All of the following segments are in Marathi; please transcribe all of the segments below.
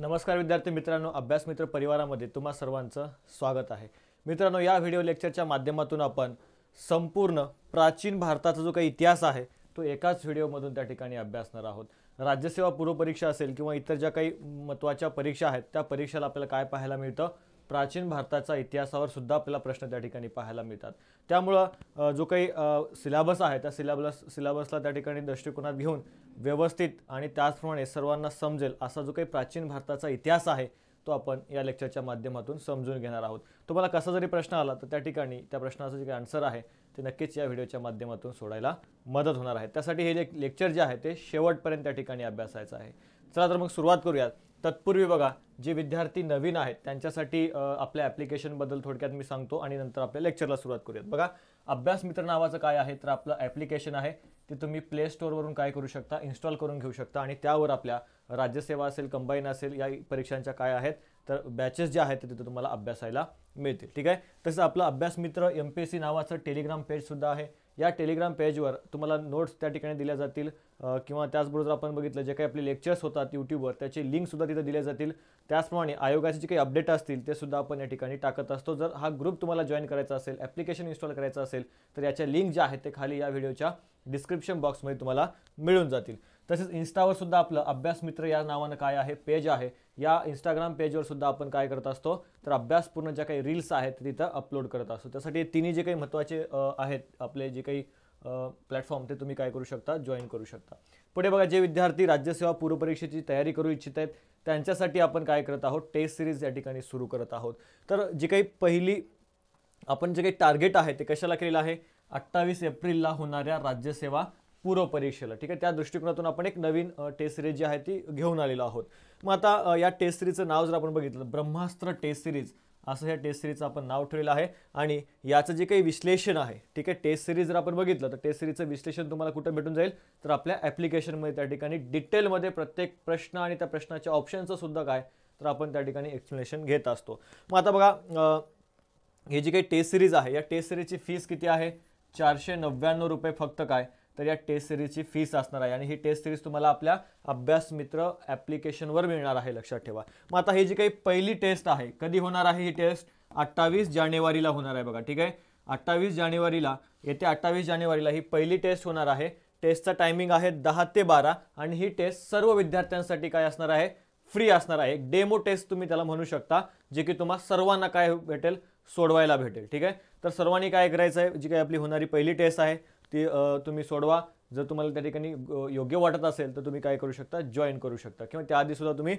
नमस्कार विद्यार्थी मित्रांनो अभ्यास मित्र परिवारामध्ये तुम्हा सर्वांचं स्वागत आहे मित्रांनो या व्हिडिओ लेक्चरच्या माध्यमातून आपण संपूर्ण प्राचीन भारताचा जो काही इतिहास आहे तो एकाच व्हिडिओमधून त्या ठिकाणी अभ्यासणार आहोत राज्यसेवा पूर्वपरीक्षा असेल किंवा इतर ज्या काही महत्त्वाच्या परीक्षा आहेत त्या परीक्षेला आपल्याला काय पाहायला मिळतं प्राचीन भारताचा इतिहासावर सुद्धा आपल्याला प्रश्न त्या ठिकाणी पाहायला मिळतात त्यामुळं जो काही सिलॅबस आहे त्या सिलॅबस सिलॅबसला त्या ठिकाणी दृष्टिकोनात घेऊन व्यवस्थित आणि त्याचप्रमाणे सर्वांना समजेल असा जो काही प्राचीन भारताचा इतिहास आहे तो आपण या लेक्चरच्या माध्यमातून समजून घेणार आहोत तुम्हाला कसा जरी प्रश्न आला तर त्या ठिकाणी त्या प्रश्नाचं जे काही आन्सर आहे ते नक्कीच या व्हिडिओच्या माध्यमातून सोडायला मदत होणार आहे त्यासाठी हे जे लेक्चर जे आहे ते शेवटपर्यंत त्या ठिकाणी अभ्यासायचं आहे चला तर मग सुरुवात करूयात तत्पूर्वी बघा जे विद्यार्थी नवीन आहेत त्यांच्यासाठी आपल्या ॲप्लिकेशनबद्दल थोडक्यात मी सांगतो आणि नंतर आपल्या लेक्चरला सुरुवात करूयात बघा अभ्यास मित्र नावाचं काय आहे तर आपलं ॲप्लिकेशन आहे ते तुम्ही प्ले स्टोअरवरून काय करू शकता इन्स्टॉल करून घेऊ शकता आणि त्यावर आपल्या राज्यसेवा असेल कंबाईन असेल या परीक्षांच्या काय आहेत तर बॅचेस ज्या आहेत तिथे तुम्हाला अभ्यासायला मिळतील ठीक आहे तसंच आपलं अभ्यास मित्र एम पी एस सी नावाचं टेलिग्राम पेजसुद्धा आहे या टेलिग्राम पेजवर तुम्हाला नोट्स त्या ठिकाणी दिल्या जातील किंवा त्याचबरोबर आपण बघितलं जे काही आपले लेक्चर्स होतात यूट्यूबवर त्याचे लिंकसुद्धा तिथे दिल्या जातील त्याचप्रमाणे आयोगाची जे काही अपडेट असतील ते सुद्धा आपण या ठिकाणी टाकत असतो जर हा ग्रुप तुम्हाला जॉईन करायचा असेल ॲप्लिकेशन इन्स्टॉल करायचं असेल तर याच्या लिंक ज्या आहेत ते खाली या व्हिडिओच्या डिस्क्रिप्शन बॉक्समध्ये तुम्हाला मिळून जातील तसेच इन्स्टावर सुद्धा आपलं अभ्यास मित्र या नावानं काय आहे पेज आहे या इंस्टाग्राम पेजवर सुद्धा आपण काय करत असतो तर अभ्यासपूर्ण ज्या काही रील्स आहेत तिथं अपलोड करत असतो त्यासाठी तिन्ही जे काही महत्त्वाचे आहेत आपले जे काही प्लॅटफॉर्म ते तुम्ही काय करू शकता जॉईन करू शकता पुढे बघा जे विद्यार्थी राज्यसेवा पूर्वपरीक्षेची तयारी करू इच्छित आहेत त्यांच्यासाठी आपण काय करत आहोत टेस्ट सिरीज या ठिकाणी सुरू करत आहोत तर जी काही पहिली आपण जे काही टार्गेट आहे ते कशाला केलेलं आहे अठ्ठावीस एप्रिलला होणाऱ्या राज्यसेवा पूर्व परीक्षेला ठीक आहे त्या दृष्टिकोनातून आपण एक नवीन टेस्ट सिरीज जी आहे ती घेऊन आलेलो आहोत मग आता या टेस्ट सिरीजचं नाव जर आपण बघितलं ब्रह्मास्त्र टेस्ट सिरीज असं ह्या टेस्ट सिरीजचं आपण नाव ठेवलेलं आहे आणि याचं जे काही विश्लेषण आहे ठीक आहे टेस्ट सिरीज जर आपण बघितलं तर टेस्ट सिरीजचं विश्लेषण तुम्हाला कुठं भेटून जाईल तर आपल्या ॲप्लिकेशनमध्ये त्या ठिकाणी डिटेलमध्ये प्रत्येक प्रश्न आणि त्या प्रश्नाच्या ऑप्शनचं सुद्धा काय तर आपण त्या ठिकाणी एक्सप्लेनेशन घेत असतो मग आता बघा हे जी काही टेस्ट सिरीज आहे या टेस्ट सिरीजची फीस किती आहे चारशे नव्याण्णव रुपये फक्त काय तर या टेस्ट सिरीजची फीस असणार आहे आणि ही टेस्ट सिरीज तुम्हाला आपल्या अभ्यास मित्र ॲप्लिकेशनवर मिळणार आहे लक्षात ठेवा मग आता ही जी काही पहिली टेस्ट आहे कधी होणार आहे ही टेस्ट अठ्ठावीस जानेवारीला होणार आहे बघा ठीक आहे अठ्ठावीस जानेवारीला येत्या अठ्ठावीस जानेवारीला ही पहिली टेस्ट होणार आहे टेस्टचा टायमिंग आहे दहा ते बारा आणि ही टेस्ट सर्व विद्यार्थ्यांसाठी काय असणार आहे फ्री असणार आहे डेमो टेस्ट तुम्ही त्याला म्हणू शकता जे की तुम्हाला सर्वांना काय भेटेल सोडवायला भेटेल ठीक आहे तर सर्वांनी काय करायचं आहे जी काही आपली होणारी पहिली टेस्ट आहे ती तुम्ही सोडवा जर तुम्हाला त्या ठिकाणी योग्य वाटत असेल तर तुम्ही काय करू शकता जॉईन करू शकता किंवा त्याआधीसुद्धा तुम्ही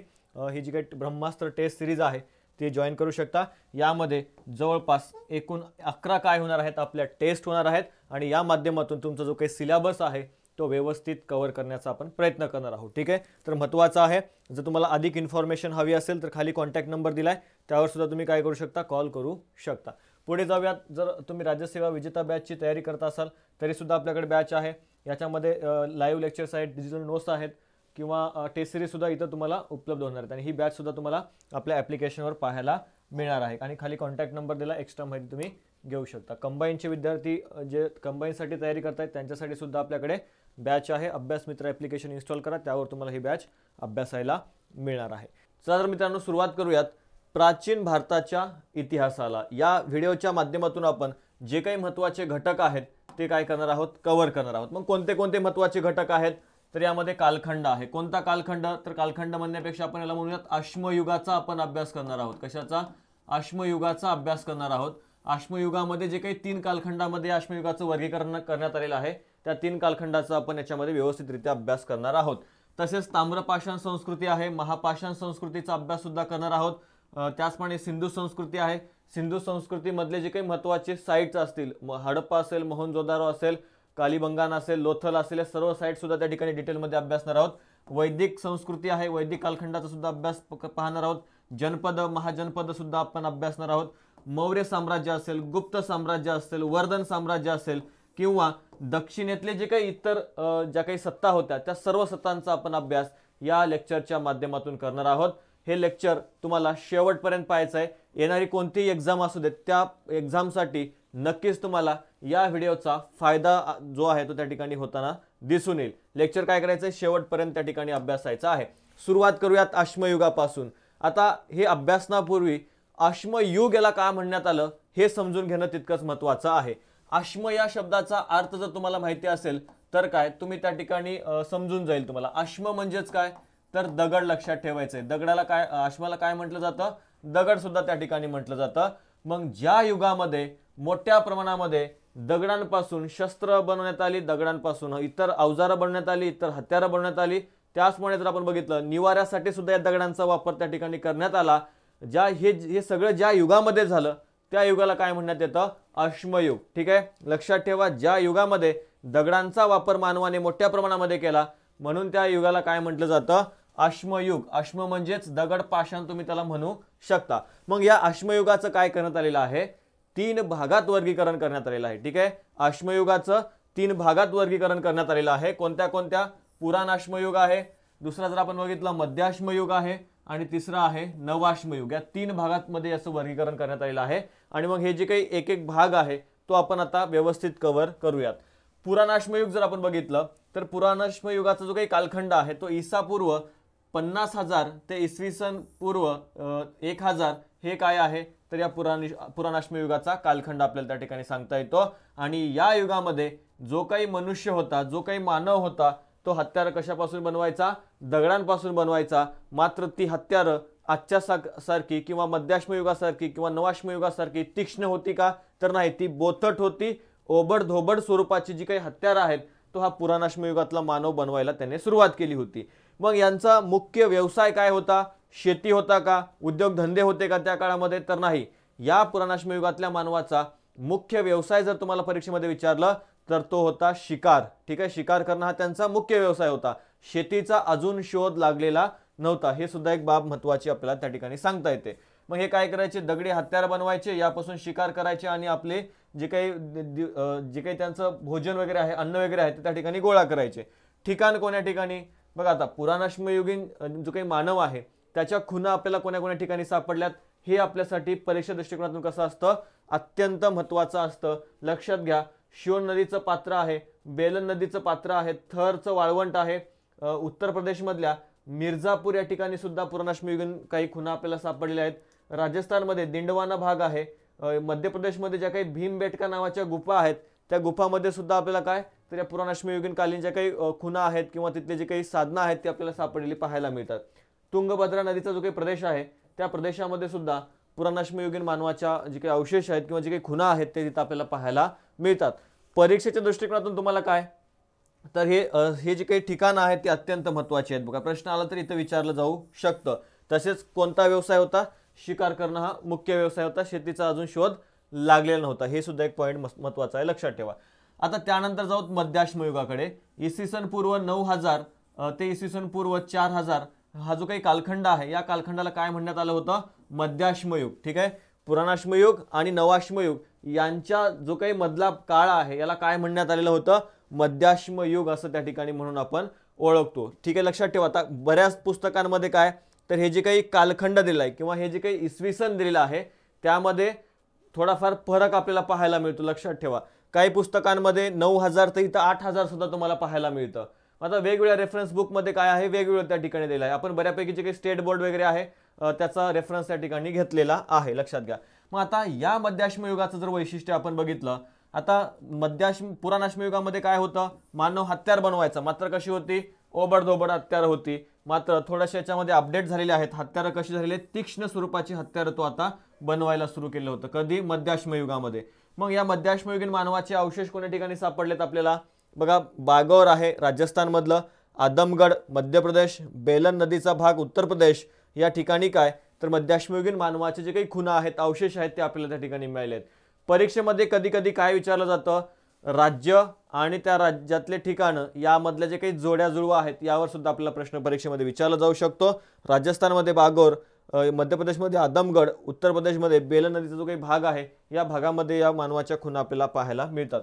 ही जी काही ब्रह्मास्त्र टेस्ट सिरीज आहे ती जॉईन करू शकता यामध्ये जवळपास एकूण अकरा काय होणार आहेत आपल्या टेस्ट होणार आहेत आणि या माध्यमातून तुमचा जो काही सिलेबस आहे तो व्यवस्थित कवर करण्याचा आपण प्रयत्न करणार आहोत ठीक आहे तर महत्त्वाचं आहे जर तुम्हाला अधिक इन्फॉर्मेशन हवी असेल तर खाली कॉन्टॅक्ट नंबर दिला आहे त्यावरसुद्धा तुम्ही काय करू शकता कॉल करू शकता पुढे जाऊयात जर तुम्ही राज्यसेवा विजेता बॅचची तयारी करत असाल तरीसुद्धा आपल्याकडे बॅच आहे याच्यामध्ये लाईव्ह लेक्चर्स आहेत डिजिटल नोट्स आहेत किंवा टेस्ट सिरीजसुद्धा इथं तुम्हाला उपलब्ध होणार आहेत आणि ही बॅचसुद्धा तुम्हाला आपल्या ॲप्लिकेशनवर पाहायला मिळणार आहे आणि खाली कॉन्टॅक्ट नंबर दिला एक्स्ट्रा माहिती तुम्ही घेऊ शकता कंबाईनचे विद्यार्थी जे कंबाईनसाठी तयारी करतायत त्यांच्यासाठी सुद्धा आपल्याकडे बॅच आहे अभ्यास मित्र ॲप्लिकेशन इन्स्टॉल करा त्यावर तुम्हाला ही बॅच अभ्यासायला मिळणार आहे चला तर मित्रांनो सुरुवात करूयात प्राचीन भारताच्या इतिहासाला या व्हिडिओच्या माध्यमातून आपण जे काही महत्त्वाचे घटक आहेत ते काय करणार आहोत कव्हर करणार आहोत मग कोणते कोणते महत्त्वाचे घटक आहेत तर यामध्ये कालखंड आहे कोणता कालखंड तर कालखंड म्हणण्यापेक्षा आपण याला म्हणूयात आश्मयुगाचा आपण अभ्यास करणार आहोत कशाचा आश्मयुगाचा अभ्यास करणार आहोत आश्मयुगामध्ये जे काही तीन कालखंडामध्ये आश्मयुगाचं वर्गीकरण करण्यात आलेलं आहे त्या तीन कालखंडाचा आपण याच्यामध्ये व्यवस्थितरित्या अभ्यास करणार आहोत तसेच ताम्रपाषाण संस्कृती आहे महापाषाण संस्कृतीचा अभ्यास सुद्धा करणार आहोत त्याचप्रमाणे सिंधू संस्कृती आहे सिंधू संस्कृतीमधले जे काही महत्त्वाचे साईट्स असतील हडप्पा असेल मोहनजोदारो असेल कालीबंगान असेल लोथल असेल या सर्व साईटसुद्धा त्या ठिकाणी डिटेलमध्ये अभ्यासणार आहोत वैदिक संस्कृती आहे वैदिक कालखंडाचा सुद्धा अभ्यास पाहणार आहोत जनपद महाजनपद सुद्धा आपण अभ्यासणार आहोत मौर्य साम्राज्य असेल गुप्त साम्राज्य असेल वर्धन साम्राज्य असेल किंवा दक्षिणेतले जे काही इतर ज्या काही सत्ता होत्या त्या सर्व सत्तांचा आपण अभ्यास या लेक्चरच्या माध्यमातून करणार आहोत हे लेक्चर तुम्हाला शेवटपर्यंत पाहायचं आहे येणारी कोणतीही एक्झाम असू देत त्या एक्झामसाठी नक्कीच तुम्हाला या व्हिडिओचा फायदा जो आहे तो त्या ठिकाणी होताना दिसून येईल लेक्चर काय करायचं आहे शेवटपर्यंत त्या ठिकाणी अभ्यासायचा आहे सुरुवात करूयात आश्मयुगापासून आता हे अभ्यासनापूर्वी अश्मयुग याला का म्हणण्यात आलं हे समजून घेणं तितकंच महत्त्वाचं आहे आश्म या शब्दाचा अर्थ जर तुम्हाला माहिती असेल तर काय तुम्ही त्या ठिकाणी समजून जाईल तुम्हाला अश्म म्हणजेच काय तर दगड लक्षात ठेवायचं आहे दगडाला काय अश्वाला काय म्हटलं जातं दगड सुद्धा त्या ठिकाणी म्हटलं जातं मग ज्या युगामध्ये मोठ्या प्रमाणामध्ये दगडांपासून शस्त्र बनवण्यात आली दगडांपासून इतर अवजारं बनवण्यात आली इतर हत्यारं बनवण्यात आली त्याचमुळे जर आपण बघितलं निवाऱ्यासाठी सुद्धा या दगडांचा वापर त्या ठिकाणी करण्यात आला ज्या हे हे सगळं ज्या युगामध्ये झालं त्या युगाला काय म्हणण्यात येतं अश्मयुग ठीक आहे लक्षात ठेवा ज्या युगामध्ये दगडांचा वापर मानवाने मोठ्या प्रमाणामध्ये केला म्हणून त्या युगाला काय म्हटलं जातं आश्मयुग अश्म म्हणजेच दगड पाषाण तुम्ही त्याला म्हणू शकता मग या अश्मयुगाचं काय करण्यात आलेलं आहे तीन भागात वर्गीकरण करण्यात आलेलं आहे ठीक आहे अश्मयुगाचं तीन भागात वर्गीकरण करण्यात आलेलं आहे कोणत्या कोणत्या पुराण आहे दुसरा जर आपण बघितला मध्याश्मयुग आहे आणि तिसरा आहे नवाश्मयुग या तीन भागांमध्ये याचं वर्गीकरण करण्यात आलेलं आहे आणि मग हे जे काही एक एक भाग आहे तो आपण आता व्यवस्थित कव्हर करूयात पुराणाश्मयुग जर आपण बघितलं तर पुराणाश्मयुगाचा जो काही कालखंड आहे तो ईसापूर्व पन्नास हजार ते इसवी सन पूर्व एक हजार हे काय आहे तर या पुराणी पुराणाश्मयुगाचा युगाचा कालखंड आपल्याला त्या ठिकाणी सांगता येतो आणि या युगामध्ये जो काही मनुष्य होता जो काही मानव होता तो हत्यार कशापासून बनवायचा दगडांपासून बनवायचा मात्र ती हत्यारं आजच्या सा सारखी किंवा मध्याश्मयुगासारखी किंवा नवाश्मयुगासारखी तीक्ष्ण होती का तर नाही ती बोथट होती ओबड धोबड स्वरूपाची जी काही हत्यारं आहेत तो हा पुराणाश्मयुगातला मानव बनवायला त्याने सुरुवात केली होती मग यांचा मुख्य व्यवसाय काय होता शेती होता का उद्योगधंदे होते का त्या काळामध्ये तर नाही या पुराणाश्मयुगातल्या मानवाचा मुख्य व्यवसाय जर तुम्हाला परीक्षेमध्ये विचारलं तर तो होता शिकार ठीक आहे शिकार करणं हा त्यांचा मुख्य व्यवसाय होता शेतीचा अजून शोध लागलेला नव्हता हे सुद्धा एक बाब महत्वाची आपल्याला त्या ठिकाणी सांगता येते मग हे काय करायचे दगडी हत्यार बनवायचे यापासून शिकार करायचे आणि आपले जे काही जे काही त्यांचं भोजन वगैरे आहे अन्न वगैरे आहे ते त्या ठिकाणी गोळा करायचे ठिकाण कोण्या ठिकाणी बघा आता पुराणाश्मयुगीन जो काही मानव आहे त्याच्या खुना आपल्याला कोण्या कोण्या ठिकाणी सापडल्यात हे आपल्यासाठी परीक्षा दृष्टिकोनातून कसं असतं अत्यंत महत्त्वाचं असतं लक्षात घ्या शिवण नदीचं पात्र आहे बेलन नदीचं पात्र आहे थरचं वाळवंट आहे उत्तर प्रदेशमधल्या मिर्झापूर या ठिकाणी सुद्धा पुराणाश्मयुगीन काही खुना आपल्याला सापडलेल्या आहेत राजस्थानमध्ये दिंडवाना भाग आहे मध्य प्रदेशमध्ये ज्या काही भीमबेटका नावाच्या गुफा आहेत त्या गुफामध्ये सुद्धा आपल्याला काय तर या पुराणाश्मयुगीन कालीन ज्या काही खुना आहेत किंवा तिथले जे काही साधनं आहेत ते आपल्याला सापडलेली पाहायला मिळतात तुंगभद्रा नदीचा जो काही प्रदेश आहे त्या प्रदेशामध्ये सुद्धा पुराणाश्मयुगीन मानवाच्या जे काही अवशेष आहेत किंवा जे काही खुना आहेत ते तिथं आपल्याला पाहायला मिळतात परीक्षेच्या दृष्टिकोनातून तुम्हाला काय तर हे हे जे काही ठिकाणं आहेत ते अत्यंत महत्त्वाचे आहेत बघा प्रश्न आला तर इथं विचारलं जाऊ शकतं तसेच कोणता व्यवसाय होता शिकार करणं हा मुख्य व्यवसाय होता शेतीचा अजून शोध लागलेला नव्हता हे सुद्धा एक पॉईंट महत्त्वाचा आहे लक्षात ठेवा आता त्यानंतर जाऊत मध्याश्मयुगाकडे इसवी सन पूर्व नऊ हजार ते इसवी सन पूर्व चार हजार हा जो काही कालखंड आहे या कालखंडाला काय म्हणण्यात आलं होतं मध्याश्मयुग ठीक आहे पुराणाश्मयुग आणि नवाश्मयुग यांच्या जो काही मधला काळ आहे याला काय म्हणण्यात आलेलं होतं मध्याश्मयुग असं त्या ठिकाणी म्हणून आपण ओळखतो ठीक आहे लक्षात ठेवा आता बऱ्याच पुस्तकांमध्ये काय तर हे जे काही कालखंड दिलं आहे किंवा हे जे काही इसवी सन दिलेलं आहे त्यामध्ये थोडाफार फरक आपल्याला पाहायला मिळतो लक्षात ठेवा काही पुस्तकांमध्ये नऊ हजार ते इथं आठ हजार सुद्धा तुम्हाला पाहायला मिळतं आता वेगवेगळ्या रेफरन्स बुकमध्ये काय आहे वेगवेगळं त्या ठिकाणी दिलं आहे आपण बऱ्यापैकी जे काही स्टेट बोर्ड वगैरे आहे त्याचा रेफरन्स त्या ठिकाणी घेतलेला आहे लक्षात घ्या मग आता या मध्याश्मयुगाचं जर वैशिष्ट्य आपण बघितलं आता मध्याश्म पुराणाश्मयुगामध्ये काय होतं मानव हत्यार बनवायचं मात्र कशी होती ओबडधोबड हत्यार होती मात्र थोड्याशा याच्यामध्ये अपडेट झालेले आहेत हत्यारं कशी झालेली तीक्ष्ण स्वरूपाची हत्यारं तो आता बनवायला सुरू केलं होतं कधी मध्याश्मयुगामध्ये मग या मध्याश्मयुगीन मानवाचे अवशेष कोणत्या ठिकाणी सापडलेत आपल्याला बघा बागोर आहे राजस्थानमधलं आदमगड मध्य प्रदेश बेलन नदीचा भाग उत्तर प्रदेश या ठिकाणी काय तर मध्याश्मयुगीन मानवाचे जे काही खुना आहेत अवशेष आहेत ते आपल्याला त्या ठिकाणी मिळालेत परीक्षेमध्ये कधी कधी काय विचारलं जातं राज्य आणि त्या राज्यातले ठिकाणं यामधल्या जे काही जोड्या जुळवा आहेत यावर सुद्धा आपल्याला प्रश्न परीक्षेमध्ये विचारला जाऊ शकतो राजस्थानमध्ये बागोर मध्य प्रदेशमध्ये आदमगड उत्तर प्रदेशमध्ये बेलन नदीचा जो काही भाग आहे या भागामध्ये या मानवाच्या खुना आपल्याला पाहायला मिळतात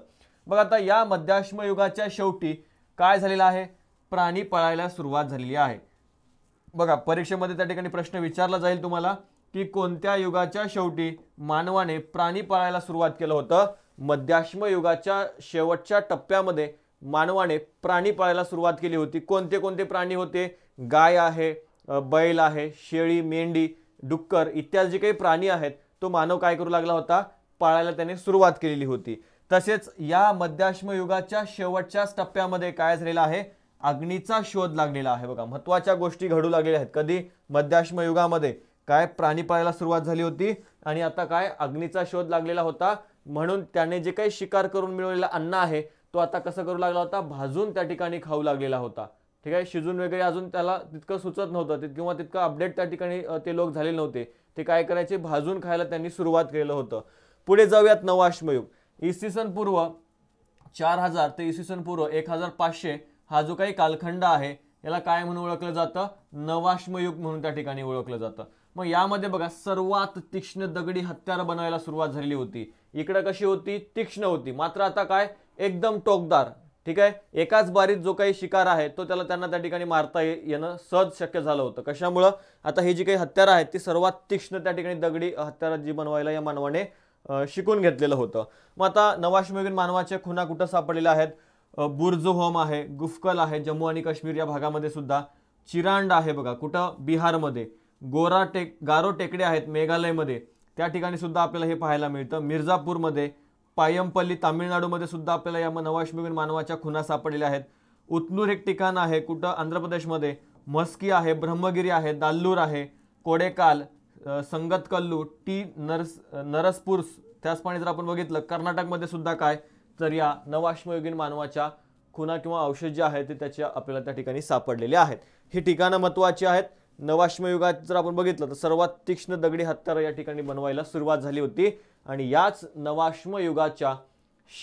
बघा आता या मध्याश्म युगाच्या शेवटी काय झालेलं आहे प्राणी पळायला सुरुवात झालेली आहे बघा परीक्षेमध्ये त्या ठिकाणी प्रश्न विचारला जाईल तुम्हाला की कोणत्या युगाच्या शेवटी मानवाने प्राणी पाळायला सुरुवात केलं होतं मध्याश्म युगाच्या शेवटच्या टप्प्यामध्ये मानवाने प्राणी पाळायला सुरुवात केली होती कोणते कोणते प्राणी होते गाय आहे बैल आहे शेळी मेंढी डुक्कर इत्यादी जे काही प्राणी आहेत तो मानव काय करू लागला होता पाळायला त्याने सुरुवात केलेली होती तसेच या मध्याश्म युगाच्या शेवटच्याच टप्प्यामध्ये काय झालेलं आहे अग्नीचा शोध लागलेला आहे बघा महत्वाच्या गोष्टी घडू लागलेल्या आहेत कधी मध्याश्म काय प्राणी पाळायला सुरुवात झाली होती आणि आता काय अग्नीचा शोध लागलेला होता म्हणून त्याने जे काही शिकार करून मिळवलेला अन्न आहे तो आता कसं करू लागला होता भाजून त्या ठिकाणी खाऊ लागलेला होता ठीक आहे शिजून वगैरे अजून त्याला तितकं सुचत नव्हतं किंवा तितकं अपडेट त्या ठिकाणी ते लोक झाले नव्हते ते काय करायचे भाजून खायला त्यांनी सुरुवात केलं होतं पुढे जाऊयात नवाश्मयुग इसवी सन पूर्व चार हजार ते इसवी सन पूर्व एक हजार पाचशे हा जो काही कालखंड आहे याला काय म्हणून ओळखलं जातं नवाश्मयुग म्हणून त्या ठिकाणी ओळखलं जातं मग यामध्ये बघा सर्वात तीक्ष्ण दगडी हत्यार बनवायला सुरुवात झालेली होती इकडं कशी होती तीक्ष्ण होती मात्र आता काय एकदम टोकदार ठीक आहे एकाच बारीत जो काही शिकार आहे तो त्याला त्यांना त्या ठिकाणी मारता येणं सहज शक्य झालं होतं कशामुळं आता ही जी काही हत्यारं आहेत ती सर्वात तीक्ष्ण त्या ठिकाणी दगडी हत्यारं जी बनवायला या मानवाने शिकून घेतलेलं होतं मग आता नवाश्मयुगीन मानवाच्या खुना कुठं सापडलेल्या आहेत बुर्जुहोम आहे गुफकल आहे जम्मू आणि काश्मीर या भागामध्ये सुद्धा चिरांड आहे बघा कुठं बिहारमध्ये गोरा टेक गारो टेकडे आहेत मेघालयमध्ये त्या ठिकाणी सुद्धा आपल्याला हे पाहायला मिळतं मिर्झापूरमध्ये पायमपल्ली तामिळनाडूमध्ये सुद्धा आपल्याला या नवाश्मयुगीन मानवाच्या खुना सापडलेल्या आहेत उतनूर एक ठिकाण आहे कुठं आंध्र प्रदेशमध्ये म्हस्की आहे ब्रह्मगिरी आहे दाल्लूर आहे कोडेकाल संगत कल्लू टी नरस नरसपूर्स त्याचप्रमाणे जर आपण बघितलं कर्नाटकमध्ये सुद्धा काय तर या नवाश्मयुगीन मानवाच्या खुना किंवा औषध जे आहेत ते त्याच्या आपल्याला त्या ठिकाणी सापडलेले आहेत ही ठिकाणं महत्त्वाची आहेत नवाश्मयुगात जर आपण बघितलं तर सर्वात तीक्ष्ण दगडी हत्यारं या ठिकाणी बनवायला सुरुवात झाली होती आणि याच नवाश्मयुगाच्या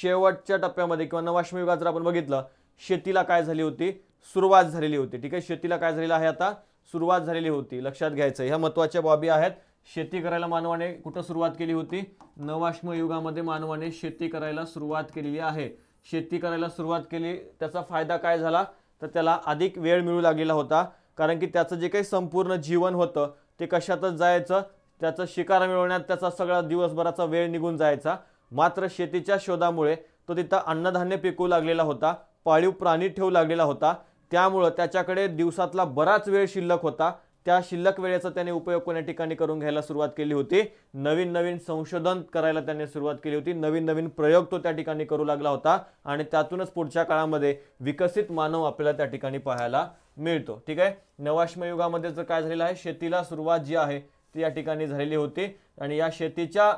शेवटच्या टप्प्यामध्ये किंवा नवाश्मयुगात जर आपण बघितलं शेतीला काय झाली होती सुरुवात झालेली होती ठीक आहे शेतीला काय झालेलं आहे आता सुरुवात झालेली होती लक्षात घ्यायचं ह्या महत्त्वाच्या बाबी आहेत शेती करायला मानवाने कुठं सुरुवात केली होती नवाश्म युगामध्ये मानवाने शेती करायला सुरुवात केलेली आहे शेती करायला सुरुवात केली त्याचा फायदा काय झाला तर त्याला अधिक वेळ मिळू लागलेला होता कारण की त्याचं जे काही संपूर्ण जीवन होतं ते कशातच जायचं त्याचं शिकार मिळवण्यात त्याचा सगळा दिवसभराचा वेळ निघून जायचा मात्र शेतीच्या शोधामुळे तो तिथं अन्नधान्य पिकवू लागलेला होता पाळीव प्राणी ठेवू लागलेला होता त्यामुळं त्याच्याकडे दिवसातला बराच वेळ शिल्लक होता त्या शिल्लक वेळेचा त्याने उपयोग कोण्या ठिकाणी करून घ्यायला सुरुवात केली होती नवीन नवीन संशोधन करायला त्याने सुरुवात केली होती नवीन नवीन प्रयोग तो त्या ठिकाणी करू लागला होता आणि त्यातूनच पुढच्या काळामध्ये विकसित मानव आपल्याला त्या ठिकाणी पाहायला मिळतो ठीक आहे नवाश्मयुगामध्ये जर काय झालेलं आहे शेतीला सुरुवात जी आहे ती या ठिकाणी झालेली होती आणि या शेतीच्या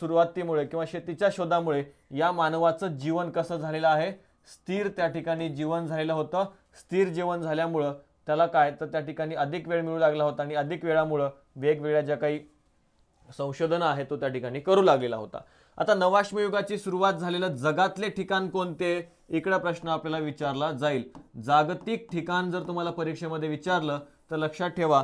सुरुवातीमुळे किंवा शेतीच्या शोधामुळे या मानवाचं जीवन कसं झालेलं आहे स्थिर त्या ठिकाणी जीवन झालेलं होतं स्थिर जीवन झाल्यामुळं त्याला काय तर त्या ठिकाणी अधिक वेळ मिळू लागला होता आणि अधिक वेळामुळं वेगवेगळ्या ज्या काही संशोधनं आहेत तो त्या ठिकाणी करू लागलेला होता आता नवाश्मयुगाची सुरुवात झालेलं जगातले ठिकाण कोणते इकडं प्रश्न आपल्याला विचारला जाईल जागतिक ठिकाण जर तुम्हाला परीक्षेमध्ये विचारलं तर लक्षात ठेवा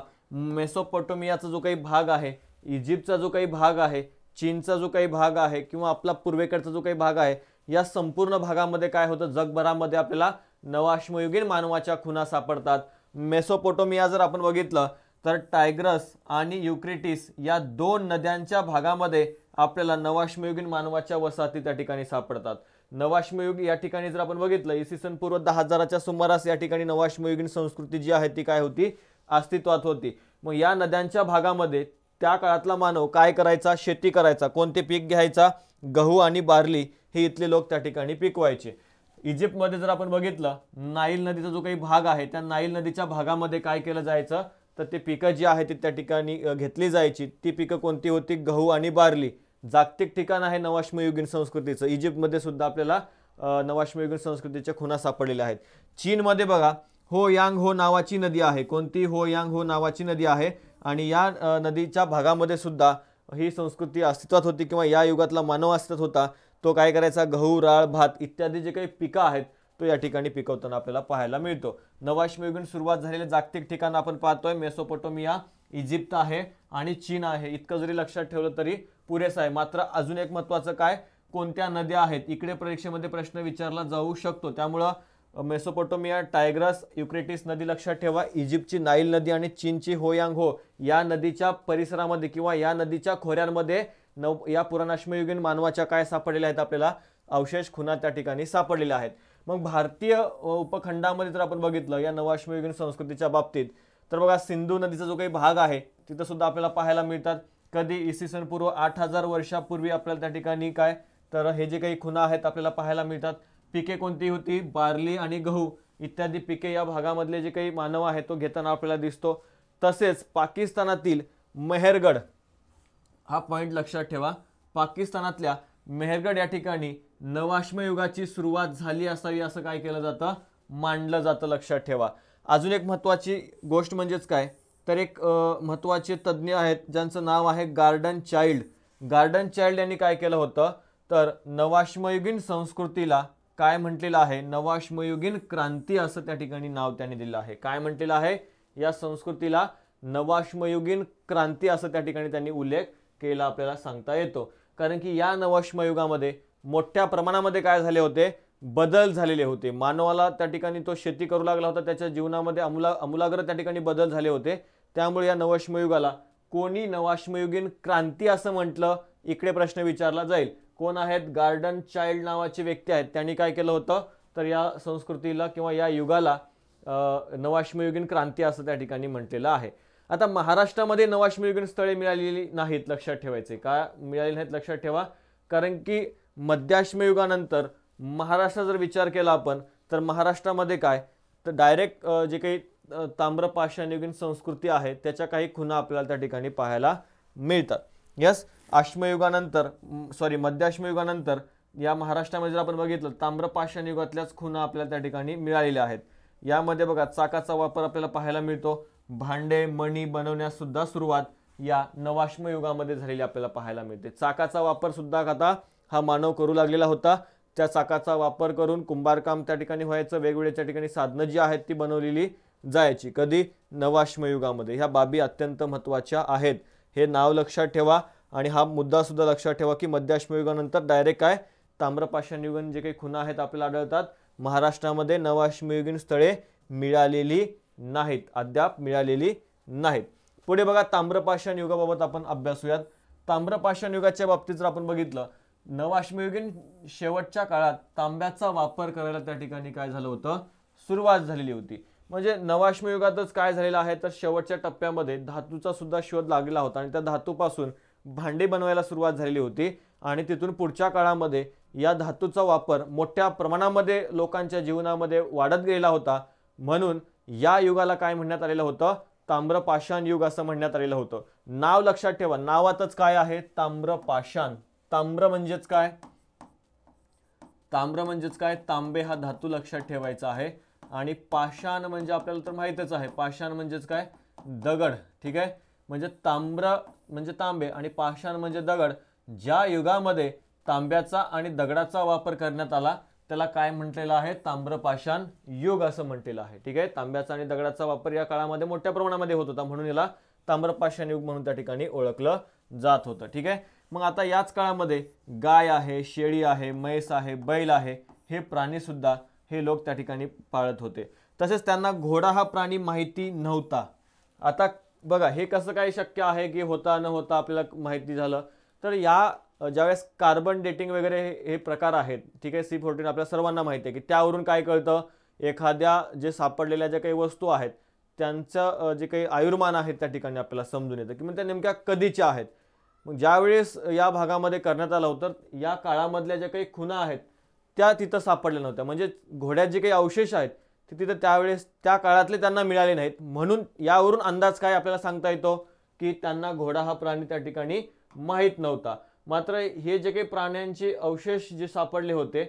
मेसोपोटोमियाचा जो काही भाग आहे इजिप्तचा जो काही भाग आहे चीनचा जो काही भाग आहे किंवा आपला पूर्वेकडचा जो काही भाग आहे या संपूर्ण भागामध्ये काय होतं जगभरामध्ये आपल्याला नवाश्मयुगीन मानवाच्या खुणा सापडतात मेसोपोटोमिया जर आपण बघितलं तर टायग्रस आणि युक्रिटिस या दोन नद्यांच्या भागामध्ये आपल्याला नवाश्मयुगीन मानवाच्या वसाहती त्या ठिकाणी सापडतात नवाश्मयुग या ठिकाणी जर आपण बघितलं इसवी सन पूर्व दहा हजाराच्या सुमारास या ठिकाणी नवाश्मयुगीन संस्कृती जी आहे ती काय होती अस्तित्वात होती मग या नद्यांच्या भागामध्ये त्या काळातला मानव काय करायचा शेती करायचा कोणते पीक घ्यायचा गहू आणि बार्ली हे इथले लोक त्या ठिकाणी पिकवायचे इजिप्तमध्ये जर आपण बघितलं नाईल नदीचा जो काही भाग आहे त्या नाईल नदीच्या भागामध्ये काय केलं जायचं तर ते पिकं जी आहेत ती त्या ठिकाणी घेतली जायची ती पिकं कोणती होती गहू आणि बार्ली जागतिक ठिकाण आहे नवाश्मयुगीन संस्कृतीचं इजिप्तमध्ये सुद्धा आपल्याला नवाश्मयुगीन संस्कृतीच्या खुना सापडलेल्या आहेत चीनमध्ये बघा हो यांग हो नावाची नदी आहे कोणती हो यांग हो नावाची नदी आहे आणि या नदीच्या भागामध्ये सुद्धा ही संस्कृती अस्तित्वात होती किंवा या युगातला मानव अस्तित्वात होता तो काय करायचा गहू राळ भात इत्यादी जे काही पिकं आहेत तो या ठिकाणी पिकवताना आपल्याला पाहायला मिळतो नवाश्मयुगीन सुरुवात झालेले जागतिक ठिकाण आपण पाहतोय मेसोपोटोमिया इजिप्त आहे आणि चीन आहे इतकं जरी लक्षात ठेवलं तरी पुरेसं आहे मात्र अजून एक महत्त्वाचं काय कोणत्या नद्या आहेत इकडे परीक्षेमध्ये प्रश्न विचारला जाऊ शकतो त्यामुळं मेसोपोटोमिया टायग्रस युक्रेटिस नदी लक्षात ठेवा इजिप्तची नाईल नदी आणि चीनची होयांग हो या नदीच्या परिसरामध्ये किंवा या नदीच्या खोऱ्यांमध्ये नव या पुराणाश्मयुगीन मानवाच्या काय सापडलेल्या आहेत आपल्याला अवशेष खुना त्या ठिकाणी सापडलेल्या आहेत मग भारतीय उपखंडामध्ये जर आपण बघितलं या नवाश्मयुगीन संस्कृतीच्या बाबतीत तर बघा सिंधू नदीचा जो काही भाग आहे तिथं सुद्धा आपल्याला पाहायला मिळतात कधी इसवी सन पूर्व आठ हजार वर्षापूर्वी आपल्याला त्या ठिकाणी काय तर हे जे काही खुना आहेत आपल्याला पाहायला मिळतात पिके कोणती होती बार्ली आणि गहू इत्यादी पिके या भागामधले जे काही मानव आहेत तो घेताना आपल्याला दिसतो तसेच पाकिस्तानातील मेहरगड हा पॉईंट लक्षात ठेवा पाकिस्तानातल्या मेहरगड या ठिकाणी नवाश्मयुगाची सुरुवात झाली असावी असं काय केलं जातं मांडलं जातं लक्षात ठेवा अजून एक महत्त्वाची गोष्ट म्हणजेच काय तर एक महत्त्वाचे तज्ज्ञ आहेत ज्यांचं नाव आहे गार्डन चाइल्ड गार्डन चाइल्ड यांनी काय केलं होतं तर नवाश्मयुगीन संस्कृतीला काय म्हटलेलं आहे नवाश्मयुगीन क्रांती असं त्या ठिकाणी नाव त्यांनी दिलं आहे काय म्हटलेलं आहे या संस्कृतीला नवाश्मयुगीन क्रांती असं त्या ठिकाणी त्यांनी उल्लेख केला आपल्याला सांगता येतो कारण की या नवाश्मयुगामध्ये मोठ्या प्रमाणामध्ये काय झाले होते बदल झालेले होते मानवाला त्या ठिकाणी तो शेती करू लागला होता त्याच्या जीवनामध्ये अमुला अमूलाग्र त्या ठिकाणी बदल झाले होते त्यामुळे या नवाश्मयुगाला कोणी नवाश्मयुगीन क्रांती असं म्हटलं इकडे प्रश्न विचारला जाईल कोण आहेत गार्डन चाइल्ड नावाचे व्यक्ती आहेत त्यांनी काय केलं होतं तर या संस्कृतीला किंवा या युगाला नवाश्मयुगीन क्रांती असं त्या ठिकाणी म्हटलेलं आहे आता महाराष्ट्रामध्ये नवाश्मयुगीन स्थळे मिळालेली नाहीत लक्षात ठेवायचे का मिळालेली नाहीत लक्षात ठेवा कारण की मध्याश्मयुगानंतर महाराष्ट्र जर विचार केला आपण तर महाराष्ट्रामध्ये काय तर डायरेक्ट जे काही ताम्रपाषाणयुगीन संस्कृती आहे त्याच्या काही खुना आपल्याला त्या ठिकाणी पाहायला मिळतात यस आश्मयुगानंतर सॉरी मध्याश्मयुगानंतर या महाराष्ट्रामध्ये जर आपण बघितलं ताम्रपाषाण युगातल्याच खुणा आपल्याला त्या ठिकाणी मिळालेल्या आहेत यामध्ये बघा चाकाचा वापर आपल्याला पाहायला मिळतो भांडे मणी बनवण्याससुद्धा सुरुवात या नवाश्मयुगामध्ये झालेली आपल्याला पाहायला मिळते चाकाचा वापरसुद्धा आता हा मानव करू लागलेला होता त्या चाकाचा वापर करून कुंभारकाम त्या ठिकाणी व्हायचं वेगवेगळ्या त्या ठिकाणी साधनं जी आहेत ती बनवलेली जायची कधी नवाश्मयुगामध्ये ह्या बाबी अत्यंत महत्त्वाच्या आहेत हे नाव लक्षात ठेवा आणि हा मुद्दासुद्धा लक्षात ठेवा की मध्याश्मयुगानंतर डायरेक्ट काय ताम्रपाषाणयुगन जे काही खुणा आहेत आपल्याला आढळतात महाराष्ट्रामध्ये नवाश्मयुगीन स्थळे मिळालेली नाहीत अद्याप मिळालेली नाहीत पुढे बघा ताम्रपाषाण युगाबाबत आपण अभ्यासूयात ताम्रपाषाण युगाच्या बाबतीत जर आपण बघितलं नवाश्मयुगीन शेवटच्या काळात तांब्याचा वापर करायला त्या ठिकाणी काय झालं होतं सुरुवात झालेली होती म्हणजे नवाश्मयुगातच काय झालेलं आहे तर शेवटच्या टप्प्यामध्ये धातूचा सुद्धा शोध लागलेला होता आणि त्या धातूपासून भांडे बनवायला सुरुवात झालेली होती आणि तिथून पुढच्या काळामध्ये या धातूचा वापर मोठ्या प्रमाणामध्ये लोकांच्या जीवनामध्ये वाढत गेला होता म्हणून या युगाला काय म्हणण्यात आलेलं होतं ताम्रपाषाण युग असं म्हणण्यात आलेलं होतं नाव लक्षात ठेवा नावातच काय आहे ताम्रपाषाण ताम्र म्हणजेच काय ताम्र म्हणजेच काय तांबे हा धातू लक्षात ठेवायचा आहे आणि पाषाण म्हणजे आपल्याला तर माहितच आहे पाषाण म्हणजेच काय दगड ठीक आहे म्हणजे तांब्र म्हणजे तांबे आणि पाषाण म्हणजे दगड ज्या युगामध्ये तांब्याचा आणि दगडाचा वापर करण्यात आला त्याला काय म्हटलेलं आहे ताम्रपाषाण युग असं म्हटलेलं आहे ठीक आहे तांब्याचा आणि दगडाचा वापर या काळामध्ये मोठ्या प्रमाणामध्ये होत होता म्हणून याला ताम्रपाषाण युग म्हणून त्या ठिकाणी ओळखलं जात होतं ठीक आहे मग आता याच काळामध्ये गाय आहे शेळी आहे म्हैस आहे बैल आहे हे प्राणीसुद्धा हे लोक त्या ठिकाणी पाळत होते तसेच त्यांना घोडा हा प्राणी माहिती नव्हता आता बघा हे कसं काय शक्य आहे की होता न होता आपल्याला माहिती झालं तर या ज्यावेळेस कार्बन डेटिंग वगैरे हे प्रकार आहेत ठीक आहे सी फोर्टीन आपल्या सर्वांना माहिती आहे की त्यावरून काय कळतं एखाद्या जे सापडलेल्या ज्या काही वस्तू आहेत त्यांचं जे काही आयुर्मान आहेत त्या ठिकाणी आपल्याला समजून येतं की म्हणजे त्या नेमक्या कधीच्या आहेत मग ज्यावेळेस या भागामध्ये करण्यात आलं होतं या काळामधल्या ज्या काही खुणा आहेत त्या तिथं सापडल्या नव्हत्या म्हणजे घोड्यात जे काही अवशेष आहेत ते तिथं त्यावेळेस त्या काळातले त्यांना मिळाले नाहीत म्हणून यावरून अंदाज काय आपल्याला सांगता येतो की त्यांना घोडा हा प्राणी त्या ठिकाणी माहीत नव्हता मात्र हे जे काही प्राण्यांचे अवशेष जे सापडले होते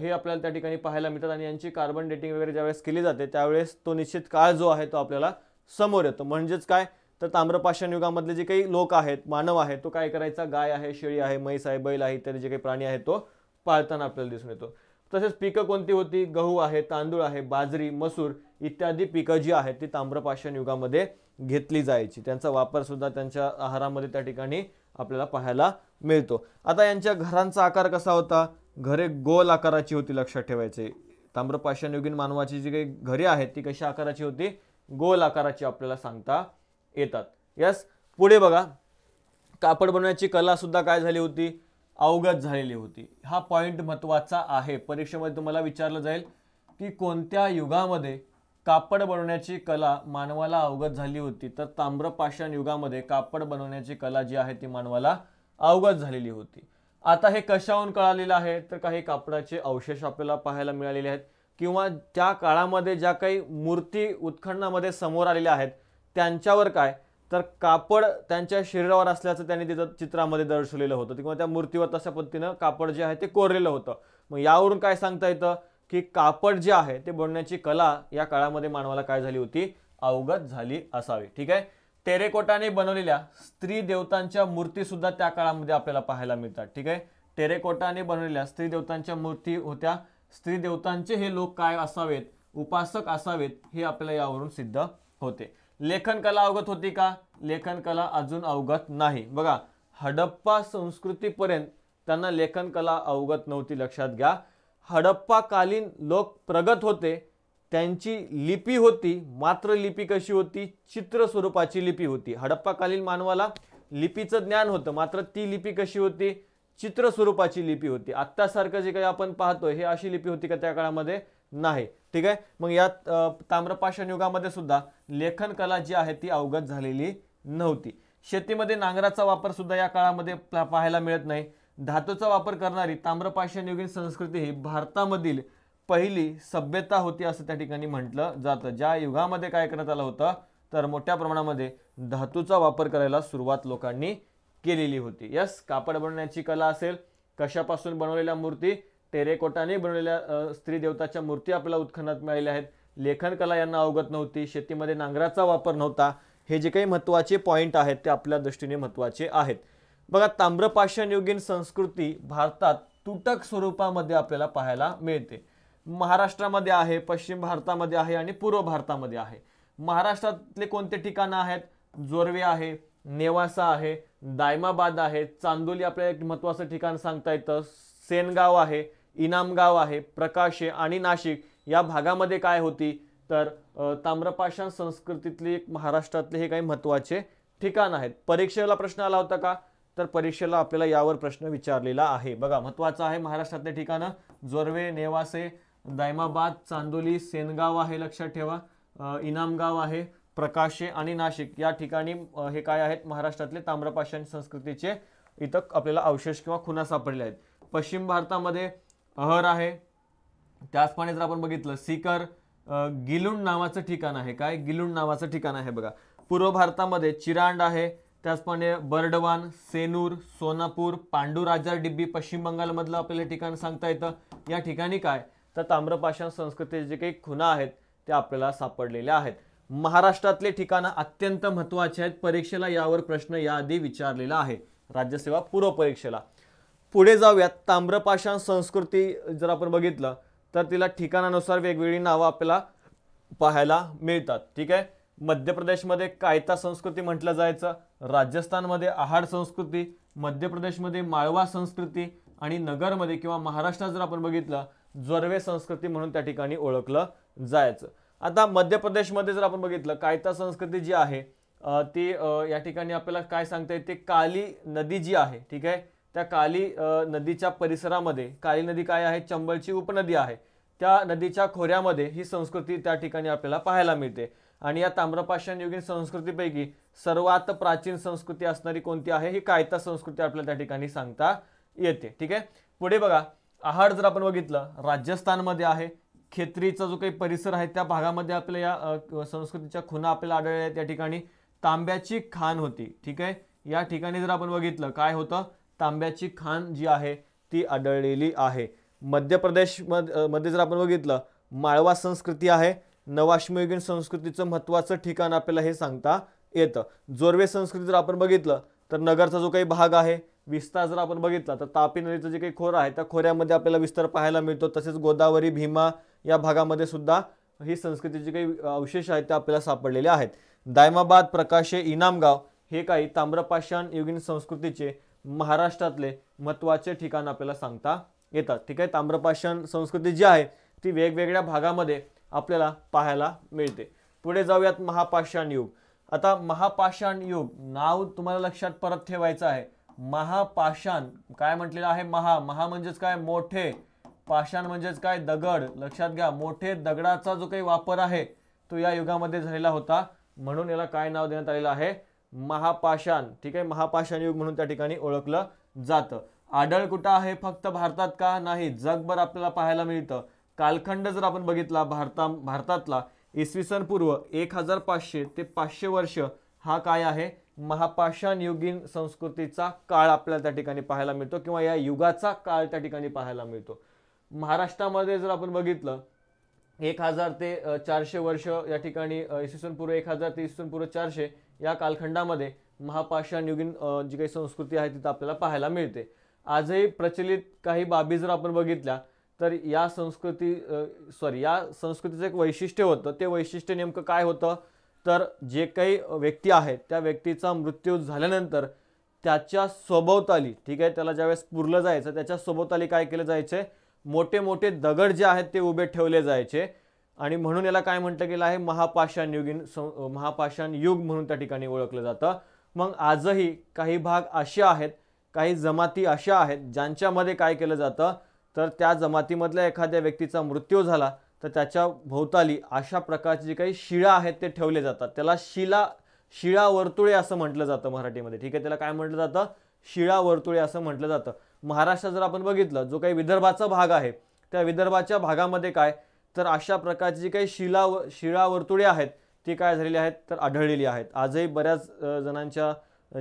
हे आपल्याला त्या ठिकाणी पाहायला मिळतात आणि यांची कार्बन डेटिंग वगैरे ज्यावेळेस केली जाते त्यावेळेस तो निश्चित काळ जो आहे तो आपल्याला समोर येतो म्हणजेच काय तर ताम्रपाषाण युगामधले जे काही लोक आहेत मानव आहे तो काय करायचा गाय आहे शेळी आहे म्हैस आहे बैल आहे इत्यादी जे काही प्राणी आहेत तो पाळताना आपल्याला दिसून येतो तसेच पिकं कोणती होती गहू आहे तांदूळ आहे बाजरी मसूर इत्यादी पिकं जी आहेत ती ताम्रपाषाण युगामध्ये घेतली जायची त्यांचा वापरसुद्धा त्यांच्या आहारामध्ये त्या ठिकाणी आपल्याला पाहायला मिळतो आता यांच्या घरांचा आकार कसा होता घरे गोल आकाराची होती लक्षात ठेवायचे युगीन मानवाची जी काही घरे आहेत ती कशा आकाराची होती गोल आकाराची आपल्याला सांगता येतात यस पुढे बघा कापड बनवण्याची कला सुद्धा काय झाली होती अवगत झालेली होती हा पॉईंट महत्त्वाचा आहे परीक्षेमध्ये तुम्हाला विचारलं जाईल की कोणत्या युगामध्ये कापड बनवण्याची कला मानवाला अवगत झाली होती तर ताम्रपाषाण युगामध्ये कापड बनवण्याची कला जी आहे ती मानवाला अवगत झालेली होती आता हे कशाहून कळालेलं आहे तर काही कापडाचे अवशेष आपल्याला पाहायला मिळालेले आहेत किंवा त्या काळामध्ये ज्या काही मूर्ती उत्खननामध्ये समोर आलेल्या आहेत त्यांच्यावर काय तर कापड त्यांच्या शरीरावर असल्याचं त्यांनी तिथं चित्रामध्ये दर्शवलेलं होतं किंवा त्या मूर्तीवर तशा पद्धतीनं कापड जे आहे ते कोरलेलं होतं मग यावरून काय सांगता येतं की कापड जे आहे ते बनण्याची कला या काळामध्ये मानवाला काय झाली होती अवगत झाली असावी ठीक आहे टेरेकोटाने बनवलेल्या स्त्री देवतांच्या मूर्तीसुद्धा त्या काळामध्ये आपल्याला पाहायला मिळतात ठीक आहे टेरेकोटाने बनवलेल्या स्त्री देवतांच्या मूर्ती होत्या स्त्री देवतांचे हे लोक काय असावेत उपासक असावेत हे आपल्याला यावरून सिद्ध होते लेखन कला अवगत होती का लेखन कला अजून अवगत नाही बघा हडप्पा संस्कृतीपर्यंत त्यांना लेखन कला अवगत नव्हती लक्षात घ्या हडप्पाकालीन लोक प्रगत होते त्यांची लिपी होती मात्र लिपी कशी होती चित्र स्वरूपाची लिपी होती हडप्पाकालीन मानवाला लिपीचं ज्ञान होतं मात्र ती लिपी कशी होती चित्र स्वरूपाची लिपी होती आत्तासारखं जे काही आपण पाहतो हे अशी लिपी होती का त्या काळामध्ये नाही ठीक आहे मग यात ताम्रपाषाण युगामध्ये सुद्धा लेखन कला जी आहे ती अवगत झालेली नव्हती शेतीमध्ये नांगराचा वापर सुद्धा या काळामध्ये पाहायला मिळत नाही धातूचा वापर करणारी ताम्रपाषाणयुगीन संस्कृती ही भारतामधील पहिली सभ्यता होती असं त्या ठिकाणी म्हटलं जातं ज्या युगामध्ये काय करण्यात आलं होतं तर मोठ्या प्रमाणामध्ये धातूचा वापर करायला सुरुवात लोकांनी केलेली होती यस कापड बनवण्याची कला असेल कशापासून बनवलेल्या मूर्ती टेरेकोटाने बनवलेल्या स्त्री देवताच्या मूर्ती आपल्याला उत्खनात मिळालेल्या आहेत लेखनकला यांना अवगत नव्हती शेतीमध्ये नांगराचा वापर नव्हता हे जे काही महत्त्वाचे पॉईंट आहेत ते आपल्या दृष्टीने महत्त्वाचे आहेत बघा युगीन संस्कृती भारतात तुटक स्वरूपामध्ये आपल्याला पाहायला मिळते महाराष्ट्रामध्ये आहे पश्चिम भारतामध्ये आहे आणि पूर्व भारतामध्ये आहे महाराष्ट्रातले कोणते ठिकाणं आहेत जोरवे आहे नेवासा आहे दायमाबाद आहे चांदोली आपल्याला एक महत्त्वाचं ठिकाण सांगता येतं सेनगाव आहे इनामगाव आहे प्रकाशे आणि नाशिक या भागामध्ये काय होती तर ताम्रपाषाण संस्कृतीतली एक महाराष्ट्रातले हे काही महत्त्वाचे ठिकाण आहेत परीक्षेला प्रश्न आला होता का तर परीक्षेला आपल्याला यावर प्रश्न विचारलेला आहे बघा महत्त्वाचा आहे महाराष्ट्रातले ठिकाणं जोरवे नेवासे दायमाबाद चांदोली सेनगाव आहे लक्षात ठेवा इनामगाव आहे प्रकाशे आणि नाशिक या ठिकाणी हे काय आहेत महाराष्ट्रातले ताम्रपाषाण संस्कृतीचे इथं आपल्याला अवशेष किंवा खुना सापडले आहेत पश्चिम भारतामध्ये अहर आहे त्याचप्रमाणे जर आपण बघितलं सीकर गिलुंड नावाचं ठिकाण आहे काय गिलुंड नावाचं ठिकाण आहे बघा पूर्व भारतामध्ये चिरांड आहे त्याचप्रमाणे बर्डवान सेनूर सोनापूर पांडुराजा डिब्बी पश्चिम बंगालमधलं आपल्याला ठिकाण सांगता येतं या ठिकाणी काय तर ताम्रपाषाण संस्कृतीचे जे काही खुणा आहेत ते आपल्याला सापडलेल्या आहेत महाराष्ट्रातले ठिकाणं अत्यंत महत्त्वाचे आहेत परीक्षेला यावर प्रश्न याआधी विचारलेला आहे राज्यसेवा पूर्व परीक्षेला पुढे जाऊयात ताम्रपाषाण संस्कृती जर आपण बघितलं तर तिला ठिकाणानुसार वेगवेगळी नावं आपल्याला पाहायला मिळतात ठीक आहे मध्य प्रदेशमध्ये कायता संस्कृती म्हटलं जायचं राजस्थानमध्ये आहाड संस्कृती मध्य प्रदेशमध्ये माळवा संस्कृती आणि नगरमध्ये किंवा महाराष्ट्रात जर आपण बघितलं ज्वर्वे संस्कृती म्हणून त्या ठिकाणी ओळखलं जायचं आता मध्य प्रदेशमध्ये जर आपण बघितलं कायता संस्कृती जी आहे ती या ठिकाणी आपल्याला काय सांगता येते काली नदी जी आहे ठीक आहे त्या काली नदीच्या परिसरामध्ये काली नदी काय आहे चंबळची उपनदी आहे त्या नदीच्या खोऱ्यामध्ये ही संस्कृती त्या ठिकाणी आपल्याला पाहायला मिळते आणि या ताम्रपाषाण युगीन संस्कृतीपैकी सर्वात प्राचीन संस्कृती असणारी कोणती आहे ही कायता संस्कृती आपल्याला त्या ठिकाणी सांगता येते ठीक आहे पुढे बघा आहार जर आपण बघितलं राजस्थानमध्ये आहे खेत्रीचा जो काही परिसर आहे त्या भागामध्ये आपल्या या संस्कृतीच्या खुना आपल्याला आढळल्या त्या ठिकाणी तांब्याची खाण होती ठीक आहे या ठिकाणी जर आपण बघितलं काय होतं तांब्याची खाण जी आहे ती आढळलेली आहे मध्य प्रदेशमध मध्ये जर आपण बघितलं माळवा संस्कृती आहे नवाश्मयुगीन संस्कृतीचं महत्त्वाचं ठिकाण आपल्याला हे सांगता येतं जोरवे संस्कृती जर आपण बघितलं तर नगरचा जो काही भाग आहे विस्तार जर आपण बघितला तर तापी नदीचं जे काही खोरं आहे त्या खोऱ्यामध्ये आपल्याला विस्तार पाहायला मिळतो तसेच गोदावरी भीमा या भागामध्ये सुद्धा ही संस्कृतीचे काही अवशेष आहेत ते आपल्याला सापडलेले आहेत दायमाबाद प्रकाशे इनामगाव हे काही ताम्रपाषाण युगीन संस्कृतीचे महाराष्ट्रातले महत्त्वाचे ठिकाण आपल्याला सांगता येतात ठीक आहे ताम्रपाषाण संस्कृती जी आहे ती वेगवेगळ्या भागामध्ये आपल्याला पाहायला मिळते पुढे जाऊयात महापाषाण युग आता महापाषाण युग नाव तुम्हाला लक्षात परत ठेवायचं आहे महापाषाण काय म्हटलेलं आहे महा महा म्हणजेच काय मोठे पाषाण म्हणजेच काय दगड लक्षात घ्या मोठे दगडाचा जो काही वापर आहे तो या युगामध्ये झालेला होता म्हणून याला काय नाव देण्यात आलेलं आहे महापाषाण ठीक आहे महापाषाण युग म्हणून त्या ठिकाणी ओळखलं जातं आढळ कुठं आहे फक्त भारतात का नाही जगभर आपल्याला पाहायला मिळतं कालखंड जर आपण बघितला भारता भारतातला इसवी सन पूर्व एक हजार पाचशे ते पाचशे वर्ष हा काय आहे महापाषाण युगीन संस्कृतीचा काळ आपल्याला त्या ठिकाणी पाहायला मिळतो किंवा या युगाचा काळ त्या ठिकाणी पाहायला मिळतो महाराष्ट्रामध्ये जर आपण बघितलं एक हजार ते चारशे वर्ष या ठिकाणी इसवी सन पूर्व एक हजार ते इसवी सन पूर्व चारशे या कालखंडामध्ये महापाषाणयुगीन जी काही संस्कृती आहे तिथं आपल्याला पाहायला मिळते आजही प्रचलित काही बाबी जर आपण बघितल्या तर या संस्कृती सॉरी या संस्कृतीचं एक वैशिष्ट्य होतं ते वैशिष्ट्य नेमकं काय होतं तर जे काही व्यक्ती आहेत त्या व्यक्तीचा मृत्यू झाल्यानंतर त्याच्या स्वभोवताली ठीक आहे त्याला ज्यावेळेस पुरलं जायचं त्याच्या स्वभोवताली काय केलं जायचं मोठे मोठे दगड जे आहेत ते उभे ठेवले जायचे आणि म्हणून याला काय म्हटलं गेलं आहे महापाषाण युगीन महापाषाण युग म्हणून त्या ठिकाणी ओळखलं जातं मग आजही काही भाग असे आहेत काही जमाती अशा आहेत ज्यांच्यामध्ये काय केलं जातं तर त्या जमातीमधल्या एखाद्या व्यक्तीचा मृत्यू झाला तर त्याच्या भोवताली अशा प्रकारची जी काही शिळा आहेत ते ठेवले जातात त्याला शिला शिळा वर्तुळे असं म्हटलं जातं मराठीमध्ये ठीक आहे त्याला काय म्हटलं जातं शिळा वर्तुळे असं म्हटलं जातं महाराष्ट्रात जर आपण बघितलं जो काही विदर्भाचा भाग आहे त्या विदर्भाच्या भागामध्ये काय तर अशा प्रकारची जी काही शिला व शिळा वर्तुळे आहेत ती काय झालेली आहेत तर आढळलेली आहेत आजही बऱ्याच जणांच्या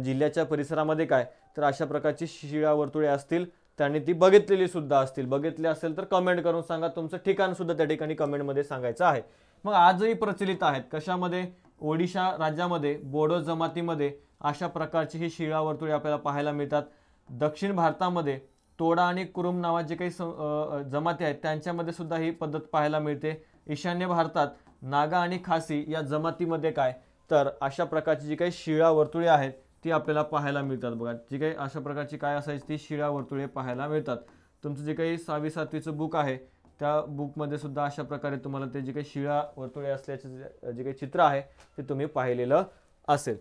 जिल्ह्याच्या परिसरामध्ये काय तर अशा प्रकारची शिळा वर्तुळे असतील त्यांनी ती बघितलेली सुद्धा असतील बघितली असेल तर कमेंट करून सांगा तुमचं ठिकाण सुद्धा त्या ठिकाणी कमेंटमध्ये सांगायचं आहे मग आजही प्रचलित आहेत कशामध्ये ओडिशा राज्यामध्ये बोडो जमातीमध्ये अशा प्रकारची ही शिळा वर्तुळे आपल्याला पाहायला मिळतात दक्षिण भारतामध्ये तोडा आणि कुरुम नावात जे काही जमाती आहेत त्यांच्यामध्ये सुद्धा ही पद्धत पाहायला मिळते ईशान्य भारतात नागा आणि खासी या जमातीमध्ये काय तर अशा प्रकारची जी काही शिळा वर्तुळे आहेत ती आपल्याला पाहायला मिळतात बघा जी काही अशा प्रकारची काय असायची ती शिळा वर्तुळे पाहायला मिळतात तुमचं जे काही सावी सातवीचं बुक आहे त्या बुकमध्ये सुद्धा अशा प्रकारे तुम्हाला ते जे काही शिळा वर्तुळे असल्याचे जे काही चित्र आहे ते तुम्ही पाहिलेलं असेल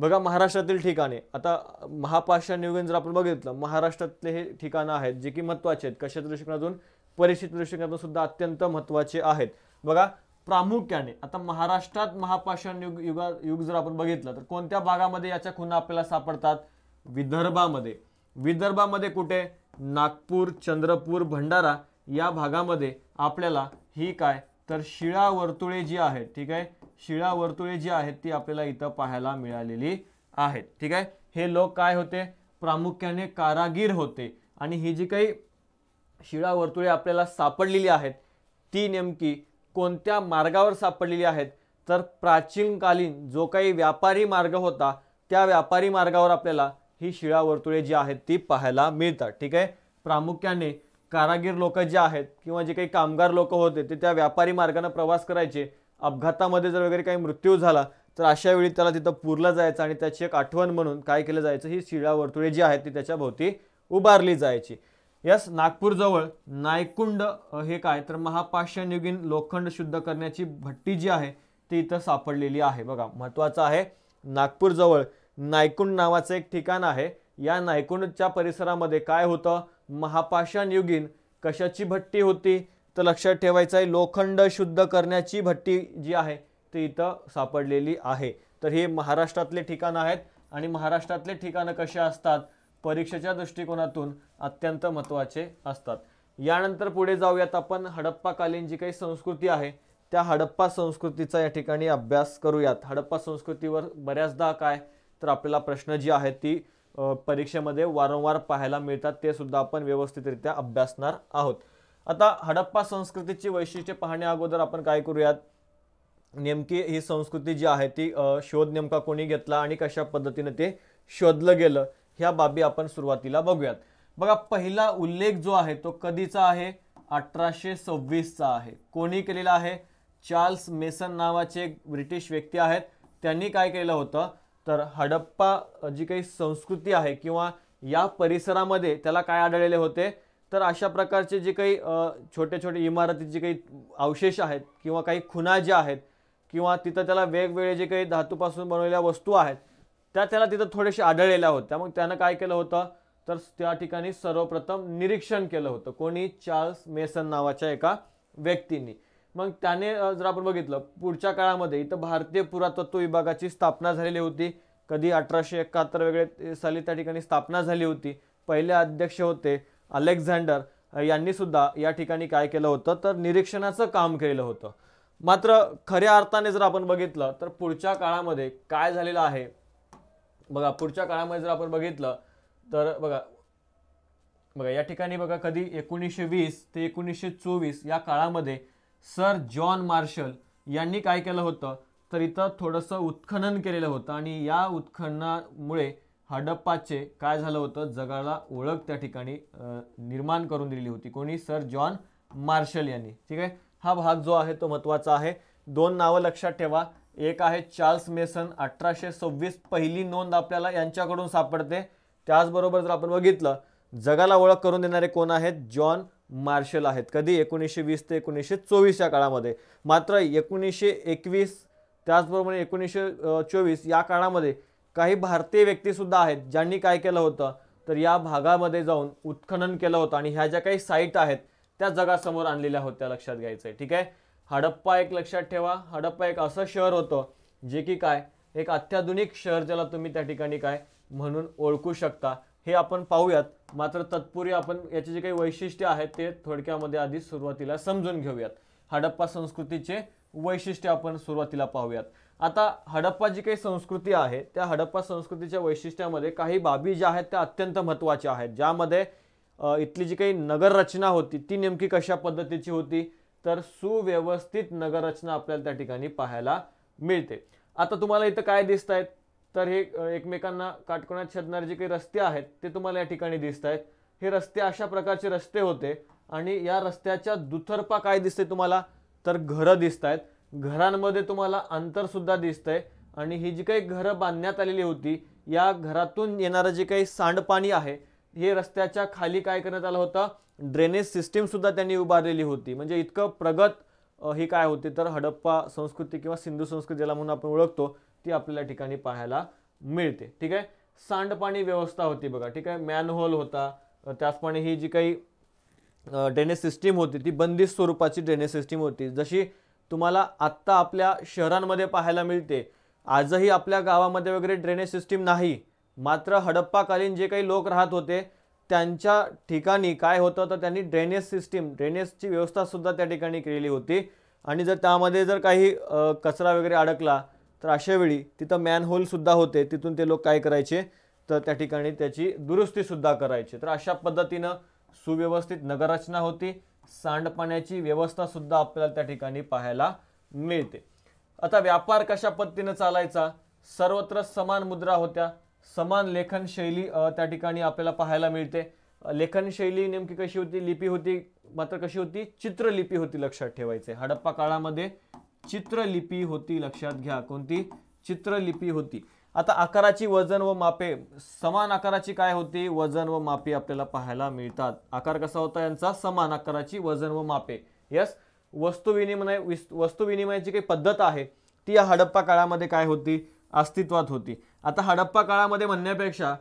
बघा महाराष्ट्रातील ठिकाणे आता महापाषाण जर आपण बघितलं महाराष्ट्रातले हे ठिकाणं आहेत जे की महत्त्वाचे आहेत कशा दृष्टिकोनातून परिषद दृष्टिकोनातून सुद्धा अत्यंत महत्त्वाचे आहेत बघा प्रामुख्याने आता महाराष्ट्रात महापाषाण युग युगा युग जर आपण बघितलं तर कोणत्या भागामध्ये याच्या खुना आपल्याला सापडतात विदर्भामध्ये विदर्भामध्ये कुठे नागपूर चंद्रपूर भंडारा या भागामध्ये आपल्याला ही काय तर शिळा वर्तुळे जी आहेत ठीक आहे शिळा वर्तुळे जी आहेत ती आपल्याला इथं पाहायला मिळालेली आहेत ठीक आहे हे लोक काय होते प्रामुख्याने कारागीर होते आणि ही जी काही शिळा वर्तुळे आपल्याला सापडलेली आहेत ती नेमकी कोणत्या मार्गावर सापडलेली आहेत तर प्राचीनकालीन जो काही व्यापारी मार्ग होता त्या व्यापारी मार्गावर आपल्याला ही शिळा वर्तुळे जी आहेत ती पाहायला मिळतात ठीक आहे प्रामुख्याने कारागीर लोक जे आहेत किंवा जे काही कामगार लोक होते ते त्या व्यापारी मार्गाने प्रवास करायचे अपघातामध्ये जर वगैरे काही मृत्यू झाला तर अशा वेळी त्याला तिथं पुरला जायचं आणि त्याची एक आठवण म्हणून काय केलं जायचं ही शिळा वर्तुळे जी आहेत ती त्याच्या भोवती उभारली जायची यस नागपूरजवळ नायकुंड हे काय तर महापाषाणयुगीन लोखंड शुद्ध करण्याची भट्टी जी आहे ती इथं सापडलेली आहे बघा महत्त्वाचं आहे नागपूरजवळ नायकुंड नावाचं एक ठिकाण आहे या नायकुंडच्या परिसरामध्ये काय होतं महापाषाणयुगीन कशाची भट्टी होती तर लक्षात ठेवायचं आहे लोखंड शुद्ध करण्याची भट्टी जी आहे ती इथं सापडलेली आहे तर हे महाराष्ट्रातले ठिकाणं आहेत आणि महाराष्ट्रातले ठिकाणं कसे असतात परीक्षेच्या दृष्टिकोनातून अत्यंत महत्त्वाचे असतात यानंतर पुढे जाऊयात आपण हडप्पाकालीन जी काही संस्कृती आहे त्या हडप्पा संस्कृतीचा या ठिकाणी अभ्यास करूयात हडप्पा संस्कृतीवर बऱ्याचदा काय तर आपल्याला प्रश्न जी आहेत ती परीक्षेमध्ये वारंवार पाहायला मिळतात ते सुद्धा आपण व्यवस्थितरित्या अभ्यासणार आहोत आता हडप्पा संस्कृतीची वैशिष्ट्ये पाहण्या अगोदर आपण काय करूयात नेमकी ही संस्कृती जी आहे ती शोध नेमका कोणी घेतला आणि कशा पद्धतीने ते शोधलं गेलं ह्या बाबी आपण सुरुवातीला बघूयात बघा पहिला उल्लेख जो आहे तो कधीचा आहे अठराशे सव्वीसचा आहे कोणी केलेला आहे चार्ल्स मेसन नावाचे एक ब्रिटिश व्यक्ती आहेत त्यांनी काय केलं होतं तर हडप्पा जी काही संस्कृती आहे किंवा या परिसरामध्ये त्याला काय आढळलेले होते तर अशा प्रकारचे जे काही छोटे छोटे इमारतीचे काही अवशेष आहेत किंवा काही खुना ज्या आहेत किंवा तिथं त्याला वेगवेगळे जे काही धातूपासून बनवलेल्या वस्तू आहेत त्या त्याला तिथं थोडेसे आढळलेल्या होत्या मग त्यानं काय केलं होतं तर त्या ठिकाणी सर्वप्रथम निरीक्षण केलं होतं कोणी चार्ल्स मेसन नावाच्या एका व्यक्तींनी मग त्याने जर आपण बघितलं पुढच्या काळामध्ये इथं भारतीय पुरातत्व विभागाची स्थापना झालेली होती कधी अठराशे एकाहत्तर वेगळे साली त्या ठिकाणी स्थापना झाली होती पहिले अध्यक्ष होते अलेक्झांडर यांनी सुद्धा या ठिकाणी काय केलं होतं तर निरीक्षणाचं काम केलं होतं मात्र खऱ्या अर्थाने जर आपण बघितलं तर पुढच्या काळामध्ये काय झालेलं आहे बघा पुढच्या काळामध्ये जर आपण बघितलं तर बघा बघा या ठिकाणी बघा कधी एकोणीसशे वीस ते एकोणीसशे चोवीस या काळामध्ये सर जॉन मार्शल यांनी काय केलं होतं तर इथं थोडंसं उत्खनन केलेलं होतं आणि या उत्खननामुळे हडप्पाचे काय झालं होतं जगाला ओळख त्या ठिकाणी निर्माण करून दिली होती कोणी सर जॉन मार्शल यांनी ठीक आहे हा भाग जो आहे तो महत्त्वाचा आहे दोन नावं लक्षात ठेवा एक आहे चार्ल्स मेसन अठराशे सव्वीस पहिली नोंद आपल्याला यांच्याकडून सापडते त्याचबरोबर जर आपण बघितलं जगाला ओळख करून देणारे कोण आहेत जॉन मार्शल आहेत कधी एकोणीसशे वीस ते एकोणीसशे चोवीस या काळामध्ये मात्र एकोणीसशे एकवीस त्याचबरोबर एकोणीसशे चोवीस या काळामध्ये काही भारतीय व्यक्तीसुद्धा आहेत ज्यांनी काय केलं होतं तर या भागामध्ये जाऊन उत्खनन केलं होतं आणि ह्या ज्या काही साईट आहेत त्या जगासमोर आणलेल्या होत्या लक्षात घ्यायचं आहे ठीक आहे हडप्पा एक लक्षात ठेवा हडप्पा एक असं शहर होतं जे की काय एक अत्याधुनिक शहर ज्याला तुम्ही त्या ठिकाणी काय म्हणून ओळखू शकता हे आपण पाहूयात मात्र तत्पूर्वी आपण याचे जे काही वैशिष्ट्य आहेत ते थोडक्यामध्ये आधी सुरुवातीला समजून घेऊयात हडप्पा संस्कृतीचे वैशिष्ट्य आपण सुरुवातीला पाहूयात आता हडप्पा जी काही संस्कृती आहे त्या हडप्पा संस्कृतीच्या वैशिष्ट्यामध्ये काही बाबी ज्या आहेत त्या अत्यंत महत्त्वाच्या आहेत ज्यामध्ये इथली जी काही नगररचना होती ती नेमकी कशा पद्धतीची होती तर सुव्यवस्थित नगररचना आपल्याला त्या ठिकाणी पाहायला मिळते आता तुम्हाला इथं काय दिसत आहेत तर हे एकमेकांना काटकोणात छेदणारे जे काही रस्ते आहेत ते तुम्हाला या ठिकाणी दिसत आहेत हे रस्ते अशा प्रकारचे रस्ते होते आणि या रस्त्याच्या दुथर्पा काय दिसते तुम्हाला तर घरं दिसत आहेत घरांमध्ये तुम्हाला अंतरसुद्धा दिसतंय आणि ही जी काही घरं बांधण्यात आलेली होती या घरातून येणारं जे काही सांडपाणी आहे हे रस्त्याच्या खाली काय करण्यात आलं होतं ड्रेनेज सिस्टीमसुद्धा त्यांनी उभारलेली होती म्हणजे इतकं प्रगत ही काय होती तर हडप्पा संस्कृती किंवा सिंधू संस्कृती ज्याला म्हणून आपण ओळखतो ती आपल्याला ठिकाणी पाहायला मिळते ठीक आहे सांडपाणी व्यवस्था होती बघा ठीक आहे मॅनहोल होता त्याचप्रमाणे ही जी काही ड्रेनेज सिस्टीम होती ती बंदिस्त स्वरूपाची ड्रेनेज सिस्टीम होती जशी तुम्हाला आत्ता आपल्या शहरांमध्ये पाहायला मिळते आजही आपल्या गावामध्ये वगैरे ड्रेनेज सिस्टीम नाही मात्र हडप्पाकालीन जे काही लोक राहत होते त्यांच्या ठिकाणी काय होतं तर त्यांनी ड्रेनेज सिस्टीम ड्रेनेजची व्यवस्थासुद्धा त्या ठिकाणी केलेली होती आणि जर त्यामध्ये जर काही कचरा वगैरे अडकला तर अशावेळी तिथं मॅनहोलसुद्धा होते तिथून ते लोक काय करायचे तर त्या ठिकाणी त्याची दुरुस्तीसुद्धा करायची तर अशा पद्धतीनं सुव्यवस्थित नगररचना होती सांडपाण्याची व्यवस्था सुद्धा आपल्याला त्या ठिकाणी पाहायला मिळते आता व्यापार कशा पद्धतीनं चालायचा सर्वत्र समान मुद्रा होत्या समान लेखनशैली त्या ठिकाणी आपल्याला पाहायला मिळते लेखनशैली नेमकी कशी होती लिपी होती मात्र कशी होती चित्रलिपी होती लक्षात ठेवायचे हडप्पा काळामध्ये चित्रलिपी होती लक्षात घ्या कोणती चित्रलिपी होती आता आकाराची वजन व मापे समान आकाराची काय होती वजन व मापे आपल्याला पाहायला मिळतात आकार कसा होता यांचा समान आकाराची वजन व मापे यस वस्तुविनिमय वस्तुविनिमयाची काही पद्धत आहे ती या हडप्पा काळामध्ये काय होती अस्तित्वात होती आता हडप्पा काळामध्ये म्हणण्यापेक्षा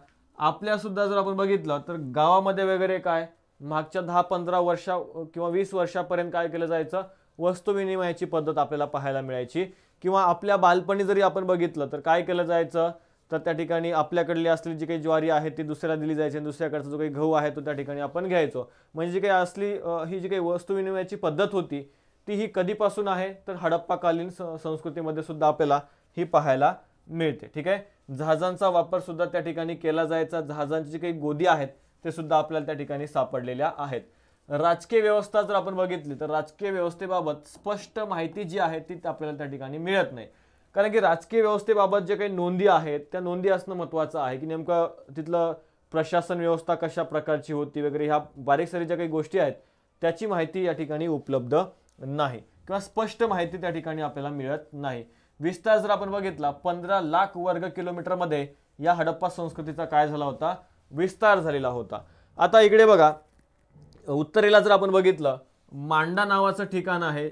आपल्यासुद्धा जर आपण बघितलं तर गावामध्ये वगैरे काय मागच्या दहा पंधरा वर्षा किंवा वीस वर्षापर्यंत काय केलं जायचं वस्तुविनिमयाची पद्धत आपल्याला पाहायला मिळायची किंवा आपल्या बालपणी जरी आपण बघितलं तर काय केलं जायचं तर त्या ठिकाणी आपल्याकडली असलेली जी काही ज्वारी आहे ती दुसऱ्याला दिली जायची आणि दुसऱ्याकडचा जो काही गहू आहे तो त्या ठिकाणी आपण घ्यायचो म्हणजे जी काही असली ही जी काही वस्तुविनिमयाची पद्धत होती ती ही कधीपासून आहे तर हडप्पाकालीन संस्कृतीमध्ये सुद्धा आपल्याला ही पाहायला मिळते ठीक आहे जहाजांचा वापर सुद्धा त्या ठिकाणी केला जायचा जहाजांची जी काही गोदी आहेत ते सुद्धा आपल्याला त्या ठिकाणी सापडलेल्या आहेत राजकीय व्यवस्था जर आपण बघितली तर राजकीय व्यवस्थेबाबत स्पष्ट माहिती जी आहे ती आपल्याला त्या ठिकाणी मिळत नाही कारण की राजकीय व्यवस्थेबाबत जे काही नोंदी आहेत त्या नोंदी असणं महत्त्वाचं आहे की नेमकं तिथलं प्रशासन व्यवस्था कशा प्रकारची होती वगैरे ह्या बारीक सारी ज्या काही गोष्टी आहेत त्याची माहिती या ठिकाणी उपलब्ध नाही किंवा स्पष्ट माहिती त्या ठिकाणी आपल्याला मिळत नाही विस्तार जर आपण बघितला पंधरा लाख वर्ग किलोमीटरमध्ये या हडप्पा संस्कृतीचा काय झाला होता विस्तार झालेला होता आता इकडे बघा उत्तरेला जर आपण बघितलं मांडा नावाचं ठिकाण आहे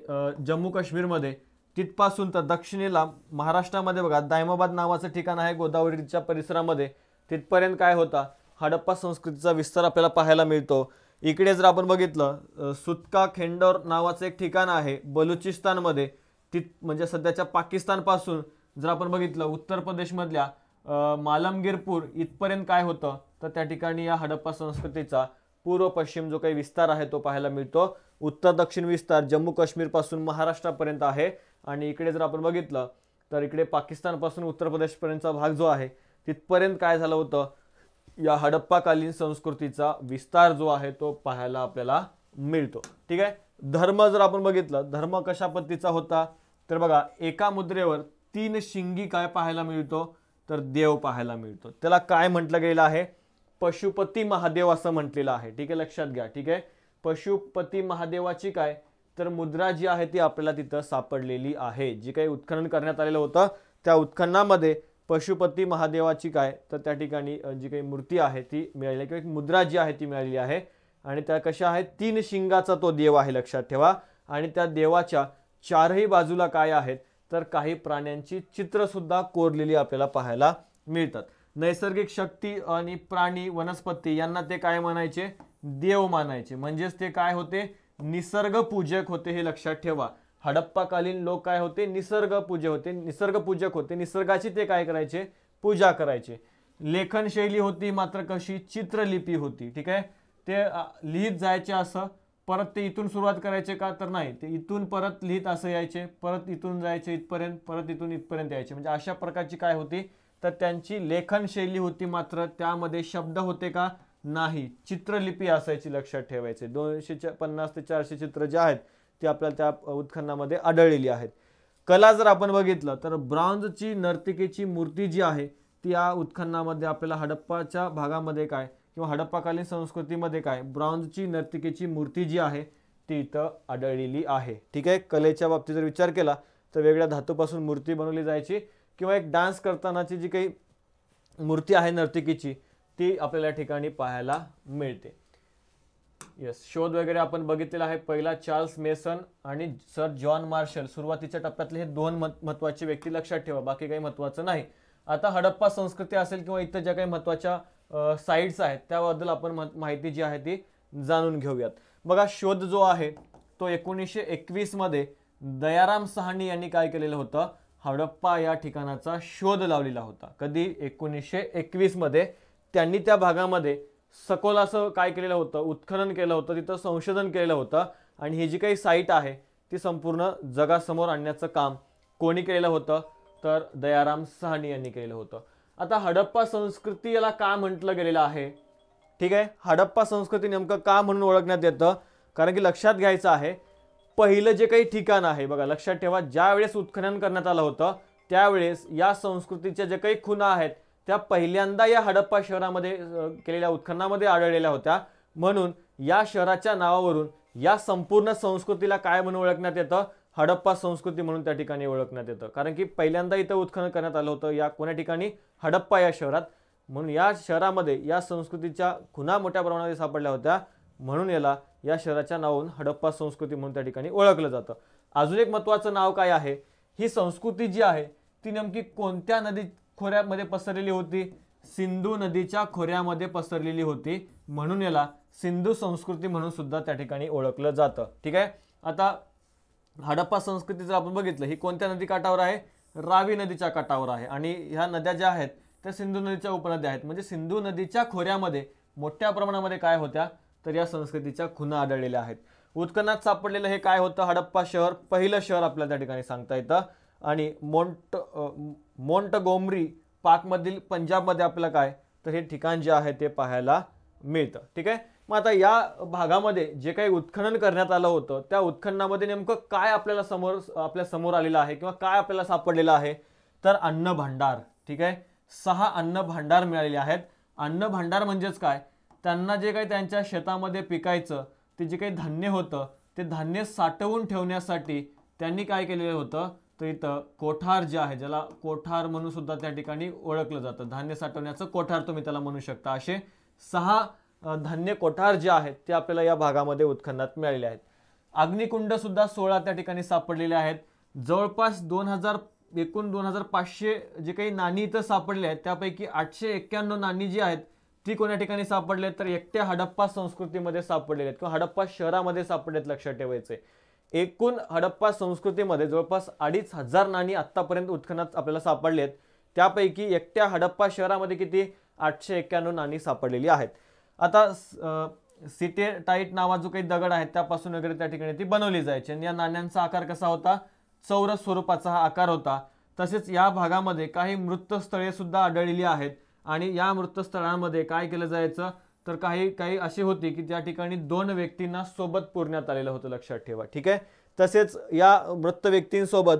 जम्मू काश्मीरमध्ये तिथपासून तर दक्षिणेला महाराष्ट्रामध्ये बघा दायमाबाद नावाचं ठिकाण आहे गोदावरीच्या परिसरामध्ये तिथपर्यंत काय होता हडप्पा संस्कृतीचा विस्तार आपल्याला पाहायला मिळतो इकडे जर आपण बघितलं सुतका खेंडोर नावाचं एक ठिकाण आहे बलुचिस्तानमध्ये तिथ म्हणजे सध्याच्या पाकिस्तानपासून जर आपण बघितलं उत्तर प्रदेशमधल्या मालमगीरपूर इथपर्यंत काय होतं तर त्या ठिकाणी या हडप्पा संस्कृतीचा पूर्व पश्चिम जो काही विस्तार आहे तो पाहायला मिळतो उत्तर दक्षिण विस्तार जम्मू काश्मीरपासून महाराष्ट्रापर्यंत आहे आणि इकडे जर आपण बघितलं तर इकडे पाकिस्तानपासून उत्तर प्रदेशपर्यंतचा भाग जो आहे तिथपर्यंत काय झालं होतं या हडप्पाकालीन संस्कृतीचा विस्तार जो आहे तो पाहायला आपल्याला मिळतो ठीक आहे धर्म जर आपण बघितलं धर्म कशा पद्धतीचा होता तर बघा एका मुद्रेवर तीन शिंगी काय पाहायला मिळतो तर देव पाहायला मिळतो त्याला काय म्हटलं गेलं आहे पशुपती महादेव असं म्हटलेलं आहे ठीक आहे लक्षात घ्या ठीक आहे पशुपती महादेवाची काय तर मुद्रा जी आहे ती आपल्याला तिथं सापडलेली आहे जी काही उत्खनन करण्यात आलेलं होतं त्या उत्खननामध्ये पशुपती महादेवाची काय तर त्या ठिकाणी जी काही मूर्ती आहे ती मिळाली आहे किंवा एक मुद्रा जी आहे ती मिळालेली आहे आणि त्या कशा आहेत तीन शिंगाचा तो देव आहे लक्षात ठेवा आणि त्या देवाच्या चारही बाजूला काय आहेत तर काही प्राण्यांची चित्रसुद्धा कोरलेली आपल्याला पाहायला मिळतात नैसर्गिक शक्ती आणि प्राणी वनस्पती यांना ते काय मानायचे देव मानायचे म्हणजेच ते काय होते निसर्गपूजक होते हे लक्षात ठेवा हडप्पाकालीन लोक काय होते निसर्गपूजे होते निसर्गपूजक होते निसर्गाची ते काय करायचे पूजा करायचे लेखनशैली होती मात्र कशी चित्रलिपी होती ठीक आहे ते लिहित जायचे असं परत ते इथून सुरुवात करायचे का तर नाही ते इथून परत लिहित असं यायचे परत इथून जायचे इथपर्यंत परत इथून इथपर्यंत यायचे म्हणजे अशा प्रकारची काय होती तर त्यांची लेखनशैली होती मात्र त्यामध्ये शब्द होते का नाही चित्रलिपी असायची लक्षात ठेवायचे दोनशे पन्नास ते चारशे चित्र जे आहेत ती आपल्याला त्या उत्खननामध्ये आढळलेली आहेत कला जर आपण बघितलं तर ब्रॉन्झची नर्तिकेची मूर्ती जी आहे ती या उत्खननामध्ये आपल्याला हडप्पाच्या भागामध्ये काय किंवा हडप्पाकालीन संस्कृतीमध्ये काय ब्रॉन्झची नर्तिकेची मूर्ती जी आहे ती इथं आढळलेली आहे ठीक आहे कलेच्या बाबतीत जर विचार केला तर वेगळ्या धातूपासून मूर्ती बनवली जायची किंवा एक डान्स करतानाची जी काही मूर्ती आहे नर्तिकीची ती आपल्याला ठिकाणी पाहायला मिळते येस शोध वगैरे आपण बघितलेला आहे पहिला चार्ल्स मेसन आणि सर जॉन मार्शल सुरुवातीच्या टप्प्यातले हे दोन महत्त्वाचे व्यक्ती लक्षात ठेवा बाकी काही महत्वाचं नाही आता हडप्पा संस्कृती असेल किंवा इतर ज्या काही महत्त्वाच्या साईट्स आहेत त्याबद्दल आपण माहिती जी आहे ती जाणून घेऊयात बघा शोध जो आहे तो एकोणीसशे एकवीसमध्ये दयाराम सहानी यांनी काय केलेलं होतं हडप्पा या ठिकाणाचा शोध लावलेला होता कधी एकोणीसशे एकवीसमध्ये त्यांनी त्या भागामध्ये सखोल असं काय केलेलं होतं उत्खनन केलं होतं तिथं संशोधन केलेलं होतं आणि ही जी काही साईट आहे ती संपूर्ण जगासमोर आणण्याचं काम कोणी केलेलं होतं तर दयाराम सहानी यांनी केलेलं होतं आता हडप्पा संस्कृती याला का म्हटलं गेलेलं आहे ठीक आहे हडप्पा संस्कृती नेमकं का म्हणून ओळखण्यात येतं कारण की लक्षात घ्यायचं आहे पहिलं जे काही ठिकाण आहे बघा लक्षात ठेवा ज्यावेळेस उत्खनन करण्यात आलं होतं त्यावेळेस या संस्कृतीच्या ज्या काही खुणा आहेत त्या पहिल्यांदा या हडप्पा शहरामध्ये केलेल्या उत्खननामध्ये आढळलेल्या होत्या म्हणून या शहराच्या नावावरून या संपूर्ण संस्कृतीला काय म्हणून ओळखण्यात येतं हडप्पा संस्कृती म्हणून त्या ठिकाणी ओळखण्यात येतं कारण की पहिल्यांदा इथं उत्खनन करण्यात आलं होतं या कोण्या ठिकाणी हडप्पा या शहरात म्हणून या शहरामध्ये या संस्कृतीच्या खुणा मोठ्या प्रमाणामध्ये सापडल्या होत्या म्हणून याला या शहराच्या नावून हडप्पा संस्कृती म्हणून त्या ठिकाणी ओळखलं जातं अजून एक महत्त्वाचं नाव काय आहे ही संस्कृती जी आहे ती नेमकी कोणत्या नदी खोऱ्यामध्ये पसरलेली होती सिंधू नदीच्या खोऱ्यामध्ये पसरलेली होती म्हणून याला सिंधू संस्कृती म्हणून सुद्धा त्या ठिकाणी ओळखलं जातं ठीक आहे आता हडप्पा संस्कृती जर आपण बघितलं ही कोणत्या नदी काठावर आहे रावी नदीच्या काठावर आहे आणि ह्या नद्या ज्या आहेत त्या सिंधू नदीच्या उपनद्या आहेत म्हणजे सिंधू नदीच्या खोऱ्यामध्ये मोठ्या प्रमाणामध्ये काय होत्या तर या संस्कृतीच्या खुना आढळलेल्या आहेत उत्खनात सापडलेलं हे काय होतं हडप्पा शहर पहिलं शहर आपल्याला त्या ठिकाणी सांगता येतं आणि मोंट गोमरी पाकमधील पंजाबमध्ये आपलं काय तर हे ठिकाण जे आहे ते पाहायला मिळतं ठीक आहे मग आता या भागामध्ये जे काही उत्खनन करण्यात आलं होतं त्या उत्खननामध्ये नेमकं काय आपल्याला समोर आपल्या समोर आलेलं आहे किंवा काय आपल्याला सापडलेलं आहे तर अन्न भांडार ठीक आहे सहा अन्न भांडार मिळालेले आहेत अन्न भांडार म्हणजेच काय त्यांना जे काही त्यांच्या शेतामध्ये पिकायचं ते जे काही धान्य होतं ते धान्य साठवून ठेवण्यासाठी त्यांनी काय केलेलं होतं तर इथं कोठार जे आहे ज्याला कोठार म्हणून सुद्धा त्या ठिकाणी ओळखलं जातं धान्य साठवण्याचं कोठार तुम्ही त्याला म्हणू शकता असे सहा धान्य कोठार जे आहेत ते आपल्याला या भागामध्ये उत्खननात मिळाले आहेत अग्निकुंड सुद्धा सोळा त्या ठिकाणी सापडलेले आहेत जवळपास दोन हजार एकूण दोन हजार पाचशे जे काही नाणी इथं सापडले आहेत त्यापैकी आठशे एक्क्याण्णव नाणी जी आहेत ती कोणा ठिकाणी सापडलेत तर एकट्या हडप्पा संस्कृतीमध्ये सापडलेले आहेत किंवा हडप्पा शहरामध्ये सापडलेत लक्षात ठेवायचे एकूण हडप्पा संस्कृतीमध्ये जवळपास अडीच हजार नाणी आत्तापर्यंत उत्खनात आपल्याला सापडलेत त्यापैकी एकट्या हडप्पा शहरामध्ये किती आठशे एक्क्याण्णव नाणी सापडलेली आहेत आता सिटे टाईट नावा जो काही दगड आहे त्यापासून वगैरे त्या ठिकाणी ती बनवली जायची आणि या नाण्यांचा आकार कसा होता चौरस स्वरूपाचा हा आकार होता तसेच या भागामध्ये काही मृत सुद्धा आढळलेली आहेत आणि या मृतस्थळामध्ये काय केलं जायचं तर काही काही अशी होती की त्या ठिकाणी दोन व्यक्तींना सोबत पुरण्यात आलेलं होतं लक्षात ठेवा ठीक आहे तसेच या मृत व्यक्तींसोबत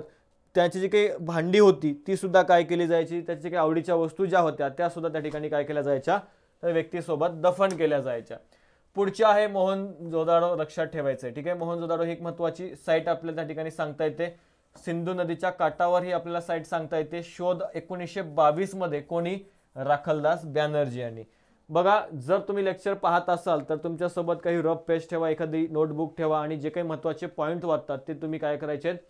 त्याची जी काही भांडी होती ती सुद्धा काय केली जायची त्याची काही आवडीच्या वस्तू ज्या होत्या त्या सुद्धा त्या ठिकाणी काय केल्या जायच्या तर व्यक्तीसोबत दफन केल्या जायच्या पुढच्या आहे मोहन जोदाडो लक्षात ठेवायचं आहे ठीक आहे मोहन जोदाडो ही एक महत्त्वाची साईट आपल्याला त्या ठिकाणी सांगता येते सिंधू नदीच्या काठावर ही आपल्याला साईट सांगता येते शोध एकोणीसशे बावीसमध्ये कोणी राखलदास बॅनर्जी यांनी बघा जर तुम्ही लेक्चर पाहत असाल तर तुमच्यासोबत काही रफ पेज ठेवा एखादी नोटबुक ठेवा आणि जे काही महत्त्वाचे पॉईंट वाटतात ते तुम्ही काय करायचे आहेत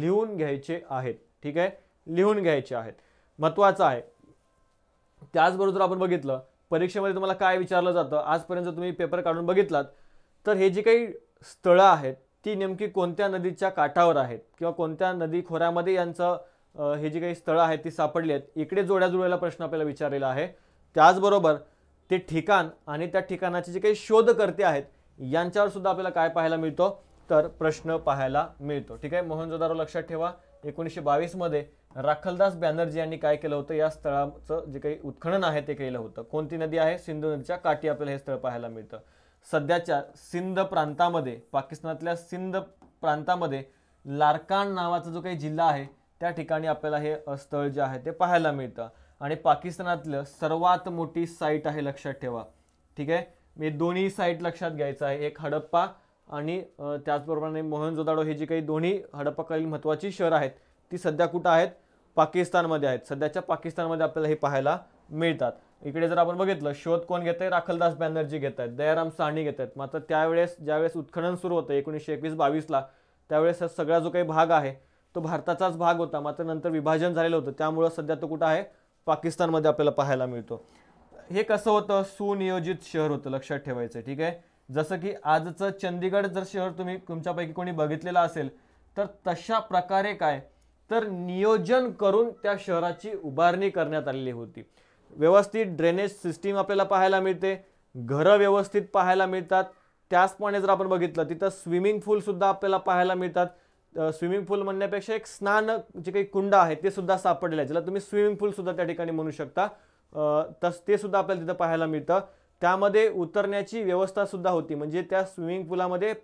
लिहून घ्यायचे आहेत ठीक आहे लिहून घ्यायचे आहेत महत्त्वाचं आहे त्याचबरोबर आपण बघितलं परीक्षेमध्ये तुम्हाला काय विचारलं जातं आजपर्यंत तुम्ही पेपर काढून बघितलात तर हे जी काही स्थळं आहेत ती नेमकी कोणत्या नदीच्या काठावर आहेत किंवा कोणत्या नदी खोऱ्यामध्ये यांचं हे जी काही स्थळं आहेत ती सापडली आहेत इकडे जोड्या प्रश्न आपल्याला विचारलेला आहे त्याचबरोबर ते ठिकाण आणि त्या ठिकाणाचे जे काही शोधकर्ते आहेत यांच्यावर सुद्धा आपल्याला काय पाहायला मिळतो तर प्रश्न पाहायला मिळतो ठीक आहे मोहनजोदारो लक्षात ठेवा एकोणीसशे बावीसमध्ये राखलदास बॅनर्जी यांनी काय केलं होतं या स्थळाचं जे काही उत्खनन आहे ते केलं होतं कोणती नदी आहे सिंधू नदीच्या काठी आपल्याला हे स्थळ पाहायला मिळतं सध्याच्या सिंध प्रांतामध्ये पाकिस्तानातल्या सिंध प्रांतामध्ये लारकान नावाचा जो काही जिल्हा आहे त्या ठिकाणी आपल्याला हे स्थळ जे आहे ते पाहायला मिळतं आणि पाकिस्तानातलं सर्वात मोठी साईट आहे लक्षात ठेवा ठीक आहे मी दोन्ही साईट लक्षात घ्यायचं आहे एक हडप्पा आणि त्याचप्रमाणे जोदाडो हे जी काही दोन्ही हडप्पाकालीन महत्त्वाची शहर आहेत ती सध्या कुठं आहेत पाकिस्तानमध्ये आहेत सध्याच्या पाकिस्तानमध्ये आपल्याला हे पाहायला मिळतात इकडे जर आपण बघितलं शोध कोण घेत आहे राखलदास बॅनर्जी घेत आहेत दयाराम साहणी घेत आहेत मात्र त्यावेळेस ज्यावेळेस उत्खनन सुरू होतं एकोणीसशे एकवीस बावीसला त्यावेळेस हा सगळा जो काही भाग आहे तो भारताचाच भाग होता मात्र नंतर विभाजन झालेलं होतं त्यामुळं सध्या तो कुठं आहे पाकिस्तानमध्ये आपल्याला पाहायला मिळतो हे कसं होतं सुनियोजित शहर होतं लक्षात ठेवायचं ठीक आहे जसं की आजचं चंदीगड जर शहर तुम्ही तुमच्यापैकी कोणी बघितलेलं असेल तर तशा प्रकारे काय तर नियोजन करून त्या शहराची उभारणी करण्यात आलेली होती व्यवस्थित ड्रेनेज सिस्टीम आपल्याला पाहायला मिळते घरं व्यवस्थित पाहायला मिळतात त्याचपणे जर आपण बघितलं तिथं स्विमिंग पूलसुद्धा आपल्याला पाहायला मिळतात स्विमिंग पूल म्हणण्यापेक्षा एक स्नान जे काही कुंड आहे ते सुद्धा सापडलेलं आहे ज्याला तुम्ही स्विमिंग पूल सुद्धा त्या ठिकाणी म्हणू शकता तस ते सुद्धा आपल्याला तिथं पाहायला मिळतं त्यामध्ये उतरण्याची व्यवस्था सुद्धा होती म्हणजे त्या स्विमिंग पुलामध्ये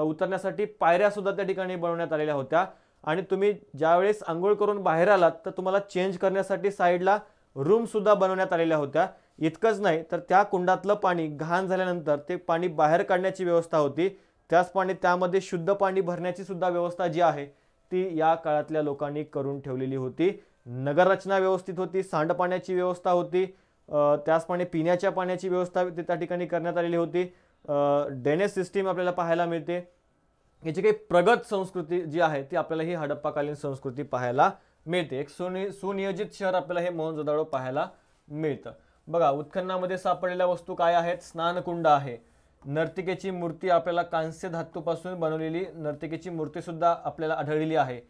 उतरण्यासाठी पायऱ्या सुद्धा त्या ठिकाणी बनवण्यात आलेल्या होत्या आणि तुम्ही ज्यावेळेस आंघोळ करून बाहेर आलात तर तुम्हाला चेंज करण्यासाठी साईडला रूमसुद्धा बनवण्यात आलेल्या होत्या इतकंच नाही तर त्या कुंडातलं पाणी घाण झाल्यानंतर ते पाणी बाहेर काढण्याची व्यवस्था होती त्याचप्रमाणे त्यामध्ये शुद्ध पाणी भरण्याची सुद्धा व्यवस्था जी आहे ती या काळातल्या लोकांनी करून ठेवलेली होती नगररचना व्यवस्थित होती सांडपाण्याची व्यवस्था होती त्याचप्रमाणे पिण्याच्या पाण्याची व्यवस्था त्या ठिकाणी करण्यात आलेली होती ड्रेनेज सिस्टीम आपल्याला पाहायला मिळते याची काही प्रगत संस्कृती जी आहे ती आपल्याला ही हडप्पाकालीन संस्कृती पाहायला मिळते एक सुनि सुनियोजित शहर आपल्याला हे जोदाळो पाहायला मिळतं बघा उत्खननामध्ये सापडलेल्या वस्तू काय आहेत स्नानकुंड आहे नर्तिकेची मूर्ती आपल्याला कांस्य धातूपासून बनवलेली नर्तिकेची मूर्तीसुद्धा आपल्याला आढळलेली आहे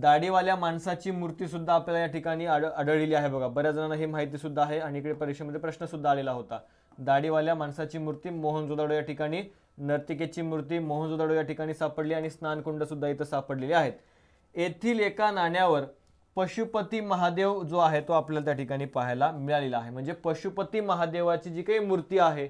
दाढीवाल्या माणसाची मूर्तीसुद्धा आपल्याला या ठिकाणी आढळलेली आहे बघा बऱ्याच जणांना ही माहितीसुद्धा आहे आणि इकडे परीक्षेमध्ये प्रश्नसुद्धा आलेला होता दाढीवाल्या माणसाची मूर्ती मोहनजोदाडो या ठिकाणी नर्तिकेची मूर्ती जोदाडो या ठिकाणी सापडली आणि स्नानकुंडसुद्धा इथं सापडलेले आहेत येथील एका नाण्यावर पशुपती महादेव जो आहे तो आपल्याला त्या ठिकाणी पाहायला मिळालेला आहे म्हणजे पशुपती महादेवाची जी काही मूर्ती आहे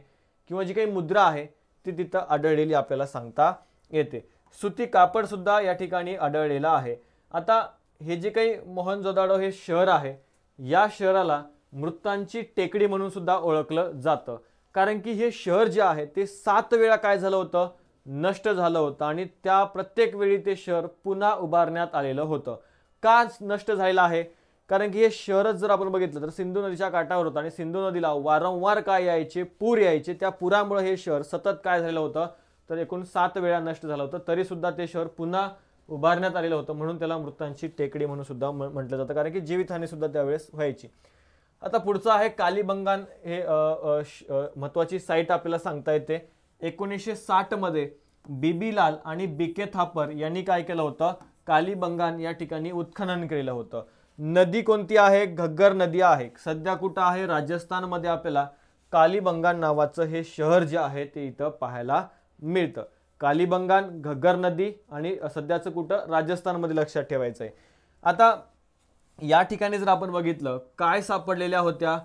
किंवा जी काही मुद्रा आहे ती तिथं आढळलेली आपल्याला सांगता येते सुती कापडसुद्धा या ठिकाणी आढळलेलं आहे आता हे जे काही मोहनजोदाडो हे शहर आहे या शहराला मृतांची टेकडी म्हणून सुद्धा ओळखलं जातं कारण की हे शहर जे आहे ते सात वेळा काय झालं होतं नष्ट झालं होतं आणि त्या प्रत्येक वेळी ते शहर पुन्हा उभारण्यात आलेलं होतं का नष्ट झालेलं आहे कारण की हे शहरच जर आपण बघितलं तर सिंधू नदीच्या काठावर होतं आणि सिंधू नदीला वारंवार काय यायचे पूर यायचे त्या पुरामुळे हे शहर सतत काय झालेलं होतं तर एकूण सात वेळा नष्ट झालं होतं तरी सुद्धा ते शहर पुन्हा उभारण्यात आलेलं होतं म्हणून त्याला मृतांची टेकडी म्हणून सुद्धा म्हटलं जातं कारण की सुद्धा त्यावेळेस व्हायची आता पुढचं आहे कालीबंगान हे महत्त्वाची साईट आपल्याला सांगता येते एकोणीसशे मध्ये बीबी लाल आणि बी के थापर यांनी काय केलं होतं कालीबंगान या ठिकाणी उत्खनन केलं होतं नदी कोणती आहे घग्गर नदी आहे सध्या कुठं आहे राजस्थानमध्ये आपल्याला कालीबंगान नावाचं हे शहर जे आहे ते इथं पाहायला मिळतं कालीबंगान घग्गर नदी आणि सध्याचं कुठं राजस्थानमध्ये लक्षात ठेवायचं आहे आता या ठिकाणी जर आपण बघितलं काय सापडलेल्या होत्या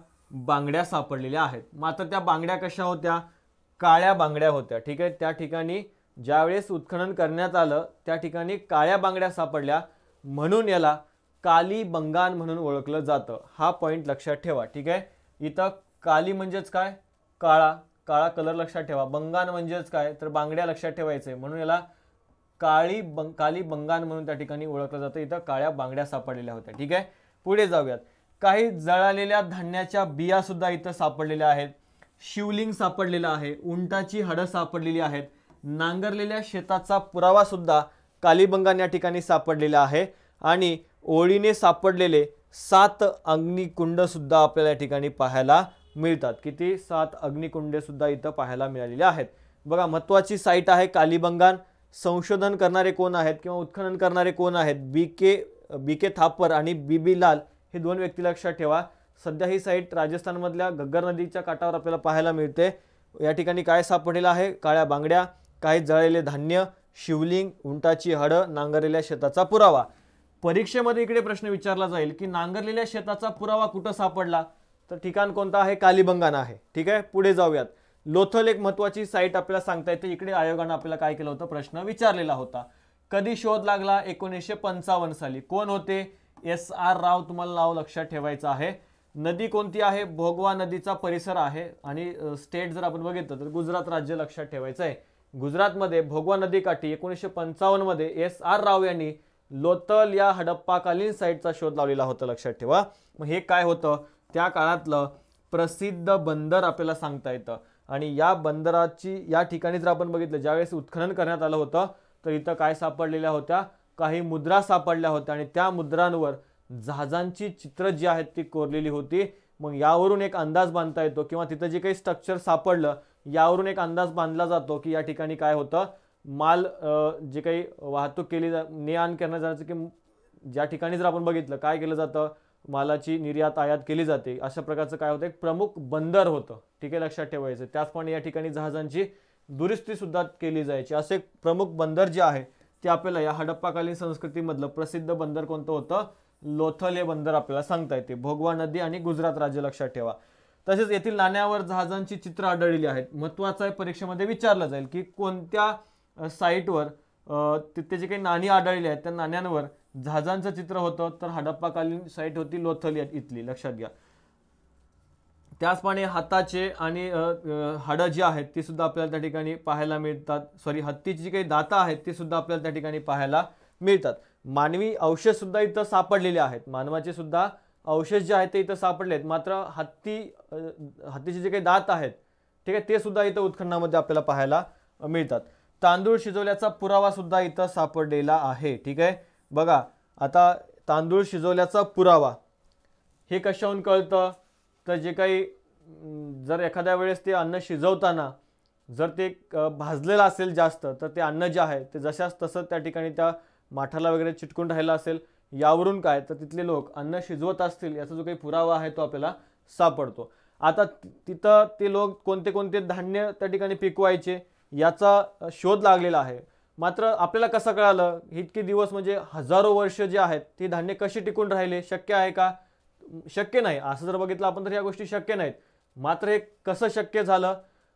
बांगड्या सापडलेल्या आहेत मात्र त्या बांगड्या कशा होत्या काळ्या बांगड्या होत्या ठीक आहे त्या ठिकाणी ज्यावेळेस उत्खनन करण्यात आलं त्या ठिकाणी काळ्या बांगड्या सापडल्या म्हणून याला काली बंगान म्हणून ओळखलं जातं हा पॉईंट लक्षात ठेवा ठीक आहे इथं काली म्हणजेच काय काळा काळा कलर लक्षात ठेवा बंगान म्हणजेच काय तर बांगड्या लक्षात ठेवायचं आहे म्हणून याला काळी बंग काली बंगान म्हणून त्या ठिकाणी ओळखलं जातं इथं काळ्या बांगड्या सापडलेल्या होत्या ठीक आहे पुढे जाऊयात काही जळालेल्या धान्याच्या बियासुद्धा इथं सापडलेल्या आहेत शिवलिंग सापडलेलं आहे उंटाची हडं सापडलेली आहेत नांगरलेल्या शेताचा पुरावासुद्धा कालीबंगान या ठिकाणी सापडलेला आहे आणि ओळीने सापडलेले सात अग्निकुंडसुद्धा आपल्याला या ठिकाणी पाहायला मिळतात किती सात अग्निकुंडेसुद्धा इथं पाहायला मिळालेले आहेत बघा महत्त्वाची साईट आहे कालिबंगान संशोधन करणारे कोण आहेत किंवा उत्खनन करणारे कोण आहेत बी के बी के थापर आणि बी बी लाल हे दोन व्यक्ती लक्षात ठेवा सध्या ही साईट राजस्थानमधल्या गग्गर नदीच्या काठावर आपल्याला पाहायला मिळते या ठिकाणी काय सापडलेलं आहे काळ्या बांगड्या काही जळलेले धान्य शिवलिंग उंटाची हडं नांगरलेल्या शेताचा पुरावा परीक्षेमध्ये इकडे प्रश्न विचारला जाईल की नांगरलेल्या शेताचा पुरावा कुठं सापडला तर ठिकाण कोणतं आहे कालीबंगाना आहे ठीक आहे पुढे जाऊयात लोथल एक महत्वाची साईट आपल्याला सांगता येते इकडे आयोगानं आपल्याला काय केलं होतं प्रश्न विचारलेला होता कधी शोध लागला एकोणीसशे पंचावन्न साली कोण होते एस आर राव तुम्हाला नाव लक्षात ठेवायचं आहे नदी कोणती आहे भोगवा नदीचा परिसर आहे आणि स्टेट जर आपण बघितलं तर गुजरात राज्य लक्षात ठेवायचं आहे गुजरातमध्ये भोगवा नदीकाठी एकोणीसशे पंचावन्नमध्ये एस आर राव यांनी लोतल या हडप्पाकालीन साईटचा शोध लावलेला होता लक्षात ठेवा मग हे काय होतं त्या काळातलं प्रसिद्ध बंदर आपल्याला सांगता येतं आणि या बंदराची या ठिकाणी जर आपण बघितलं ज्यावेळेस उत्खनन करण्यात आलं होतं तर इथं काय सापडलेल्या होत्या काही मुद्रा सापडल्या होत्या आणि त्या मुद्रांवर जहाजांची चित्र जी आहेत ती कोरलेली होती मग यावरून एक अंदाज बांधता येतो किंवा तिथं जे काही स्ट्रक्चर सापडलं यावरून एक अंदाज बांधला जातो की या ठिकाणी काय होतं माल जे काही वाहतूक केली जा ने आण करण्यात जाण्याचं की ज्या ठिकाणी जर आपण बघितलं काय केलं जातं मालाची निर्यात आयात केली जाते अशा प्रकारचं काय होतं एक प्रमुख बंदर होतं ठीक आहे लक्षात ठेवायचं त्याचप्रमाणे या ठिकाणी जहाजांची दुरुस्तीसुद्धा केली जायची असे एक प्रमुख बंदर जे आहे ते आपल्याला या हडप्पाकालीन संस्कृतीमधलं प्रसिद्ध बंदर कोणतं होतं लोथल हे बंदर आपल्याला सांगता येते भोगवा नदी आणि गुजरात राज्य लक्षात ठेवा तसेच येथील नाण्यावर जहाजांची चित्र आढळली आहेत महत्त्वाचं आहे परीक्षेमध्ये विचारलं जाईल की कोणत्या साईटवर तिथे जे काही नाणी आढळली आहेत त्या नाण्यांवर जहाजांचं चित्र होतं तर हडप्पाकालीन साईट होती लोथल इथली लक्षात घ्या त्याचप्रमाणे हाताचे आणि हाडं जी आहेत ती सुद्धा आपल्याला त्या ठिकाणी पाहायला मिळतात सॉरी हत्तीची जी काही दाता आहेत ती सुद्धा आपल्याला त्या ठिकाणी पाहायला मिळतात मानवी अवशेषसुद्धा इथं सापडलेले आहेत मानवाचे सुद्धा अवशेष जे आहेत ते इथं सापडले आहेत मात्र हत्ती हत्तीचे जे काही दात आहेत ठीक आहे ते सुद्धा इथं उत्खननामध्ये आपल्याला पाहायला मिळतात तांदूळ शिजवल्याचा पुरावा सुद्धा इथं सापडलेला आहे ठीक आहे बघा आता तांदूळ शिजवल्याचा पुरावा हे कशाहून कळतं तर जे काही जर एखाद्या वेळेस ते अन्न शिजवताना जर ते भाजलेलं असेल जास्त तर ते अन्न जे आहे ते जशाच तसं त्या ठिकाणी त्या माठाला वगैरे चिटकून राहिलं असेल यावरून काय तर तिथले लोक अन्न शिजवत असतील याचा जो काही पुरावा आहे तो आपल्याला सापडतो आता तिथं ते लोक कोणते कोणते धान्य त्या ठिकाणी पिकवायचे याचा शोध लागलेला आहे मात्र आपल्याला कसं कळालं इतके दिवस म्हणजे हजारो वर्ष जे आहेत ती धान्य कशी टिकून राहिले शक्य आहे का शक्य नाही असं जर बघितलं आपण तर या गोष्टी शक्य नाहीत मात्र हे कसं शक्य झालं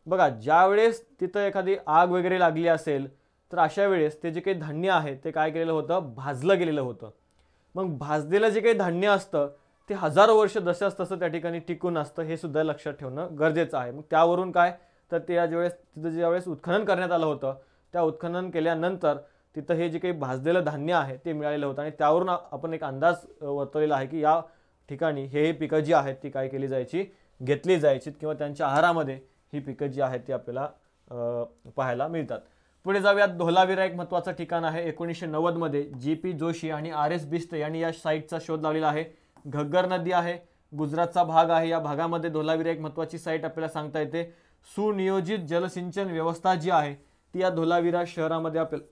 बघा ज्या वेळेस तिथं एखादी आग वगैरे लागली असेल तर अशा वेळेस ते जे काही धान्य आहे ते काय केलेलं होतं भाजलं गेलेलं होतं मग भाजलेलं जे काही धान्य असतं ते हजारो वर्ष जशाच तसं त्या ठिकाणी टिकून असतं हे सुद्धा लक्षात ठेवणं गरजेचं आहे मग त्यावरून काय तर त्या ज्यावेळेस तिथं ज्यावेळेस उत्खनन करण्यात आलं होतं त्या उत्खनन केल्यानंतर तिथं हे जे काही भाजलेलं धान्य आहे ते मिळालेलं होतं आणि त्यावरून आपण एक अंदाज वर्तवलेला आहे की या ठिकाणी हे हे पिकं जी आहेत ती काय केली जायची घेतली जायची किंवा त्यांच्या आहारामध्ये ही पिकं जी आहेत ती आपल्याला पाहायला मिळतात पुढे जाऊयात धोलावीरा एक महत्त्वाचं ठिकाण आहे एकोणीसशे नव्वदमध्ये जी पी जोशी आणि आर एस बिस्त यांनी या साईटचा शोध लावलेला आहे घग्गर नदी आहे गुजरातचा भाग आहे या भागामध्ये धोलावीरा एक महत्त्वाची साईट आपल्याला सांगता येते सुनियोजित जलसिंचन व्यवस्था जी आहे ती या धोलाविरा शहरामध्ये आपल्याला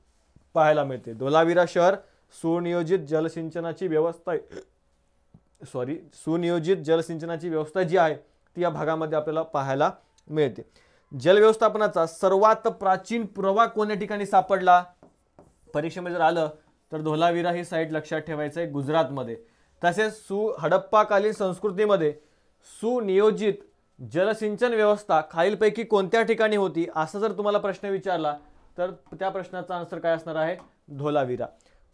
पाहायला मिळते धोलाविरा शहर सुनियोजित जलसिंचनाची व्यवस्था सॉरी सुनियोजित जलसिंचनाची व्यवस्था जी आहे ती या भागामध्ये आपल्याला पाहायला मिळते जलव्यवस्थापनाचा सर्वात प्राचीन पुरावा कोणत्या ठिकाणी सापडला परीक्षेमध्ये जर आलं तर धोलाविरा ही साईट लक्षात ठेवायचं आहे गुजरातमध्ये तसेच सु हडप्पाकालीन संस्कृतीमध्ये सुनियोजित जलसिंचन व्यवस्था खालीलपैकी कोणत्या ठिकाणी होती असा जर तुम्हाला प्रश्न विचारला तर त्या प्रश्नाचा आन्सर काय असणार आहे धोलावीरा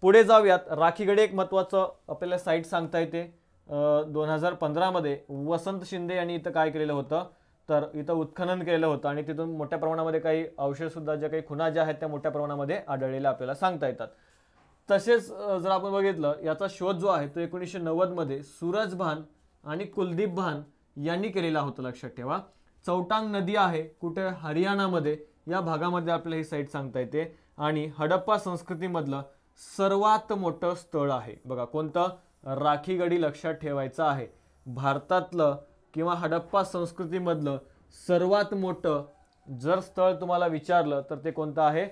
पुढे जाऊयात राखीगडे एक महत्त्वाचं आपल्याला साईट सांगता येते दोन हजार पंधरामध्ये वसंत शिंदे यांनी इथं काय केलेलं होतं तर इथं उत्खनन केलेलं होतं आणि तिथून मोठ्या प्रमाणामध्ये काही औषधसुद्धा ज्या काही खुणा ज्या आहेत त्या मोठ्या प्रमाणामध्ये आढळलेल्या आपल्याला सांगता येतात तसेच जर आपण बघितलं याचा शोध जो आहे तो एकोणीसशे नव्वदमध्ये सूरज भान आणि कुलदीप भान यांनी केलेला होता लक्षात ठेवा चौटांग नदी आहे कुठे हरियाणामध्ये या भागामध्ये आपल्याला ही साईट सांगता येते आणि हडप्पा संस्कृतीमधलं सर्वात मोठं स्थळ आहे बघा कोणतं राखीगडी लक्षात ठेवायचं आहे भारतातलं किंवा हडप्पा संस्कृतीमधलं सर्वात मोठं जर स्थळ तुम्हाला विचारलं तर ते कोणतं आहे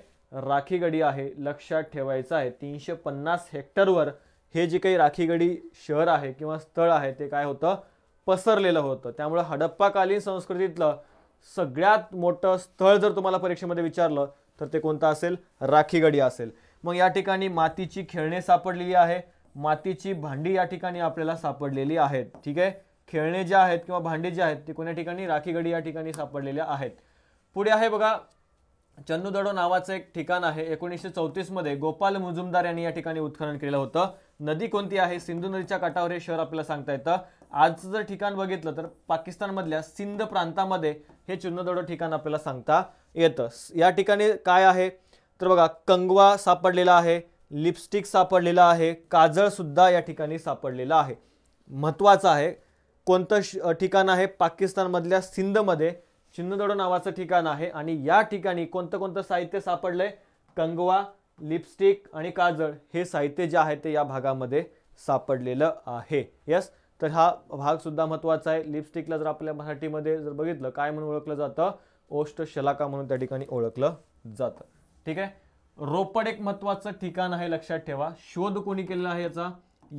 राखीगडी आहे लक्षात ठेवायचं आहे तीनशे पन्नास हेक्टरवर हे जे काही राखीगडी शहर आहे किंवा स्थळ आहे ते काय होतं पसरलेलं होतं हडप्पा हडप्पाकालीन संस्कृतीतलं सगळ्यात मोठं स्थळ जर तुम्हाला परीक्षेमध्ये विचारलं तर ते कोणतं असेल राखीगडी असेल मग या ठिकाणी मातीची खेळणे सापडलेली आहे मातीची भांडी या ठिकाणी आपल्याला सापडलेली आहेत ठीक आहे खेळणे जे आहेत किंवा भांडी जे आहेत ते कोण्या ठिकाणी राखीगडी या ठिकाणी सापडलेल्या आहेत पुढे आहे बघा चन्नूदडो नावाचं एक ठिकाण आहे एकोणीसशे चौतीसमध्ये गोपाल मुजुमदार यांनी या ठिकाणी उत्खनन केलं होतं नदी कोणती आहे सिंधू नदीच्या काठावर हे शहर आपल्याला सांगता येतं आजचं जर ठिकाण बघितलं तर पाकिस्तानमधल्या सिंध प्रांतामध्ये हे चिन्हदोडं ठिकाण आपल्याला सांगता येतं या ठिकाणी काय आहे तर बघा कंगवा सापडलेला आहे लिपस्टिक सापडलेला आहे काजळसुद्धा या ठिकाणी सापडलेला आहे महत्त्वाचं आहे कोणतं ठिकाण आहे पाकिस्तानमधल्या सिंधमध्ये चिन्हदोडं नावाचं ठिकाण आहे आणि या ठिकाणी कोणतं कोणतं साहित्य सापडलं कंगवा लिपस्टिक आणि काजळ हे साहित्य जे आहे ते या भागामध्ये सापडलेलं आहे यस तर हा भागसुद्धा महत्त्वाचा आहे लिपस्टिकला जर आपल्या मराठीमध्ये जर बघितलं काय म्हणून ओळखलं जातं ओष्ट शलाका म्हणून त्या ठिकाणी ओळखलं जातं ठीक आहे रोपड एक महत्त्वाचं ठिकाण आहे लक्षात ठेवा शोध कोणी केलेला आहे याचा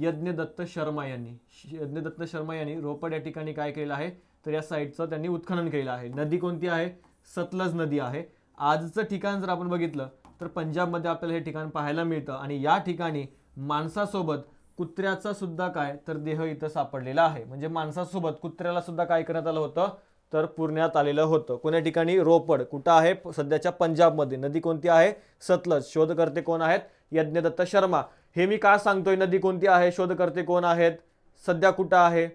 यज्ञदत्त शर्मा यांनी यज्ञदत्त शर्मा यांनी रोपड या ठिकाणी काय केलं आहे तर या साईडचं त्यांनी उत्खनन केलं आहे नदी कोणती आहे सतलज नदी आहे आजचं ठिकाण जर आपण बघितलं तर पंजाबमध्ये आपल्याला हे ठिकाण पाहायला मिळतं आणि या ठिकाणी माणसासोबत कुत्र्याचा सुद्धा काय तर देह इथं सापडलेला आहे म्हणजे माणसासोबत कुत्र्याला सुद्धा काय करण्यात आलं होतं तर पुरण्यात आलेलं होतं कोण्या ठिकाणी रोपड कुठं आहे सध्याच्या पंजाबमध्ये नदी कोणती आहे सतलज शोधकर्ते कोण आहेत यज्ञदत्त शर्मा हे मी का सांगतोय नदी कोणती आहे शोधकर्ते कोण आहेत सध्या कुठं आहे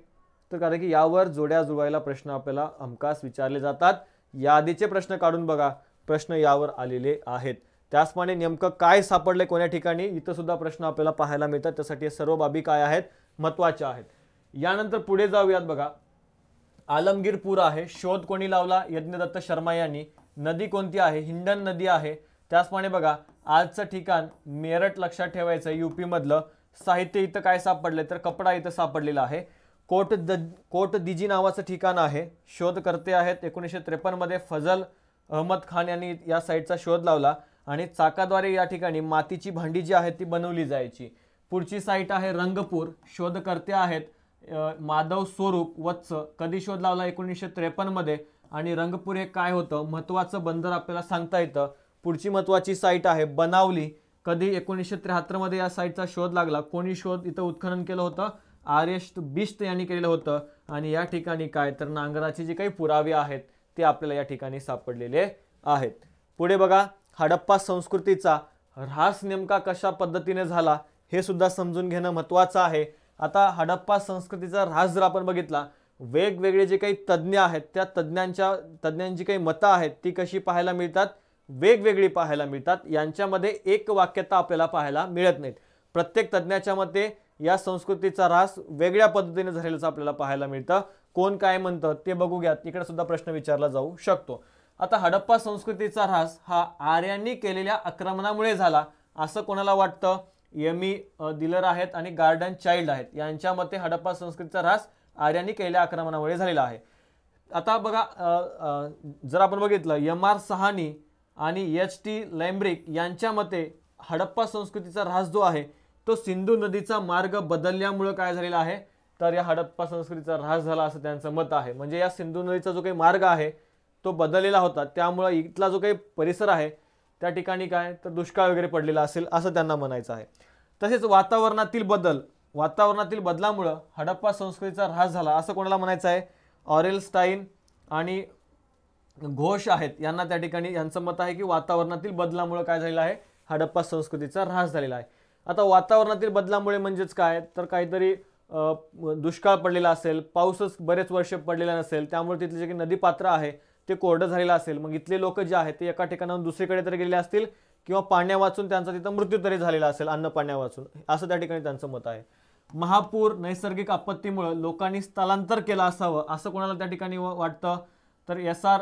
तर कारण की यावर जोड्या जुळवायला प्रश्न आपल्याला हमखास विचारले जातात यादीचे प्रश्न काढून बघा प्रश्न यावर आलेले आहेत त्याचप्रमाणे नेमकं काय सापडलं कोण्या ठिकाणी इथं सुद्धा प्रश्न आपल्याला पाहायला मिळतात त्यासाठी सर्व बाबी काय आहेत महत्त्वाच्या आहेत यानंतर पुढे जाऊयात बघा आलमगीरपूर आहे शोध कोणी लावला यज्ञदत्त शर्मा यांनी नदी कोणती आहे हिंडन नदी आहे त्याचप्रमाणे बघा आजचं ठिकाण मेरठ लक्षात ठेवायचं मधलं साहित्य इथं काय सापडलं तर कपडा इथं सापडलेला आहे कोट द कोट दिजी नावाचं ठिकाण आहे शोधकर्ते आहेत एकोणीसशे त्रेपन्नमध्ये फजल अहमद खान यांनी या साईटचा शोध लावला आणि चाकाद्वारे या ठिकाणी मातीची भांडी जी आहेत ती बनवली जायची पुढची साईट आहे रंगपूर शोधकर्ते आहेत माधव स्वरूप वत्स कधी शोध लावला एकोणीसशे त्रेपन्नमध्ये आणि रंगपूर हे काय होतं महत्त्वाचं बंदर आपल्याला सांगता येतं पुढची महत्त्वाची साईट आहे बनावली कधी एकोणीसशे त्र्याहत्तरमध्ये या साईटचा शोध लागला कोणी शोध इथं उत्खनन केलं होतं आर एस यांनी केलेलं होतं आणि या ठिकाणी काय तर नांगराचे जे काही पुरावे आहेत ते आपल्याला या ठिकाणी सापडलेले आहेत पुढे बघा हडप्पा संस्कृतीचा ऱ्हास नेमका कशा पद्धतीने झाला हे सुद्धा समजून घेणं महत्त्वाचं आहे आता हडप्पा संस्कृतीचा ऱ्हास जर आपण बघितला वेगवेगळे जे काही तज्ज्ञ आहेत त्या तज्ज्ञांच्या तज्ज्ञांची काही मतं आहेत ती कशी पाहायला मिळतात वेगवेगळी पाहायला मिळतात यांच्यामध्ये एक वाक्यता आपल्याला पाहायला मिळत नाहीत प्रत्येक तज्ज्ञाच्या मते या संस्कृतीचा ऱ्हास वेगळ्या पद्धतीने झालेलाच आपल्याला पाहायला मिळतं कोण काय म्हणतं ते बघूयात तिकडे सुद्धा प्रश्न विचारला जाऊ शकतो आता हडप्पा संस्कृतीचा ऱ्हास हा आर्यांनी केलेल्या आक्रमणामुळे झाला असं कोणाला वाटतं यमी दिलर आहेत आणि गार्डन चाइल्ड आहेत यांच्या मते हडप्पा संस्कृतीचा ऱ्हास आर्यांनी केलेल्या आक्रमणामुळे झालेला आहे आता बघा जर आपण बघितलं यम आर सहानी आणि एच टी लॅम्ब्रिक यांच्या मते हडप्पा संस्कृतीचा ऱ्हास जो आहे तो सिंधू नदीचा मार्ग बदलल्यामुळं काय झालेला आहे तर या हडप्पा संस्कृतीचा ऱ्हास झाला असं त्यांचं मत आहे म्हणजे या सिंधू नदीचा जो काही मार्ग आहे तो बदललेला होता त्यामुळं इथला जो काही परिसर आहे त्या ठिकाणी काय तर दुष्काळ वगैरे पडलेला असेल असं त्यांना म्हणायचं आहे तसेच वातावरणातील बदल वातावरणातील बदलामुळं हडप्पा संस्कृतीचा ऱ्हास झाला असं कोणाला म्हणायचं आहे स्टाईन आणि घोष आहेत यांना त्या ठिकाणी यांचं मत आहे की वातावरणातील बदलामुळं काय झालेलं आहे हडप्पा संस्कृतीचा ऱ्हास झालेला आहे आता वातावरणातील बदलामुळे म्हणजेच काय तर काहीतरी दुष्काळ पडलेला असेल पाऊसच बरेच वर्ष पडलेला नसेल त्यामुळे तिथले जे काही नदीपात्र आहे ते कोरडं झालेलं असेल मग इथले लोक जे आहेत ते एका ठिकाणाहून दुसरीकडे तरी गेलेले असतील किंवा पाण्या वाचून त्यांचा तिथं मृत्यू तरी झालेला असेल अन्न पाण्या वाचून असं त्या ठिकाणी त्यांचं मत आहे महापूर नैसर्गिक आपत्तीमुळं लोकांनी स्थलांतर केलं असावं असं कोणाला त्या ठिकाणी वाटतं तर एस आर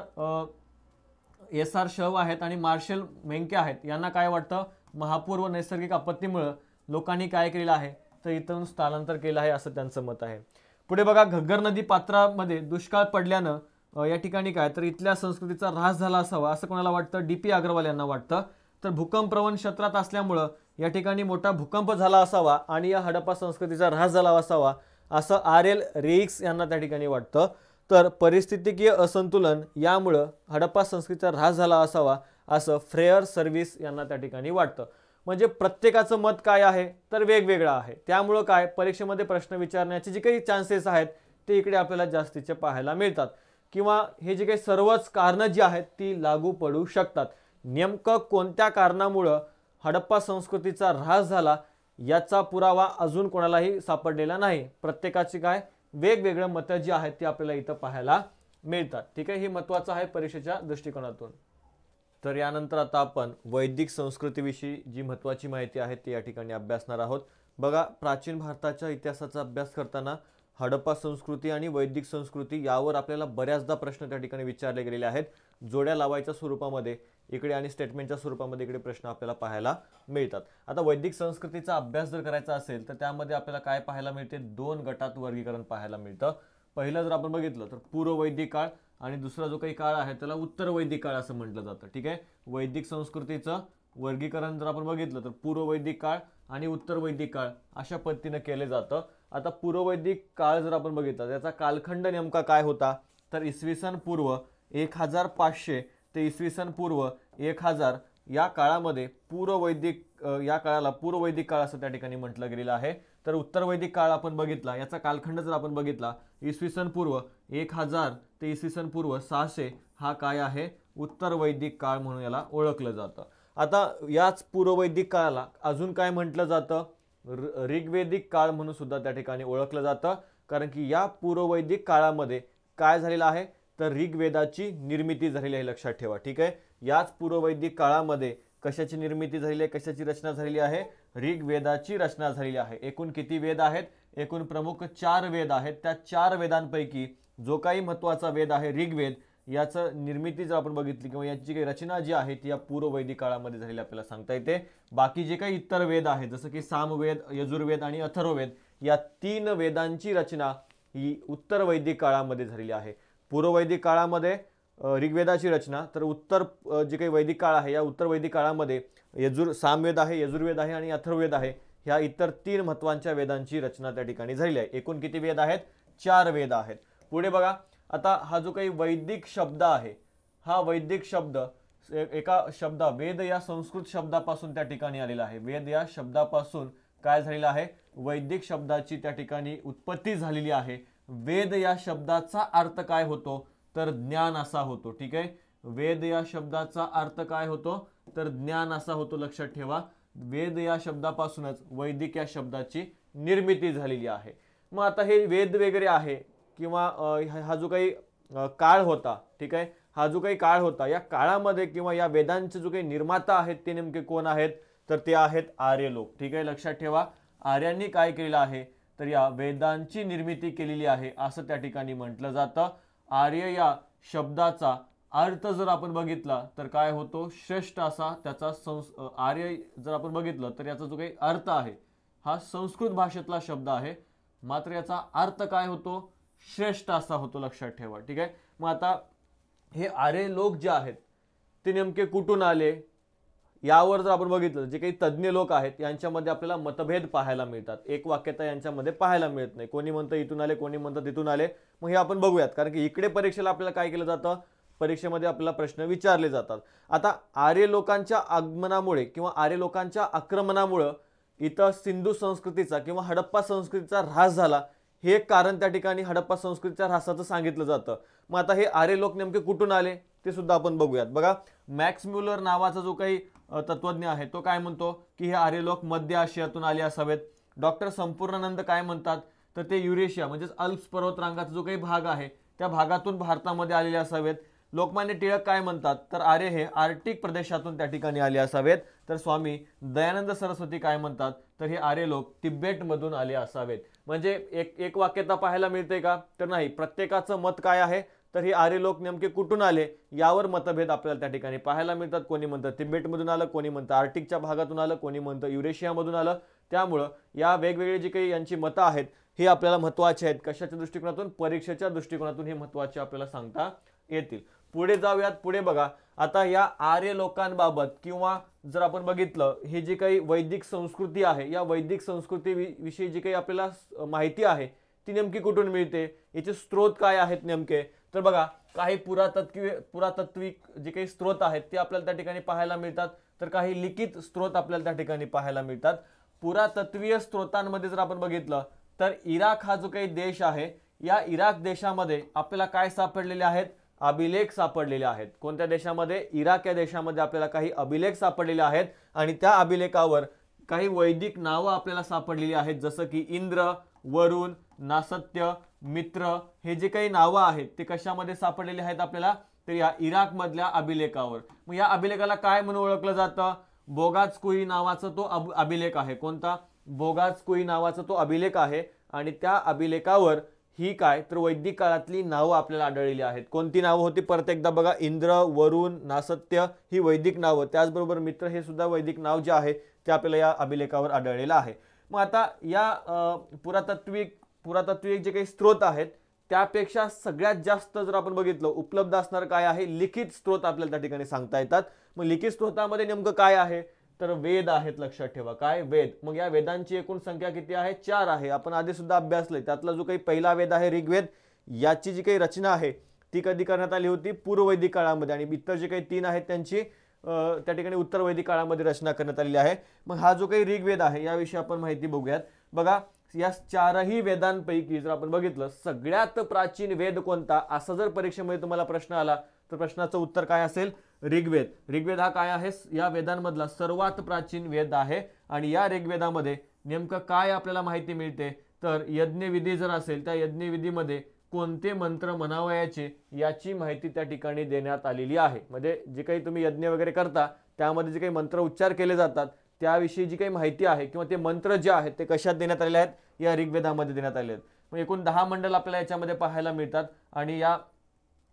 एस आर शव आहेत आणि मार्शल मेंके आहेत यांना काय वाटतं महापूर व नैसर्गिक आपत्तीमुळं लोकांनी काय केलेलं आहे तर इथून स्थलांतर केलं आहे असं त्यांचं मत आहे पुढे बघा घग्गर नदी पात्रामध्ये दुष्काळ पडल्यानं या ठिकाणी काय तर इथल्या संस्कृतीचा ऱ्हास झाला असावा असं कोणाला वाटतं डी पी अग्रवाल यांना वाटतं तर भूकंप प्रवण क्षेत्रात असल्यामुळं या ठिकाणी मोठा भूकंप झाला असावा आणि या हडप्पा संस्कृतीचा ऱ्हास झाला असावा असं आर एल रेईक्स यांना त्या ठिकाणी वाटतं तर परिस्थितिकीय असंतुलन यामुळं हडप्पा संस्कृतीचा ऱ्हास झाला असावा असं फ्रेअर सर्व्हिस यांना त्या ठिकाणी वाटतं म्हणजे प्रत्येकाचं मत काय आहे तर वेगवेगळं आहे त्यामुळं काय परीक्षेमध्ये प्रश्न विचारण्याचे जे काही चान्सेस आहेत ते इकडे आपल्याला जास्तीचे पाहायला मिळतात किंवा हे जे काही सर्वच कारणं जी आहेत ती लागू पडू शकतात नेमकं कोणत्या कारणामुळं हडप्पा संस्कृतीचा ऱ्हास झाला याचा पुरावा अजून कोणालाही सापडलेला नाही प्रत्येकाची काय वेगवेगळं मतं जी आहेत ती आपल्याला इथं पाहायला मिळतात ठीक आहे हे महत्त्वाचं आहे परीक्षेच्या दृष्टिकोनातून तर यानंतर आता आपण वैदिक संस्कृतीविषयी जी महत्त्वाची माहिती आहे ती या ठिकाणी अभ्यासणार आहोत बघा प्राचीन भारताच्या इतिहासाचा अभ्यास करताना हडप्पा संस्कृती आणि वैदिक संस्कृती यावर आपल्याला बऱ्याचदा प्रश्न त्या ठिकाणी विचारले गेलेले आहेत जोड्या लावायच्या स्वरूपामध्ये इकडे आणि स्टेटमेंटच्या स्वरूपामध्ये इकडे प्रश्न आपल्याला पाहायला मिळतात आता वैदिक संस्कृतीचा अभ्यास जर करायचा असेल तर त्यामध्ये आपल्याला काय पाहायला मिळते दोन गटात वर्गीकरण पाहायला मिळतं पहिलं जर आपण बघितलं तर पूर्व वैदिक काळ आणि दुसरा जो काही काळ आहे त्याला उत्तर वैदिक काळ असं म्हटलं जातं ठीक आहे वैदिक संस्कृतीचं वर्गीकरण जर आपण बघितलं तर पूर्व वैदिक काळ आणि उत्तर वैदिक काळ अशा पद्धतीनं केले जातं आता पूर्ववैदिक काळ जर आपण बघितला त्याचा कालखंड नेमका काय होता तर इसवी सन पूर्व एक हजार पाचशे ते इसवी सन पूर्व एक हजार या काळामध्ये पूर्ववैदिक या काळाला पूर्ववैदिक काळ असं त्या ठिकाणी म्हटलं गेलेलं आहे तर उत्तर वैदिक काळ आपण बघितला याचा कालखंड जर आपण बघितला इसवी सन पूर्व एक हजार ते इसवी सन पूर्व सहाशे हा काय आहे उत्तर वैदिक काळ म्हणून याला ओळखलं जातं आता याच पूर्ववैदिक काळाला अजून काय म्हटलं जातं ऋग्वेदिक काळ म्हणून सुद्धा त्या ठिकाणी ओळखलं जातं कारण की या पूर्ववैदिक काळामध्ये काय झालेलं आहे तर ऋग्वेदाची निर्मिती झालेली आहे लक्षात ठेवा ठीक आहे याच पूर्ववैदिक काळामध्ये कशाची निर्मिती झालेली आहे कशाची रचना झालेली आहे ऋग्वेदाची रचना झालेली आहे एकूण किती वेद आहेत एकूण प्रमुख चार वेद आहेत त्या चार वेदांपैकी जो काही महत्त्वाचा वेद आहे ऋग्वेद याचं निर्मिती जर आपण बघितली किंवा याची काही रचना जी आहे ती या पूर्ववैदिक काळामध्ये झालेली आपल्याला सांगता येते बाकी जे काही इतर वेद आहेत जसं की सामवेद यजुर्वेद आणि अथर्ववेद या तीन वेदांची रचना ही उत्तर वैदिक काळामध्ये झालेली आहे पूर्ववैदिक काळामध्ये ऋग्वेदाची रचना तर उत्तर जे काही वैदिक काळ आहे या उत्तर वैदिक काळामध्ये यजुर् सामवेद आहे यजुर्वेद आहे आणि अथर्ववेद आहे ह्या इतर तीन महत्त्वांच्या वेदांची रचना त्या ठिकाणी झालेली आहे एकूण किती वेद आहेत चार वेद आहेत पुढे बघा आता हा जो काही वैदिक शब्द आहे हा वैदिक शब्द एका शब्दा वेद या संस्कृत शब्दापासून त्या ठिकाणी आलेला आहे वेद या शब्दापासून काय झालेला आहे वैदिक शब्दाची त्या ठिकाणी उत्पत्ती झालेली आहे वेद या शब्दाचा अर्थ काय होतो तर ज्ञान असा होतो ठीक आहे वेद या शब्दाचा अर्थ काय होतो तर ज्ञान असा होतो लक्षात ठेवा वेद या शब्दापासूनच वैदिक या शब्दाची निर्मिती झालेली आहे मग आता हे वेद वगैरे आहे किंवा हा जो काही काळ होता ठीक आहे हा जो काही काळ होता या काळामध्ये किंवा या वेदांचे जो काही निर्माता आहेत ते नेमके कोण आहेत तर ते आहेत आर्य लोक ठीक आहे लक्षात ठेवा आर्यांनी काय केलेलं आहे तर या वेदांची निर्मिती केलेली आहे असं त्या ठिकाणी म्हटलं जातं आर्य या शब्दाचा अर्थ जर आपण बघितला तर काय होतो श्रेष्ठ असा त्याचा संस आर्य जर आपण बघितलं तर याचा जो काही अर्थ आहे हा संस्कृत भाषेतला शब्द आहे मात्र याचा अर्थ काय होतो श्रेष्ठ असा होतो लक्षात ठेवा ठीक आहे मग आता हे आर्य लोक जे आहेत ते नेमके कुठून आले यावर जर आपण बघितलं जे काही तज्ज्ञ लोक आहेत यांच्यामध्ये आपल्याला मतभेद पाहायला मिळतात एक वाक्यता यांच्यामध्ये पाहायला मिळत नाही कोणी म्हणतं इथून आले कोणी म्हणतं तिथून आले मग हे आपण बघूयात कारण की इकडे परीक्षेला आपल्याला काय केलं जातं परीक्षेमध्ये आपल्याला प्रश्न विचारले जातात आता आर्य लोकांच्या आगमनामुळे किंवा आर्य लोकांच्या आक्रमणामुळं इथं सिंधू संस्कृतीचा किंवा हडप्पा संस्कृतीचा ऱ्हास झाला हे एक कारण त्या ठिकाणी हडप्पा संस्कृतीच्या ऱ्हासाचं सांगितलं जातं मग आता हे आर्य लोक नेमके कुठून आले ते सुद्धा आपण बघूयात बघा मॅक्स म्युलर नावाचा जो काही तत्वज्ञ आहे तो काय म्हणतो की हे आर्य लोक मध्य आशियातून आले असावेत डॉक्टर संपूर्णानंद काय म्हणतात तर ते युरेशिया म्हणजेच अल्प्स पर्वतरांगाचा जो काही भाग आहे त्या भागातून भारतामध्ये आलेले असावेत लोकमान्य टिळक काय म्हणतात तर आर्य हे आर्टिक प्रदेशातून त्या ठिकाणी आले असावेत तर स्वामी दयानंद सरस्वती काय म्हणतात तर हे आर्य लोक तिबेटमधून आले असावेत म्हणजे एक एक वाक्यता पाहायला मिळते का तर नाही प्रत्येकाचं मत काय आहे तर हे आर्य लोक नेमके कुठून आले यावर मतभेद आपल्याला त्या ठिकाणी पाहायला मिळतात कोणी म्हणतं तिबेटमधून आलं कोणी म्हणतं आर्टिकच्या भागातून आलं कोणी म्हणतं युरेशियामधून आलं त्यामुळं या वेगवेगळी जी काही यांची मतं आहेत हे आपल्याला महत्त्वाचे आहेत कशाच्या दृष्टिकोनातून परीक्षेच्या दृष्टिकोनातून हे महत्त्वाचे आपल्याला सांगता येतील पुढे जाऊयात पुढे बघा आता या आर्य लोकांबाबत किंवा जर आपण बघितलं हे जी काही वैदिक संस्कृती आहे या वैदिक संस्कृती विषयी जी काही आपल्याला माहिती आहे ती नेमकी कुठून मिळते याचे स्त्रोत काय आहेत नेमके तर बघा काही पुरातत्वी पुरातत्विक जे काही स्त्रोत आहेत ते आपल्याला त्या ठिकाणी पाहायला मिळतात तर काही लिखित स्त्रोत आपल्याला त्या ठिकाणी पाहायला मिळतात पुरातत्वीय स्त्रोतांमध्ये जर आपण बघितलं तर इराक हा जो काही देश आहे या इराक देशामध्ये आपल्याला काय सापडलेले आहेत अभिलेख सापडलेले आहेत कोणत्या देशामध्ये इराक या देशामध्ये आपल्याला काही अभिलेख सापडलेले आहेत आणि त्या अभिलेखावर काही वैदिक नावं आपल्याला सापडलेली आहेत जसं की इंद्र वरुण नासत्य मित्र हे जे काही नावं आहेत ते कशामध्ये सापडलेले आहेत आपल्याला तर या इराकमधल्या अभिलेखावर मग या अभिलेखाला काय म्हणून ओळखलं जातं बोगाज कुई नावाचा तो अभिलेख आहे कोणता बोगाज नावाचा तो अभिलेख आहे आणि त्या अभिलेखावर ही काय तर वैदिक काळातली नावं आपल्याला आढळलेली आहेत कोणती नावं होती परत एकदा बघा इंद्र वरुण नासत्य ही वैदिक नावं त्याचबरोबर मित्र हे सुद्धा वैदिक नाव जे आहे ते आपल्याला या अभिलेखावर आढळलेलं आहे मग आता या पुरातत्विक पुरातत्विक जे काही स्त्रोत आहेत त्यापेक्षा सगळ्यात जास्त जर आपण बघितलं उपलब्ध असणार काय आहे लिखित स्त्रोत आपल्याला त्या ठिकाणी सांगता येतात मग लिखित स्त्रोतामध्ये नेमकं काय आहे तर वेद आहेत लक्षात ठेवा काय वेद मग या वेदांची एकूण संख्या किती आहे चार आहे आपण आधी सुद्धा अभ्यासले त्यातला जो काही पहिला वेद आहे ऋग्वेद याची जी काही रचना आहे ती कधी करण्यात आली होती पूर्व वैदिक काळामध्ये आणि इतर जे काही तीन आहेत त्यांची त्या ठिकाणी उत्तर वैदिक काळामध्ये रचना करण्यात आलेली आहे मग हा जो काही ऋग्वेद आहे याविषयी आपण माहिती बघूयात बघा या चारही वेदांपैकी जर आपण बघितलं सगळ्यात प्राचीन वेद कोणता असा जर परीक्षेमध्ये तुम्हाला प्रश्न आला तर प्रश्नाचं उत्तर काय असेल ऋग्वेद ऋग्वेद हा काय आहे या वेदांमधला सर्वात प्राचीन वेद आहे आणि या ऋग्वेदामध्ये नेमकं काय आपल्याला माहिती मिळते तर यज्ञविधी जर असेल त्या यज्ञविधीमध्ये कोणते मंत्र म्हणावयाचे याची माहिती त्या ठिकाणी देण्यात आलेली आहे म्हणजे जे काही तुम्ही यज्ञ वगैरे करता त्यामध्ये जे काही मंत्र उच्चार केले जातात त्याविषयी जी काही माहिती आहे किंवा ते मंत्र जे आहेत ते कशात देण्यात आलेले आहेत या ऋग्वेदामध्ये देण्यात आले आहेत मग एकूण दहा मंडल आपल्याला याच्यामध्ये पाहायला मिळतात आणि या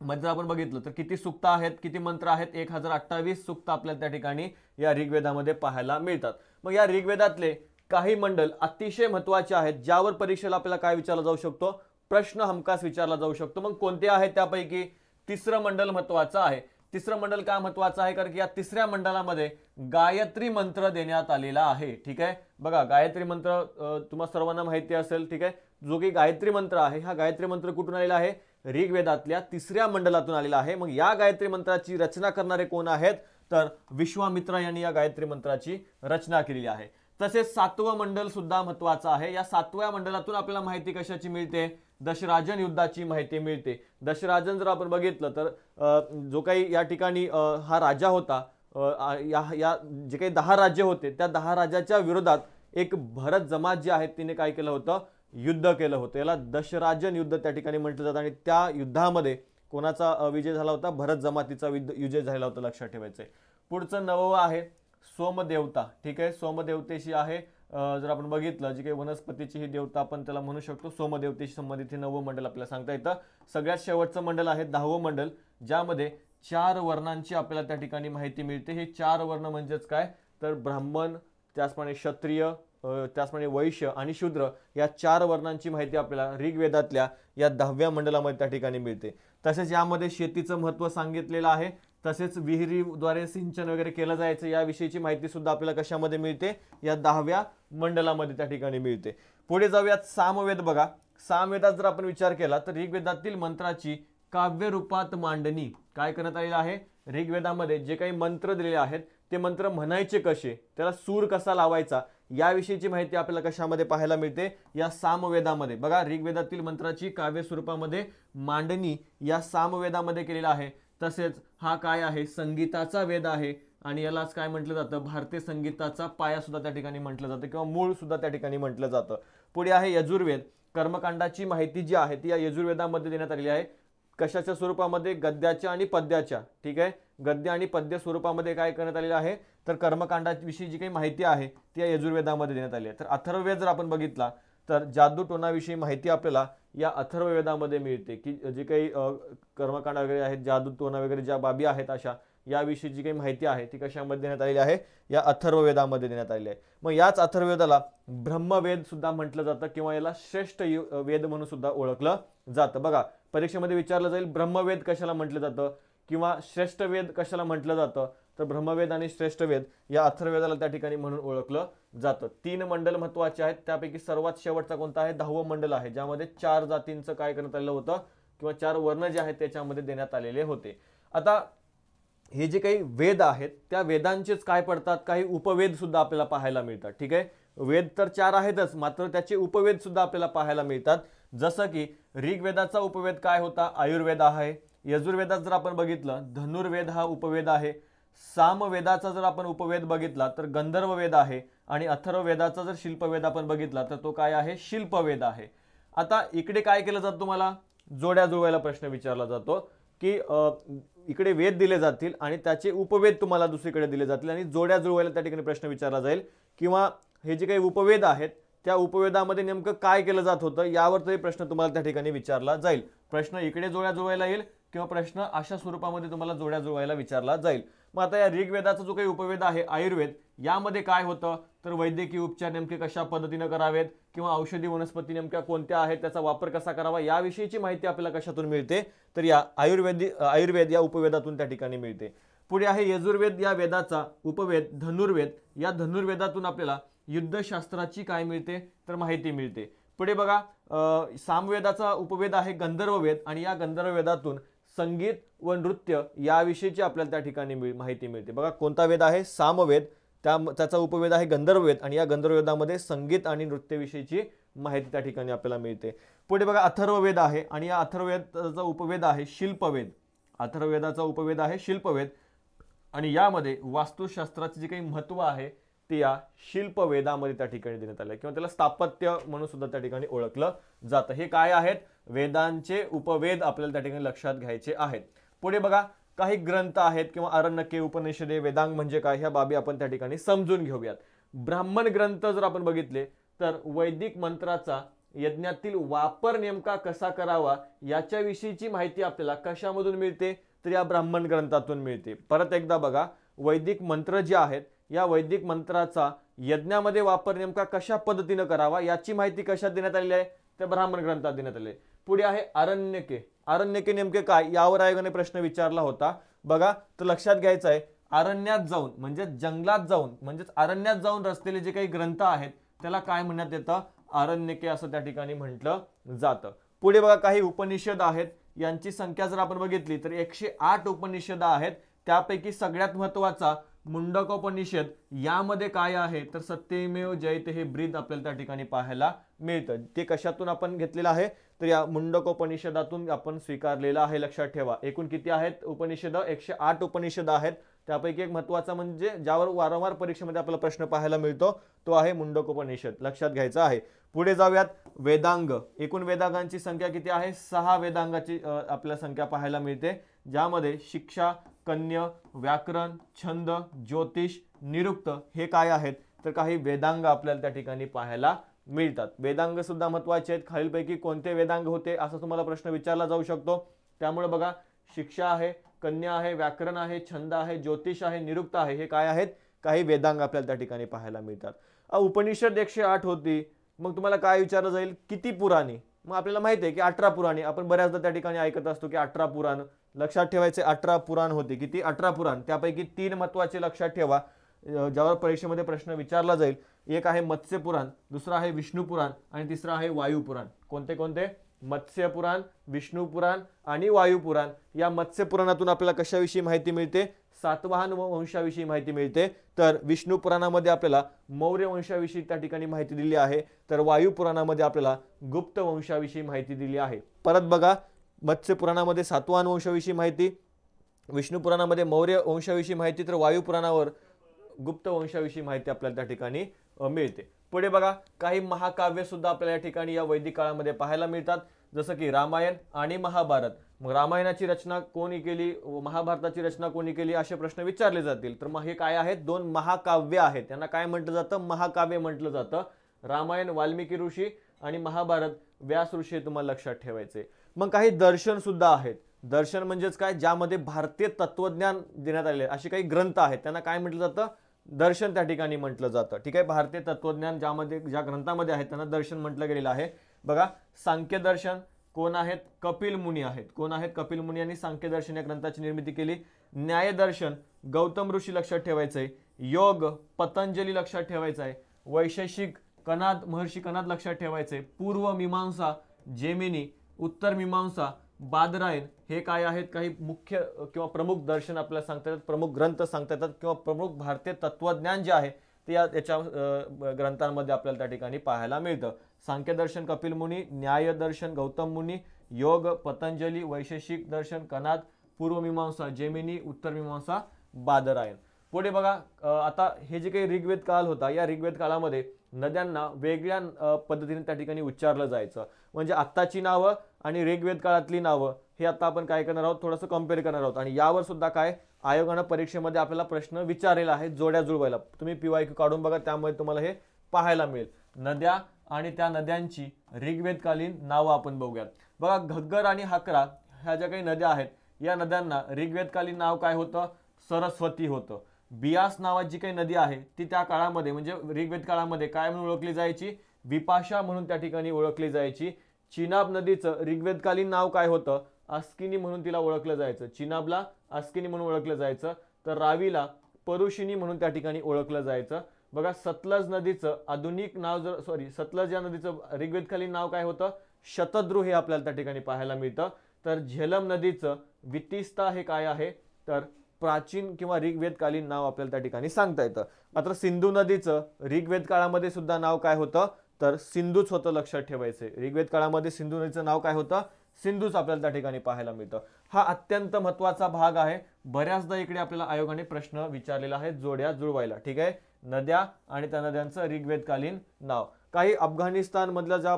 मध्ये आपण बघितलं तर किती सुक्त आहेत किती मंत्र आहेत एक हजार अठ्ठावीस सुक्त आपल्याला त्या ठिकाणी या ऋग्वेदामध्ये पाहायला मिळतात मग या ऋग्वेदातले काही मंडल अतिशय महत्त्वाचे आहेत ज्यावर परीक्षेला आपल्याला काय विचारला जाऊ शकतो प्रश्न हमखास विचारला जाऊ शकतो मग कोणते आहेत त्यापैकी तिसरं मंडल महत्त्वाचं आहे तिसरं मंडल का महत्वाचं आहे कारण की या तिसऱ्या मंडळामध्ये गायत्री मंत्र देण्यात आलेला आहे ठीक आहे बघा गायत्री मंत्र तुम्हा सर्वांना माहिती असेल ठीक आहे जो की गायत्री मंत्र आहे हा गायत्री मंत्र कुठून आलेला आहे ऋग्वेदातल्या तिसऱ्या मंडलातून आलेला आहे मग या गायत्री मंत्राची रचना करणारे कोण आहेत तर विश्वामित्रा यांनी या गायत्री मंत्राची रचना केलेली आहे तसेच सातवं मंडल सुद्धा महत्वाचं आहे या सातव्या मंडलातून आपल्याला माहिती कशाची मिळते दशराजन युद्धाची माहिती मिळते दशराजन जर आपण बघितलं तर जो काही या ठिकाणी हा राजा होता या या जे काही दहा राज्य होते त्या दहा राजाच्या विरोधात एक भरत जमात जी आहे तिने काय केलं होतं युद्ध केलं होतं याला दशराजन युद्ध त्या ठिकाणी म्हटलं जातं आणि त्या युद्धामध्ये कोणाचा विजय झाला होता भरत जमातीचा विजय झाला होता लक्षात ठेवायचं आहे पुढचं नववं आहे सोमदेवता ठीक आहे सोमदेवतेशी आहे जर आपण बघितलं जी काही वनस्पतीची ही देवता आपण त्याला म्हणू शकतो सोमदेवतेशी संबंधित हे नववं मंडल आपल्याला सांगता येतं सगळ्यात शेवटचं मंडल आहे दहावं मंडल ज्यामध्ये चार वर्णांची आपल्याला त्या ठिकाणी माहिती मिळते हे चार वर्ण म्हणजेच काय तर ब्राह्मण त्याचप्रमाणे क्षत्रिय त्याचप्रमाणे वैश्य आणि शूद्र या चार वर्णांची माहिती आपल्याला ऋग्वेदातल्या या दहाव्या मंडलामध्ये त्या ठिकाणी मिळते तसेच यामध्ये शेतीचं महत्त्व सांगितलेलं आहे तसेच विहिरीद्वारे सिंचन वगैरे केलं जायचं याविषयीची माहिती सुद्धा आपल्याला कशामध्ये मिळते या दहाव्या मंडलामध्ये त्या ठिकाणी मिळते पुढे जाऊयात सामवेद बघा सामवेदात जर आपण विचार केला तर ऋग्वेदातील मंत्राची काव्य रूपात मांडणी काय करण्यात आलेलं आहे ऋग्वेदामध्ये जे काही मंत्र दिलेले आहेत ते मंत्र म्हणायचे कसे त्याला सूर कसा लावायचा याविषयीची माहिती आपल्याला कशामध्ये पाहायला मिळते या सामवेदामध्ये बघा ऋग्वेदातील मंत्राची काव्य स्वरूपामध्ये मांडणी या सामवेदामध्ये केलेला आहे तसेच हा काय आहे संगीताचा वेद आहे आणि यालाच काय म्हटलं जातं भारतीय संगीताचा पायासुद्धा त्या ठिकाणी म्हटलं जातं किंवा मूळसुद्धा त्या ठिकाणी म्हटलं जातं पुढे आहे यजुर्वेद कर्मकांडाची माहिती जी आहे ती या यजुर्वेदामध्ये देण्यात आलेली आहे कशाच्या स्वरूपामध्ये गद्याच्या आणि पद्याच्या ठीक आहे गद्य आणि पद्य स्वरूपामध्ये काय करण्यात आलेलं आहे तर कर्मकांडाविषयी जी काही माहिती आहे ती या यजुर्वेदामध्ये देण्यात आली आहे तर अथर्ववेद जर आपण बघितला तर जादू टोनाविषयी माहिती आपल्याला या अथर्ववेदामध्ये मिळते की जे काही कर्मकांड वगैरे आहेत जादू टोना वगैरे ज्या बाबी आहेत अशा याविषयी जी काही माहिती आहे ती कशामध्ये देण्यात आलेली आहे या अथर्ववेदामध्ये देण्यात आलेली आहे मग याच अथर्ववेदाला ब्रह्मवेद सुद्धा म्हटलं जातं किंवा याला श्रेष्ठ वेद म्हणून सुद्धा ओळखलं जातं बघा परीक्षेमध्ये विचारलं जाईल ब्रह्मवेद कशाला म्हटलं जातं किंवा श्रेष्ठ वेद कशाला म्हटलं जातं तर ब्रह्मवेद आणि श्रेष्ठ वेद या अथर्ववेदाला त्या ठिकाणी म्हणून ओळखलं जातं तीन मंडल महत्वाचे आहेत त्यापैकी सर्वात शेवटचा कोणता आहे दहावं मंडल आहे ज्यामध्ये चार जातींचं काय करण्यात आलेलं होतं किंवा चार वर्ण जे आहेत त्याच्यामध्ये देण्यात आलेले होते आता हे जे काही वेद आहेत त्या वेदांचेच काय पडतात काही उपवेद सुद्धा आपल्याला पाहायला मिळतात ठीक आहे वेद तर चार आहेतच मात्र त्याचे उपवेद सुद्धा आपल्याला पाहायला मिळतात जसं की ऋग्वेदाचा उपवेद काय होता आयुर्वेद आहे यजुर्वेदात जर आपण बघितलं धनुर्वेद हा उपवेद आहे सामवेदाचा जर आपण उपवेद बघितला तर गंधर्व वेद आहे आणि अथर्ववेदाचा जर शिल्पवेद आपण बघितला तर तो काय आहे शिल्पवेद आहे आता इकडे काय केलं जातं तुम्हाला जोड्या जुळवायला प्रश्न विचारला जातो की इकडे वेद दिले जातील आणि त्याचे उपवेद तुम्हाला दुसरीकडे दिले जातील आणि जोड्या जुळवायला त्या ठिकाणी प्रश्न विचारला जाईल किंवा हे जे काही उपवेद आहेत त्या उपवेदामध्ये नेमकं काय केलं जात होतं यावर तरी प्रश्न तुम्हाला त्या ठिकाणी विचारला जाईल प्रश्न इकडे जोड्या जुळवायला येईल किंवा प्रश्न अशा स्वरूपामध्ये तुम्हाला जोड्या जुळवायला विचारला जाईल मग आता या ऋग्वेदाचा जो काही उपवेद आहे आयुर्वेद यामध्ये काय होतं तर वैद्यकीय उपचार नेमके कशा पद्धतीनं करावेत किंवा औषधी वनस्पती नेमक्या कोणत्या आहेत त्याचा वापर कसा करावा याविषयीची माहिती आपल्याला कशातून मिळते तर या आयुर्वेदी आयुर्वेद या उपवेदातून त्या ठिकाणी मिळते पुढे आहे यजुर्वेद या वेदाचा उपवेद धनुर्वेद या धनुर्वेदातून आपल्याला युद्धशास्त्राची काय मिळते तर माहिती मिळते पुढे बघा सामवेदाचा उपवेद आहे गंधर्ववेद आणि या गंधर्ववेदातून संगीत व नृत्य याविषयीची आपल्याला त्या ठिकाणी मिळ माहिती मिळते बघा कोणता वेद आहे सामवेद त्या त्याचा उपवेद आहे गंधर्ववेद आणि या गंधर्ववेदामध्ये संगीत आणि नृत्यविषयीची माहिती त्या ठिकाणी आपल्याला मिळते पुढे बघा अथर्ववेद आहे आणि या अथर्ववेदाचा उपवेद आहे शिल्पवेद अथर्ववेदाचा उपवेद आहे शिल्पवेद आणि यामध्ये वास्तुशास्त्राचे जे काही महत्त्व आहे ती या शिल्पवेदामध्ये त्या ठिकाणी देण्यात आल्या किंवा त्याला स्थापत्य म्हणून सुद्धा त्या ठिकाणी ओळखलं जातं हे काय आहेत वेदांचे उपवेद आपल्याला त्या ठिकाणी लक्षात घ्यायचे आहेत पुढे बघा काही ग्रंथ आहेत किंवा आरण्यके उपनिषदे वेदांग म्हणजे काय ह्या बाबी आपण त्या ठिकाणी समजून घेऊयात ब्राह्मण ग्रंथ जर आपण बघितले तर वैदिक मंत्राचा यज्ञातील वापर नेमका कसा करावा याच्याविषयीची माहिती आपल्याला कशामधून मिळते तर या ब्राह्मण ग्रंथातून मिळते परत एकदा बघा वैदिक मंत्र जे आहेत या वैदिक मंत्राचा यज्ञामध्ये वापर नेमका कशा पद्धतीनं करावा याची माहिती कशात देण्यात आलेली आहे त्या ब्राह्मण ग्रंथात देण्यात आले आहे पुढे आहे आरण्यके आरण्यके नेमके काय यावर आयोगाने प्रश्न विचारला होता बघा तर लक्षात घ्यायचं आहे अरण्यात जाऊन म्हणजे जंगलात जाऊन म्हणजेच अरण्यात जाऊन रचलेले जे काही ग्रंथ आहेत त्याला काय म्हणण्यात येतं आरण्यके असं त्या ठिकाणी म्हटलं जातं पुढे बघा काही उपनिषद आहेत यांची संख्या जर आपण बघितली तर एकशे आठ उपनिषद आहेत त्यापैकी सगळ्यात महत्त्वाचा मुंडकोपनिषद यामध्ये काय आहे तर सत्यमेव जयते हे ब्रीद आपल्याला त्या ठिकाणी पाहायला मिळतं ते कशातून आपण घेतलेलं आहे तर या मुंडकोपनिषदातून आपण स्वीकारलेलं आहे लक्षात ठेवा एकूण किती आहेत उपनिषद एकशे आठ उपनिषद आहेत त्यापैकी एक महत्त्वाचा म्हणजे ज्यावर वारंवार परीक्षेमध्ये आपला प्रश्न पाहायला मिळतो तो आहे मुंडकोपनिषद लक्षात घ्यायचा आहे पुढे जाऊयात वेदांग एकूण वेदांगांची संख्या किती आहे सहा वेदांगाची आपल्या संख्या पाहायला मिळते ज्यामध्ये शिक्षा कन्य व्याकरण छंद ज्योतिष निरुक्त हे काय आहेत तर काही वेदांग आपल्याला त्या ठिकाणी पाहायला मिळतात वेदांग सुद्धा महत्वाचे आहेत खालीलपैकी कोणते वेदांग होते असा तुम्हाला प्रश्न विचारला जाऊ शकतो त्यामुळे बघा शिक्षा आहे कन्या आहे व्याकरण आहे छंद आहे ज्योतिष आहे निरुक्त आहे हे काय आहेत काही वेदांग आपल्याला त्या ठिकाणी पाहायला मिळतात उपनिषद एकशे आठ होती मग तुम्हाला काय विचारलं जाईल किती पुराणी मग आपल्याला माहिती आहे की अठरा पुराणी आपण बऱ्याचदा त्या ठिकाणी ऐकत असतो की अठरा पुराण लक्षात ठेवायचे अठरा पुराण होते किती अठरा पुराण त्यापैकी तीन महत्वाचे लक्षात ठेवा ज्यावर परीक्षेमध्ये प्रश्न विचारला जाईल एक आहे मत्स्य पुराण दुसरा आहे विष्णुपुराण आणि तिसरा आहे वायुपुराण कोणते कोणते मत्स्य पुराण विष्णुपुराण आणि वायुपुराण या मत्स्य पुराणातून आपल्याला कशाविषयी माहिती मिळते सातवाहन वंशाविषयी माहिती मिळते तर विष्णुपुराणामध्ये आपल्याला मौर्य वंशाविषयी त्या ठिकाणी माहिती दिली आहे तर वायुपुराणामध्ये आपल्याला गुप्त वंशाविषयी माहिती दिली आहे परत बघा मत्स्य पुराणामध्ये सातवान वंशाविषयी माहिती विष्णू पुराणामध्ये मौर्य वंशाविषयी माहिती तर वायू पुराणावर गुप्त वंशाविषयी माहिती आपल्याला त्या ठिकाणी मिळते पुढे बघा काही महाकाव्यसुद्धा आपल्याला या ठिकाणी या वैदिक काळामध्ये पाहायला मिळतात जसं की रामायण आणि महाभारत मग रामायणाची रचना कोणी केली महाभारताची रचना कोणी केली असे प्रश्न विचारले जातील तर मग हे काय आहेत दोन महाकाव्य आहेत त्यांना काय म्हटलं जातं महाकाव्य म्हटलं जातं रामायण वाल्मिकी ऋषी आणि महाभारत व्यास ऋषी तुम्हाला लक्षात ठेवायचे मग काही दर्शनसुद्धा आहेत दर्शन म्हणजेच काय ज्यामध्ये भारतीय तत्वज्ञान देण्यात आलेले असे काही ग्रंथ आहेत त्यांना काय म्हटलं जातं दर्शन त्या ठिकाणी म्हटलं जातं ठीक आहे भारतीय तत्वज्ञान ज्यामध्ये ज्या ग्रंथामध्ये आहेत त्यांना दर्शन म्हटलं गेलेलं आहे बघा सांख्य दर्शन कोण आहेत कपिल मुनी आहेत कोण आहेत कपिल मुनी यांनी सांख्यदर्शन या ग्रंथाची निर्मिती केली न्यायदर्शन गौतम ऋषी लक्षात ठेवायचं आहे योग पतंजली लक्षात ठेवायचं आहे वैशेषिक कनाद महर्षी कनाद लक्षात ठेवायचं आहे पूर्व मीमांसा जेमिनी उत्तर मीमांसा बादरायण हे काय आहेत काही मुख्य किंवा प्रमुख दर्शन आपल्याला सांगता येतात प्रमुख ग्रंथ सांगता येतात किंवा प्रमुख भारतीय तत्वज्ञान जे आहे ते या त्याच्या ग्रंथांमध्ये आपल्याला त्या ठिकाणी पाहायला मिळतं सांख्यदर्शन कपिल मुनी न्यायदर्शन गौतम मुनी योग पतंजली वैशेषिक दर्शन कनाद पूर्वमीमांसा जेमिनी मीमांसा बादरायण पुढे बघा आता हे जे काही ऋग्वेद काल होता या ऋग्वेद कालामध्ये नद्यांना वेगळ्या पद्धतीने त्या ठिकाणी उच्चारलं जायचं म्हणजे आत्ताची नावं आणि ऋग्वेद काळातली नावं हे आता आपण काय करणार आहोत थोडंसं कम्पेअर करणार आहोत आणि यावर सुद्धा काय आयोगानं परीक्षेमध्ये आपल्याला प्रश्न विचारलेला आहे जोड्या जुळवायला तुम्ही पी काढून बघा त्यामुळे तुम्हाला हे पाहायला मिळेल नद्या आणि त्या नद्यांची ऋग्वेदकालीन नावं आपण बघूयात बघा घग्गर आणि हाकरा ह्या ज्या काही नद्या आहेत या नद्यांना ऋग्वेदकालीन नाव काय होतं सरस्वती होतं बियास नावाची जी काही नदी आहे ती त्या काळामध्ये म्हणजे ऋग्वेद काळामध्ये काय म्हणून ओळखली जायची विपाशा म्हणून त्या ठिकाणी ओळखली जायची चिनाब नदीचं ऋग्वेदकालीन नाव काय होतं अस्किनी म्हणून तिला ओळखलं जायचं चिनाबला अस्किनी म्हणून ओळखलं जायचं तर रावीला परुषिनी म्हणून त्या ठिकाणी ओळखलं जायचं बघा सतलज नदीचं आधुनिक नाव जर सॉरी सतलज या नदीचं ऋग्वेदकालीन नाव काय होतं शतद्रू हे आपल्याला त्या ठिकाणी पाहायला मिळतं तर झेलम नदीचं वितिस्ता हे काय आहे तर प्राचीन किंवा ऋग्वेदकालीन नाव आपल्याला त्या ठिकाणी सांगता येतं मात्र सिंधू नदीचं ऋग्वेद काळामध्ये सुद्धा नाव काय होतं तर सिंधूच होतं लक्षात ठेवायचंय ऋग्वेद काळामध्ये सिंधू नदीचं नाव काय होतं सिंधूच आपल्याला त्या ठिकाणी पाहायला मिळतं हा अत्यंत महत्वाचा भाग आहे बऱ्याचदा इकडे आपल्याला आयोगाने प्रश्न विचारलेला आहे जोड्या जुळवायला ठीक आहे नद्या आणि त्या नद्यांचं ऋग्वेदकालीन नाव काही अफगाणिस्तानमधल्या ज्या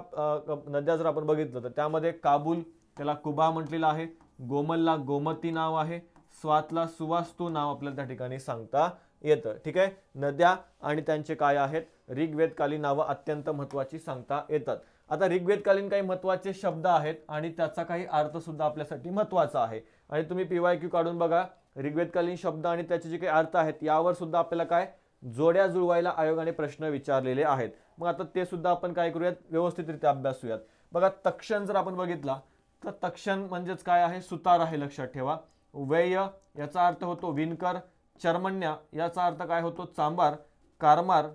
नद्या जर आपण बघितलं तर त्यामध्ये काबूल त्याला कुबा म्हटलेला आहे गोमलला गोमती नाव आहे स्वातला सुवास्तू नाव आपल्याला त्या ठिकाणी सांगता येतं ठीक आहे नद्या आणि त्यांचे काय आहेत ऋग्वेदकालीन नावं अत्यंत महत्वाची सांगता येतात आता ऋग्वेदकालीन काही महत्त्वाचे शब्द आहेत आणि त्याचा काही अर्थसुद्धा आपल्यासाठी महत्त्वाचा आहे आणि तुम्ही पी वाय क्यू काढून बघा ऋग्वेदकालीन शब्द आणि त्याचे जे काही अर्थ आहेत यावर सुद्धा आपल्याला काय जोड्या जुळवायला आयोगाने प्रश्न विचारलेले आहेत मग आता ते सुद्धा आपण काय करूयात व्यवस्थितरित्या अभ्यासूयात बघा तक्षण जर आपण बघितला तर तक्षण म्हणजेच काय आहे सुतार आहे लक्षात ठेवा व्यय याचा अर्थ होतो विणकर चर्मण्या याचा अर्थ काय होतो चांबार कारमार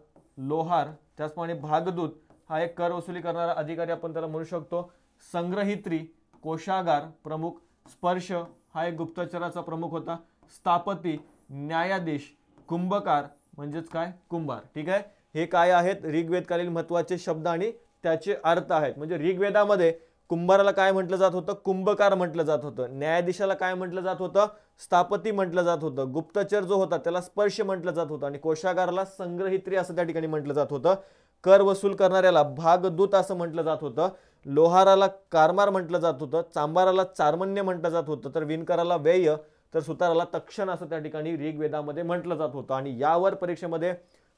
लोहार त्याचप्रमाणे भागदूत हा एक कर वसुली करणारा अधिकारी आपण त्याला म्हणू शकतो संग्रहित्री कोशागार प्रमुख स्पर्श हा एक गुप्तचराचा प्रमुख होता स्थापती न्यायाधीश कुंभकार म्हणजेच काय कुंभार ठीक आहे हे काय आहेत ऋग्वेदकालीन महत्त्वाचे शब्द आणि त्याचे अर्थ आहेत म्हणजे ऋग्वेदामध्ये कुंभाराला काय म्हटलं जात होतं कुंभकार म्हटलं जात होतं न्यायाधीशाला काय म्हटलं जात होतं स्थापती म्हटलं जात होतं गुप्तचर जो होता त्याला स्पर्श म्हटलं जात होतं आणि कोशागाराला संग्रहित्री असं त्या ठिकाणी म्हटलं जात होतं कर वसूल करणाऱ्याला भागदूत असं म्हटलं जात होतं लोहाराला कारमार म्हटलं जात होतं चांबाराला चारमन्य म्हटलं जात होतं तर विणकराला व्यय तर सुताराला तक्षण असं त्या ठिकाणी ऋग्वेदामध्ये म्हटलं जात होतं आणि यावर परीक्षेमध्ये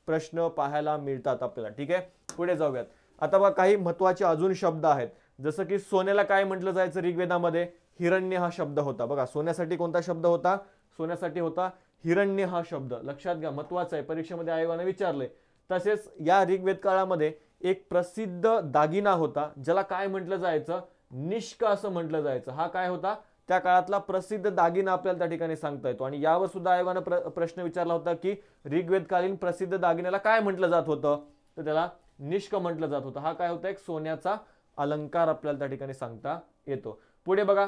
प्रश्न पाहायला मिळतात आपल्याला ठीक आहे पुढे जाऊयात आता बघा काही महत्त्वाचे अजून शब्द आहेत जसं की सोन्याला काय म्हटलं जायचं ऋग्वेदामध्ये हिरण्य हा शब्द होता बघा सोन्यासाठी कोणता शब्द होता सोन्यासाठी होता हिरण्य हा शब्द लक्षात घ्या महत्वाचा आहे परीक्षेमध्ये आयोगाने विचारले तसेच या ऋग्वेद काळामध्ये एक प्रसिद्ध दागिना होता ज्याला काय म्हटलं जायचं निष्क असं म्हटलं जायचं हा काय होता त्या काळातला प्रसिद्ध दागिना आपल्याला त्या ठिकाणी सांगता येतो आणि यावर सुद्धा आयोगानं प्र प्रश्न विचारला होता की ऋग्वेदकालीन प्रसिद्ध दागिन्याला काय म्हटलं जात होतं तर त्याला निष्क म्हटलं जात होतं हा काय होता एक सोन्याचा अलंकार आपल्याला त्या ठिकाणी सांगता येतो पुढे बघा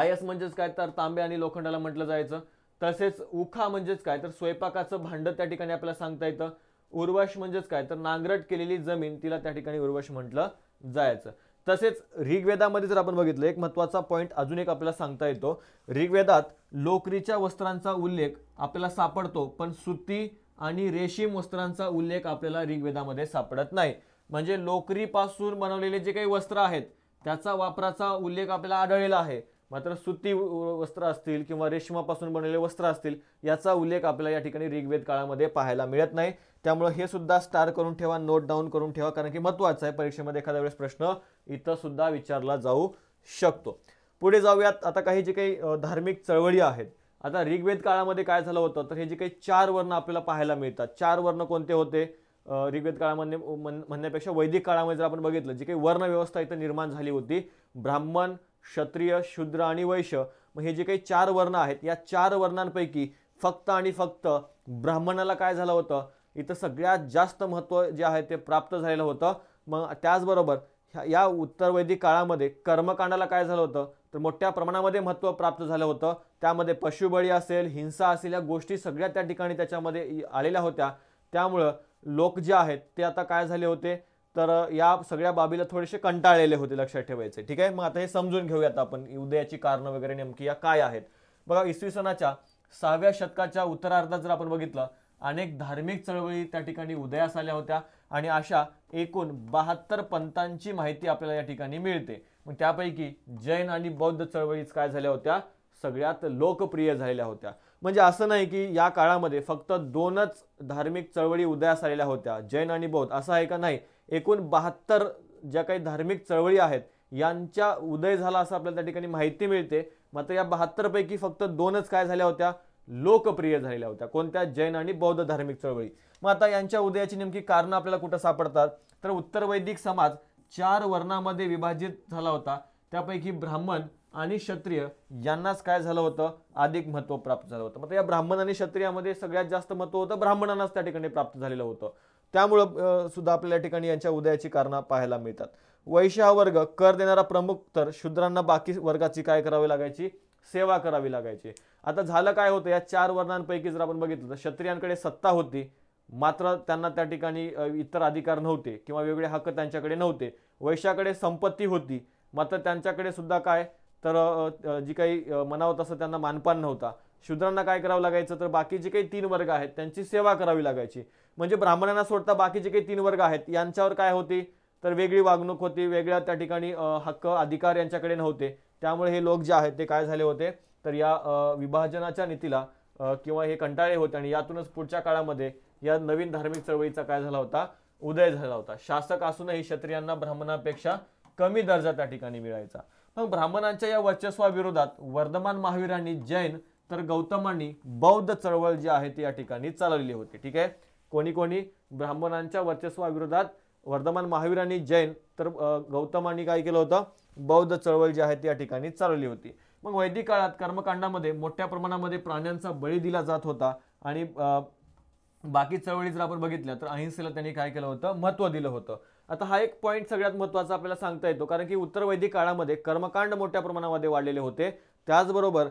आयस म्हणजेच काय तर तांबे आणि लोखंडाला म्हटलं जायचं तसेच उखा म्हणजेच काय तर स्वयंपाकाचं भांडं त्या ठिकाणी आपल्याला सांगता येतं उर्वश म्हणजेच काय तर नांगरट केलेली जमीन तिला त्या ठिकाणी उर्वश म्हटलं जायचं तसेच ऋग्वेदामध्ये जर आपण बघितलं एक महत्त्वाचा पॉईंट अजून एक आपल्याला सांगता येतो ऋग्वेदात लोकरीच्या वस्त्रांचा उल्लेख आपल्याला सापडतो पण सुती आणि रेशीम वस्त्रांचा उल्लेख आपल्याला ऋग्वेदामध्ये सापडत नाही म्हणजे लोकरीपासून बनवलेले जे काही वस्त्र आहेत त्याचा वापराचा उल्लेख आपल्याला आढळलेला आहे मात्र सुती वस्त्र असतील किंवा रेशमापासून बनलेले वस्त्र असतील याचा उल्लेख आपल्याला या ठिकाणी ऋग्वेद काळामध्ये पाहायला मिळत नाही त्यामुळे हे सुद्धा स्टार करून ठेवा नोट डाऊन करून ठेवा कारण की महत्त्वाचं आहे परीक्षेमध्ये एखाद्या वेळेस प्रश्न इथं सुद्धा विचारला जाऊ शकतो पुढे जाऊयात आता काही जे काही धार्मिक चळवळी आहेत आता ऋग्वेद काळामध्ये काय झालं होतं तर हे जे काही चार वर्ण आपल्याला पाहायला मिळतात चार वर्ण कोणते होते ऋग्वेद काळामध्ये म्हण म्हणण्यापेक्षा वैदिक काळामध्ये जर आपण बघितलं जी काही वर्णव्यवस्था इथं निर्माण झाली होती ब्राह्मण क्षत्रिय शूद्र आणि वैश्य मग हे जे काही चार वर्ण आहेत या चार वर्णांपैकी फक्त आणि फक्त ब्राह्मणाला काय झालं होतं इथं सगळ्यात जास्त महत्त्व जे आहे ते प्राप्त झालेलं होतं मग त्याचबरोबर ह्या या उत्तर वैदिक काळामध्ये कर्मकांडाला काय झालं होतं तर मोठ्या प्रमाणामध्ये महत्त्व प्राप्त झालं होतं त्यामध्ये पशुबळी असेल हिंसा असेल या गोष्टी सगळ्या त्या ठिकाणी त्याच्यामध्ये आलेल्या होत्या त्यामुळं लोक जे आहेत ते आता काय झाले होते तर या सगळ्या बाबीला थोडेसे कंटाळलेले होते लक्षात ठेवायचे ठीक आहे मग आता हे समजून घेऊयात आपण उदयाची कारणं वगैरे नेमकी या काय आहेत बघा इसवी सणाच्या सहाव्या शतकाच्या उत्तरार्धात जर आपण बघितलं अनेक धार्मिक चळवळी त्या ठिकाणी उदयास आल्या होत्या आणि अशा एकूण बहात्तर पंतांची माहिती आपल्याला या ठिकाणी मिळते मग त्यापैकी जैन आणि बौद्ध चळवळीच काय झाल्या होत्या सगळ्यात लोकप्रिय झालेल्या होत्या म्हणजे असं नाही की या काळामध्ये फक्त दोनच धार्मिक चळवळी उदयास आलेल्या होत्या जैन आणि बौद्ध असं आहे का नाही एकूण बहात्तर ज्या काही धार्मिक चळवळी आहेत यांच्या उदय झाला असं आपल्याला त्या ठिकाणी माहिती मिळते मात्र या बहात्तरपैकी फक्त दोनच काय झाल्या होत्या लोकप्रिय झालेल्या होत्या कोणत्या जैन आणि बौद्ध धार्मिक चळवळी मग आता यांच्या उदयाची नेमकी कारणं आपल्याला कुठं सापडतात तर उत्तर वैदिक समाज चार वर्णामध्ये विभाजित झाला होता त्यापैकी ब्राह्मण आणि क्षत्रिय यांनाच काय झालं होतं अधिक महत्त्व प्राप्त झालं होतं मग या ब्राह्मण आणि क्षत्रियामध्ये सगळ्यात जास्त महत्त्व होतं ब्राह्मणांनाच त्या ठिकाणी प्राप्त झालेलं होतं त्यामुळं सुद्धा आपल्या ठिकाणी यांच्या उदयाची कारणं पाहायला मिळतात वैश्य हा वर्ग कर देणारा प्रमुख तर शूद्रांना बाकी वर्गाची काय करावी लागायची सेवा करावी लागायची आता झालं काय होतं या चार वर्णांपैकी जर आपण बघितलं तर क्षत्रियांकडे सत्ता होती मात्र त्यांना त्या ठिकाणी इतर अधिकार नव्हते किंवा वेगळे हक्क त्यांच्याकडे नव्हते वैश्याकडे संपत्ती होती मात्र त्यांच्याकडे सुद्धा काय तर जी काही होत असं त्यांना मानपान नव्हता शूद्रांना काय करावं लागायचं तर बाकी जे काही तीन वर्ग आहेत त्यांची सेवा करावी लागायची म्हणजे ब्राह्मणांना सोडता बाकीचे काही तीन वर्ग आहेत यांच्यावर काय होती तर वेगळी वागणूक होती वेगळ्या त्या ठिकाणी हक्क अधिकार यांच्याकडे नव्हते त्यामुळे हे लोक जे आहेत ते काय झाले होते तर या विभाजनाच्या नीतीला किंवा हे कंटाळे होते आणि यातूनच पुढच्या काळामध्ये या नवीन धार्मिक चळवळीचा काय झाला होता उदय झाला होता शासक असूनही क्षत्रियांना ब्राह्मणापेक्षा कमी दर्जा त्या ठिकाणी मिळायचा मग ब्राह्मणांच्या या वर्चस्वाविरोधात वर्धमान महावीरांनी जैन तर गौतमांनी बौद्ध चळवळ जी आहे ती या ठिकाणी चालवली होती ठीक आहे कोणी कोणी ब्राह्मणांच्या वर्चस्वाविरोधात वर्धमान महावीरांनी जैन तर गौतमांनी काय केलं होतं बौद्ध चळवळ जी आहे ती या ठिकाणी चालवली होती मग वैदिक काळात कर्मकांडामध्ये मोठ्या प्रमाणामध्ये प्राण्यांचा बळी दिला जात होता आणि बाकी चळवळी जर आपण बघितल्या तर अहिंसेला त्यांनी काय केलं होतं महत्त्व दिलं होतं आता हा एक पॉईंट सगळ्यात महत्त्वाचा आपल्याला सांगता येतो कारण की उत्तर वैदिक काळामध्ये कर्मकांड मोठ्या प्रमाणामध्ये वाढलेले होते त्याचबरोबर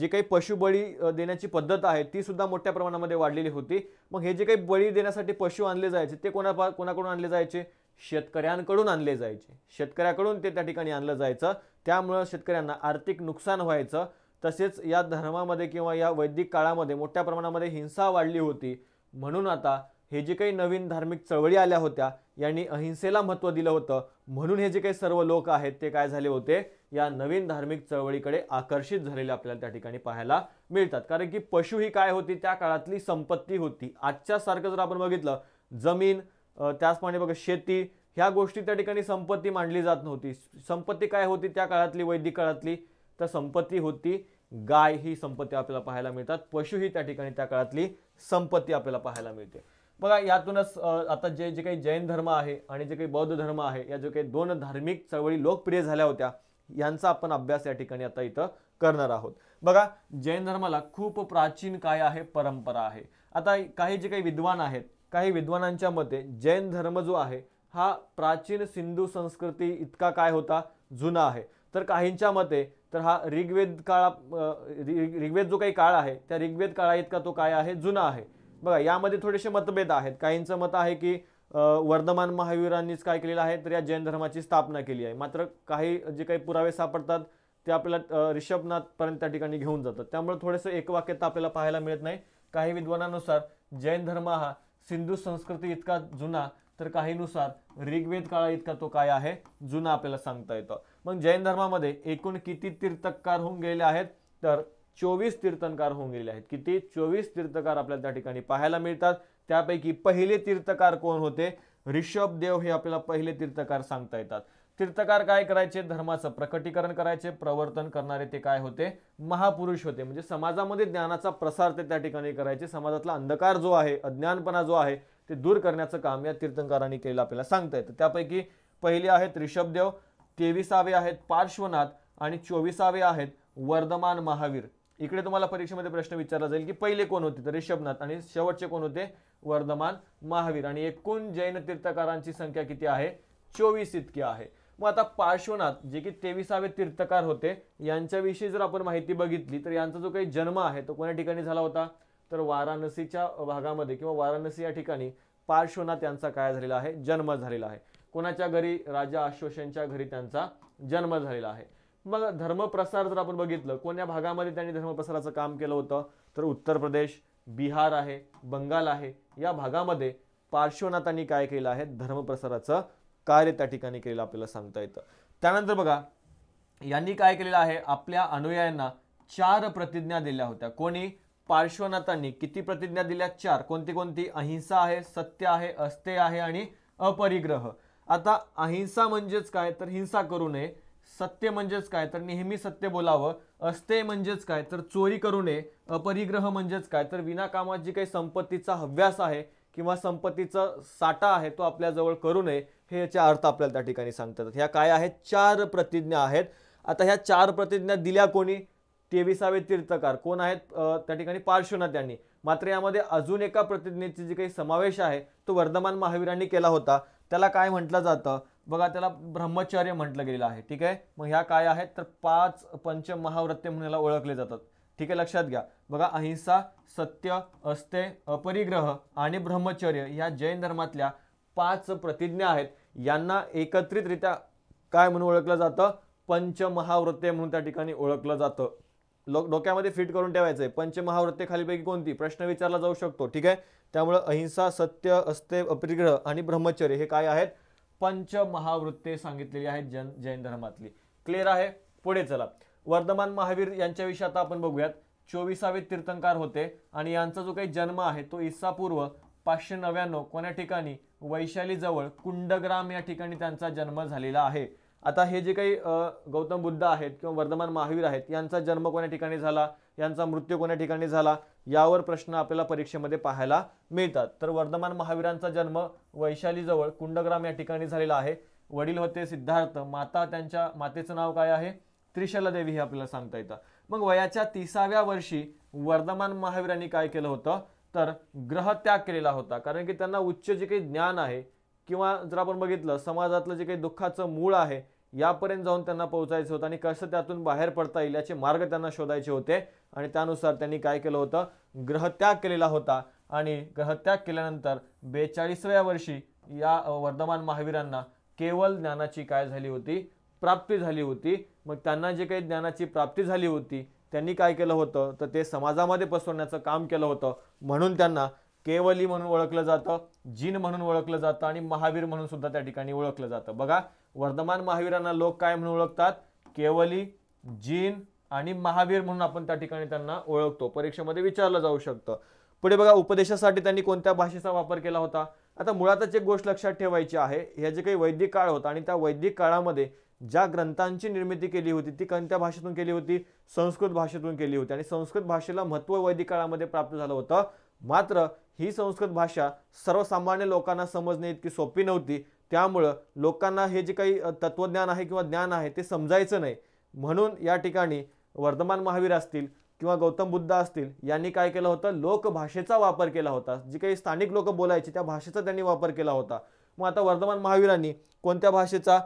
जी काही पशुबळी देण्याची पद्धत आहे ती सुद्धा मोठ्या प्रमाणामध्ये वाढलेली होती मग हे जे काही बळी देण्यासाठी पशु आणले जायचे ते कोणा कोणाकडून आणले जायचे शेतकऱ्यांकडून आणले जायचे शेतकऱ्याकडून ते त्या ठिकाणी आणलं जायचं त्यामुळं शेतकऱ्यांना आर्थिक नुकसान व्हायचं तसेच या धर्मामध्ये किंवा या वैदिक काळामध्ये मोठ्या प्रमाणामध्ये हिंसा वाढली होती म्हणून आता हे जे काही नवीन धार्मिक चळवळी आल्या होत्या यांनी अहिंसेला महत्त्व दिलं होतं म्हणून हे जे काही सर्व लोक आहेत ते काय झाले होते या नवीन धार्मिक चळवळीकडे आकर्षित झालेले आपल्याला त्या ठिकाणी पाहायला मिळतात कारण की पशु ही काय होती त्या काळातली संपत्ती होती आजच्यासारखं जर आपण बघितलं जमीन त्याचप्रमाणे बघा शेती ह्या गोष्टी त्या ठिकाणी संपत्ती मांडली जात नव्हती संपत्ती काय होती त्या काळातली वैदिक काळातली तर संपत्ती होती गाय ही संपत्ती आपल्याला पाहायला मिळतात पशु ही त्या ठिकाणी त्या काळातली संपत्ती आपल्याला पाहायला मिळते बघा यातूनच आता जे जे काही जैन धर्म आहे आणि जे काही बौद्ध धर्म आहे या जे काही दोन धार्मिक चळवळी लोकप्रिय झाल्या होत्या यांचा आपण अभ्यास या ठिकाणी आता इथं करणार आहोत बघा जैन धर्माला खूप प्राचीन काय आहे परंपरा आहे आता काही जे काही विद्वान आहेत काही विद्वानांच्या मते जैन धर्म जो आहे हा प्राचीन सिंधू संस्कृती इतका काय होता जुना आहे तर काहींच्या मते तर हा ऋग्वेद काळा ऋग्वेद जो काही काळ आहे त्या ऋग्वेद काळा इतका तो काय आहे जुना आहे बघा यामध्ये थोडेसे मतभेद आहेत काहींचं मत आहे की वर्धमान महावीरांनीच काय केलेलं आहे तर या जैन धर्माची स्थापना केली आहे मात्र काही जे काही पुरावे सापडतात ते आपल्याला ऋषभनाथपर्यंत त्या ठिकाणी घेऊन जातात त्यामुळे थोडंसं एकवाक्यता आपल्याला पाहायला मिळत नाही काही विद्वानानुसार जैन धर्म हा सिंधू संस्कृती इतका जुना तर काहीनुसार ऋग्वेद काळा इतका तो काय आहे जुना आपल्याला सांगता येतो मग जैन धर्मामध्ये एकूण किती तीर्थकार होऊन गेले आहेत तर चोवीस तीर्थंकार होऊन गेले आहेत किती चोवीस तीर्थकार आपल्याला त्या ठिकाणी पाहायला मिळतात त्यापैकी पहिले तीर्थकार कोण होते ऋषभ देव हे आपल्याला पहिले तीर्थकार सांगता येतात तीर्थकार काय करायचे धर्माचं प्रकटीकरण करायचे प्रवर्तन करणारे ते काय होते महापुरुष होते म्हणजे समाजामध्ये ज्ञानाचा प्रसार ते त्या ठिकाणी करायचे समाजातला अंधकार जो आहे अज्ञानपणा जो आहे ते दूर करण्याचं काम या तीर्थंकारांनी केलेलं आपल्याला सांगता येतं त्यापैकी पहिले आहेत ऋषभदेव तेविसावे आहेत पार्श्वनाथ आणि चोवीसावे आहेत वर्धमान महावीर इकडे तुम्हाला परीक्षेमध्ये प्रश्न विचारला जाईल की पहिले कोण होते तर ऋषभनाथ आणि शेवटचे कोण होते वर्धमान महावीर आणि एकूण जैन तीर्थकारांची संख्या किती आहे चोवीस इतकी आहे मग आता पार्श्वनाथ जे की तेविसावे तीर्थकार होते यांच्याविषयी जर आपण माहिती बघितली तर यांचा जो काही जन्म आहे तो कोणा ठिकाणी झाला होता तर वाराणसीच्या भागामध्ये किंवा वाराणसी या ठिकाणी पार्श्वनाथ यांचा काय झालेला आहे जन्म झालेला आहे कोणाच्या घरी राजा अश्वसेनच्या घरी त्यांचा जन्म झालेला आहे मग धर्मप्रसार जर आपण बघितलं कोणत्या भागामध्ये त्यांनी धर्मप्रसाराचं काम केलं होतं तर उत्तर प्रदेश बिहार आहे बंगाल आहे या भागामध्ये पार्श्वनाथांनी काय केलं आहे धर्मप्रसाराचं कार्य त्या ठिकाणी केलेलं आपल्याला सांगता येतं त्यानंतर बघा यांनी काय केलेलं आहे आपल्या अनुयायांना चार प्रतिज्ञा दिल्या होत्या कोणी पार्श्वनाथांनी किती प्रतिज्ञा दिल्या चार कोणती कोणती अहिंसा आहे सत्य आहे अस्ते आहे आणि अपरिग्रह आता अहिंसा म्हणजेच काय तर हिंसा करू नये सत्य म्हणजेच काय तर नेहमी सत्य बोलावं असते म्हणजेच काय तर चोरी करू नये अपरिग्रह म्हणजेच काय तर विनाकामात जी काही संपत्तीचा हव्यास आहे किंवा संपत्तीचा साठा आहे तो आपल्याजवळ करू नये हे याचा अर्थ आपल्याला त्या ठिकाणी सांगतात ह्या काय आहेत चार प्रतिज्ञा आहेत आता ह्या चार प्रतिज्ञा दिल्या कोणी तेविसावे तीर्थकार कोण आहेत त्या ठिकाणी पार्श्वनाथ यांनी मात्र यामध्ये अजून एका प्रतिज्ञेची जी काही समावेश आहे तो वर्धमान महावीरांनी केला होता त्याला काय म्हटलं जातं बघा त्याला ब्रह्मचर्य म्हटलं गेलेलं आहे ठीक आहे मग ह्या काय आहेत तर पाच पंचमहाव्रत्य म्हणून याला ओळखले जातात ठीक आहे लक्षात घ्या बघा अहिंसा सत्य अस्ते अपरिग्रह आणि ब्रह्मचर्य ह्या जैन धर्मातल्या पाच प्रतिज्ञा आहेत यांना एकत्रितरित्या काय म्हणून ओळखलं जातं पंचमहावृत्ते म्हणून त्या ठिकाणी ओळखलं जातं लोक डोक्यामध्ये फिट करून ठेवायचं आहे खालीपैकी कोणती प्रश्न विचारला जाऊ शकतो ठीक आहे त्यामुळं अहिंसा सत्य अस्ते अपरिग्रह आणि ब्रह्मचर्य हे काय आहेत पंच महावृत्ते सांगितलेली आहेत जैन जैन धर्मातली क्लिअर आहे पुढे चला वर्धमान महावीर यांच्याविषयी आता आपण बघूयात चोवीसावे तीर्थंकार होते आणि यांचा जो काही जन्म आहे तो ईसापूर्व पाचशे नव्याण्णव कोण्या ठिकाणी वैशालीजवळ कुंडग्राम या ठिकाणी त्यांचा जन्म झालेला आहे आता हे जे काही गौतम बुद्ध आहेत किंवा वर्धमान महावीर आहेत यांचा जन्म कोण्या ठिकाणी झाला यांचा मृत्यू कोण्या ठिकाणी झाला यावर प्रश्न आपल्याला परीक्षेमध्ये पाहायला मिळतात तर वर्धमान महावीरांचा जन्म वैशालीजवळ कुंडग्राम या ठिकाणी झालेला आहे वडील होते सिद्धार्थ माता त्यांच्या मातेचं नाव काय आहे त्रिशला देवी हे आपल्याला सांगता येतं मग वयाच्या तिसाव्या वर्षी वर्धमान महावीरांनी काय केलं होतं तर ग्रहत्याग केलेला होता कारण की त्यांना उच्च जे काही ज्ञान आहे किंवा जर आपण बघितलं समाजातलं जे काही दुःखाचं मूळ आहे यापर्यंत जाऊन त्यांना पोहोचायचं होतं आणि कसं त्यातून बाहेर पडता येईल याचे मार्ग त्यांना शोधायचे होते आणि त्यानुसार त्यांनी काय केलं होतं ग्रहत्याग केलेला होता आणि ग्रहत्याग केल्यानंतर बेचाळीसव्या वर्षी या वर्धमान महावीरांना केवळ ज्ञानाची काय झाली होती प्राप्ती झाली होती मग त्यांना जे काही ज्ञानाची प्राप्ती झाली होती त्यांनी काय केलं होतं तर ते समाजामध्ये पसरवण्याचं काम केलं होतं म्हणून त्यांना केवली म्हणून ओळखलं जातं जिन म्हणून ओळखलं जातं आणि महावीर म्हणून सुद्धा त्या ठिकाणी ओळखलं जातं बघा वर्धमान महावीरांना लोक काय म्हणून ओळखतात केवली जीन आणि महावीर म्हणून आपण त्या ठिकाणी त्यांना ओळखतो परीक्षेमध्ये विचारलं जाऊ शकतं पुढे बघा उपदेशासाठी त्यांनी कोणत्या भाषेचा वापर केला होता आता मुळातच एक गोष्ट लक्षात ठेवायची आहे हे जे काही वैदिक काळ होता आणि त्या वैदिक काळामध्ये ज्या ग्रंथांची निर्मिती केली होती ती कोणत्या भाषेतून केली होती संस्कृत भाषेतून केली होती आणि संस्कृत भाषेला महत्त्व वैदिक काळामध्ये प्राप्त झालं होतं मात्र ही संस्कृत भाषा सर्वसामान्य लोकांना समजणे इतकी सोपी नव्हती त्यामुळं लोकांना हे जे काही तत्त्वज्ञान आहे किंवा ज्ञान आहे ते समजायचं नाही म्हणून या ठिकाणी वर्धमान महावीर असतील किंवा गौतम बुद्ध असतील यांनी काय केलं होतं लोकभाषेचा वापर केला होता जी काही स्थानिक लोक बोलायची त्या भाषेचा त्यांनी वापर केला होता मग आता वर्धमान महावीरांनी कोणत्या भाषेचा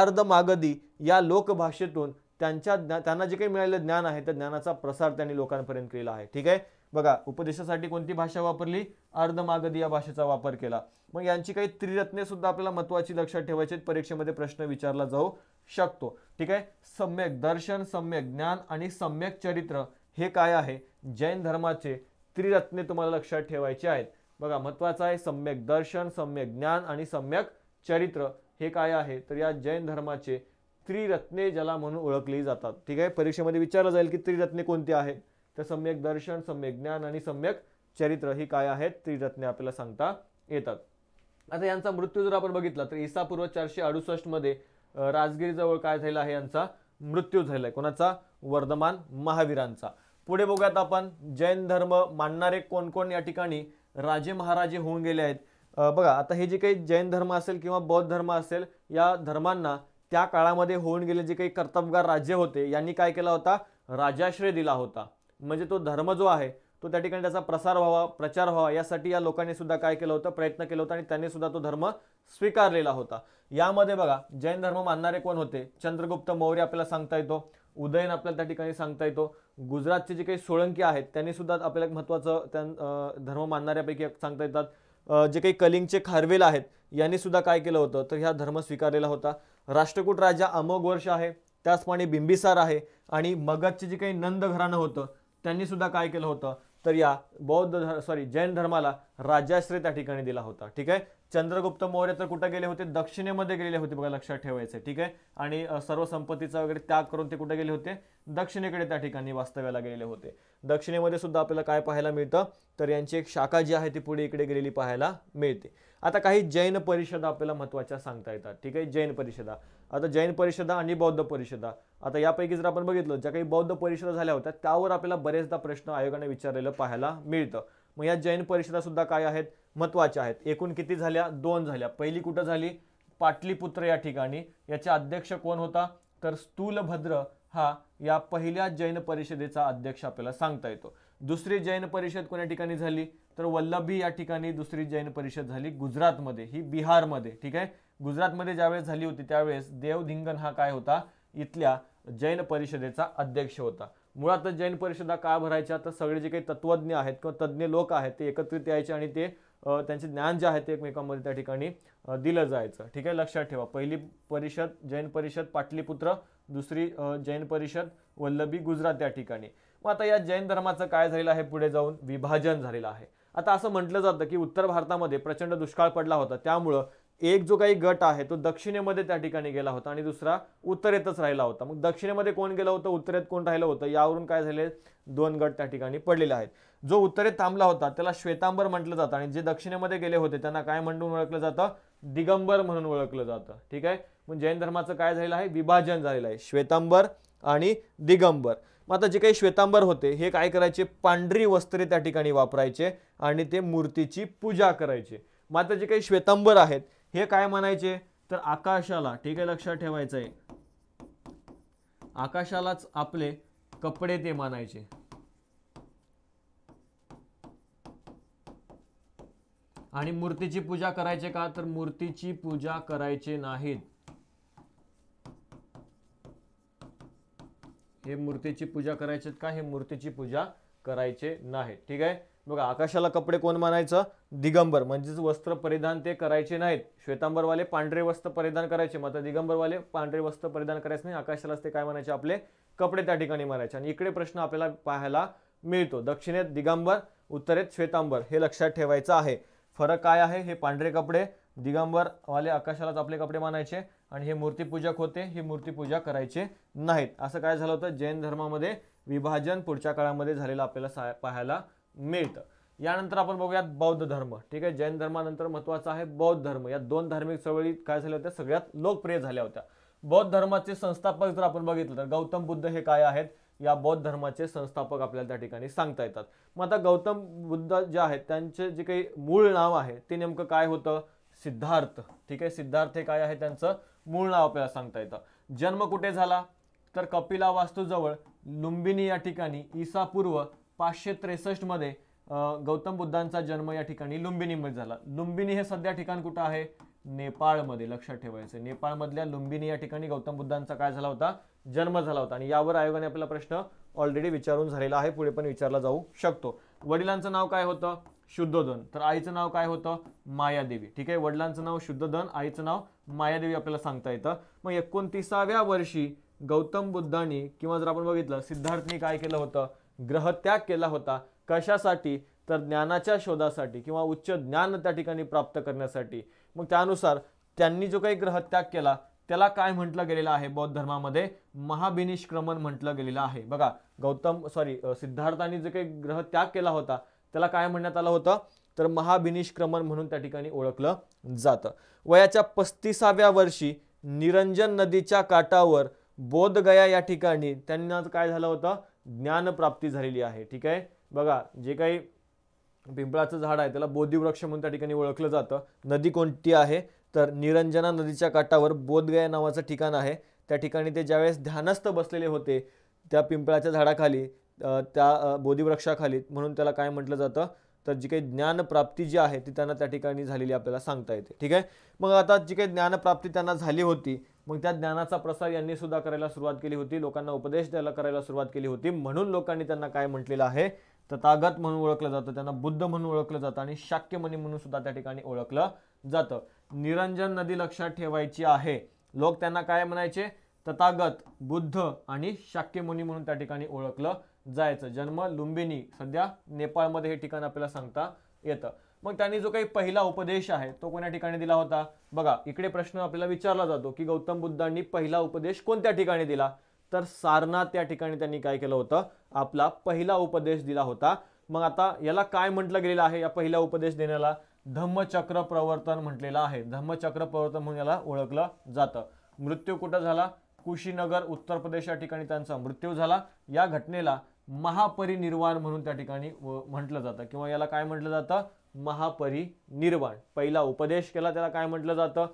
अर्ध मागदी या लोकभाषेतून त्यांच्या ज्ञा त्यांना जे काही मिळालेलं ज्ञान आहे त्या ज्ञानाचा प्रसार त्यांनी लोकांपर्यंत केला आहे ठीक आहे बघा उपदेशासाठी कोणती भाषा वापरली अर्धमागधी या भाषेचा वापर केला मग यांची काही त्रिरत्ने सुद्धा आपल्याला महत्वाची लक्षात ठेवायची आहेत परीक्षेमध्ये प्रश्न विचारला जाऊ शकतो ठीक आहे सम्यक दर्शन सम्यक ज्ञान आणि सम्यक चरित्र हे काय आहे जैन धर्माचे त्रिरत्ने तुम्हाला लक्षात ठेवायचे आहेत बघा महत्वाचं आहे सम्यक दर्शन सम्यक ज्ञान आणि सम्यक चरित्र हे काय आहे तर या जैन धर्माचे त्रिरत्ने ज्याला म्हणून ओळखली जातात ठीक आहे परीक्षेमध्ये विचारलं जाईल की त्रिरत्ने कोणती आहेत तर सम्यक दर्शन सम्यक ज्ञान आणि सम्यक चरित्र ही काय आहेत त्रिरत्ने आपल्याला सांगता येतात आता यांचा मृत्यू जर आपण बघितला तर पूर्व चारशे अडुसष्ट मध्ये राजगिरीजवळ काय झालेला आहे यांचा मृत्यू झालाय कोणाचा वर्धमान महावीरांचा पुढे बघूयात आपण जैन धर्म मानणारे कोण कोण या ठिकाणी राजे महाराजे होऊन गेले आहेत बघा आता हे जे काही जैन धर्म असेल किंवा बौद्ध धर्म असेल या धर्मांना त्या काळामध्ये होऊन गेले जे काही कर्तबगार राज्य होते यांनी काय केला होता राजाश्रय दिला होता म्हणजे तो धर्म जो आहे तो त्या ठिकाणी त्याचा प्रसार व्हावा प्रचार व्हावा यासाठी या लोकांनी सुद्धा काय केलं होतं प्रयत्न केला होता आणि त्यांनी सुद्धा तो धर्म स्वीकारलेला होता यामध्ये बघा जैन धर्म मानणारे कोण होते चंद्रगुप्त मौर्य आपल्याला सांगता येतो उदयन आपल्याला त्या ठिकाणी सांगता येतो गुजरातचे जे काही सोळंकी आहेत त्यांनी सुद्धा आपल्याला महत्त्वाचं त्या धर्म मानणाऱ्यापैकी सांगता येतात जे काही कलिंगचे खारवेल आहेत यांनी सुद्धा काय केलं होतं तर ह्या धर्म स्वीकारलेला होता राष्ट्रकूट राजा अमोघ वर्ष आहे त्याचप्रमाणे बिंबिसार आहे आणि मगधचे जे काही नंद घराणं होतं त्यांनी सुद्धा काय केलं होतं तर या बौद्ध सॉरी जैन धर्माला राजाश्रय त्या ठिकाणी दिला होता ठीक आहे चंद्रगुप्त मौर्य तर कुठे गेले होते दक्षिणेमध्ये गेलेले होते बघा लक्षात ठेवायचे ठीक आहे आणि सर्व संपत्तीचा वगैरे त्याग करून ते कुठे गेले होते दक्षिणेकडे त्या ठिकाणी वास्तव्याला गेलेले होते दक्षिणेमध्ये सुद्धा आपल्याला काय पाहायला मिळतं तर यांची एक शाखा जी आहे ती पुढे इकडे गेलेली पाहायला मिळते आता काही जैन परिषदा आपल्याला महत्वाच्या सांगता येतात ठीक आहे जैन परिषदा आता जैन परिषदा आणि बौद्ध परिषदा आता यापैकी जर आपण बघितलं ज्या काही बौद्ध परिषदा झाल्या होत्या त्यावर आपल्याला बरेचदा प्रश्न आयोगाने विचारलेलं पाहायला मिळतं मग या जैन परिषदा सुद्धा काय आहेत महत्वाच्या आहेत एकूण किती झाल्या दोन झाल्या पहिली कुठं झाली पाटलीपुत्र या ठिकाणी याचे अध्यक्ष कोण होता तर स्थूलभद्र हा या पहिल्या जैन परिषदेचा अध्यक्ष आपल्याला सांगता येतो दुसरी जैन परिषद कोणत्या ठिकाणी झाली तर वल्लभी या ठिकाणी दुसरी जैन परिषद झाली गुजरातमध्ये ही बिहारमध्ये ठीक आहे गुजरातमध्ये ज्यावेळेस झाली होती त्यावेळेस देवधिंगन हा काय होता इथल्या जैन परिषदेचा अध्यक्ष होता मुळातच जैन परिषदा का भरायच्या तर सगळे जे काही तत्वज्ञ आहेत किंवा तज्ज्ञ लोक आहेत ते एकत्रित यायचे आणि ते त्यांचे ज्ञान जे आहे ते एकमेकांमध्ये त्या ठिकाणी दिलं जायचं ठीक आहे लक्षात ठेवा पहिली परिषद जैन परिषद पाटलीपुत्र दुसरी जैन परिषद वल्लभी गुजरात त्या ठिकाणी मग आता या जैन धर्माचं काय झालेलं आहे पुढे जाऊन विभाजन झालेलं आहे आता असं म्हटलं जातं की उत्तर भारतामध्ये प्रचंड दुष्काळ पडला होता त्यामुळं एक जो काही गट आहे तो दक्षिणेमध्ये त्या ठिकाणी गेला होता आणि दुसरा उत्तरेतच राहिला होता मग दक्षिणेमध्ये कोण गेलं होतं उत्तरेत कोण राहिलं होतं यावरून काय झाले दोन गट त्या ठिकाणी पडलेले आहेत जो उत्तरेत थांबला होता त्याला श्वेतांबर म्हटलं जातं आणि जे दक्षिणेमध्ये गेले होते त्यांना काय म्हणून ओळखलं जातं दिगंबर म्हणून ओळखलं जातं ठीक आहे मग जैन धर्माचं काय झालेलं आहे विभाजन झालेलं आहे श्वेतांबर आणि दिगंबर मग आता जे काही श्वेतांबर होते हे काय करायचे पांढरी वस्त्रे त्या ठिकाणी वापरायचे आणि ते मूर्तीची पूजा करायचे मग आता जे काही श्वेतांबर आहेत हे काय म्हणायचे तर आकाशाला ठीक आहे लक्षात ठेवायचं आहे आकाशालाच आपले कपडे ते मानायचे आणि मूर्तीची पूजा करायचे का तर मूर्तीची पूजा करायचे नाहीत हे मूर्तीची पूजा करायचे का हे मूर्तीची पूजा करायचे नाहीत ठीक आहे बघा आकाशाला कपडे कोण मानायचं दिगंबर म्हणजेच वस्त्र परिधान ते करायचे नाहीत श्वेतांबरवाले पांढरे वस्त्र परिधान करायचे मात्र दिगंबरवाले पांढरे वस्त्र परिधान करायचे नाही आकाशालाच ते काय म्हणायचे आपले कपडे त्या ठिकाणी म्हणायचे आणि इकडे प्रश्न आपल्याला पाहायला मिळतो दक्षिणेत दिगंबर उत्तरेत श्वेतांबर हे लक्षात ठेवायचं आहे फरक काय आहे हे पांढरे कपडे दिगंबरवाले आकाशालाच आपले कपडे मानायचे आणि हे मूर्तीपूजक होते हे मूर्तीपूजा करायचे नाहीत असं काय झालं होतं जैन धर्मामध्ये विभाजन पुढच्या काळामध्ये झालेलं आपल्याला सा पाहायला मिळतं यानंतर आपण बघूयात बौद्ध धर्म ठीक आहे जैन धर्मानंतर महत्त्वाचा आहे बौद्ध धर्म या दोन धार्मिक चळवळी काय झाल्या होत्या सगळ्यात लोकप्रिय झाल्या होत्या बौद्ध धर्माचे संस्थापक जर आपण बघितलं तर गौतम बुद्ध हे काय आहेत या बौद्ध धर्माचे संस्थापक आपल्याला त्या ठिकाणी सांगता येतात मग आता गौतम बुद्ध जे आहेत त्यांचे जे काही मूळ नाव आहे ते नेमकं काय होतं सिद्धार्थ ठीक आहे सिद्धार्थ हे काय आहे त्यांचं मूळ नाव आपल्याला सांगता येतं जन्म कुठे झाला तर कपिला वास्तूजवळ लुंबिनी या ठिकाणी ईसापूर्व पाचशे त्रेसष्टमध्ये गौतम बुद्धांचा जन्म या ठिकाणी लुंबिनीमध्ये झाला लुंबिनी हे सध्या ठिकाण कुठं आहे नेपाळमध्ये लक्षात ठेवायचं नेपाळमधल्या लुंबिनी या ठिकाणी गौतम बुद्धांचा काय झाला होता जन्म झाला होता आणि यावर आयोगाने आपला प्रश्न ऑलरेडी विचारून झालेला आहे पुढे पण विचारला जाऊ शकतो वडिलांचं नाव काय होतं शुद्धोधन तर आईचं नाव काय होतं मायादेवी ठीक आहे वडिलांचं नाव शुद्धधन आईचं नाव मायादेवी आपल्याला सांगता येतं मग एकोणतीसाव्या वर्षी गौतम बुद्धांनी किंवा जर आपण बघितलं सिद्धार्थनी काय केलं होतं ग्रहत्याग केला होता कशासाठी तर ज्ञानाच्या शोधासाठी किंवा उच्च ज्ञान त्या ठिकाणी प्राप्त करण्यासाठी मग त्यानुसार त्यांनी जो काही ग्रहत्याग केला त्याला काय म्हटलं गेलेलं आहे बौद्ध धर्मामध्ये महाभिनिष्क्रमण म्हटलं गेलेलं आहे बघा गौतम सॉरी सिद्धार्थांनी जे काही ग्रहत्याग केला होता त्याला काय म्हणण्यात आलं होतं तर महाभिनिष्क्रमण म्हणून त्या ठिकाणी ओळखलं जातं वयाच्या पस्तीसाव्या वर्षी निरंजन नदीच्या काठावर बोधगया या ठिकाणी त्यांना काय झालं होतं ज्ञानप्राप्ती झालेली आहे ठीक आहे बघा जे काही पिंपळाचं झाड आहे त्याला बोधीवृक्ष म्हणून त्या ठिकाणी ओळखलं जातं नदी कोणती आहे तर निरंजना नदीच्या काठावर बोधगया नावाचं ठिकाण आहे त्या ठिकाणी ते ज्यावेळेस ध्यानस्थ बसलेले होते त्या पिंपळाच्या झाडाखाली त्या बोधिवृक्षाखाली म्हणून त्याला काय म्हटलं जातं तर जी काही ज्ञानप्राप्ती जी आहे ती त्यांना त्या ठिकाणी झालेली आपल्याला सांगता येते ठीक आहे मग आता जी काही ज्ञानप्राप्ती त्यांना झाली होती मग त्या ज्ञानाचा प्रसार यांनी सुद्धा करायला सुरुवात केली होती लोकांना उपदेश द्यायला करायला सुरुवात केली होती म्हणून लोकांनी त्यांना काय म्हटलेलं आहे तथागत म्हणून ओळखलं जातं त्यांना बुद्ध म्हणून ओळखलं जातं आणि शाक्यमुनी म्हणून सुद्धा त्या ठिकाणी ओळखलं जातं निरंजन नदी लक्षात ठेवायची आहे लोक त्यांना काय म्हणायचे तथागत बुद्ध आणि शाक्यमुनी म्हणून त्या ठिकाणी ओळखलं जायचं जन्म लुंबिनी सध्या नेपाळमध्ये हे ठिकाण आपल्याला सांगता येतं मग त्यांनी जो काही पहिला उपदेश आहे तो कोणत्या ठिकाणी दिला होता बघा इकडे प्रश्न आपल्याला विचारला जातो की गौतम बुद्धांनी पहिला उपदेश कोणत्या ठिकाणी दिला तर सारनाथ या ठिकाणी त्यांनी काय केलं होतं आपला पहिला उपदेश दिला होता मग आता याला काय म्हटलं गेलेलं आहे या पहिला उपदेश देण्याला धम्मचक्र प्रवर्तन म्हटलेलं आहे धम्मचक्र प्रवर्तन म्हणून याला ओळखलं जातं मृत्यू कुठं झाला कुशीनगर उत्तर प्रदेश या ठिकाणी त्यांचा मृत्यू झाला या घटनेला महापरिनिर्वाण म्हणून त्या ठिकाणी म्हटलं जातं किंवा याला काय म्हटलं जातं महापरिनिर्वाण पहिला उपदेश केला त्याला काय म्हटलं जातं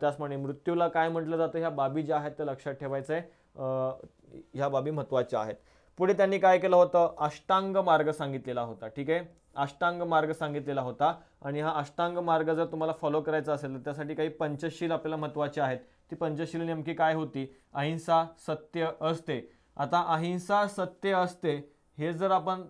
त्याचप्रमाणे मृत्यूला काय म्हटलं जातं ह्या बाबी ज्या आहेत त्या लक्षात ठेवायचं आहे ह्या बाबी महत्त्वाच्या आहेत पुढे त्यांनी काय केलं होतं अष्टांग मार्ग सांगितलेला होता ठीक आहे अष्टांग मार्ग सांगितलेला होता आणि हा अष्टांग मार्ग जर तुम्हाला फॉलो करायचा असेल तर त्यासाठी काही पंचशील आपल्याला महत्त्वाचे आहेत ती पंचशील नेमकी काय होती अहिंसा सत्य असते आता अहिंसा सत्य असते हे जर आपण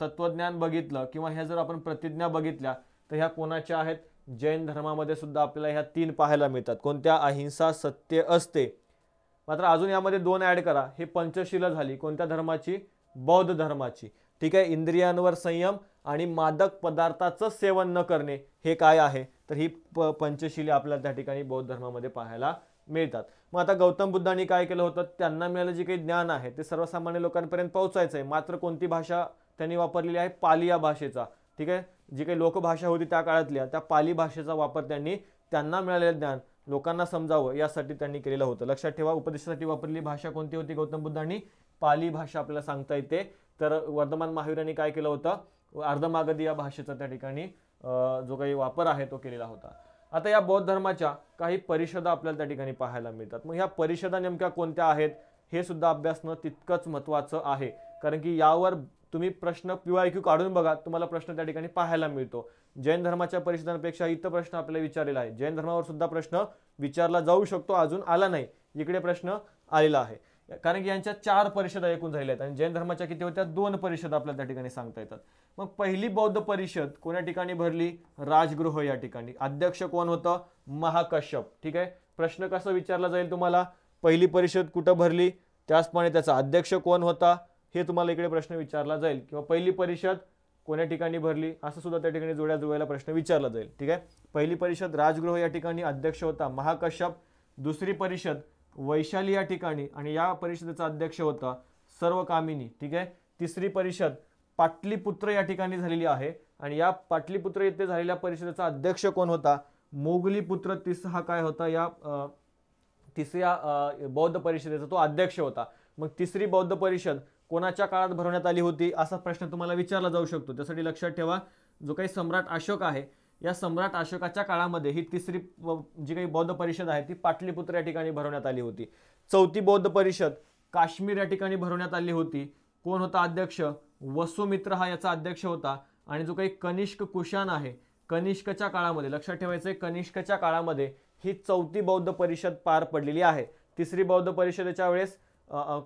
तत्वज्ञान बघितलं किंवा ह्या जर आपण प्रतिज्ञा बघितल्या तर ह्या कोणाच्या आहेत जैन धर्मामध्ये सुद्धा आपल्याला ह्या तीन पाहायला मिळतात कोणत्या अहिंसा सत्य असते मात्र अजून यामध्ये दोन ॲड करा हे पंचशील झाली कोणत्या धर्माची बौद्ध धर्माची ठीक आहे इंद्रियांवर संयम आणि मादक पदार्थाचं सेवन न करणे हे काय आहे तर ही प पंचशिली आपल्याला त्या ठिकाणी बौद्ध धर्मामध्ये पाहायला मिळतात मग आता गौतम बुद्धांनी काय केलं होतं त्यांना मिळालं जे काही ज्ञान आहे ते सर्वसामान्य लोकांपर्यंत पोहोचायचं आहे मात्र कोणती भाषा त्यांनी वापरलेली आहे पाली या भाषेचा ठीक आहे जी काही लोकभाषा होती त्या काळातल्या त्या पाली भाषेचा वापर त्यांनी त्यांना मिळालेलं ज्ञान लोकांना समजावं यासाठी त्यांनी केलेलं होतं लक्षात ठेवा उपदेशासाठी वापरलेली भाषा कोणती होती गौतम बुद्धांनी पाली भाषा आपल्याला सांगता येते तर वर्धमान महावीरांनी काय केलं होतं अर्धमागदी या भाषेचा त्या ठिकाणी जो काही वापर आहे तो केलेला होता आता या बौद्ध धर्माच्या काही परिषदा आपल्याला त्या ठिकाणी पाहायला मिळतात मग ह्या परिषदा नेमक्या कोणत्या आहेत हे सुद्धा अभ्यासणं तितकंच महत्त्वाचं आहे कारण की यावर तुम्ही प्रश्न पी क्यू काढून बघा तुम्हाला प्रश्न त्या ठिकाणी पाहायला मिळतो जैन धर्माच्या परिषदांपेक्षा इतर प्रश्न आपल्याला विचारलेला आहे जैन धर्मावर सुद्धा प्रश्न विचारला जाऊ शकतो अजून आला नाही इकडे प्रश्न आलेला आहे कारण की यांच्या चार परिषदा एकूण झालेल्या आहेत आणि जैन धर्माच्या किती होत्या दोन परिषदा आपल्याला त्या ठिकाणी सांगता येतात मग पहिली बौद्ध परिषद कोण्या ठिकाणी भरली राजगृह या ठिकाणी अध्यक्ष कोण होतं महाकश्यप ठीक आहे प्रश्न कसा विचारला जाईल तुम्हाला पहिली परिषद कुठं भरली त्याचप्रमाणे त्याचा अध्यक्ष कोण होता हे तुम्हाला इकडे प्रश्न विचारला जाईल किंवा पहिली परिषद कोण्या ठिकाणी भरली असं सुद्धा त्या ठिकाणी जोड्या जुळायला प्रश्न विचारला जाईल ठीक आहे पहिली परिषद राजगृह या ठिकाणी अध्यक्ष होता महाकश्यप दुसरी परिषद वैशाली या ठिकाणी आणि या परिषदेचा अध्यक्ष होता सर्वकामिनी ठीक आहे तिसरी परिषद पाटलीपुत्र या ठिकाणी झालेली आहे आणि या पाटलीपुत्र येथे झालेल्या परिषदेचा अध्यक्ष कोण होता मोगलीपुत्र तिस हा काय होता या तिसऱ्या बौद्ध परिषदेचा तो अध्यक्ष होता मग तिसरी बौद्ध परिषद कोणाच्या काळात भरवण्यात आली होती असा प्रश्न तुम्हाला विचारला जाऊ शकतो त्यासाठी लक्षात ठेवा जो काही सम्राट अशोक आहे या सम्राट अशोकाच्या काळामध्ये ही तिसरी जी काही बौद्ध परिषद आहे ती पाटलीपुत्र या ठिकाणी भरवण्यात आली होती चौथी बौद्ध परिषद काश्मीर या ठिकाणी भरवण्यात आली होती कोण होता अध्यक्ष वसुमित्र हा याचा अध्यक्ष होता आणि जो काही कनिष्क कुशान आहे कनिष्कच्या काळामध्ये लक्षात ठेवायचं आहे कनिष्कच्या काळामध्ये ही चौथी बौद्ध परिषद पार पडलेली आहे तिसरी बौद्ध परिषदेच्या वेळेस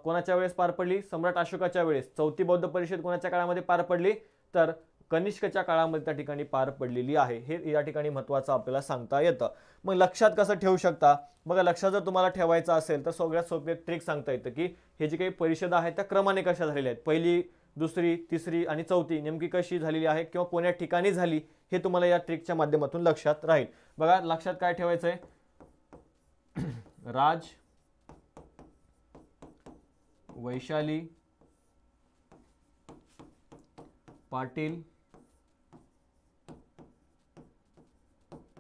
कोणाच्या वेळेस पार पडली सम्राट अशोकाच्या वेळेस चौथी बौद्ध परिषद कोणाच्या काळामध्ये पार पडली तर कनिष्कच्या काळामध्ये त्या ठिकाणी पार पडलेली आहे हे या ठिकाणी महत्त्वाचं आपल्याला सांगता येतं मग लक्षात कसं ठेवू शकता मग लक्षात जर तुम्हाला ठेवायचं असेल तर सगळ्यात सोपे ट्रिक सांगता येतं की हे जे काही परिषद आहेत त्या क्रमाने कशा झालेल्या आहेत पहिली दुसरी तिसरी आणि चौथी नेमकी कशी झालेली आहे किंवा कोण्या ठिकाणी झाली हे तुम्हाला या ट्रिकच्या माध्यमातून लक्षात राहील बघा लक्षात काय ठेवायचं आहे राज वैशाली पाटील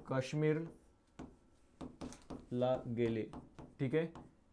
काश्मीर ला गेले ठीक आहे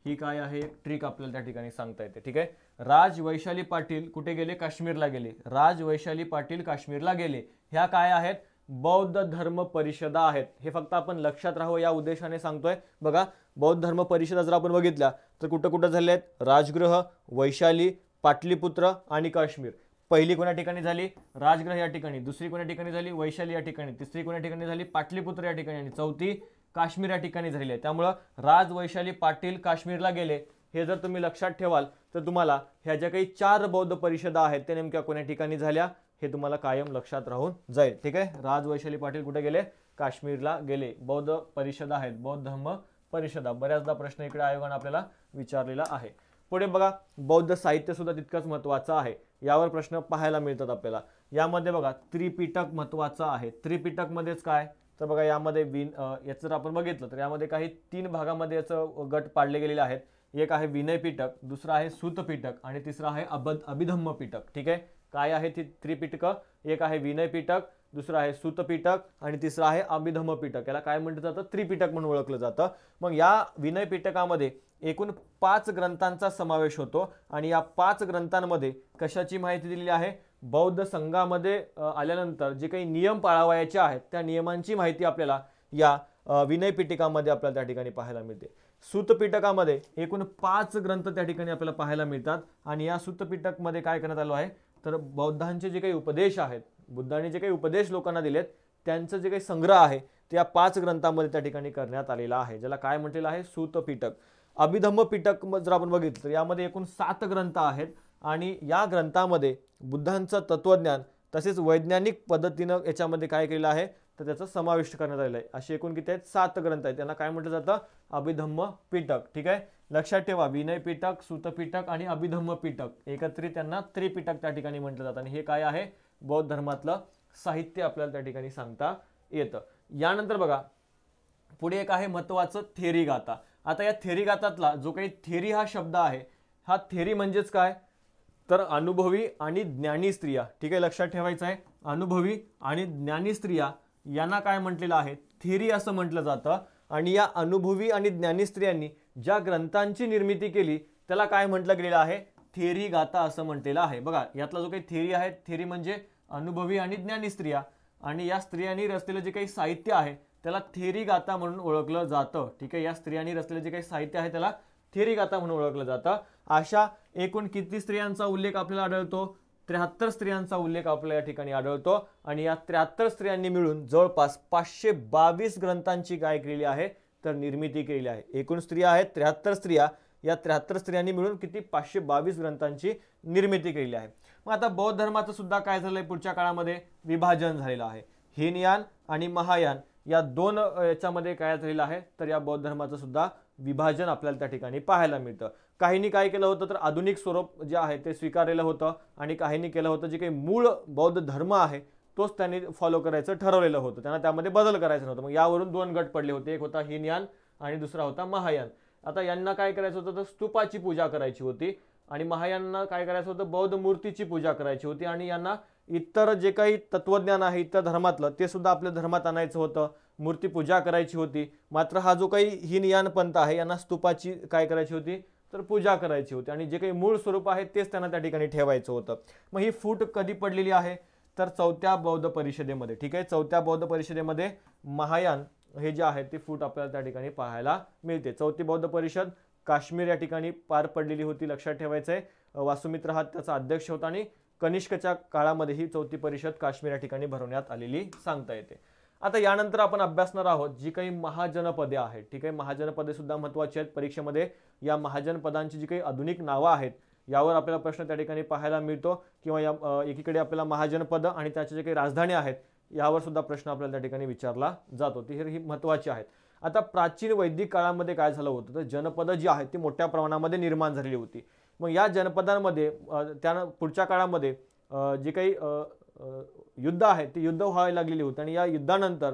ही काय आहे ट्रिक आपल्याला त्या ठिकाणी सांगता येते ठीक आहे राज वैशाली पाटील कुठे गेले काश्मीरला गेले राज वैशाली पाटील काश्मीरला गेले ह्या काय आहेत बौद्ध धर्म परिषदा आहेत हे फक्त आपण लक्षात राहू या उद्देशाने सांगतोय बघा बौद्ध धर्म परिषदा जर आपण बघितल्या तर कुठं कुठं झाले आहेत राजगृह वैशाली पाटलीपुत्र आणि काश्मीर पहिली कोणा ठिकाणी झाली राजगृह या ठिकाणी दुसरी कोणा ठिकाणी झाली वैशाली या ठिकाणी तिसरी कोणा ठिकाणी झाली पाटलीपुत्र या ठिकाणी आणि चौथी काश्मीर या ठिकाणी झालेली आहे त्यामुळं राज वैशाली पाटील काश्मीरला गेले हे जर तुम्ही लक्षात ठेवाल तर तुम्हाला ह्या ज्या काही चार बौद्ध परिषदा आहेत त्या नेमक्या कोण्या ठिकाणी झाल्या हे तुम्हाला कायम लक्षात राहून जाईल ठीक आहे राज पाटील कुठे गेले काश्मीरला गेले बौद्ध परिषदा आहेत बौद्ध धर्म परिषदा बऱ्याचदा प्रश्न इकडे आयोगाने आपल्याला विचारलेला आहे पुढे बघा बौद्ध साहित्य सुद्धा तितकंच महत्त्वाचं आहे यावर प्रश्न पाहायला मिळतात आपल्याला यामध्ये बघा त्रिपिटक महत्वाचं आहे त्रिपिटकमध्येच काय तर बघा यामध्ये विन याचं जर आपण बघितलं तर यामध्ये काही तीन भागामध्ये याचं गट पाडले गेलेले आहेत एक आहे विनय पीटक दुसरं आहे सूतपिटक आणि तिसरा आहे अबद अभिधम्म पिटक ठीक आहे काय आहे ती त्रिपिटकं एक आहे विनय विनयपिटक दुसरं आहे सूतपिटक आणि तिसरं आहे अभिधम्म पिटक याला काय म्हटलं जातं त्रिपिटक म्हणून ओळखलं जातं मग या विनय पिटकामध्ये एकूण पाच ग्रंथांचा समावेश होतो आणि या पाच ग्रंथांमध्ये कशाची माहिती दिलेली आहे बौद्ध संघामध्ये आल्यानंतर जे काही नियम पाळावायचे आहेत त्या नियमांची माहिती आपल्याला या विनय पिटिकामध्ये आपल्याला त्या ठिकाणी पाहायला मिळते सूतपिटकामध्ये एकूण पाच ग्रंथ त्या ठिकाणी आपल्याला पाहायला मिळतात आणि या सुतपिटकमध्ये काय करण्यात आलो आहे तर बौद्धांचे जे काही उपदेश आहेत बुद्धांनी जे काही उपदेश लोकांना दिलेत त्यांचं जे काही संग्रह आहे ते या पाच ग्रंथामध्ये त्या ठिकाणी करण्यात आलेला आहे ज्याला काय म्हटलेलं आहे सूतपिटक अभिधम्म पिटक जर आपण बघितलं तर यामध्ये एकूण सात ग्रंथ आहेत आणि या ग्रंथामध्ये बुद्धांचं तत्वज्ञान तसेच वैज्ञानिक पद्धतीनं याच्यामध्ये काय केलेलं आहे तर त्याचा समाविष्ट करण्यात आलेला आहे असे एकूण किती आहेत सात ग्रंथ आहेत त्यांना काय म्हटलं जातं अभिधम्म पिटक ठीक आहे लक्षात ठेवा विनय पिटक सुतपीठक आणि अभिधम्म पिटक एकत्रित त्यांना त्रिपीटक त्या ठिकाणी म्हटलं जातं आणि हे काय आहे बौद्ध धर्मातलं साहित्य आपल्याला त्या ठिकाणी सांगता येतं यानंतर बघा पुढे एक आहे महत्त्वाचं थेरी गाता आता या थेरी गातातला जो काही थेरी हा शब्द आहे हा थेरी म्हणजेच काय तर अनुभवी आणि ज्ञानी स्त्रिया ठीक आहे लक्षात ठेवायचं आहे अनुभवी आणि ज्ञानी स्त्रिया यांना काय म्हटलेलं आहे थेरी असं म्हटलं जातं आणि या अनुभवी आणि ज्ञानी स्त्रियांनी ज्या ग्रंथांची निर्मिती केली त्याला काय म्हटलं गेलेलं आहे थेरी गाथा असं म्हटलेलं आहे बघा यातला जो काही थेरी आहे थेरी म्हणजे अनुभवी आणि ज्ञानी स्त्रिया आणि या स्त्रियांनी रचलेलं जे काही साहित्य आहे त्याला थेरी गाथा म्हणून ओळखलं जातं ठीक आहे या स्त्रियांनी रचलेलं जे काही साहित्य आहे त्याला थेरी गाथा म्हणून ओळखलं जातं अशा एकूण किती स्त्रियांचा उल्लेख आपल्याला आढळतो त्र्याहत्तर स्त्रियांचा उल्लेख आपल्या या ठिकाणी आढळतो आणि या त्र्याहत्तर स्त्रियांनी मिळून जवळपास पाचशे बावीस ग्रंथांची गाय केलेली आहे तर निर्मिती केलेली आहे एकूण स्त्रिया आहेत त्र्याहत्तर स्त्रिया या त्र्याहत्तर स्त्रियांनी मिळून किती पाचशे बावीस ग्रंथांची निर्मिती केलेली आहे मग आता बौद्ध धर्माचं सुद्धा काय झालं आहे पुढच्या काळामध्ये विभाजन झालेलं आहे हिनयान आणि महायान या दोन याच्यामध्ये काय झालेलं आहे तर या बौद्ध धर्माचं सुद्धा विभाजन आपल्याला त्या ठिकाणी पाहायला मिळतं काहींनी काय केलं होतं तर आधुनिक स्वरूप जे आहे ते स्वीकारलेलं होतं आणि काहींनी केलं होतं जे काही मूळ बौद्ध धर्म आहे तोच त्यांनी फॉलो करायचं ठरवलेलं होतं त्यांना त्यामध्ये बदल करायचं नव्हतं मग यावरून दोन गट पडले होते एक होता हिनयान आणि दुसरा होता महायान आता यांना काय करायचं होतं तर स्तूपाची पूजा करायची होती आणि महायांना काय करायचं होतं बौद्ध मूर्तीची पूजा करायची होती आणि यांना इतर जे काही तत्वज्ञान आहे इतर धर्मातलं ते सुद्धा आपल्या धर्मात आणायचं होतं मूर्तीपूजा करायची होती मात्र हा जो काही हिनयान पंथ आहे यांना स्तूपाची काय करायची होती तर पूजा करायची होती आणि जे काही मूळ स्वरूप आहे तेच त्यांना त्या ठिकाणी ठेवायचं होतं मग ही फूट कधी पडलेली आहे तर चौथ्या बौद्ध परिषदेमध्ये ठीक आहे चौथ्या बौद्ध परिषदेमध्ये महायान हे जे आहे ते फूट आपल्याला त्या ठिकाणी पाहायला मिळते चौथी बौद्ध परिषद काश्मीर या ठिकाणी पार पडलेली होती लक्षात ठेवायचं आहे वासुमित्र हा त्याचा अध्यक्ष होता आणि कनिष्कच्या काळामध्ये ही चौथी परिषद काश्मीर या ठिकाणी भरवण्यात आलेली सांगता येते आता यानंतर आपण अभ्यासणार आहोत जी काही महाजनपदे आहेत ठीक आहे महाजनपदे सुद्धा महत्वाची आहेत परीक्षेमध्ये या महाजनपदांची जी काही आधुनिक नावं आहेत यावर आपल्याला प्रश्न त्या ठिकाणी पाहायला मिळतो किंवा या एकीकडे आपल्याला महाजनपद आणि त्याच्या जे काही राजधानी आहेत यावर सुद्धा प्रश्न आपल्याला त्या ठिकाणी विचारला जातो ती ही महत्वाची आहेत आता प्राचीन वैदिक काळामध्ये काय झालं होतं तर जनपदं जी आहेत ती मोठ्या प्रमाणामध्ये निर्माण झालेली होती मग या जनपदांमध्ये त्यानं पुढच्या काळामध्ये जे काही युद्ध आहे ते युद्ध व्हायला लागलेली होती आणि या युद्धानंतर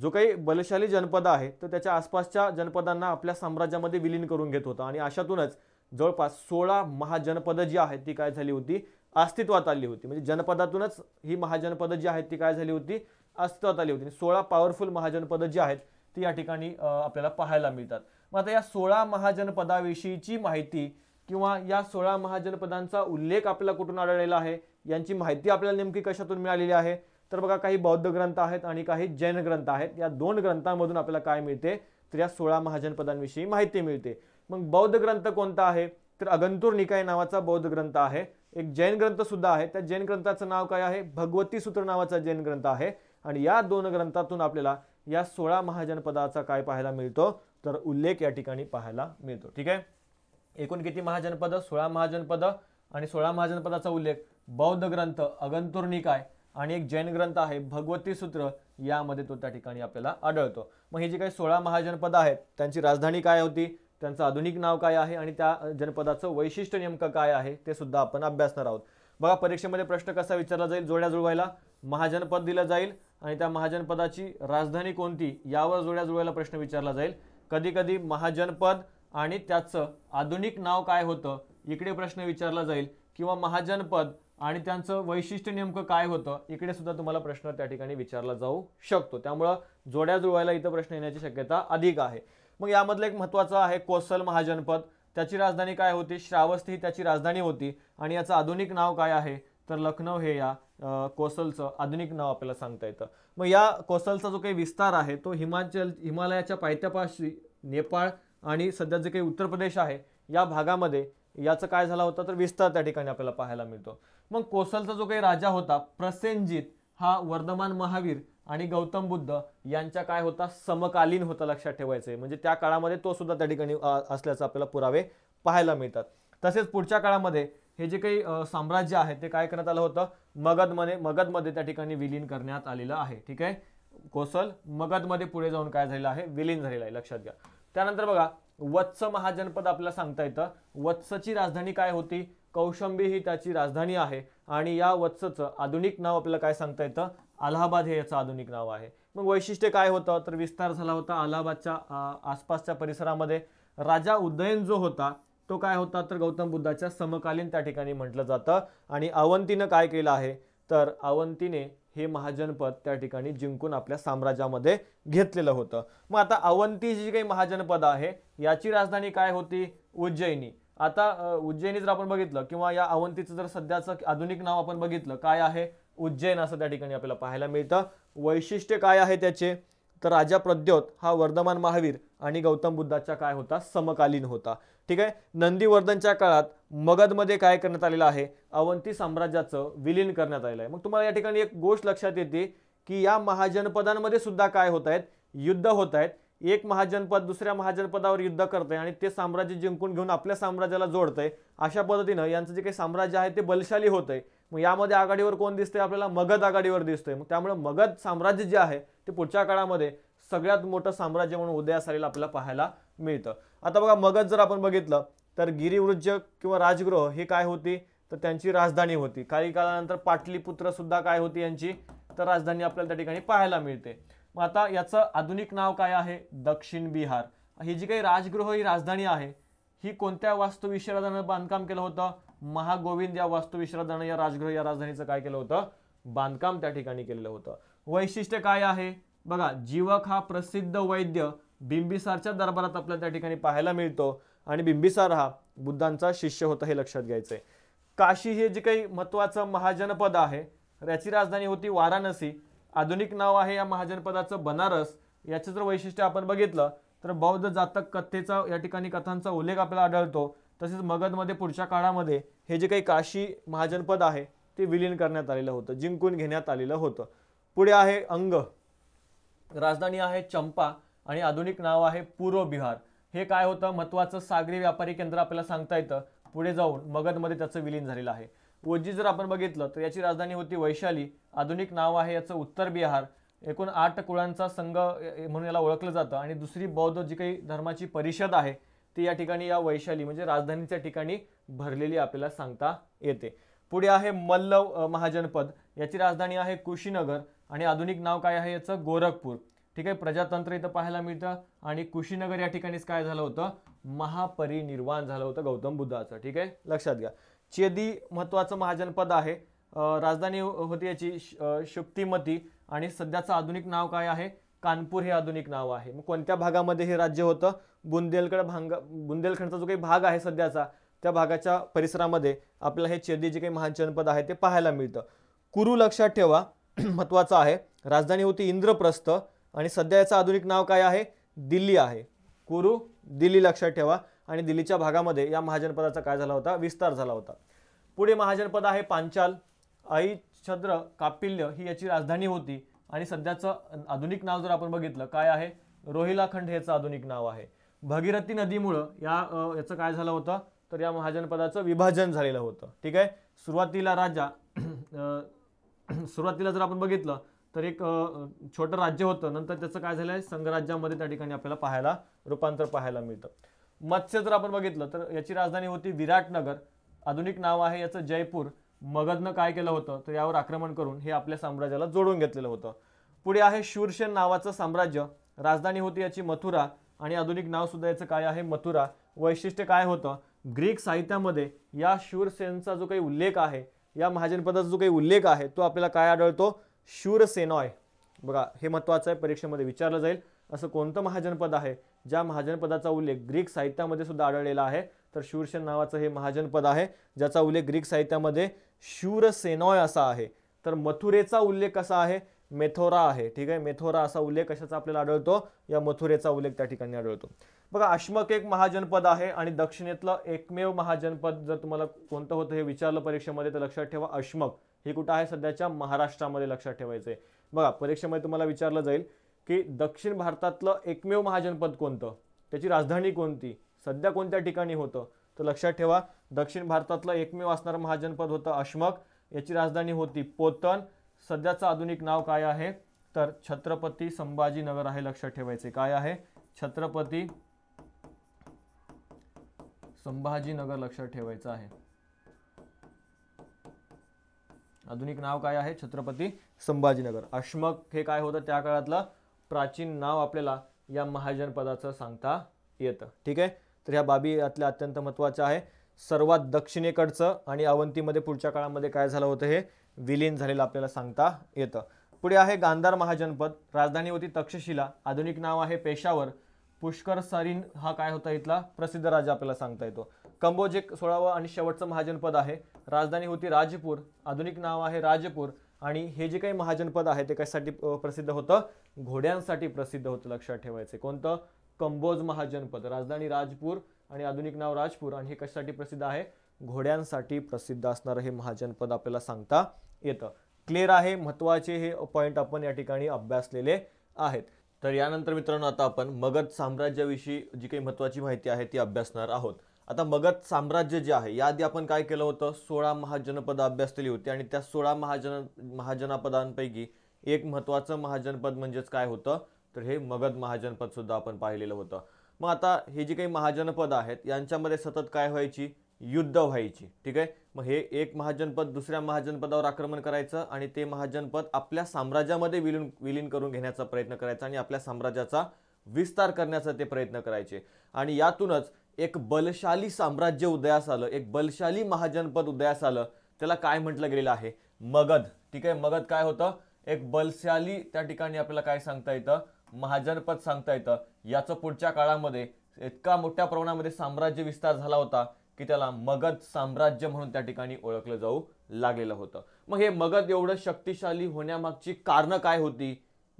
जो काही बलशाली जनपद आहे तर त्याच्या आसपासच्या जनपदांना आपल्या साम्राज्यामध्ये विलीन करून घेत होता आणि अशातूनच जवळपास सोळा महाजनपदं जी आहेत ती काय झाली होती अस्तित्वात आली होती म्हणजे जनपदातूनच ही महाजनपदं जी आहेत ती काय झाली होती अस्तित्वात आली होती सोळा पॉवरफुल महाजनपदं जी आहेत ती या ठिकाणी आपल्याला पाहायला मिळतात मग आता या सोळा महाजनपदाविषयीची माहिती किंवा या सोळा महाजनपदांचा उल्लेख आपल्याला कुठून आढळलेला आहे यांची माहिती आपल्याला नेमकी कशातून मिळालेली आहे तर बघा काही बौद्ध ग्रंथ आहेत आणि काही जैन ग्रंथ आहेत या दोन ग्रंथांमधून आपल्याला काय मिळते तर या सोळा महाजनपदांविषयी माहिती मिळते मग बौद्ध ग्रंथ कोणता आहे तर अगंतूर निकाय नावाचा बौद्ध ग्रंथ आहे एक जैन ग्रंथ सुद्धा आहे त्या जैन ग्रंथाचं नाव काय आहे भगवती सूत्र नावाचा जैन ग्रंथ आहे आणि या दोन ग्रंथातून आपल्याला या सोळा महाजनपदाचा काय पाहायला मिळतो तर उल्लेख या ठिकाणी पाहायला मिळतो ठीक आहे एकूण किती महाजनपद सोळा महाजनपद आणि सोळा महाजनपदाचा उल्लेख बौद्ध ग्रंथ अगंतुर निकाय आणि एक जैन ग्रंथ आहे भगवती सूत्र यामध्ये तो त्या ठिकाणी आपल्याला आढळतो मग हे जे काही सोळा महाजनपद आहेत त्यांची राजधानी काय होती त्यांचं आधुनिक नाव काय आहे आणि त्या जनपदाचं वैशिष्ट्य नेमकं काय आहे ते सुद्धा आपण अभ्यासणार आहोत बघा परीक्षेमध्ये प्रश्न कसा विचारला जाईल जोड्या जुळवायला महाजनपद दिलं जाईल आणि त्या महाजनपदाची राजधानी कोणती यावर जोड्या जुळवायला प्रश्न विचारला जाईल कधी कधी महाजनपद आणि त्याचं आधुनिक नाव काय होतं इकडे प्रश्न विचारला जाईल किंवा महाजनपद आणि त्यांचं वैशिष्ट्य नेमकं काय होतं इकडे सुद्धा तुम्हाला प्रश्न त्या ठिकाणी विचारला जाऊ शकतो त्यामुळं जोड्या जुळवायला इथं प्रश्न येण्याची शक्यता अधिक आहे मग यामधलं एक महत्त्वाचं आहे कोसल महाजनपद त्याची राजधानी काय होती श्रावस्ती ही त्याची राजधानी होती आणि याचं आधुनिक नाव काय आहे तर लखनौ हे या कोसलचं आधुनिक नाव आपल्याला सांगता येतं मग या कोसलचा जो काही विस्तार आहे तो हिमाचल हिमालयाच्या पायथ्यापाशी नेपाळ आणि सध्या जे काही उत्तर प्रदेश आहे या भागामध्ये याचं काय झालं होतं तर विस्तार त्या ठिकाणी आपल्याला पाहायला मिळतो मग कोसलचा जो काही राजा होता प्रसेनजित हा वर्धमान महावीर आणि गौतम बुद्ध यांच्या काय होता समकालीन होता लक्षात ठेवायचं म्हणजे त्या काळामध्ये तो सुद्धा त्या ठिकाणी असल्याचं आपल्याला पुरावे पाहायला मिळतात तसेच पुढच्या काळामध्ये हे जे काही साम्राज्य आहे ते काय करण्यात आलं होतं मगधमध्ये मगधमध्ये त्या ठिकाणी विलीन करण्यात आलेलं आहे ठीक आहे कोसल मगधमध्ये पुढे जाऊन काय झालेलं आहे विलीन झालेलं आहे लक्षात घ्या त्यानंतर बघा वत्स महाजनपद आपल्याला सांगता येतं वत्सची राजधानी काय होती कौशंबी ही त्याची राजधानी आहे आणि या वत्सचं आधुनिक नाव आपल्याला काय सांगता येतं अलाहाबाद हे याचं आधुनिक नाव आहे मग वैशिष्ट्य काय होतं तर विस्तार झाला होता अलाहाबादच्या आसपासच्या परिसरामध्ये राजा उदयन जो होता तो काय होता तर गौतम बुद्धाच्या समकालीन त्या ठिकाणी म्हटलं जातं आणि अवंतीनं काय केलं आहे तर अवंतीने हे महाजनपद त्या ठिकाणी जिंकून आपल्या साम्राज्यामध्ये घेतलेलं होतं मग आता अवंती जी काही महाजनपद आहे याची राजधानी काय होती उज्जैनी आता उज्जैनी जर आपण बघितलं किंवा या अवंतीचं जर सध्याचं आधुनिक नाव आपण बघितलं काय आहे उज्जैन असं त्या ठिकाणी आपल्याला पाहायला मिळतं वैशिष्ट्य काय आहे त्याचे तर राजा प्रद्योत हा वर्धमान महावीर आणि गौतम बुद्धाचा काय होता समकालीन होता ठीक आहे नंदीवर्धनच्या काळात मगधमध्ये काय करण्यात आलेलं आहे अवंती साम्राज्याचं विलीन करण्यात आलेलं आहे मग तुम्हाला या ठिकाणी एक गोष्ट लक्षात येते की या महाजनपदांमध्ये सुद्धा काय होत आहेत युद्ध होत आहेत एक महाजनपद दुसऱ्या महाजनपदावर युद्ध आहे आणि ते साम्राज्य जिंकून घेऊन आपल्या साम्राज्याला जोडतंय अशा पद्धतीनं यांचं जे काही साम्राज्य आहे ते बलशाली होतंय मग यामध्ये आघाडीवर कोण दिसतंय आपल्याला मगध आघाडीवर दिसतंय मग त्यामुळे मगध साम्राज्य जे आहे ते पुढच्या काळामध्ये सगळ्यात मोठं साम्राज्य म्हणून उदयास आलेलं आपल्याला पाहायला मिळतं आता बघा मगध जर आपण बघितलं तर गिरिवृज किंवा राजगृह हे काय होती तर त्यांची राजधानी होती काही काळानंतर पाटलीपुत्र सुद्धा काय होती यांची तर राजधानी आपल्याला त्या ठिकाणी पाहायला मिळते मग आता याचं आधुनिक नाव काय आहे दक्षिण बिहार ही जी काही राजगृह ही राजधानी आहे ही कोणत्या वास्तुविश्रादानं बांधकाम केलं होतं महागोविंद या वास्तुविश्रादानं या राजगृह या राजधानीचं काय केलं होतं बांधकाम त्या ठिकाणी केलेलं होतं वैशिष्ट्य काय आहे बघा जीवक हा प्रसिद्ध वैद्य बिंबिसारच्या दरबारात आपल्याला त्या ठिकाणी पाहायला मिळतो आणि बिंबिसार हा बुद्धांचा शिष्य होता हे लक्षात घ्यायचं आहे काशी हे जे काही महत्त्वाचं महाजनपद आहे याची राजधानी होती वाराणसी आधुनिक नाव आहे या महाजनपदाचं बनारस याचं जर वैशिष्ट्य आपण बघितलं तर बौद्ध जातक कथेचा या ठिकाणी कथांचा उल्लेख आपल्याला आढळतो तसेच मगधमध्ये पुढच्या काळामध्ये हे जे काही काशी महाजनपद आहे ते विलीन करण्यात आलेलं होतं जिंकून घेण्यात आलेलं होतं पुढे आहे अंग राजधानी आहे चंपा आणि आधुनिक नाव आहे पूर्व बिहार हे काय होतं महत्त्वाचं सागरी व्यापारी केंद्र आपल्याला सांगता येतं पुढे जाऊन मगधमध्ये त्याचं विलीन झालेलं आहे ओजी जर आपण बघितलं तर याची राजधानी होती वैशाली आधुनिक नाव आहे याचं उत्तर बिहार एकूण आठ कुळांचा संघ म्हणून याला ओळखलं जातं आणि दुसरी बौद्ध जी काही धर्माची परिषद आहे ती या ठिकाणी या वैशाली म्हणजे राजधानीच्या ठिकाणी भरलेली आपल्याला सांगता येते पुढे आहे मल्लव महाजनपद याची राजधानी आहे कुशीनगर आणि आधुनिक नाव काय आहे याचं गोरखपूर ठीक आहे प्रजातंत्र इथं पाहायला मिळतं आणि कुशीनगर या ठिकाणीच काय झालं होतं महापरिनिर्वाण झालं होतं गौतम बुद्धाचं ठीक आहे लक्षात घ्या चेदी महत्त्वाचं महाजनपद आहे राजधानी हो-, होती याची शुक्तिमती आणि सध्याचं आधुनिक नाव काय आहे कानपूर हे आधुनिक नाव आहे मग कोणत्या भागामध्ये हे राज्य होतं बुंदेलखड भांग बुंदेलखंडचा जो काही भाग आहे सध्याचा त्या भागाच्या परिसरामध्ये आपल्याला हे चेदी जे काही महाजनपद आहे ते पाहायला मिळतं कुरू लक्षात ठेवा महत्त्वाचं आहे राजधानी होती इंद्रप्रस्थ आणि सध्या याचं आधुनिक नाव काय आहे दिल्ली आहे कुरू दिल्ली लक्षात ठेवा आणि दिल्लीच्या भागामध्ये या महाजनपदाचा काय झाला होता विस्तार झाला होता पुढे महाजनपद आहे पांचाल आई छद्र कापिल्य ही याची राजधानी होती आणि सध्याचं आधुनिक नाव जर आपण बघितलं काय आहे रोहिलाखंड याचं आधुनिक नाव आहे भगीरथी नदीमुळं या याचं काय झालं होतं तर या महाजनपदाचं विभाजन झालेलं होतं ठीक आहे सुरुवातीला राजा सुरुवातीला जर आपण बघितलं तर एक छोटं राज्य होतं नंतर त्याचं काय झालं आहे संघराज्यामध्ये त्या ठिकाणी आपल्याला पाहायला रूपांतर पाहायला मिळतं मत्स्य जर आपण बघितलं तर याची राजधानी होती विराटनगर आधुनिक नाव आहे याचं जयपूर मगधनं काय केलं होतं तर यावर आक्रमण करून हे आपल्या साम्राज्याला जोडून घेतलेलं होतं पुढे आहे शूरसेन नावाचं साम्राज्य राजधानी होती याची मथुरा आणि आधुनिक नावसुद्धा याचं काय आहे मथुरा वैशिष्ट्य काय होतं ग्रीक साहित्यामध्ये या शूरसेनचा जो काही उल्लेख आहे या महाजनपदाचा जो काही उल्लेख आहे तो आपल्याला काय आढळतो शूरसेनॉय बघा हे महत्त्वाचं आहे परीक्षेमध्ये विचारलं जाईल असं कोणतं महाजनपद आहे ज्या महाजनपदाचा उल्लेख ग्रीक साहित्यामध्ये सुद्धा आढळलेला आहे तर शूरसेन नावाचं हे महाजनपद आहे ज्याचा उल्लेख ग्रीक साहित्यामध्ये शूरसेनॉय असा आहे तर मथुरेचा उल्लेख कसा आहे मेथोरा आहे ठीक आहे मेथोरा असा उल्लेख कशाचा आपल्याला आढळतो या मथुरेचा उल्लेख त्या ठिकाणी आढळतो बघा अश्मक एक महाजनपद आहे आणि दक्षिणेतलं एकमेव महाजनपद जर तुम्हाला कोणतं होतं हे विचारलं परीक्षेमध्ये तर लक्षात ठेवा अश्मक हे कुठं आहे सध्याच्या महाराष्ट्रामध्ये लक्षात ठेवायचं आहे बघा परीक्षेमध्ये तुम्हाला विचारलं जाईल की दक्षिण भारतातलं एकमेव महाजनपद कोणतं त्याची राजधानी कोणती सध्या कोणत्या ठिकाणी होतं तर लक्षात ठेवा दक्षिण भारतातलं एकमेव असणारं महाजनपद होतं अश्मक याची राजधानी होती पोतन सध्याचं आधुनिक नाव काय आहे तर छत्रपती संभाजीनगर आहे लक्षात ठेवायचे काय आहे छत्रपती संभाजीनगर लक्षात ठेवायचं आहे आधुनिक नाव काय आहे छत्रपती संभाजीनगर अश्मक हे काय होतं त्या काळातलं प्राचीन नाव आपल्याला या महाजनपदाचं सांगता येतं ठीक आहे तर ह्या बाबी यातल्या अत्यंत महत्त्वाच्या आहे सर्वात दक्षिणेकडचं आणि अवंतीमध्ये पुढच्या काळामध्ये काय झालं होतं हे विलीन झालेलं आपल्याला सांगता येतं पुढे आहे गांधार महाजनपद राजधानी होती तक्षशिला आधुनिक नाव आहे पेशावर पुष्कर सरीन हा काय होता इथला प्रसिद्ध राजा आपल्याला सांगता येतो कंबोज एक सोळावं आणि शेवटचं महाजनपद आहे राजधानी होती राजपूर आधुनिक नाव आहे राजपूर आणि हे जे काही महाजनपद आहे ते कशासाठी प्रसिद्ध होतं घोड्यांसाठी प्रसिद्ध होतं लक्षात ठेवायचं कोणतं कंबोज महाजनपद राजधानी राजपूर आणि आधुनिक नाव राजपूर आणि हे कशासाठी प्रसिद्ध आहे घोड्यांसाठी प्रसिद्ध असणारं हे महाजनपद आपल्याला सांगता येतं क्लिअर आहे महत्त्वाचे हे पॉईंट आपण या ठिकाणी अभ्यासलेले आहेत तर यानंतर मित्रांनो आता आपण मगध साम्राज्याविषयी जी काही महत्त्वाची माहिती आहे ती अभ्यासणार आहोत आता मगध साम्राज्य जे आहे याआधी आपण काय केलं होतं सोळा महाजनपद अभ्यासलेली होती आणि त्या सोळा महाजन महाजनपदांपैकी एक महत्त्वाचं महाजनपद म्हणजेच काय होतं तर हे मगध महाजनपद सुद्धा आपण पाहिलेलं होतं मग आता हे जी काही महाजनपद आहेत यांच्यामध्ये सतत काय व्हायची युद्ध व्हायची ठीक आहे मग हे एक महाजनपद दुसऱ्या महाजनपदावर आक्रमण करायचं आणि ते महाजनपद आपल्या साम्राज्यामध्ये विलीन विलीन करून घेण्याचा प्रयत्न करायचा आणि आपल्या साम्राज्याचा विस्तार करण्याचा ते प्रयत्न करायचे आणि यातूनच एक बलशाली साम्राज्य उदयास आलं एक बलशाली महाजनपद उदयास आलं त्याला काय म्हटलं गेलेलं आहे मगध ठीक आहे मगध काय होतं एक बलशाली त्या ठिकाणी आपल्याला काय सांगता येतं महाजनपद सांगता येतं याचं पुढच्या काळामध्ये इतका मोठ्या प्रमाणामध्ये साम्राज्य विस्तार झाला होता की त्याला मगध साम्राज्य म्हणून त्या ठिकाणी ओळखलं जाऊ लागलेलं होतं मग हे मगध एवढं शक्तिशाली होण्यामागची कारणं काय होती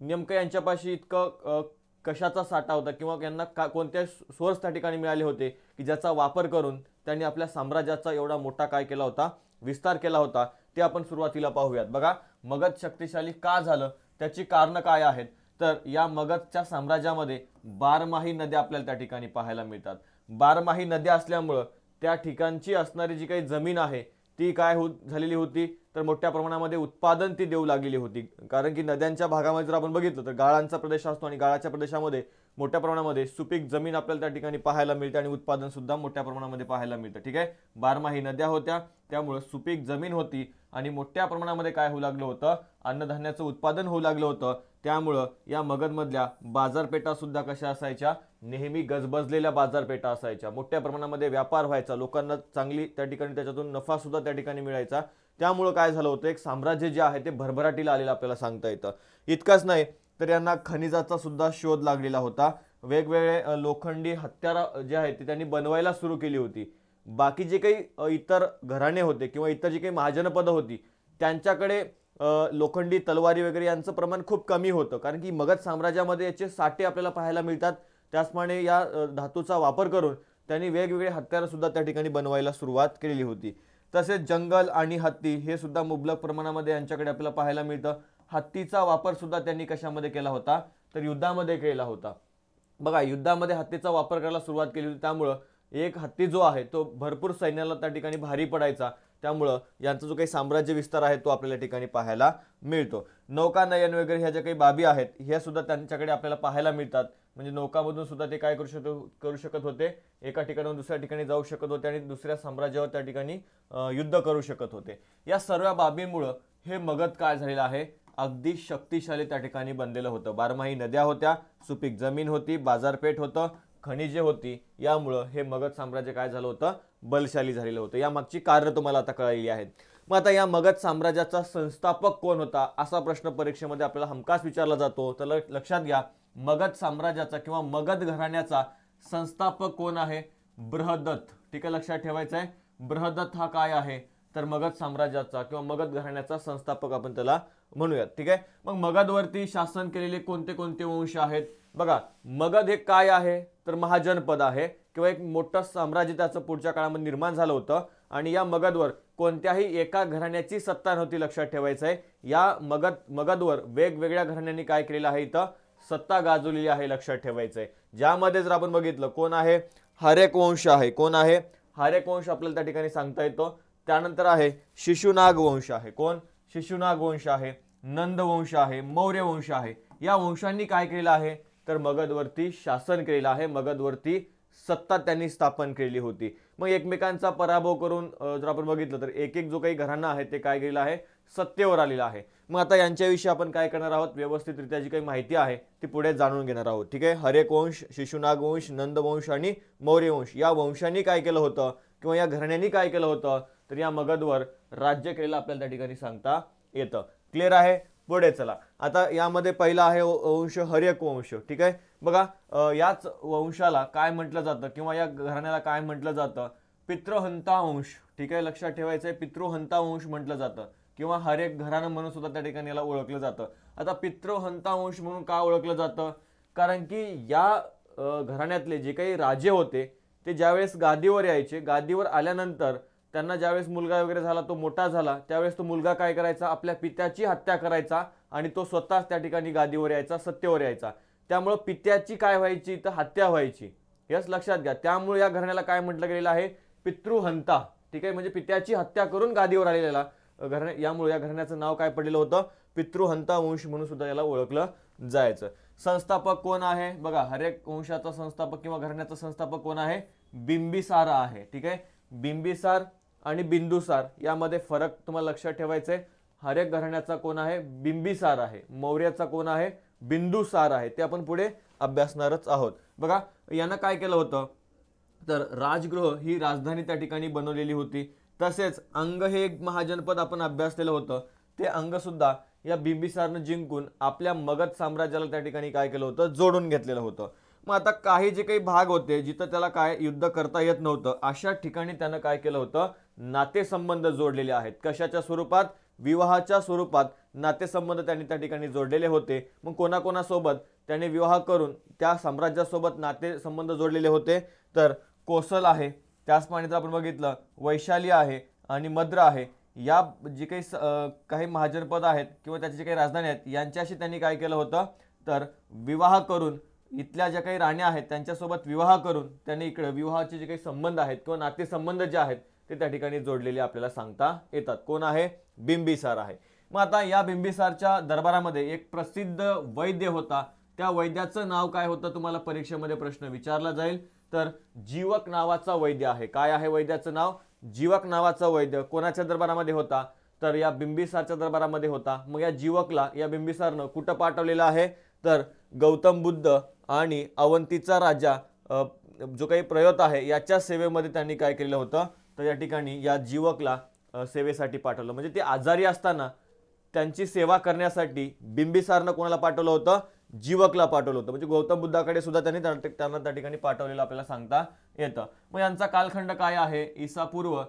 नेमकं यांच्यापाशी इतकं कशाचा साठा होता किंवा त्यांना का कोणत्या सोर्स त्या ठिकाणी मिळाले होते की ज्याचा वापर करून त्यांनी आपल्या साम्राज्याचा एवढा मोठा काय केला होता विस्तार केला होता ते आपण सुरुवातीला पाहूयात बघा मगध शक्तिशाली का झालं त्याची कारणं काय आहेत तर या मगधच्या साम्राज्यामध्ये बारमाही नद्या आपल्याला त्या ठिकाणी पाहायला मिळतात बारमाही नद्या असल्यामुळं त्या ठिकाणची असणारी जी काही जमीन आहे ती काय हो झालेली होती तर मोठ्या प्रमाणामध्ये उत्पादन ती देऊ लागलेली होती कारण की नद्यांच्या भागामध्ये जर आपण बघितलं तर गाळांचा प्रदेश असतो आणि गाळाच्या प्रदेशामध्ये मोठ्या प्रमाणामध्ये सुपीक जमीन आपल्याला त्या ठिकाणी पाहायला मिळते आणि उत्पादन सुद्धा मोठ्या प्रमाणामध्ये पाहायला मिळतं ठीक आहे बारमाही नद्या होत्या त्यामुळं सुपीक जमीन होती आणि मोठ्या प्रमाणामध्ये काय होऊ लागलं होतं अन्नधान्याचं उत्पादन होऊ लागलं होतं त्यामुळं या मगधमधल्या बाजारपेठा सुद्धा कशा असायच्या नेहमी गजबजलेल्या बाजारपेठा असायच्या मोठ्या प्रमाणामध्ये व्यापार व्हायचा लोकांना चांगली त्या ठिकाणी त्याच्यातून नफासुद्धा त्या ठिकाणी मिळायचा त्यामुळं काय झालं होतं एक साम्राज्य जे आहे ते भरभराटीला आलेलं आपल्याला सांगता येतं इतकंच नाही तर यांना खनिजाचा सुद्धा शोध लागलेला होता वेगवेगळे लोखंडी हत्यारं जे आहेत ते त्यांनी बनवायला सुरू केली होती बाकी जे काही इतर घराणे होते किंवा इतर जी काही महाजनपदं होती त्यांच्याकडे लोखंडी तलवारी वगैरे यांचं प्रमाण खूप कमी होतं कारण की मगध साम्राज्यामध्ये याचे साठे आपल्याला पाहायला मिळतात त्याचप्रमाणे या धातूचा वापर करून त्यांनी वेगवेगळे सुद्धा त्या ठिकाणी बनवायला सुरुवात केलेली होती तसेच जंगल आणि हत्ती हे सुद्धा मुबलक प्रमाणामध्ये यांच्याकडे आपल्याला पाहायला मिळतं हत्तीचा वापर सुद्धा त्यांनी कशामध्ये केला होता तर युद्धामध्ये केला होता बघा युद्धामध्ये हत्तीचा वापर करायला सुरुवात केली होती त्यामुळं एक हत्ती जो आहे तो भरपूर सैन्याला त्या ठिकाणी भारी पडायचा त्यामुळं यांचा जो काही साम्राज्य विस्तार आहे तो आपल्याला ठिकाणी पाहायला मिळतो नौका नयन वगैरे ह्या ज्या काही बाबी आहेत ह्या सुद्धा त्यांच्याकडे आपल्याला पाहायला मिळतात म्हणजे नौकामधून सुद्धा ते काय करू शकतो करू शकत होते एका ठिकाणाहून दुसऱ्या ठिकाणी जाऊ शकत होते आणि दुसऱ्या साम्राज्यावर त्या ठिकाणी युद्ध करू शकत होते या सर्व बाबींमुळं हे मगध काय झालेलं आहे अगदी शक्तिशाली त्या ठिकाणी बनलेलं होतं बारमाही नद्या होत्या सुपीक जमीन होती बाजारपेठ होतं खनिजे होती यामुळं हे मगध साम्राज्य काय झालं होतं बलशाली झालेलं होतं यामागची कार्य तुम्हाला आता कळलेली आहेत मग आता या मगध साम्राज्याचा संस्थापक कोण होता असा प्रश्न परीक्षेमध्ये आपल्याला हमखास विचारला जातो तर लक्षात घ्या मगध साम्राज्याचा किंवा मगध घराण्याचा संस्थापक कोण आहे बृहदत्त ठीक आहे लक्षात ठेवायचं आहे बृहदत्त हा काय आहे तर मगध साम्राज्याचा किंवा मगध घराण्याचा संस्थापक आपण त्याला म्हणूयात ठीक आहे मग मगधवरती शासन केलेले कोणते कोणते वंश आहेत बघा मगध हे काय आहे तर महाजनपद आहे किंवा एक मोठं साम्राज्य त्याचं पुढच्या काळामध्ये निर्माण झालं होतं आणि या मगधवर कोणत्याही एका घराण्याची सत्ता नव्हती लक्षात ठेवायचं आहे या मगध मगधवर वेगवेगळ्या घराण्यांनी काय केलेलं आहे इथं सत्ता गाजवलेली आहे लक्षात ठेवायचं आहे ज्यामध्ये जर आपण बघितलं कोण आहे हरेक वंश आहे कोण आहे हरेक वंश आपल्याला त्या ठिकाणी सांगता येतो त्यानंतर आहे शिशुनाग वंश आहे कोण शिशुनाग वंश आहे नंदवंश आहे मौर्य वंश आहे या वंशांनी काय केलेलं आहे तर मगधवरती शासन केलेलं आहे मगधवरती सत्ता त्यांनी स्थापन केली होती मग एकमेकांचा पराभव करून जर आपण बघितलं तर एक एक जो काही घराणा आहे ते काय केलेलं आहे सत्तेवर आलेलं आहे मग आता यांच्याविषयी आपण काय करणार आहोत व्यवस्थितरित्या जी काही माहिती आहे ती पुढे जाणून घेणार आहोत ठीक आहे हरेक वंश शिशुनाग वंश नंदवंश आणि मौर्यवंश या वंशांनी काय केलं होतं किंवा या घराण्यांनी काय केलं होतं तर या मगधवर राज्य केलेलं आपल्याला त्या ठिकाणी सांगता येतं क्लिअर आहे पुढे चला आता यामध्ये पहिला आहे वंश हरेक वंश ठीक आहे बघा याच वंशाला काय म्हटलं जातं किंवा या घराण्याला काय म्हटलं जातं पितृहंता वंश ठीक आहे लक्षात ठेवायचं आहे पितृहंता वंश म्हटलं जातं किंवा हर एक घराणं म्हणून सुद्धा त्या ठिकाणी याला ओळखलं जातं आता पितृहंता वंश म्हणून का ओळखलं जातं कारण की या घराण्यातले जे काही राजे होते ते ज्यावेळेस गादीवर यायचे गादीवर आल्यानंतर त्यांना ज्यावेळेस मुलगा वगैरे झाला तो मोठा झाला त्यावेळेस तो मुलगा काय करायचा आपल्या पित्याची हत्या करायचा आणि तो स्वतःच त्या ठिकाणी गादीवर यायचा सत्तेवर यायचा त्यामुळं पित्याची काय व्हायची तर हत्या व्हायची हेच लक्षात घ्या त्यामुळे या घराण्याला काय म्हटलं गेलेलं आहे पितृहंता ठीक आहे म्हणजे पित्याची हत्या करून गादीवर आलेला घरण्या यामुळे या घराण्याचं नाव काय पडलेलं होतं पितृहंता वंश म्हणून सुद्धा याला ओळखलं जायचं संस्थापक कोण आहे बघा हरेक वंशाचा संस्थापक किंवा घराण्याचा संस्थापक कोण आहे बिंबिसार आहे ठीक आहे बिंबिसार आणि बिंदुसार यामध्ये फरक तुम्हाला लक्षात ठेवायचा आहे हरेक घराण्याचा कोण आहे बिंबिसार आहे मौर्याचा कोण आहे बिंदुसार आहे ते आपण पुढे अभ्यासणारच आहोत बघा यानं काय केलं होतं तर राजगृह ही राजधानी त्या ठिकाणी बनवलेली होती तसेच अंग हे एक महाजनपद आपण अभ्यासलेलं होतं ते अंगसुद्धा या बिंबिसारनं जिंकून आपल्या मगध साम्राज्याला त्या ठिकाणी काय केलं होतं जोडून घेतलेलं होतं मग आता काही जे काही भाग होते जिथं त्याला काय युद्ध करता येत नव्हतं अशा ठिकाणी त्यानं काय केलं होतं नातेसंबंध जोडलेले आहेत कशाच्या स्वरूपात विवाहाच्या स्वरूपात नातेसंबंध त्यांनी त्या ठिकाणी जोडलेले होते मग कोणाकोणासोबत त्याने विवाह करून त्या साम्राज्यासोबत नातेसंबंध जोडलेले होते तर कोसल आहे त्याचप्रमाणे जर आपण बघितलं वैशाली आहे आणि मद्र आहे या जी काही काही महाजनपद आहेत किंवा त्याची जी काही राजधानी आहेत यांच्याशी त्यांनी काय केलं होतं तर विवाह करून इथल्या ज्या काही राण्या आहेत त्यांच्यासोबत विवाह करून त्यांनी इकडं विवाहाचे जे काही संबंध आहेत किंवा नातेसंबंध जे आहेत ते त्या ठिकाणी जोडलेले आपल्याला सांगता येतात कोण आहे बिंबिसार आहे मग आता या बिंबिसारच्या दरबारामध्ये एक प्रसिद्ध वैद्य होता त्या वैद्याचं नाव काय होतं तुम्हाला परीक्षेमध्ये प्रश्न विचारला जाईल तर जीवक नावाचा वैद्य आहे काय आहे वैद्याचं नाव जीवक नावाचा वैद्य कोणाच्या दरबारामध्ये होता तर या बिंबिसारच्या दरबारामध्ये होता मग या जीवकला या बिंबिसारनं कुठं पाठवलेलं आहे तर गौतम बुद्ध आणि अवंतीचा राजा जो काही प्रयोत आहे याच्या सेवेमध्ये त्यांनी काय केलेलं होतं तर या ठिकाणी या जीवकला सेवेसाठी पाठवलं म्हणजे ते आजारी असताना त्यांची सेवा करण्यासाठी बिंबिसारनं कोणाला पाठवलं होतं जीवकला पाठवलं होतं म्हणजे गौतम बुद्धाकडे सुद्धा त्यांनी त्यांना त्या ठिकाणी पाठवलेलं आपल्याला सांगता येतं मग यांचा कालखंड काय आहे पूर्व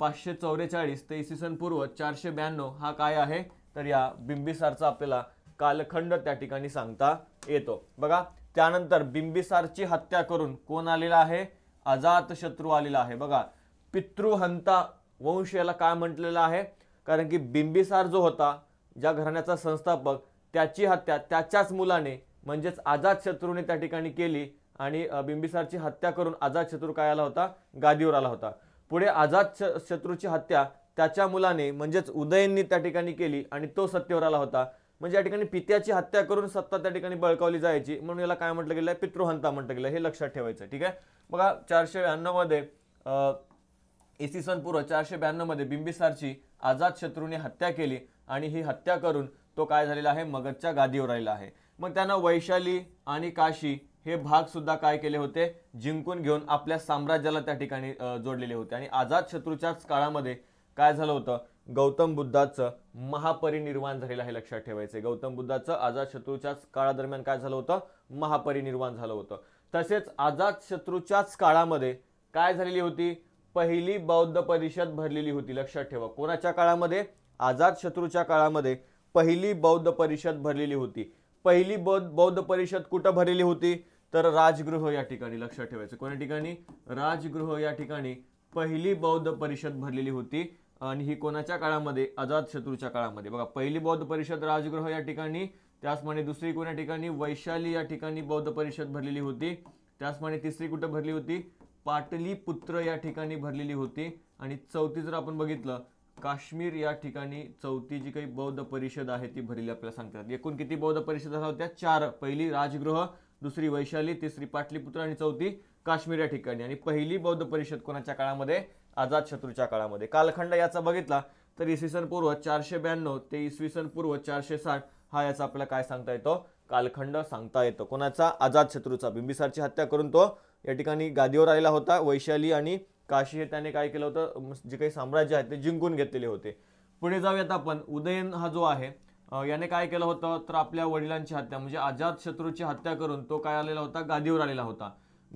पाचशे चौवेचाळीस ते इसवी पूर्व चारशे ब्याण्णव हा काय आहे तर या बिंबिसारचा आपल्याला कालखंड त्या ठिकाणी सांगता येतो बघा त्यानंतर बिंबिसारची हत्या करून कोण आलेला आहे अजातशत्रू आलेला आहे बघा पितृहंता वंश याला काय म्हटलेलं आहे कारण की बिंबिसार जो होता ज्या घराण्याचा संस्थापक त्याची हत्या त्याच्याच मुलाने म्हणजेच आझाद शत्रूने त्या ठिकाणी केली आणि बिंबिसारची हत्या करून आझाद शत्रू काय आला होता गादीवर आला होता पुढे आझाद शत्रूची हत्या त्याच्या मुलाने म्हणजेच उदयननी त्या ठिकाणी केली आणि तो सत्तेवर आला होता म्हणजे या ठिकाणी पित्याची हत्या करून सत्ता त्या ठिकाणी बळकावली जायची म्हणून याला काय म्हटलं गेलं आहे पितृहंता म्हटलं गेलं हे लक्षात ठेवायचं ठीक आहे बघा चारशे ब्याण्णवमध्ये इसी सन पूर्व चारशे ब्याण्णवमध्ये बिंबिसारची आझाद शत्रूने हत्या केली आणि ही हत्या करून तो काय झालेला आहे मगधच्या गादीवर राहिला आहे मग त्यांना वैशाली आणि काशी हे भागसुद्धा काय केले होते जिंकून घेऊन आपल्या साम्राज्याला त्या ठिकाणी जोडलेले होते आणि आझाद शत्रूच्याच काळामध्ये काय झालं होतं गौतम बुद्धाचं महापरिनिर्वाण झालेलं आहे लक्षात ठेवायचं गौतम बुद्धाचं आझाद शत्रूच्याच काळादरम्यान काय झालं होतं महापरिनिर्वाण झालं होतं तसेच आझाद शत्रूच्याच काळामध्ये काय झालेली होती पहिली बौद्ध परिषद भरलेली होती लक्षात ठेवा कोणाच्या काळामध्ये आझाद शत्रूच्या काळामध्ये पहिली बौद्ध परिषद भरलेली होती पहिली बौद्ध बौद्ध परिषद कुठं भरलेली होती तर राजगृह या ठिकाणी लक्षात ठेवायचं कोणा ठिकाणी राजगृह या ठिकाणी पहिली बौद्ध परिषद भरलेली होती आणि ही कोणाच्या काळामध्ये आझाद शत्रूच्या काळामध्ये बघा पहिली बौद्ध परिषद राजगृह या ठिकाणी त्याचप्रमाणे दुसरी कोणा ठिकाणी वैशाली या ठिकाणी बौद्ध परिषद भरलेली होती त्याचप्रमाणे तिसरी कुठं भरली होती पाटलीपुत्र या ठिकाणी भरलेली होती आणि चौथी जर आपण बघितलं काश्मीर या ठिकाणी चौथी जी काही बौद्ध परिषद आहे ती भरलेली आपल्याला सांगतात एकूण किती बौद्ध परिषद होत्या चार पहिली राजगृह दुसरी वैशाली तिसरी पाटलीपुत्र आणि चौथी काश्मीर या ठिकाणी आणि पहिली बौद्ध परिषद कोणाच्या काळामध्ये आजाद शत्रूच्या काळामध्ये कालखंड याचा बघितला तर इसवी सन पूर्व चारशे ब्याण्णव ते इसवी सन पूर्व चारशे साठ हा याचा आपल्याला काय सांगता येतो कालखंड सांगता येतो कोणाचा आजाद शत्रूचा बिंबिसारची हत्या करून तो या ठिकाणी गादीवर आलेला होता वैशाली आणि काशी हे त्याने काय केलं होतं जे काही साम्राज्य आहे ते जिंकून घेतलेले होते पुढे जाऊयात आपण उदयन हा जो आहे याने काय केलं होतं तर आपल्या वडिलांची हत्या म्हणजे आजाद शत्रूची हत्या करून तो काय आलेला होता गादीवर आलेला होता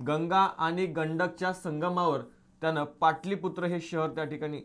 गंगा आणि गंडकच्या संगमावर त्यानं पाटलीपुत्र हे शहर त्या ठिकाणी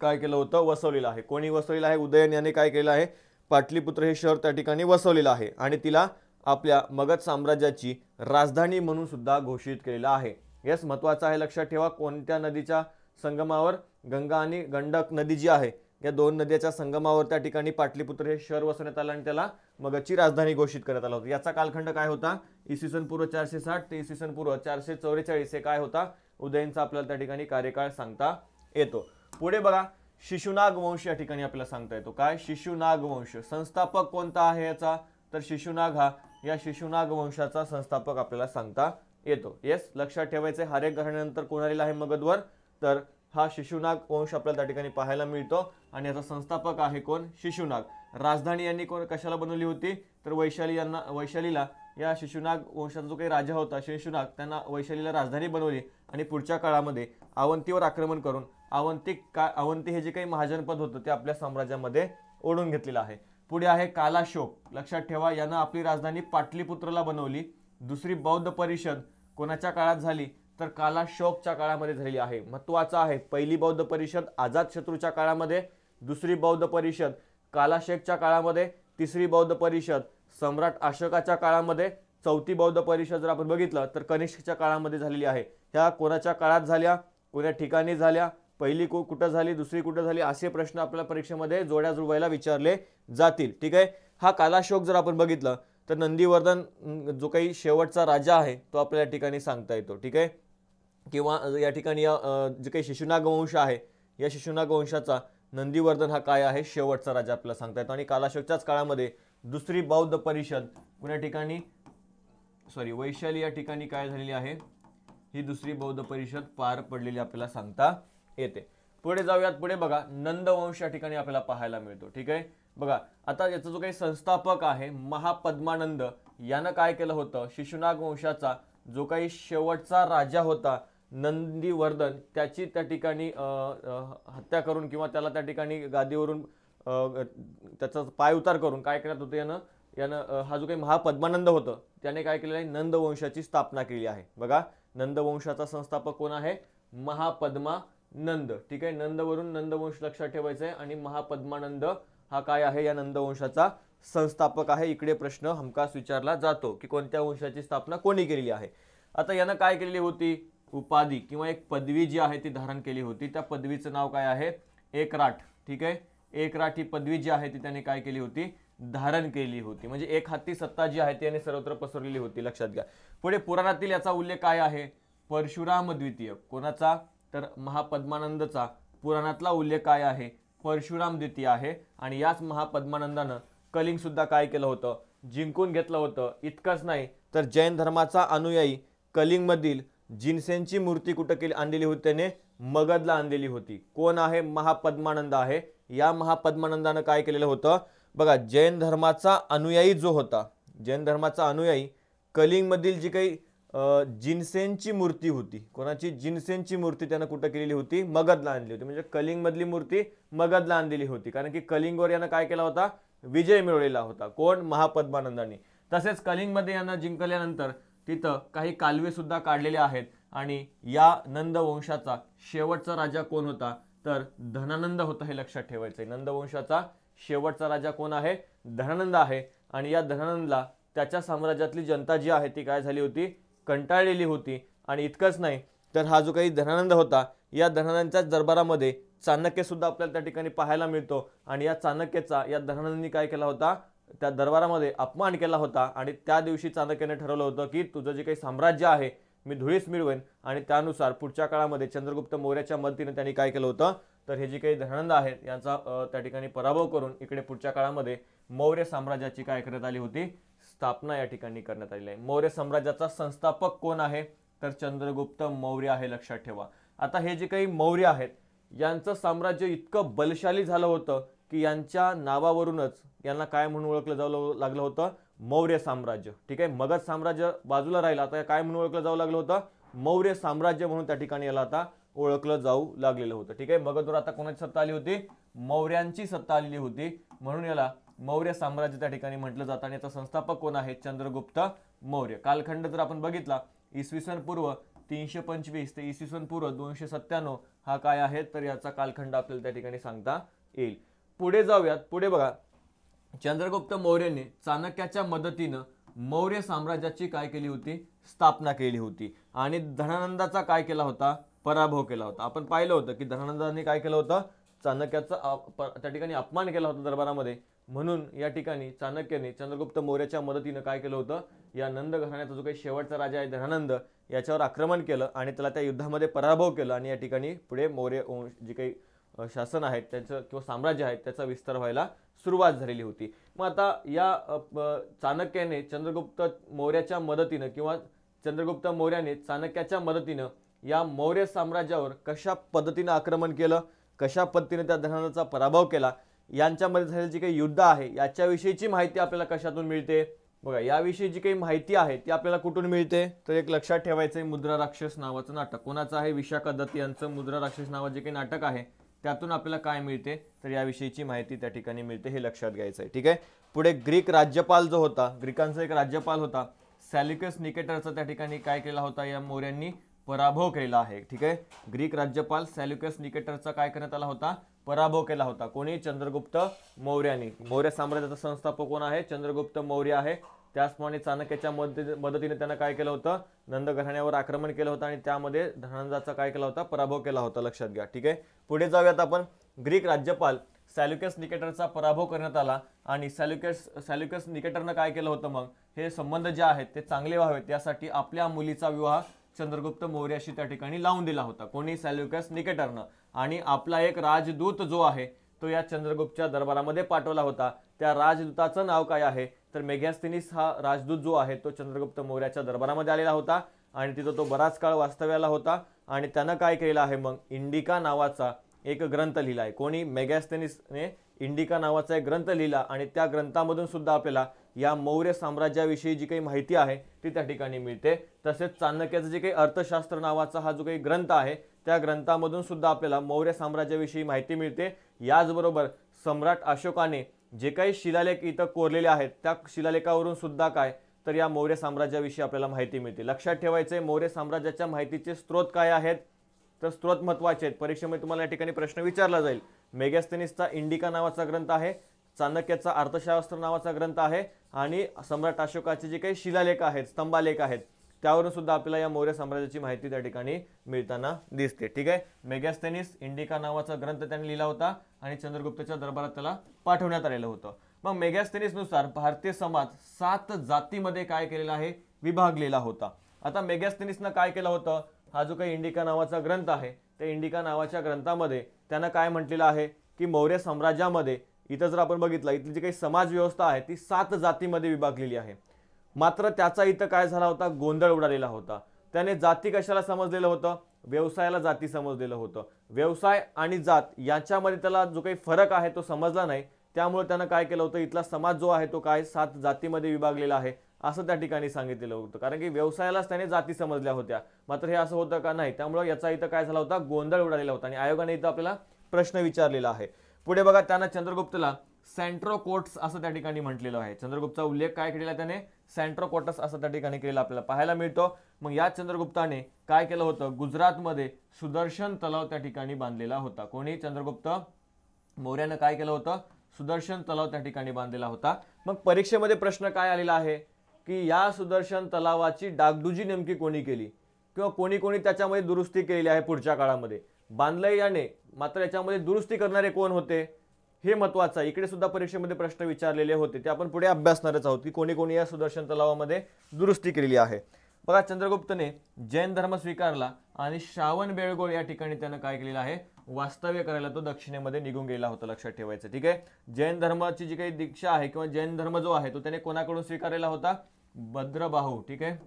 काय केलं होतं वसवलेलं आहे कोणी वसवलेलं आहे उदयन याने काय केलं आहे पाटलीपुत्र हे शहर त्या ठिकाणी वसवलेलं आहे आणि तिला आपल्या मगध साम्राज्याची राजधानी म्हणून सुद्धा घोषित केलेला आहे यस महत्वाचं आहे लक्षात ठेवा कोणत्या नदीच्या संगमावर गंगा आणि गंडक नदी जी आहे या दोन नद्याच्या संगमावर त्या ठिकाणी पाटलीपुत्र हे शहर वसवण्यात आलं आणि त्याला मगधची राजधानी घोषित करण्यात आला होता याचा कालखंड काय होता इसवी सन पूर्व चारशे साठ ते इसवी सन पूर्व चारशे चौवेचाळीस हे काय होता उदयनचा आपल्याला त्या ठिकाणी कार्यकाळ सांगता येतो पुढे बघा शिशुनाग वंश या ठिकाणी आपल्याला सांगता येतो काय शिशुनाग वंश संस्थापक कोणता आहे याचा तर शिशुनाग हा या शिशुनाग वंशाचा संस्थापक आपल्याला सांगता येतो येस लक्षात ठेवायचं आहे एक घराण्यानंतर कोणाला आहे मगधवर तर हा शिशुनाग वंश आपल्याला त्या ठिकाणी पाहायला मिळतो आणि याचा संस्थापक आहे कोण शिशुनाग राजधानी यांनी कोण कशाला बनवली होती तर वैशाली यांना वैशालीला या शिशुनाग वंशाचा जो काही राजा होता शिशुनाग त्यांना वैशालीला राजधानी बनवली आणि पुढच्या काळामध्ये अवंतीवर आक्रमण करून अवंती का अवंती हे जे काही महाजनपद होतं ते आपल्या साम्राज्यामध्ये ओढून घेतलेलं आहे पुढे आहे कालाशोक लक्षात ठेवा यानं आपली राजधानी पाटलीपुत्रला बनवली दुसरी बौद्ध परिषद कोणाच्या काळात झाली तर कालाशोकच्या काळामध्ये झालेली आहे महत्वाचं आहे पहिली बौद्ध परिषद आझाद शत्रूच्या काळामध्ये दुसरी बौद्ध परिषद कालाशेखच्या काळामध्ये तिसरी बौद्ध परिषद सम्राट अशोकाच्या काळामध्ये चौथी बौद्ध परिषद जर आपण बघितलं तर कनिष्कच्या काळामध्ये झालेली आहे ह्या कोणाच्या काळात झाल्या कोण्या ठिकाणी झाल्या पहिली को कुठं झाली दुसरी कुठं झाली असे प्रश्न आपल्या परीक्षेमध्ये जोड्या जुळवायला विचारले जातील ठीक आहे हा कालाशोक जर आपण बघितला तर नंदीवर्धन जो काही शेवटचा राजा आहे तो आपल्या या ठिकाणी सांगता येतो ठीक आहे किंवा या ठिकाणी या जे काही शिशुनाग वंश आहे या शिशुनाग वंशाचा नंदीवर्धन हा काय आहे शेवटचा राजा आपल्याला सांगता येतो आणि कालाशोकच्याच काळामध्ये दुसरी बौद्ध परिषद कुण्या ठिकाणी सॉरी वैशाली या ठिकाणी काय झालेली आहे ही दुसरी बौद्ध परिषद पार पडलेली आपल्याला सांगता येते पुढे जाऊयात पुढे बघा नंदवंश या ठिकाणी आपल्याला पाहायला मिळतो ठीक आहे बघा आता याचा जो काही संस्थापक आहे महापद्मानंद यानं काय केलं होतं शिशुनाग वंशाचा जो काही शेवटचा राजा होता नंदीवर्धन त्याची त्या ठिकाणी हत्या करून किंवा त्याला त्या ठिकाणी गादीवरून त्याचा पाय उतार करून काय करत होतं यानं यानं हा जो काही महापद्मानंद होतं त्याने काय केलेलं आहे नंदवंशाची स्थापना केली आहे बघा नंदवंशाचा संस्थापक कोण आहे महापद्मा नंद ठीक आहे नंदवरून नंदवंश लक्षात ठेवायचं आहे आणि महापद्मानंद हा काय आहे या नंदवंशाचा संस्थापक आहे इकडे प्रश्न हमकास विचारला जातो की कोणत्या वंशाची स्थापना कोणी केलेली आहे आता यानं काय केलेली होती उपाधी किंवा एक पदवी जी आहे ती धारण केली होती त्या पदवीचं नाव काय आहे एकराठ ठीक आहे एकराठ ही पदवी जी आहे ती त्याने काय केली होती धारण केली होती म्हणजे एक हाती सत्ता जी आहे ती याने सर्वत्र पसरलेली होती लक्षात घ्या पुढे पुराणातील याचा उल्लेख काय आहे परशुराम द्वितीय कोणाचा तर महापद्मानंदचा पुराणातला उल्लेख काय आहे परशुराम द्वितीय आहे आणि याच महापद्मानंदानं कलिंगसुद्धा काय केलं होतं जिंकून घेतलं होतं इतकंच नाही तर जैन धर्माचा अनुयायी कलिंगमधील जिनसेनची मूर्ती कुठं केली आणलेली होती त्याने मगधला आणलेली होती कोण आहे महापद्मानंद आहे या महापद्मानंदानं काय केलेलं होतं बघा जैन धर्माचा अनुयायी जो होता जैन धर्माचा अनुयायी कलिंगमधील जी काही जिनसेनची मूर्ती होती कोणाची जिनसेनची मूर्ती त्यानं कुठं केलेली होती मगधला आणली होती म्हणजे कलिंगमधली मूर्ती मगधला आणलेली होती कारण की कलिंगवर यानं काय केला होता विजय मिळवलेला होता कोण महापद्मानंदांनी तसेच कलिंगमध्ये यांना जिंकल्यानंतर तिथं काही कालवे सुद्धा काढलेले आहेत आणि या नंदवंशाचा शेवटचा राजा कोण होता तर धनानंद होता हे लक्षात ठेवायचं आहे नंदवंशाचा शेवटचा राजा कोण आहे धनानंद आहे आणि या धनानंदला त्याच्या साम्राज्यातली जनता जी आहे ती काय झाली होती कंटाळलेली होती आणि इतकंच नाही तर हा जो काही धनानंद होता या धनानंदच्याच दरबारामध्ये चाणक्यसुद्धा आपल्याला त्या ठिकाणी पाहायला मिळतो आणि या चाणक्यचा या धनानंदांनी काय केला होता त्या दरबारामध्ये अपमान केला होता आणि त्या दिवशी चाणक्याने ठरवलं होतं की तुझं जे काही साम्राज्य आहे मी धुळीस मिळवेन आणि त्यानुसार पुढच्या काळामध्ये चंद्रगुप्त मौर्याच्या मदतीने त्यांनी काय केलं होतं तर हे जे काही धनानंद आहेत यांचा त्या ठिकाणी पराभव करून इकडे पुढच्या काळामध्ये मौर्य साम्राज्याची काय करत आली होती स्थापना या ठिकाणी करण्यात आलेली आहे मौर्य साम्राज्याचा संस्थापक कोण आहे तर चंद्रगुप्त मौर्य आहे लक्षात ठेवा आता हे जे काही मौर्य आहेत यांचं साम्राज्य इतकं बलशाली झालं होतं की यांच्या नावावरूनच यांना काय म्हणून ओळखलं जाऊ लागलं होतं मौर्य साम्राज्य ठीक आहे मगध साम्राज्य बाजूला राहिलं आता काय म्हणून ओळखलं जाऊ लागलं होतं मौर्य साम्राज्य म्हणून त्या ठिकाणी याला आता ओळखलं जाऊ लागलेलं होतं ठीक आहे मगधवर आता कोणाची सत्ता आली होती मौर्यांची सत्ता आलेली होती म्हणून याला मौर्य साम्राज्य त्या ठिकाणी म्हटलं जातं आणि याचा संस्थापक कोण आहे चंद्रगुप्त मौर्य कालखंड जर आपण बघितला इसवी सन पूर्व तीनशे पंचवीस ते इसवी सन पूर्व दोनशे सत्त्याण्णव हा काय आहे तर याचा कालखंड आपल्याला त्या ठिकाणी सांगता येईल पुढे जाऊयात पुढे बघा चंद्रगुप्त मौर्यने चाणक्याच्या मदतीनं मौर्य साम्राज्याची काय केली होती स्थापना केली होती आणि धनानंदाचा काय केला होता पराभव केला होता आपण पाहिलं होतं की धनानंदाने काय केलं होतं चाणक्याचा त्या ठिकाणी अपमान केला होता दरबारामध्ये म्हणून या ठिकाणी चाणक्याने चंद्रगुप्त मौर्याच्या मदतीनं काय केलं होतं या नंद घराण्याचा जो काही शेवटचा राजा आहे धनानंद याच्यावर आक्रमण केलं आणि त्याला त्या युद्धामध्ये पराभव केला आणि या ठिकाणी पुढे मौर्य जे काही शासन आहेत त्यांचं किंवा साम्राज्य आहे त्याचा विस्तार व्हायला सुरुवात झालेली होती मग आता या चाणक्याने चंद्रगुप्त मौर्याच्या मदतीनं किंवा चंद्रगुप्त मौर्याने चाणक्याच्या मदतीनं या मौर्य साम्राज्यावर कशा पद्धतीनं आक्रमण केलं कशा पद्धतीने त्या धनानंदाचा पराभव केला यांच्यामध्ये झालेली जी काही युद्ध आहे याच्याविषयीची माहिती आपल्याला कशातून मिळते बघा याविषयी जी काही माहिती आहे ती आपल्याला कुठून मिळते तर एक लक्षात ठेवायचं आहे मुद्रा राक्षस नावाचं नाटक कोणाचं आहे विशाखा दत्त यांचं मुद्रा राक्षस नावाचं जे काही नाटक आहे त्यातून आपल्याला काय मिळते तर याविषयीची माहिती त्या ठिकाणी मिळते हे लक्षात घ्यायचं आहे ठीक आहे पुढे ग्रीक राज्यपाल जो होता ग्रीकांचा एक राज्यपाल होता सॅलिकस निकेटरचा त्या ठिकाणी काय केला होता या मोर्यांनी पराभव केला आहे ठीक आहे ग्रीक राज्यपाल सॅल्युकस निकेटरचा काय करण्यात आला होता पराभव केला होता कोणी चंद्रगुप्त मौर्याने मौर्य साम्राज्याचा संस्थापक कोण आहे चंद्रगुप्त मौर्य आहे त्याचप्रमाणे चाणक्याच्या मदतीने त्यांना काय केलं होतं नंद घराण्यावर आक्रमण केलं होतं आणि त्यामध्ये धनंदाचा काय केला होता पराभव केला होता लक्षात घ्या ठीक आहे पुढे जाऊयात आपण ग्रीक राज्यपाल सॅल्युकस निकेटरचा पराभव करण्यात आला आणि सॅल्युकस सॅल्युकस निकेटरनं काय केलं होतं मग हे संबंध जे आहेत ते चांगले व्हावेत यासाठी आपल्या मुलीचा विवाह चंद्रगुप्त मौर्याशी त्या ठिकाणी लावून दिला होता कोणी सॅल्युकस निकेटरनं आणि आपला एक राजदूत जो आहे तो या चंद्रगुप्तच्या दरबारामध्ये पाठवला होता त्या राजदूताचं नाव काय आहे तर मेघ्यास्तिनीस हा राजदूत जो आहे तो चंद्रगुप्त मौर्याच्या दरबारामध्ये आलेला होता आणि तिथं तो बराच काळ वास्तव्याला होता आणि त्यानं काय केलं आहे मग इंडिका नावाचा एक ग्रंथ लिहिला आहे कोणी मेगॅस्तेनिसने इंडिका नावाचा एक ग्रंथ लिहिला आणि त्या ग्रंथामधून सुद्धा आपल्याला या मौर्य साम्राज्याविषयी जी काही माहिती आहे ती त्या ठिकाणी मिळते तसेच चाणक्याचं जे काही अर्थशास्त्र नावाचा हा जो काही ग्रंथ आहे त्या ग्रंथामधून सुद्धा आपल्याला मौर्य साम्राज्याविषयी माहिती मिळते याचबरोबर सम्राट अशोकाने जे काही शिलालेख इथं कोरलेले आहेत त्या शिलालेखावरून सुद्धा काय तर या मौर्य साम्राज्याविषयी आपल्याला माहिती मिळते लक्षात ठेवायचे मौर्य साम्राज्याच्या माहितीचे स्त्रोत काय आहेत तर स्त्रोत महत्वाचे आहेत परीक्षेमध्ये तुम्हाला या ठिकाणी प्रश्न विचारला जाईल मेगॅस्थेनिसचा इंडिका नावाचा ग्रंथ आहे चाणक्याचा अर्थशास्त्र नावाचा ग्रंथ आहे आणि सम्राट अशोकाचे जे काही शिलालेख आहेत स्तंभालेख आहेत त्यावरून सुद्धा आपल्याला या मौर्य साम्राज्याची माहिती त्या ठिकाणी मिळताना दिसते ठीक आहे मेगॅस्थेनिस इंडिका नावाचा ग्रंथ त्यांनी लिहिला होता आणि चंद्रगुप्तच्या दरबारात त्याला पाठवण्यात आलेलं होतं मग मेगॅस्थेनिसनुसार भारतीय समाज सात जातीमध्ये काय केलेला आहे विभागलेला होता आता मेगॅस्थेनिसनं काय केलं होतं हा जो काही इंडिका नावाचा ग्रंथ आहे त्या इंडिका नावाच्या ग्रंथामध्ये त्यांना काय म्हटलेलं आहे की मौर्य साम्राज्यामध्ये इथं जर आपण बघितलं इथली जी काही समाजव्यवस्था आहे ती सात जातीमध्ये विभागलेली आहे मात्र त्याचा इथं काय झाला होता गोंधळ उडालेला होता त्याने जाती कशाला समजलेलं होतं व्यवसायाला जाती समजलेलं होतं व्यवसाय आणि जात यांच्यामध्ये त्याला जो काही फरक आहे तो समजला नाही त्यामुळे त्यानं काय केलं होतं इथला समाज जो आहे तो काय सात जातीमध्ये विभागलेला आहे असं त्या ठिकाणी सांगितलेलं होतं कारण की व्यवसायालाच त्याने जाती समजल्या होत्या मात्र हे असं होतं का नाही त्यामुळे याचा इथं काय झाला होता गोंधळ उडालेला होता आणि आयोगाने इथं आपल्याला प्रश्न विचारलेला आहे पुढे बघा त्यांना चंद्रगुप्तला सेंट्रो कोर्ट्स असं त्या ठिकाणी म्हटलेलं आहे चंद्रगुप्तचा उल्लेख काय केलेला त्याने सॅन्ट्रो असं त्या ठिकाणी केलेला आपल्याला पाहायला मिळतो मग या चंद्रगुप्ताने काय केलं होतं गुजरातमध्ये सुदर्शन तलाव त्या ठिकाणी बांधलेला होता कोणी चंद्रगुप्त मौर्यानं काय केलं होतं सुदर्शन तलाव त्या ठिकाणी बांधलेला होता मग परीक्षेमध्ये प्रश्न काय आलेला आहे की या सुदर्शन तलावाची डागडुजी नेमकी कोणी केली किंवा कोणी कोणी त्याच्यामध्ये दुरुस्ती केलेली आहे पुढच्या काळामध्ये बांधलं याने मात्र याच्यामध्ये दुरुस्ती करणारे कोण होते हे महत्वाचं आहे इकडे सुद्धा परीक्षेमध्ये प्रश्न विचारलेले होते ते आपण पुढे अभ्यासणारच आहोत की कोणी कोणी या सुदर्शन तलावामध्ये दुरुस्ती केलेली आहे बघा चंद्रगुप्तने जैन धर्म स्वीकारला आणि श्रावण बेळगोळ या ठिकाणी त्यानं काय केलेलं आहे वास्तव्य करायला तो दक्षिणेमध्ये निघून गेला होता लक्षात ठेवायचं ठीक आहे जैन धर्माची जी काही दीक्षा आहे किंवा जैन धर्म जो आहे तो त्याने कोणाकडून स्वीकारलेला होता भद्रबाहू ठीक आहे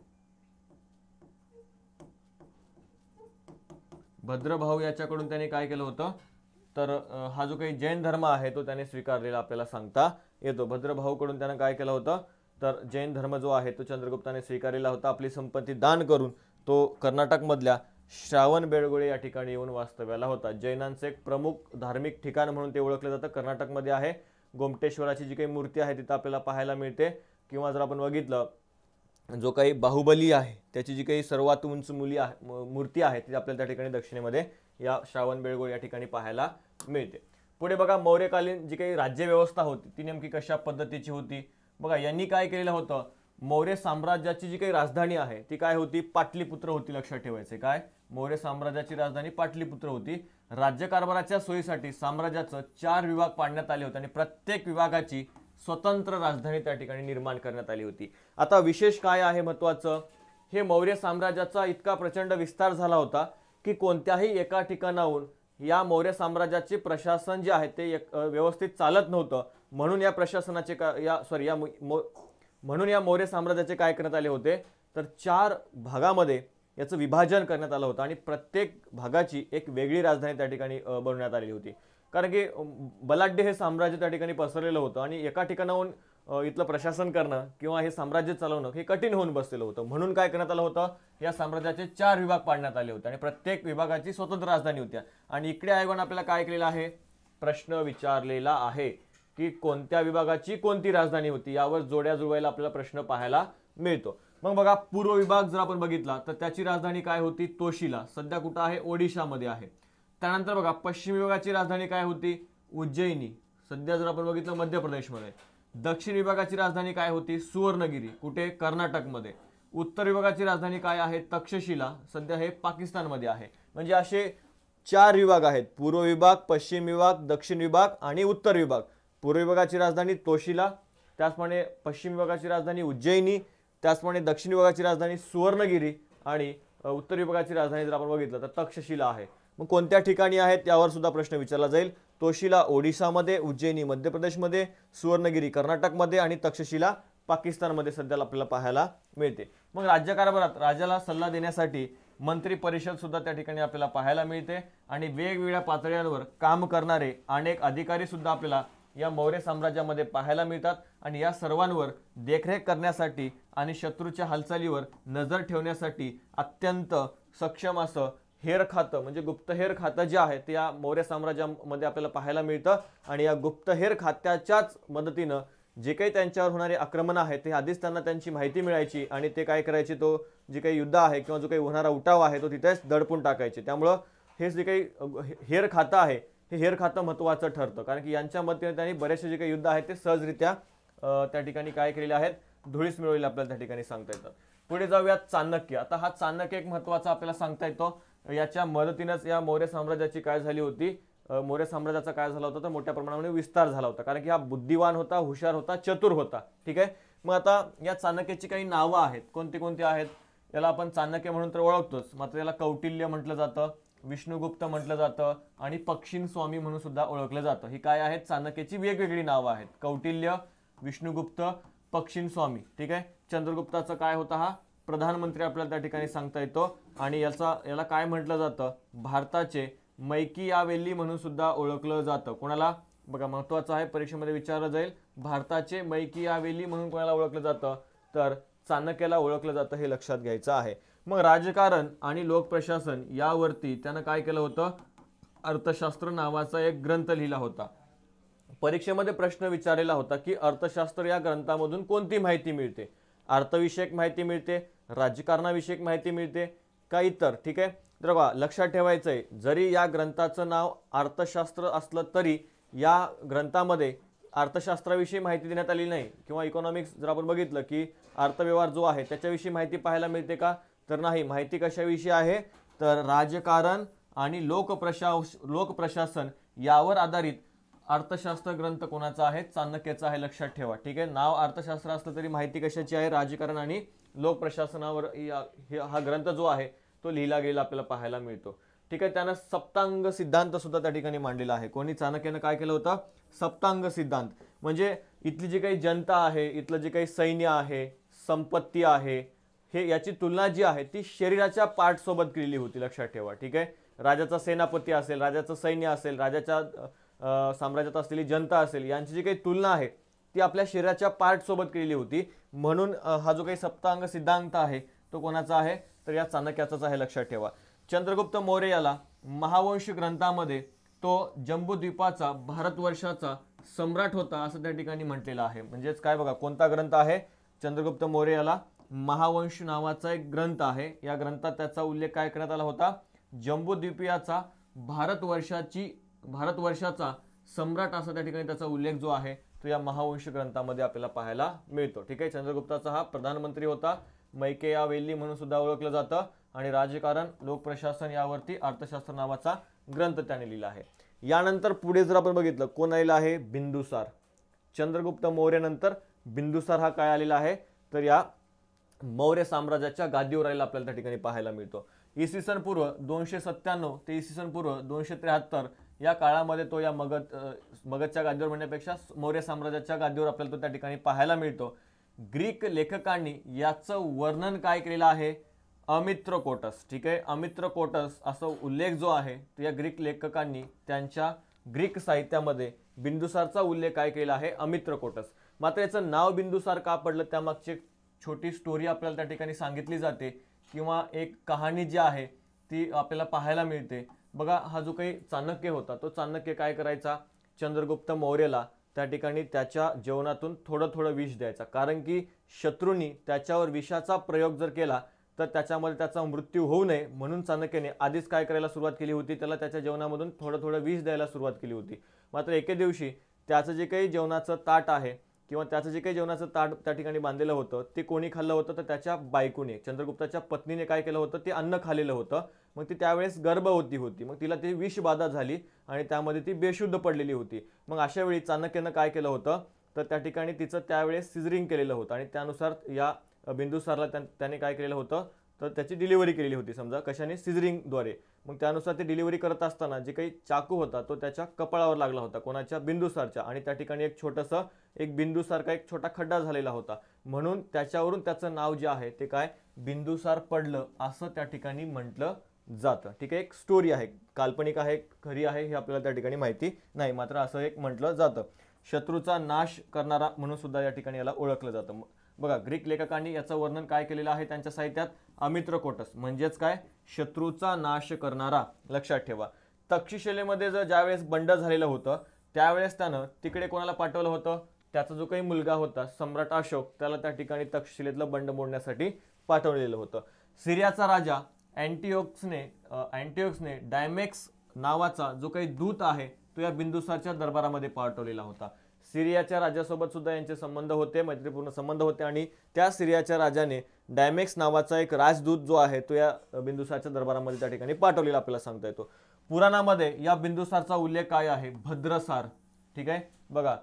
भद्रभाऊ याच्याकडून त्याने काय केलं होतं तर हा जो काही जैन धर्म आहे तो त्याने स्वीकारलेला आपल्याला सांगता येतो भद्रभाऊकडून त्यानं काय केलं होतं तर जैन धर्म जो आहे तो चंद्रगुप्ताने स्वीकारलेला होता आपली संपत्ती दान करून तो कर्नाटकमधल्या श्रावण बेळगोळे या ठिकाणी येऊन वास्तव्याला होता जैनांचं एक प्रमुख धार्मिक ठिकाण म्हणून ते ओळखलं जातं कर्नाटकमध्ये आहे गोमटेश्वराची जी काही मूर्ती आहे तिथं आपल्याला पाहायला मिळते किंवा जर आपण बघितलं जो काही बाहुबली आहे त्याची जी काही सर्वात उंच मुली आहे मूर्ती आहे ती आपल्याला त्या ठिकाणी दक्षिणेमध्ये या श्रावण बेळगोळ या ठिकाणी पाहायला मिळते पुढे बघा मौर्यकालीन जी काही राज्यव्यवस्था होती ती नेमकी कशा पद्धतीची होती बघा यांनी काय केलेलं होतं मौर्य साम्राज्याची जी काही राजधानी आहे ती काय होती पाटलीपुत्र होती लक्षात ठेवायचे काय मौर्य साम्राज्याची राजधानी पाटलीपुत्र होती राज्यकारभाराच्या सोयीसाठी साम्राज्याचं चार विभाग पाडण्यात आले होते आणि प्रत्येक विभागाची स्वतंत्र राजधानी त्या ठिकाणी निर्माण करण्यात आली होती आता विशेष काय आहे महत्त्वाचं हे मौर्य साम्राज्याचा इतका प्रचंड विस्तार झाला होता की कोणत्याही एका ठिकाणाहून या मौर्य साम्राज्याचे प्रशासन जे आहे ते एक व्यवस्थित चालत नव्हतं म्हणून या प्रशासनाचे का या सॉरी या म्हणून या मौर्य साम्राज्याचे काय करण्यात आले होते तर चार भागामध्ये याचं विभाजन करण्यात आलं होतं आणि प्रत्येक भागाची एक वेगळी राजधानी त्या ठिकाणी बनवण्यात आलेली होती कारण की बलाढ्य हे साम्राज्य त्या ठिकाणी पसरलेलं होतं आणि एका ठिकाणाहून इथलं प्रशासन करणं किंवा हे साम्राज्य चालवणं हे कठीण होऊन बसलेलं होतं म्हणून काय करण्यात आलं होतं या साम्राज्याचे चार विभाग पाडण्यात आले होते आणि प्रत्येक विभागाची स्वतंत्र राजधानी होती आणि इकडे आयोगानं आपल्याला काय केलेलं आहे प्रश्न विचारलेला आहे की कोणत्या विभागाची कोणती राजधानी होती यावर जोड्या जुळवायला आपल्याला प्रश्न पाहायला मिळतो मग बघा पूर्व विभाग जर आपण बघितला तर त्याची राजधानी काय होती तोशिला सध्या कुठं आहे ओडिशामध्ये आहे त्यानंतर बघा पश्चिम विभागाची राजधानी काय होती उज्जैनी सध्या जर आपण बघितलं मध्य प्रदेशमध्ये दक्षिण विभागाची राजधानी काय होती सुवर्णगिरी कुठे कर्नाटकमध्ये उत्तर विभागाची राजधानी काय आहे तक्षशिला सध्या हे पाकिस्तानमध्ये आहे म्हणजे असे चार विभाग आहेत पूर्व विभाग पश्चिम विभाग दक्षिण विभाग आणि उत्तर विभाग पूर्व विभागाची राजधानी तोशिला त्याचप्रमाणे पश्चिम विभागाची राजधानी उज्जैनी त्याचप्रमाणे दक्षिण विभागाची राजधानी सुवर्णगिरी आणि उत्तर विभागाची राजधानी जर आपण बघितलं तर तक्षशिला आहे मग कोणत्या ठिकाणी आहेत त्यावर सुद्धा प्रश्न विचारला जाईल तोशिला ओडिशामध्ये उज्जैनी मध्य प्रदेशमध्ये सुवर्णगिरी कर्नाटकमध्ये आणि तक्षशिला पाकिस्तानमध्ये सध्याला आपल्याला पाहायला मिळते मग राज्यकारभारात राजाला सल्ला देण्यासाठी मंत्री परिषद सुद्धा त्या ठिकाणी आपल्याला पाहायला मिळते आणि वेगवेगळ्या पातळ्यांवर काम करणारे अनेक अधिकारी सुद्धा आपल्याला या मौर्य साम्राज्यामध्ये पाहायला मिळतात आणि या सर्वांवर देखरेख करण्यासाठी आणि शत्रूच्या हालचालीवर नजर ठेवण्यासाठी अत्यंत सक्षम असं हेर खातं म्हणजे गुप्तहेर खातं जे आहे ते या मौर्य साम्राज्यामध्ये आपल्याला पाहायला मिळतं आणि या गुप्तहेर खात्याच्याच मदतीनं जे काही त्यांच्यावर होणारे आक्रमण आहे ते आधीच त्यांना त्यांची माहिती मिळायची आणि ते काय करायचे तो जे काही युद्ध आहे किंवा जो काही होणारा उठाव आहे तो तिथेच दडपून टाकायचे त्यामुळं हे जे काही हेर खातं आहे हे हेर खातं महत्त्वाचं ठरतं कारण की यांच्या मदतीने त्यांनी बरेचसे जे काही युद्ध आहेत ते सहजरित्या त्या ठिकाणी काय केलेले आहेत धुळीस मिळवलेले आपल्याला त्या ठिकाणी सांगता येतं पुढे जाऊयात चाणक्य आता हा चाणक्य एक महत्त्वाचा आपल्याला सांगता येतो याच्या मदतीनंच या मौर्य साम्राज्याची काय झाली होती मौर्य साम्राज्याचा काय झाला होता तर मोठ्या प्रमाणामध्ये विस्तार झाला होता कारण की हा बुद्धिवान होता हुशार होता चतुर होता ठीक आहे मग आता या चाणक्याची काही नावं आहेत कोणती कोणती आहेत याला आपण चाणक्य म्हणून तर ओळखतोच मात्र याला कौटिल्य म्हटलं जातं विष्णुगुप्त म्हटलं जातं आणि पक्षिण स्वामी म्हणून सुद्धा ओळखलं जातं ही काय आहेत चाणक्याची वेगवेगळी नावं आहेत कौटिल्य विष्णुगुप्त पक्षिण स्वामी ठीक आहे चंद्रगुप्ताचं काय होतं हा प्रधानमंत्री आपल्याला त्या ठिकाणी सांगता येतो आणि याचा याला काय म्हटलं जातं भारताचे मैकी या वेल्ली म्हणून सुद्धा ओळखलं जातं कोणाला बघा महत्त्वाचं आहे परीक्षेमध्ये विचारलं जाईल भारताचे मैकी या वेली म्हणून कोणाला ओळखलं जातं तर चाणक्याला ओळखलं जातं हे लक्षात घ्यायचं आहे मग राजकारण आणि लोकप्रशासन यावरती त्यानं काय केलं होतं अर्थशास्त्र नावाचा एक ग्रंथ लिहिला होता परीक्षेमध्ये प्रश्न विचारलेला होता की अर्थशास्त्र या ग्रंथामधून कोणती माहिती मिळते अर्थविषयक माहिती मिळते राज्यकारणाविषयक माहिती मिळते का इतर ठीक आहे तर बघा लक्षात ठेवायचं आहे जरी या ग्रंथाचं नाव अर्थशास्त्र असलं तरी या ग्रंथामध्ये अर्थशास्त्राविषयी माहिती देण्यात आली नाही किंवा इकॉनॉमिक्स जर आपण बघितलं की अर्थव्यवहार जो आहे त्याच्याविषयी माहिती पाहायला मिळते का तर नाही माहिती कशाविषयी आहे तर राजकारण आणि लोकप्रशा लोकप्रशासन यावर आधारित अर्थशास्त्र ग्रंथ कोणाचा आहे चाणक्याचा आहे लक्षात ठेवा ठीक आहे नाव अर्थशास्त्र असलं तरी माहिती कशाची आहे राजकारण आणि लोकप्रशासनावर हा ग्रंथ जो आहे तो लिहिला गेला आपल्याला पाहायला मिळतो ठीक आहे त्यानं सप्तांग सिद्धांत सुद्धा त्या ठिकाणी मांडलेला आहे कोणी चाणक्यानं काय केलं होतं सप्तांग सिद्धांत म्हणजे इथली जी काही जनता आहे इथलं जे काही सैन्य आहे संपत्ती आहे हे याची तुलना जी आहे ती शरीराच्या पार्टसोबत केलेली होती लक्षात ठेवा ठीक आहे राजाचा सेनापती असेल राजाचं सैन्य असेल राजाच्या साम्राज्यात असलेली जनता असेल यांची जी काही तुलना आहे ती आपल्या शरीराच्या पार्टसोबत केलेली होती म्हणून हा जो काही सप्तांग सिद्धांत आहे तो कोणाचा आहे तर या चाणक्याचाच आहे लक्षात ठेवा चंद्रगुप्त मौर्य याला महावंश ग्रंथामध्ये तो जम्बूद्वीपाचा भारतवर्षाचा सम्राट होता असं त्या ठिकाणी म्हटलेलं आहे म्हणजेच काय बघा कोणता ग्रंथ आहे चंद्रगुप्त मौर्य याला महावंश नावाचा एक ग्रंथ आहे या ग्रंथात त्याचा उल्लेख काय करण्यात आला होता जम्बूद्वीपियाचा भारतवर्षाची भारतवर्षाचा सम्राट असा त्या ठिकाणी त्याचा उल्लेख जो आहे तो या महावंश ग्रंथामध्ये आपल्याला पाहायला मिळतो ठीक आहे चंद्रगुप्ताचा हा प्रधानमंत्री होता मैकेया वेल्ली म्हणून सुद्धा ओळखलं जातं आणि राजकारण लोकप्रशासन यावरती अर्थशास्त्र नावाचा ग्रंथ त्याने लिहिला आहे यानंतर पुढे जर आपण बघितलं कोण आलेला आहे बिंदुसार चंद्रगुप्त मौर्यानंतर बिंदुसार हा काय आलेला आहे तर या मौर्य साम्राज्याच्या गादीवर आलेला आपल्याला त्या ठिकाणी पाहायला मिळतो इसवी सन पूर्व दोनशे सत्त्याण्णव ते इसवी सन पूर्व दोनशे त्र्याहत्तर या काळामध्ये तो या मगध मगधच्या गादीवर म्हणण्यापेक्षा मौर्य साम्राज्याच्या गादीवर आपल्याला तो त्या ठिकाणी पाहायला मिळतो ग्रीक लेखकांनी याचं वर्णन काय केलेलं आहे अमित्र कोटस ठीक आहे अमित्र कोटस असा उल्लेख जो आहे तो या ग्रीक लेखकांनी त्यांच्या ग्रीक साहित्यामध्ये बिंदुसारचा उल्लेख काय केला आहे अमित्र कोटस मात्र याचं नाव बिंदुसार का पडलं त्यामागची एक छोटी स्टोरी आपल्याला त्या ठिकाणी सांगितली जाते किंवा एक कहाणी जी आहे ती आपल्याला पाहायला मिळते बघा हा जो काही चाणक्य होता तो चाणक्य काय करायचा चंद्रगुप्त मौर्यला त्या ठिकाणी त्याच्या जेवणातून थोडं थोडं विष द्यायचा कारण की शत्रूंनी त्याच्यावर विषाचा प्रयोग जर केला तर त्याच्यामध्ये त्याचा मृत्यू होऊ नये म्हणून चाणक्याने आधीच काय करायला सुरुवात केली होती त्याला त्याच्या जेवणामधून थोडं थोडं विष द्यायला सुरुवात केली होती मात्र एके दिवशी त्याचं जे काही जेवणाचं ताट आहे किंवा त्याचं जे काही जेवणाचं ताट त्या ठिकाणी बांधलेलं होतं ते कोणी खाल्लं होतं तर त्याच्या बायकोने चंद्रगुप्ताच्या पत्नीने काय केलं होतं ते अन्न खाल्लेलं होतं मग ती त्यावेळेस गर्भवती होती मग तिला ती विषबाधा झाली आणि त्यामध्ये ती बेशुद्ध पडलेली होती मग अशा वेळी चाणक्यानं काय केलं होतं तर त्या ठिकाणी तिचं त्यावेळेस सिझरिंग केलेलं होतं आणि त्यानुसार या बिंदुसारला त्याने काय केलेलं होतं तर त्याची डिलिव्हरी केलेली होती समजा कशाने सिजरिंगद्वारे मग त्यानुसार ते डिलिव्हरी करत असताना जे काही चाकू होता तो त्याच्या कपाळावर लागला होता कोणाच्या बिंदुसारच्या आणि त्या ठिकाणी एक छोटंसं एक बिंदूसारखा एक छोटा खड्डा झालेला होता म्हणून त्याच्यावरून त्याचं नाव जे आहे ते काय बिंदुसार पडलं असं त्या ठिकाणी म्हटलं जातं ठीक आहे एक स्टोरी आहे काल्पनिक आहे खरी आहे हे आपल्याला त्या ठिकाणी माहिती नाही मात्र असं एक म्हटलं जातं शत्रूचा नाश करणारा म्हणून सुद्धा या ठिकाणी याला ओळखलं जातं बघा ग्रीक लेखकांनी याचं वर्णन काय केलेलं आहे त्यांच्या साहित्यात अमित्रकोटस म्हणजेच काय शत्रूचा नाश करणारा लक्षात ठेवा तक्षशिलेमध्ये जर ज्यावेळेस बंड झालेलं होतं त्यावेळेस त्यानं तिकडे कोणाला पाठवलं होतं त्याचा जो काही मुलगा होता सम्राट अशोक त्याला त्या ठिकाणी तक्षशिलेतलं बंड मोडण्यासाठी पाठवलेलं होतं सिरियाचा राजा अँटीओक्सने अँटीओक्सने डायमेक्स नावाचा जो काही दूत आहे तो या बिंदुसारच्या दरबारामध्ये पाठवलेला होता सिरियाच्या राजासोबत सुद्धा यांचे संबंध होते मैत्रीपूर्ण संबंध होते आणि त्या सिरियाच्या राजाने डायमेक्स नावाचा एक राजदूत जो आहे तो या बिंदुसारच्या दरबारामध्ये त्या ठिकाणी पाठवलेला आपल्याला सांगता येतो पुराणामध्ये या बिंदुसारचा उल्लेख काय आहे भद्रसार ठीक आहे बघा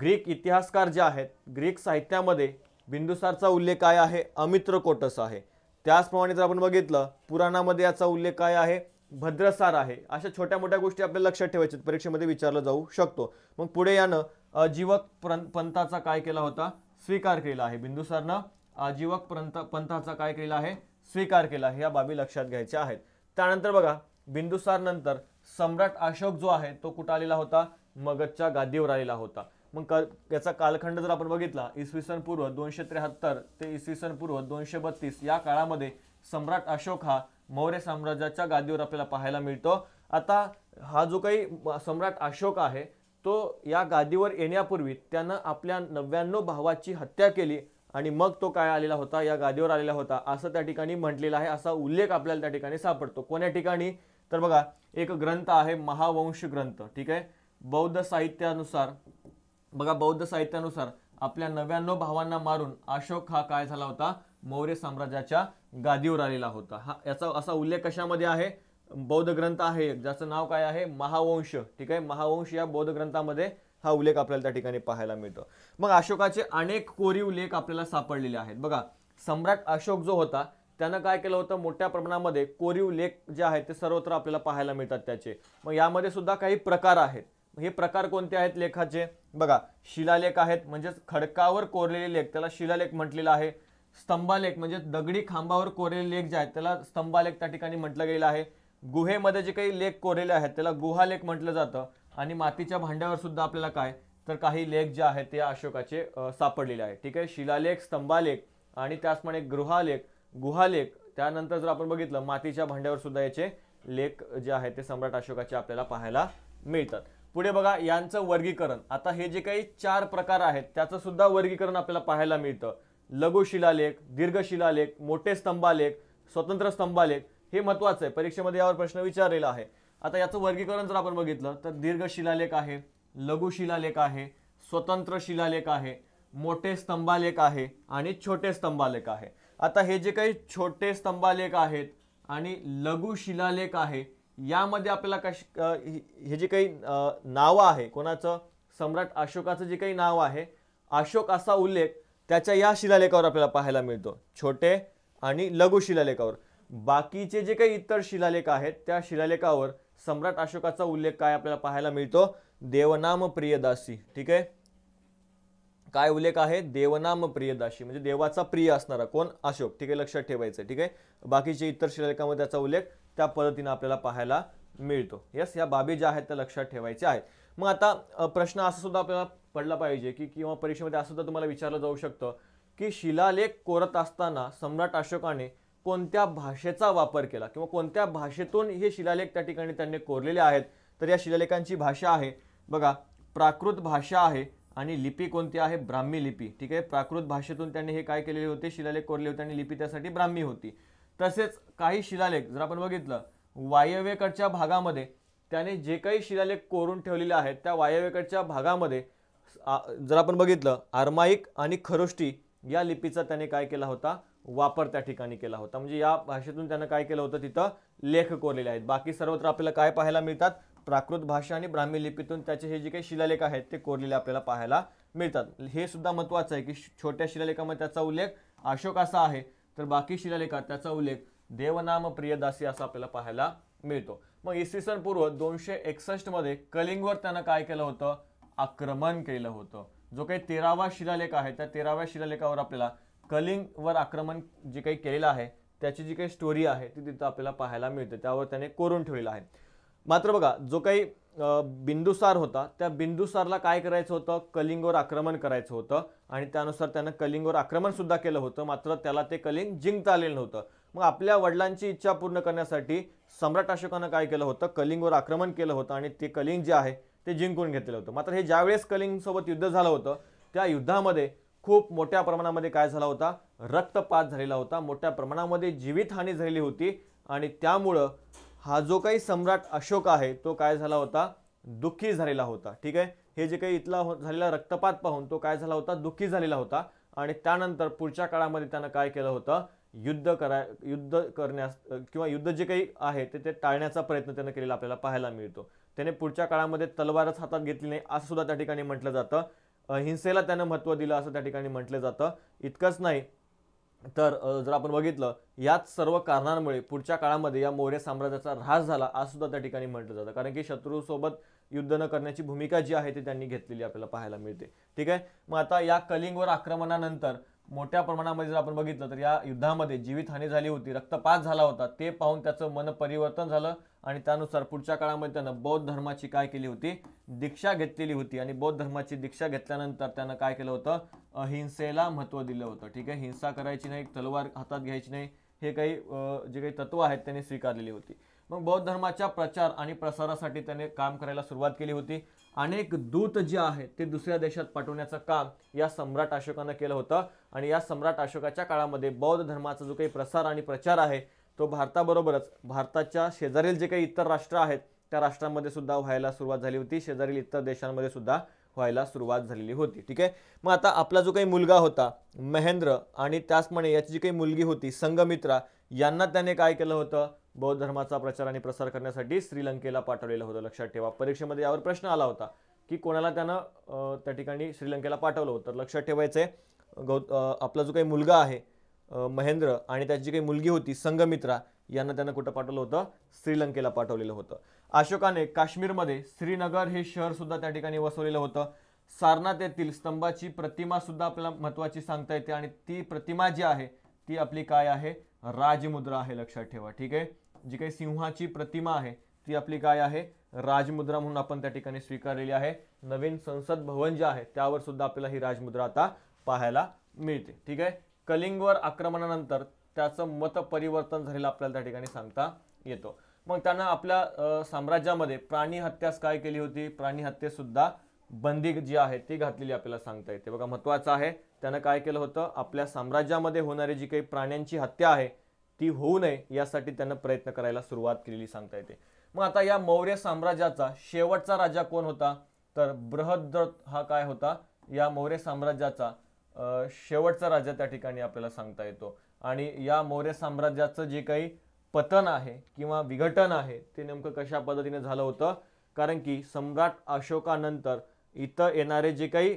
ग्रीक इतिहासकार जे आहेत ग्रीक साहित्यामध्ये बिंदुसारचा उल्लेख काय आहे अमित्रकोटस आहे त्याचप्रमाणे जर आपण बघितलं पुराणामध्ये याचा उल्लेख काय आहे भद्रसार आहे अशा छोट्या मोठ्या गोष्टी आपल्याला लक्षात ठेवायच्या परीक्षेमध्ये विचारलं जाऊ शकतो मग पुढे यानं अजीवक पंथाचा काय केला होता स्वीकार केला आहे बिंदुसारनं आजीवक पंथ पंथाचा काय केला आहे स्वीकार केला ह्या बाबी लक्षात घ्यायच्या आहेत त्यानंतर बघा बिंदुसारनंतर नंतर सम्राट अशोक जो आहे तो कुठं आलेला होता मगधच्या गादीवर आलेला होता मग काल याचा कालखंड जर आपण बघितला इसवी सन पूर्व दोनशे त्र्याहत्तर ते इसवी सन पूर्व दोनशे बत्तीस या काळामध्ये सम्राट अशोक हा मौर्य साम्राज्याच्या गादीवर आपल्याला पाहायला मिळतो आता हा जो काही सम्राट अशोक आहे तो या गादीवर येण्यापूर्वी त्यानं आपल्या नव्याण्णव भावाची हत्या केली आणि मग तो काय आलेला होता या गादीवर आलेला होता असं त्या ठिकाणी म्हटलेला आहे असा उल्लेख आपल्याला त्या ठिकाणी सापडतो कोण्या ठिकाणी तर बघा एक ग्रंथ आहे महावंश ग्रंथ ठीक आहे बौद्ध साहित्यानुसार बघा बौद्ध साहित्यानुसार आपल्या नव्याण्णव भावांना मारून अशोक हा काय झाला होता मौर्य साम्राज्याच्या गादीवर आलेला होता हा याचा असा उल्लेख कशामध्ये आहे बौद्ध ग्रंथ आहे ज्याचं नाव काय आहे महावंश ठीक आहे महावंश या बौद्ध ग्रंथामध्ये हा उल्लेख आपल्याला त्या ठिकाणी पाहायला मिळतो मग अशोकाचे अनेक कोरीव लेख आपल्याला सापडलेले आहेत बघा सम्राट अशोक जो होता त्यानं काय केलं होतं मोठ्या प्रमाणामध्ये कोरीव लेख जे आहेत ते सर्वत्र आपल्याला पाहायला मिळतात त्याचे मग यामध्ये सुद्धा काही प्रकार आहेत हे प्रकार कोणते आहेत लेखाचे बघा शिलालेख आहेत म्हणजेच खडकावर कोरलेले लेख त्याला शिलालेख म्हटलेला आहे स्तंभालेख म्हणजे दगडी खांबावर कोरलेले लेख जे आहेत त्याला स्तंभालेख त्या ठिकाणी म्हटलं गेलं आहे गुहेमध्ये जे काही लेख कोरलेले आहेत त्याला गुहालेख म्हटलं जातं आणि मातीच्या भांड्यावर सुद्धा आपल्याला काय तर काही लेख जे आहेत ते अशोकाचे सापडलेले आहे ठीक आहे शिलालेख स्तंभालेख आणि त्याचप्रमाणे गृहालेख गुहालेख त्यानंतर जर आपण बघितलं मातीच्या भांड्यावर सुद्धा याचे लेख जे आहेत ते सम्राट अशोकाचे आपल्याला पाहायला मिळतात पुढे बघा यांचं वर्गीकरण आता हे जे काही चार प्रकार आहेत त्याचं सुद्धा वर्गीकरण आपल्याला पाहायला मिळतं लघु शिलालेख दीर्घ शिलालेख मोठे स्तंभालेख स्वतंत्र स्तंभालेख हे महत्वाचं आहे परीक्षेमध्ये यावर प्रश्न विचारलेला आहे आता याचं वर्गीकरण जर आपण बघितलं तर दीर्घ शिलालेख आहे लघु शिलालेख आहे स्वतंत्र शिलालेख आहे मोठे स्तंभालेख आहे आणि छोटे स्तंभालेख आहे आता हे जे काही छोटे स्तंभालेख आहेत आणि लघु शिलालेख आहे यामध्ये आपल्याला कश हे जे काही नावं आहे कोणाचं सम्राट अशोकाचं जे काही नाव आहे अशोक असा उल्लेख त्याच्या या शिलालेखावर आपल्याला पाहायला मिळतो छोटे आणि लघु शिलालेखावर बाकीचे जे काही इतर शिलालेख आहेत त्या शिलालेखावर सम्राट अशोकाचा उल्लेख काय आपल्याला पाहायला मिळतो देवनाम प्रियदासी ठीक आहे काय उल्लेख आहे देवनाम प्रियदाशी म्हणजे देवाचा प्रिय असणारा कोण अशोक ठीक आहे लक्षात ठेवायचं ठीक आहे बाकीचे इतर शिलालेखामध्ये त्याचा उल्लेख त्या पद्धतीने आपल्याला पाहायला मिळतो यस या बाबी ज्या आहेत त्या लक्षात ठेवायच्या आहेत मग आता प्रश्न असा सुद्धा आपल्याला पडला पाहिजे की किंवा परीक्षेमध्ये असं सुद्धा तुम्हाला विचारलं जाऊ शकतं की शिलालेख कोरत असताना सम्राट अशोकाने कोणत्या भाषेचा वापर केला किंवा कोणत्या भाषेतून हे शिलालेख त्या ठिकाणी त्यांनी कोरलेले आहेत तर या शिलालेखांची भाषा आहे बघा प्राकृत भाषा आहे आणि लिपी कोणती आहे ब्राह्मी लिपी ठीक आहे प्राकृत भाषेतून त्यांनी हे काय केलेले होते शिलालेख कोरले होते आणि लिपी त्यासाठी ब्राह्मी होती तसेच काही शिलालेख जर आपण बघितलं वायव्येकडच्या भागामध्ये त्याने जे काही शिलालेख कोरून ठेवलेले आहेत त्या वायव्येकडच्या भागामध्ये जर आपण बघितलं आरमाईक आणि खरोष्टी या लिपीचा त्याने काय केला होता वापर त्या ठिकाणी केला होता म्हणजे या भाषेतून त्यानं काय केलं होतं तिथं लेख कोरलेले आहेत बाकी सर्वत्र आपल्याला काय पाहायला मिळतात प्राकृत भाषा आणि ब्राह्मी लिपीतून त्याचे हे जे काही शिलालेख आहेत ते कोरलेले आपल्याला पाहायला मिळतात हे सुद्धा महत्त्वाचं आहे की छोट्या शिलालेखामध्ये त्याचा उल्लेख अशोक असा आहे तर बाकी शिलालेखात त्याचा उल्लेख देवनाम प्रियदासी असा आपल्याला पाहायला मिळतो मग इसवी सन पूर्व दोनशे एकसष्टमध्ये कलिंगवर त्यानं काय केलं होतं आक्रमण केलं होतं जो काही तेरावा शिलालेख आहे त्या तेराव्या शिलालेखावर आपल्याला कलिंगवर आक्रमण जे काही केलेलं आहे त्याची जी काही स्टोरी आहे ती तिथं आपल्याला पाहायला मिळते त्यावर त्याने कोरून ठेवलेलं आहे मात्र बघा जो काही बिंदुसार होता त्या बिंदुसारला काय करायचं होतं कलिंगवर आक्रमण करायचं होतं आणि त्यानुसार त्यानं कलिंगवर आक्रमणसुद्धा केलं होतं मात्र त्याला ते कलिंग जिंकता आलेलं नव्हतं मग आपल्या वडिलांची इच्छा पूर्ण करण्यासाठी सम्राट अशोकानं काय केलं होतं कलिंगवर आक्रमण केलं होतं आणि ते कलिंग जे आहे ते जिंकून घेतलेलं होतं मात्र हे ज्यावेळेस कलिंगसोबत युद्ध झालं होतं त्या युद्धामध्ये खूप मोठ्या प्रमाणामध्ये काय झाला होता रक्तपात झालेला होता मोठ्या प्रमाणामध्ये जीवितहानी झालेली होती आणि त्यामुळं हा जो काही सम्राट अशोक आहे तो काय झाला होता दुःखी झालेला होता ठीक आहे हे जे काही इथला हो झालेला रक्तपात पाहून तो काय झाला होता दुःखी झालेला होता आणि त्यानंतर पुढच्या काळामध्ये त्यानं काय केलं होतं युद्ध करा युद्ध करण्यास किंवा युद्ध जे काही आहे ते ते टाळण्याचा प्रयत्न त्यानं केलेला आपल्याला पाहायला मिळतो त्याने पुढच्या काळामध्ये तलवारच हातात घेतली नाही असं सुद्धा त्या ठिकाणी म्हटलं जातं हिंसेला त्यानं महत्त्व दिलं असं त्या ठिकाणी म्हटलं जातं इतकंच नाही तर जर आपण बघितलं याच सर्व कारणांमुळे पुढच्या काळामध्ये या मौर्य साम्राज्याचा ऱ्हास झाला आज सुद्धा त्या ठिकाणी म्हटलं जातं कारण की शत्रूसोबत युद्ध न करण्याची भूमिका जी आहे ती त्यांनी घेतलेली आपल्याला पाहायला मिळते ठीक आहे मग आता या कलिंगवर आक्रमणानंतर मोठ्या प्रमाणामध्ये जर आपण बघितलं तर या युद्धामध्ये जीवितहानी झाली होती रक्तपात झाला होता ते पाहून त्याचं मन परिवर्तन झालं आणि त्यानुसार पुढच्या काळामध्ये त्यानं बौद्ध धर्माची काय केली होती दीक्षा घेतलेली होती आणि बौद्ध धर्माची दीक्षा घेतल्यानंतर त्यानं काय केलं होतं अहिंसेला महत्त्व दिलं होतं ठीक आहे हिंसा करायची नाही तलवार हातात घ्यायची नाही हे काही जे काही तत्व आहेत त्यांनी स्वीकारलेली होती मग बौद्ध धर्माच्या प्रचार आणि प्रसारासाठी त्याने काम करायला सुरुवात केली होती अनेक दूत जे आहेत ते दुसऱ्या देशात पाठवण्याचं काम या सम्राट अशोकानं केलं होतं आणि या सम्राट अशोकाच्या काळामध्ये बौद्ध धर्माचा जो काही प्रसार आणि प्रचार आहे तो भारताबरोबरच भारताच्या शेजारील जे काही इतर राष्ट्र आहेत त्या राष्ट्रांमध्ये सुद्धा व्हायला सुरुवात झाली होती शेजारील इतर देशांमध्ये सुद्धा व्हायला सुरुवात झालेली होती ठीक आहे मग आता आपला जो काही मुलगा होता महेंद्र आणि त्याचप्रमाणे याची जी काही मुलगी होती संगमित्रा यांना त्याने काय केलं होतं बौद्ध धर्माचा प्रचार आणि प्रसार करण्यासाठी श्रीलंकेला पाठवलेलं होतं लक्षात ठेवा परीक्षेमध्ये यावर प्रश्न आला होता की कोणाला त्यानं त्या ठिकाणी श्रीलंकेला पाठवलं होतं लक्षात ठेवायचं आहे आपला जो काही मुलगा आहे महेंद्र आणि त्याची जी काही मुलगी होती संगमित्रा यांना त्यानं कुठं पाठवलं होतं श्रीलंकेला पाठवलेलं होतं अशोकाने काश्मीरमध्ये श्रीनगर हे शहर सुद्धा त्या ठिकाणी वसवलेलं होतं सारनाथ येथील स्तंभाची प्रतिमा सुद्धा आपल्याला महत्त्वाची सांगता येते आणि ती प्रतिमा जी आहे ती आपली काय आहे राजमुद्रा आहे लक्षात ठेवा ठीक आहे जी काही सिंहाची प्रतिमा आहे ती आपली काय आहे राजमुद्रा म्हणून आपण त्या ठिकाणी स्वीकारलेली आहे नवीन संसद भवन जे आहे त्यावर सुद्धा आपल्याला ही राजमुद्रा आता पाहायला मिळते ठीक आहे कलिंगवर आक्रमणानंतर त्याचं मत परिवर्तन झालेलं आपल्याला त्या ठिकाणी सांगता येतो मग त्यांना आपल्या साम्राज्यामध्ये प्राणी हत्यास काय केली होती प्राणी हत्येसुद्धा बंदी जी आहे ती घातलेली आपल्याला सांगता येते बघा महत्त्वाचं आहे त्यानं काय केलं होतं आपल्या साम्राज्यामध्ये होणारी जी काही प्राण्यांची हत्या आहे ती होऊ नये यासाठी त्यानं प्रयत्न करायला सुरुवात केलेली सांगता येते मग आता या मौर्य साम्राज्याचा शेवटचा राजा कोण होता तर बृहद्रथ हा काय होता या मौर्य साम्राज्याचा शेवटचा राजा त्या ठिकाणी आपल्याला सांगता येतो आणि या मौर्य साम्राज्याचं जे काही पतन आहे किंवा विघटन आहे ते नेमकं कशा पद्धतीने झालं होतं कारण की सम्राट अशोकानंतर इथं येणारे जे काही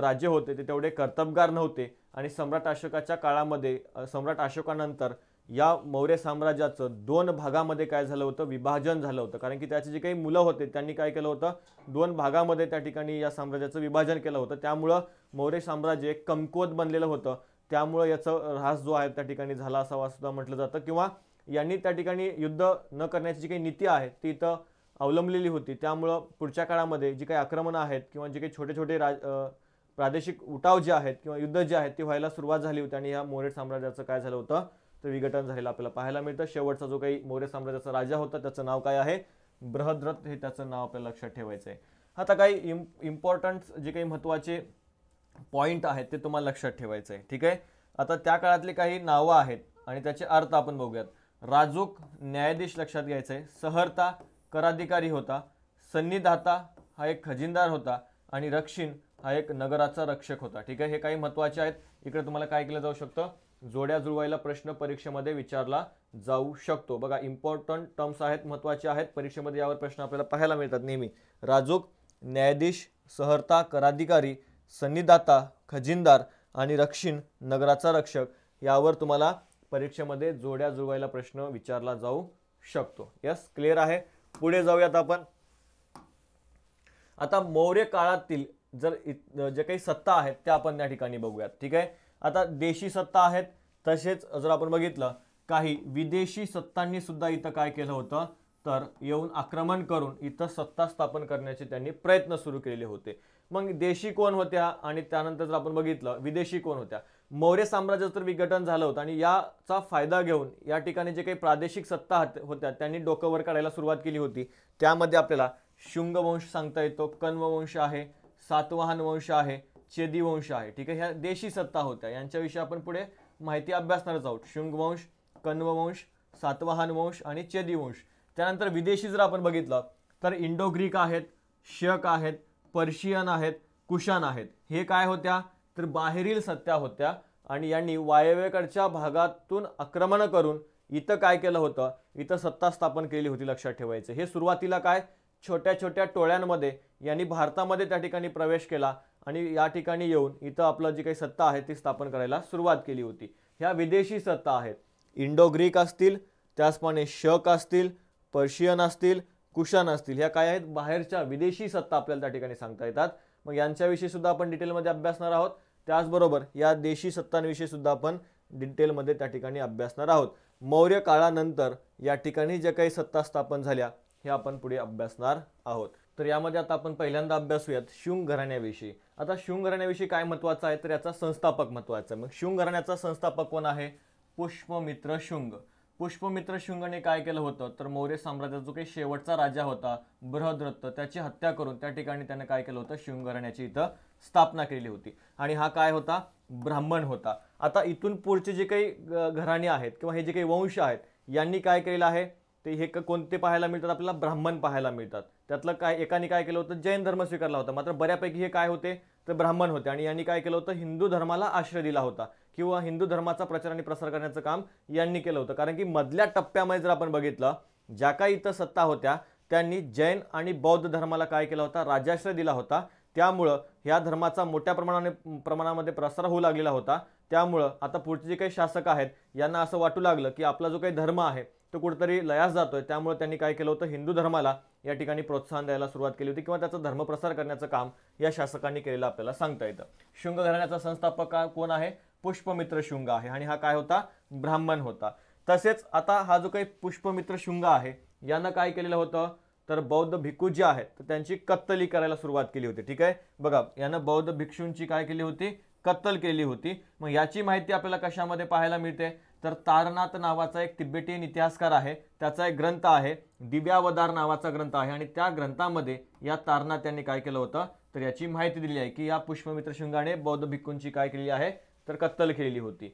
राज्य होते ते तेवढे कर्तबगार नव्हते आणि सम्राट अशोकाच्या काळामध्ये सम्राट अशोकानंतर या मौर्य साम्राज्याचं दोन भागामध्ये काय झालं होतं विभाजन झालं होतं कारण की त्याचे जे काही मुलं होते त्यांनी काय केलं होतं दोन भागामध्ये त्या ठिकाणी या साम्राज्याचं विभाजन केलं होतं त्यामुळं मौर्य साम्राज्य एक कमकुवत बनलेलं होतं त्यामुळं याचं ऱ्हास जो आहे त्या ठिकाणी झाला असावा सुद्धा म्हटलं जातं किंवा यांनी त्या ठिकाणी युद्ध न करण्याची जी काही नीती आहे ती इथं अवलंबलेली होती त्यामुळं पुढच्या काळामध्ये जी काही आक्रमणं आहेत किंवा जे काही छोटे छोटे रा प्रादेशिक उठाव जे आहेत किंवा युद्ध जे आहेत ते व्हायला सुरुवात झाली होती आणि या मौर्य साम्राज्याचं काय झालं होतं तर विघटन झालेलं आपल्याला पाहायला मिळतं शेवटचा जो काही मौर्य साम्राज्याचा राजा होता त्याचं नाव काय आहे बृहद्रथ हे त्याचं नाव आपल्याला लक्षात ठेवायचं आहे आता काही इम इम्पॉर्टंट जे काही महत्त्वाचे पॉईंट आहेत ते तुम्हाला लक्षात ठेवायचं आहे ठीक आहे आता त्या काळातले काही नावं आहेत आणि त्याचे अर्थ आपण बघूयात राजूक न्यायाधीश लक्षात घ्यायचं आहे सहर्ता कराधिकारी होता सन्निधाता हा एक खजिनदार होता आणि रक्षिण हा एक नगराचा रक्षक होता ठीक आहे हे काही महत्त्वाचे आहेत इकडे तुम्हाला काय केलं जाऊ शकतं जोड्या जुळवायला प्रश्न परीक्षेमध्ये विचारला जाऊ शकतो बघा इम्पॉर्टंट टर्म्स आहेत महत्त्वाचे आहेत परीक्षेमध्ये यावर प्रश्न आपल्याला पाहायला मिळतात नेहमी राजूक न्यायाधीश सहर्ता कराधिकारी सन्निदाता खजिनदार आणि रक्षिण नगराचा रक्षक यावर तुम्हाला परीक्षेमध्ये जोड्या जुळवायला प्रश्न विचारला जाऊ शकतो यस क्लिअर आहे पुढे जाऊयात आपण आता मौर्य काळातील जर जे काही सत्ता आहेत त्या आपण या ठिकाणी बघूयात ठीक आहे आता देशी सत्ता आहेत तसेच जर आपण बघितलं काही विदेशी सत्तांनी सुद्धा इथं काय केलं होतं तर येऊन आक्रमण करून इथं सत्ता स्थापन करण्याचे त्यांनी प्रयत्न सुरू केलेले होते मग देशी कोण होत्या आणि त्यानंतर जर आपण बघितलं विदेशी कोण होत्या मौर्य साम्राज्याचं तर विघटन झालं होतं आणि याचा फायदा घेऊन या ठिकाणी जे काही प्रादेशिक सत्ता होत्या त्यांनी डोकं वर काढायला सुरुवात केली होती त्यामध्ये आपल्याला शुंग वंश सांगता येतो वंश आहे सातवाहन वंश आहे चेदी वंश आहे ठीक आहे ह्या देशी सत्ता होत्या यांच्याविषयी आपण पुढे माहिती अभ्यासणारच आहोत शुंगवंश कण्ववंश सातवाहन वंश आणि चेदी वंश त्यानंतर विदेशी जर आपण बघितलं तर इंडो ग्रीक आहेत शक आहेत पर्शियन आहेत कुशान आहेत हे काय होत्या तर बाहेरील सत्या होत्या आणि यांनी वायव्येकडच्या भागातून आक्रमण करून इथं काय केलं होतं इथं सत्ता स्थापन केली होती लक्षात ठेवायचं हे सुरुवातीला काय छोट्या छोट्या टोळ्यांमध्ये यांनी भारतामध्ये त्या ठिकाणी प्रवेश केला आणि या ठिकाणी येऊन इथं आपलं जी काही सत्ता आहे ती स्थापन करायला सुरुवात केली होती ह्या विदेशी सत्ता आहेत इंडो ग्रीक असतील त्याचप्रमाणे शक असतील पर्शियन असतील कुशन असतील ह्या काय आहेत बाहेरच्या विदेशी सत्ता आपल्याला त्या ठिकाणी सांगता येतात मग यांच्याविषयी सुद्धा आपण डिटेलमध्ये अभ्यासणार आहोत त्याचबरोबर या देशी सत्तांविषयी सुद्धा आपण डिटेलमध्ये त्या ठिकाणी अभ्यासणार आहोत मौर्य काळानंतर या ठिकाणी ज्या काही सत्ता स्थापन झाल्या हे आपण पुढे अभ्यासणार आहोत तर यामध्ये आता आपण पहिल्यांदा अभ्यासूयात शुंग घराण्याविषयी आता शुंग घराण्याविषयी काय महत्वाचं आहे तर याचा संस्थापक महत्वाचा आहे मग शुंग घराण्याचा संस्थापक कोण आहे पुष्पमित्र शुंग पुष्पमित्र शुंगने काय केलं होतं तर मौर्य साम्राज्याचा जो काही शेवटचा राजा होता बृहद्रत्त त्याची हत्या करून त्या ठिकाणी त्यानं काय केलं होतं शुंगरण्याची इथं स्थापना केली होती आणि हा काय होता ब्राह्मण होता आता इथून पुढचे जे काही घराणे आहेत किंवा हे जे काही वंश आहेत यांनी काय केलं आहे ते हे कोणते पाहायला मिळतात आपल्याला ब्राह्मण पाहायला मिळतात त्यातलं काय एकाने काय केलं होतं जैन धर्म स्वीकारला होता मात्र बऱ्यापैकी हे काय होते तर ब्राह्मण होते आणि यांनी काय केलं होतं हिंदू धर्माला आश्रय दिला होता किंवा हिंदू धर्माचा प्रचार आणि प्रसार करण्याचं काम यांनी केलं होतं कारण की मधल्या टप्प्यामध्ये जर आपण बघितलं ज्या काही इथं सत्ता होत्या त्यांनी जैन आणि बौद्ध धर्माला काय केला होता राजाश्रय दिला होता त्यामुळं ह्या धर्माचा मोठ्या प्रमाणाने प्रमाणामध्ये प्रसार होऊ लागलेला होता त्यामुळं आता पुढचे जे काही शासक आहेत यांना असं वाटू लागलं की आपला जो काही धर्म आहे तो कुठेतरी लयास जातोय त्यामुळे त्यांनी काय केलं होतं हिंदू धर्माला या ठिकाणी प्रोत्साहन द्यायला सुरुवात केली होती किंवा त्याचा धर्मप्रसार करण्याचं काम या शासकांनी केलेलं आपल्याला सांगता येतं शृंग घराण्याचा संस्थापक कोण आहे पुष्पमित्र शुंग आहे आणि हा काय होता ब्राह्मण होता तसेच आता हा जो काही पुष्पमित्र शुंग आहे यानं काय केलेलं होतं तर बौद्ध भिक्खू जे आहेत तर त्यांची कत्तली करायला सुरुवात केली होती ठीक आहे बघा यानं बौद्ध भिक्षूंची काय केली होती कत्तल केली होती मग याची माहिती आपल्याला कशामध्ये पाहायला मिळते तर तारनाथ नावाचा एक तिब्बेटीयन इतिहासकार आहे त्याचा एक ग्रंथ आहे दिव्यावदार नावाचा ग्रंथ आहे आणि त्या ग्रंथामध्ये या तारनाथ यांनी काय केलं होतं तर याची माहिती दिली आहे की या पुष्पमित्र शृंगाने बौद्ध भिक्खूंची काय केली आहे तर कत्तल केलेली होती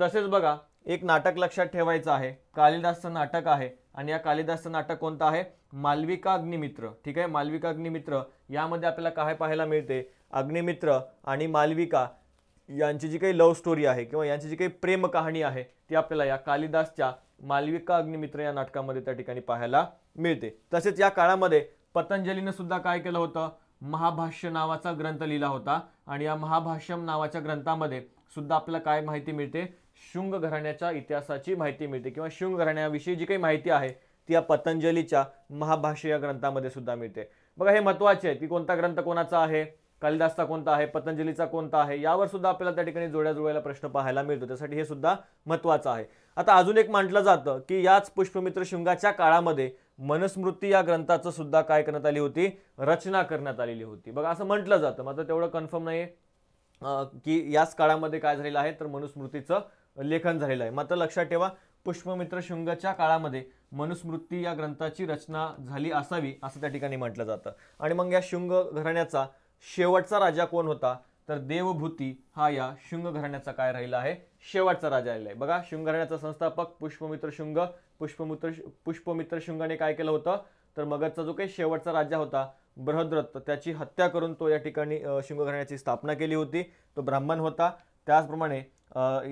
तसेच बघा एक नाटक लक्षात ठेवायचं आहे कालिदासचं नाटक आहे आणि या कालिदासचं नाटक कोणतं आहे मालविका अग्निमित्र ठीक आहे मालविका अग्निमित्र यामध्ये आपल्याला काय पाहायला मिळते अग्निमित्र आणि मालविका यांची जी काही लव्ह स्टोरी आहे किंवा यांची जी काही प्रेम कहाणी आहे ती आपल्याला या कालिदासच्या मालविका अग्निमित्र या नाटकामध्ये त्या ठिकाणी पाहायला मिळते तसेच या काळामध्ये पतंजलीनं सुद्धा काय केलं होतं महाभाष्य नावाचा ग्रंथ लिहिला होता आणि या महाभाष्यम नावाच्या ग्रंथामध्ये सुद्धा आपल्याला काय माहिती मिळते शुंग घराण्याच्या इतिहासाची माहिती मिळते किंवा शुंग घराण्याविषयी जी काही माहिती आहे ती या पतंजलीच्या महाभाष्य या ग्रंथामध्ये सुद्धा मिळते बघा हे महत्त्वाचे आहे की कोणता ग्रंथ कोणाचा आहे कालिदासचा कोणता आहे पतंजलीचा कोणता आहे यावर सुद्धा आपल्याला त्या ठिकाणी जोड्या जुळायला प्रश्न पाहायला मिळतो त्यासाठी हे सुद्धा महत्वाचं आहे आता अजून एक म्हटलं जातं की याच पुष्पमित्र शुंगाच्या काळामध्ये मनस्मृती या ग्रंथाचं सुद्धा काय करण्यात आली होती रचना करण्यात आलेली होती बघा असं म्हटलं जातं मात्र तेवढं कन्फर्म नाही की याच काळामध्ये काय झालेलं आहे तर मनुस्मृतीचं लेखन झालेलं आहे मात्र लक्षात ठेवा पुष्पमित्र शुंगाच्या काळामध्ये मनुस्मृती या ग्रंथाची रचना झाली असावी असं त्या ठिकाणी म्हटलं जातं आणि मग या शुंग घराण्याचा शेवटचा राजा कोण होता तर देवभूती हा या शुंग घराण्याचा काय राहिला आहे शेवटचा राजा राहिला आहे बघा शुंग घराण्याचा संस्थापक पुष्पमित्र शुंग पुष्पमित्र पुष्पमित्र शुंगाने काय केलं होतं तर मगधचा जो काही शेवटचा राजा होता बृहद्रथ त्याची हत्या करून तो या ठिकाणी शिंगघराण्याची स्थापना केली होती तो ब्राह्मण होता त्याचप्रमाणे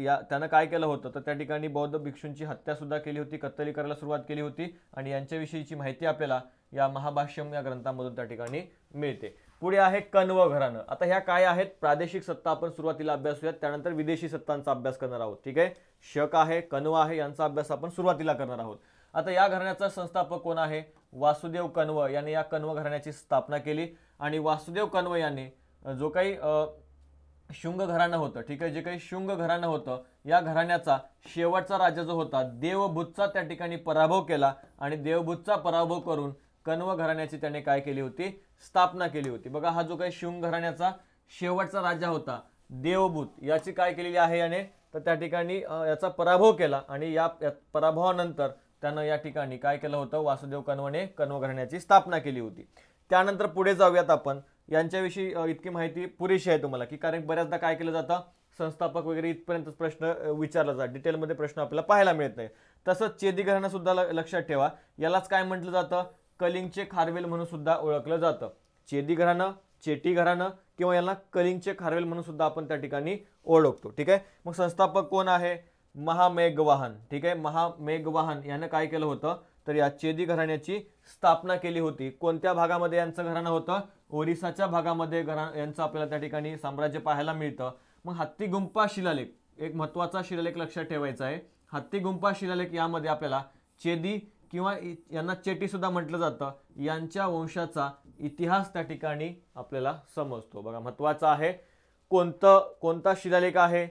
या त्यानं काय केलं होतं तर त्या ठिकाणी बौद्ध भिक्षूंची हत्यासुद्धा केली होती कत्तली करायला सुरुवात केली होती आणि यांच्याविषयीची माहिती आपल्याला या महाभाष्यम या ग्रंथामधून त्या ठिकाणी मिळते पुढे आहे कण्व घराणं आता ह्या काय आहेत प्रादेशिक सत्ता आपण सुरुवातीला अभ्यासूयात त्यानंतर विदेशी सत्तांचा अभ्यास करणार आहोत ठीक आहे शक आहे कण्व आहे यांचा अभ्यास आपण सुरुवातीला करणार आहोत आता या घराण्याचा संस्थापक कोण आहे वासुदेव कण्व यांनी या कण्व घराण्याची स्थापना केली आणि वासुदेव कण्व यांनी जो काही शुंग घराणं होतं ठीक आहे जे काही शुंग घराणं होतं या घराण्याचा शेवटचा राजा जो होता देवभूतचा त्या ठिकाणी पराभव केला आणि देवभूतचा पराभव करून कण्व घराण्याची त्याने काय केली होती स्थापना केली होती बघा हा जो काही शुंग घराण्याचा शेवटचा राजा होता देवभूत याची काय केलेली आहे याने तर त्या ठिकाणी याचा पराभव केला आणि या पराभवानंतर त्यानं या ठिकाणी काय केलं होतं वासुदेव कनवणे कणवघराण्याची स्थापना केली होती त्यानंतर पुढे जाऊयात आपण यांच्याविषयी इतकी माहिती पुरेशी आहे तुम्हाला की कारण बऱ्याचदा काय केलं जातं संस्थापक वगैरे इथपर्यंत प्रश्न विचारला जात डिटेलमध्ये प्रश्न आपल्याला पाहायला मिळत नाही तसंच चेदी घराणं सुद्धा लक्षात ठेवा यालाच काय म्हटलं जातं कलिंगचे खारवेल म्हणून सुद्धा ओळखलं जातं चेदी घराणं चेटी घराणं किंवा यांना कलिंगचे खारवेल म्हणून सुद्धा आपण त्या ठिकाणी ओळखतो ठीक आहे मग संस्थापक कोण आहे महामेघवाहन ठीक आहे महामेघवाहन यानं काय केलं होतं तर या चेदी घराण्याची स्थापना केली होती कोणत्या भागामध्ये यांचं घराणं होतं ओरिसाच्या भागामध्ये घरा यांचं आपल्याला त्या ठिकाणी साम्राज्य पाहायला मिळतं मग हत्ती शिलालेख एक महत्त्वाचा शिलालेख लक्षात ठेवायचा आहे हत्ती शिलालेख यामध्ये आपल्याला चेदी किंवा यांना चेटीसुद्धा म्हटलं जातं यांच्या वंशाचा इतिहास त्या ठिकाणी आपल्याला समजतो बघा महत्त्वाचा आहे कोणतं कोणता शिलालेख आहे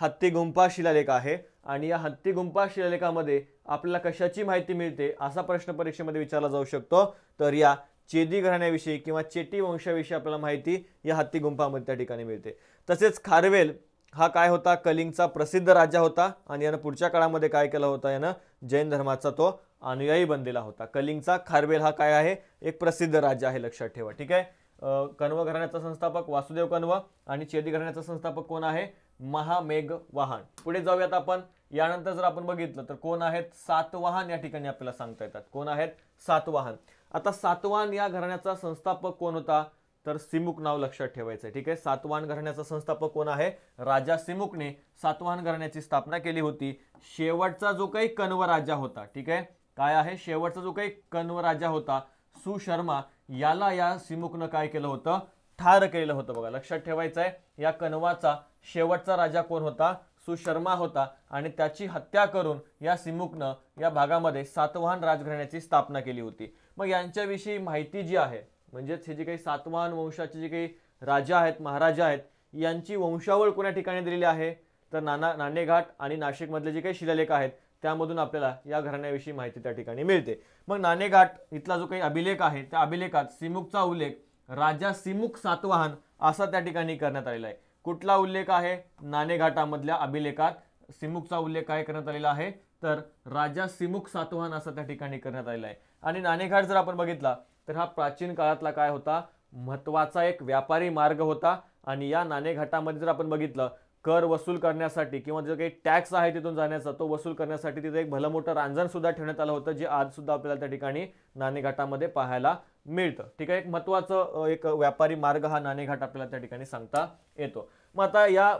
हत्तीगुंफा शिलालेख आहे आणि या हत्तीगुंफा शिलालेखामध्ये आपल्याला कशाची माहिती मिळते असा प्रश्न परीक्षेमध्ये विचारला जाऊ शकतो तर या चेदी घराण्याविषयी किंवा चेटी वंशाविषयी आपल्याला माहिती या हत्ती गुंपामध्ये त्या ठिकाणी मिळते तसेच खारवेल हा काय होता कलिंगचा प्रसिद्ध राजा होता आणि यानं पुढच्या काळामध्ये काय केलं होता यानं जैन धर्माचा तो अनुयायी बनलेला होता कलिंगचा खारवेल हा काय आहे एक प्रसिद्ध राजा आहे लक्षात ठेवा ठीक आहे कण्व घराण्याचा संस्थापक वासुदेव कण्व आणि चेदी घराण्याचा संस्थापक कोण आहे महामेघ वाहन पुढे जाऊयात आपण यानंतर जर आपण बघितलं तर कोण आहेत सातवाहन या ठिकाणी आपल्याला सांगता येतात कोण आहेत सातवाहन आता सातवाहन या घराण्याचा संस्थापक कोण होता तर सिमुक नाव लक्षात ठेवायचं ठीक आहे सातवाहन घराण्याचा संस्थापक कोण आहे राजा सिमुकने सातवाहन घराण्याची स्थापना केली होती शेवटचा जो काही कण्व राजा होता ठीक आहे काय आहे शेवटचा जो काही कण्व राजा होता सुशर्मा याला या सिमुकनं काय केलं होतं ठार केलं होतं बघा लक्षात ठेवायचं आहे या कण्वाचा शेवटचा राजा कोण होता सुशर्मा होता आणि त्याची हत्या करून या सिमुकनं या भागामध्ये सातवाहन राजघराण्याची स्थापना केली होती मग यांच्याविषयी माहिती जी आहे म्हणजेच हे जे काही सातवाहन वंशाचे जे काही राजा आहेत महाराजा आहेत यांची वंशावळ कोण्या ठिकाणी दिलेली आहे तर नाना नाणेघाट आणि नाशिकमधले जे काही शिलालेख आहेत त्यामधून आपल्याला या घराण्याविषयी माहिती त्या ठिकाणी मिळते मग नाणेघाट इथला जो काही अभिलेख आहे त्या अभिलेखात सिमुकचा उल्लेख राजा सिमुक सातवाहन असा त्या ठिकाणी करण्यात आलेला आहे कुठला उल्लेख आहे नाणेघाटामधल्या अभिलेखात सिमुखचा उल्लेख काय करण्यात आलेला आहे तर राजा सिमुख सातवान असा त्या ठिकाणी करण्यात आलेला आहे आणि नाणेघाट जर आपण बघितला तर हा प्राचीन काळातला काय होता महत्त्वाचा एक व्यापारी मार्ग होता आणि या नाणेघाटामध्ये जर आपण बघितलं कर वसूल करण्यासाठी किंवा जो काही टॅक्स आहे तिथून जाण्याचा तो वसूल करण्यासाठी तिथे एक भलं मोठं रांजणसुद्धा ठेवण्यात आलं होतं जे आजसुद्धा आपल्याला त्या ठिकाणी नाणेघाटामध्ये पाहायला मिळतं ठीक आहे एक महत्त्वाचं एक व्यापारी मार्ग हा नाणेघाट आपल्याला त्या ठिकाणी सांगता येतो मग आता या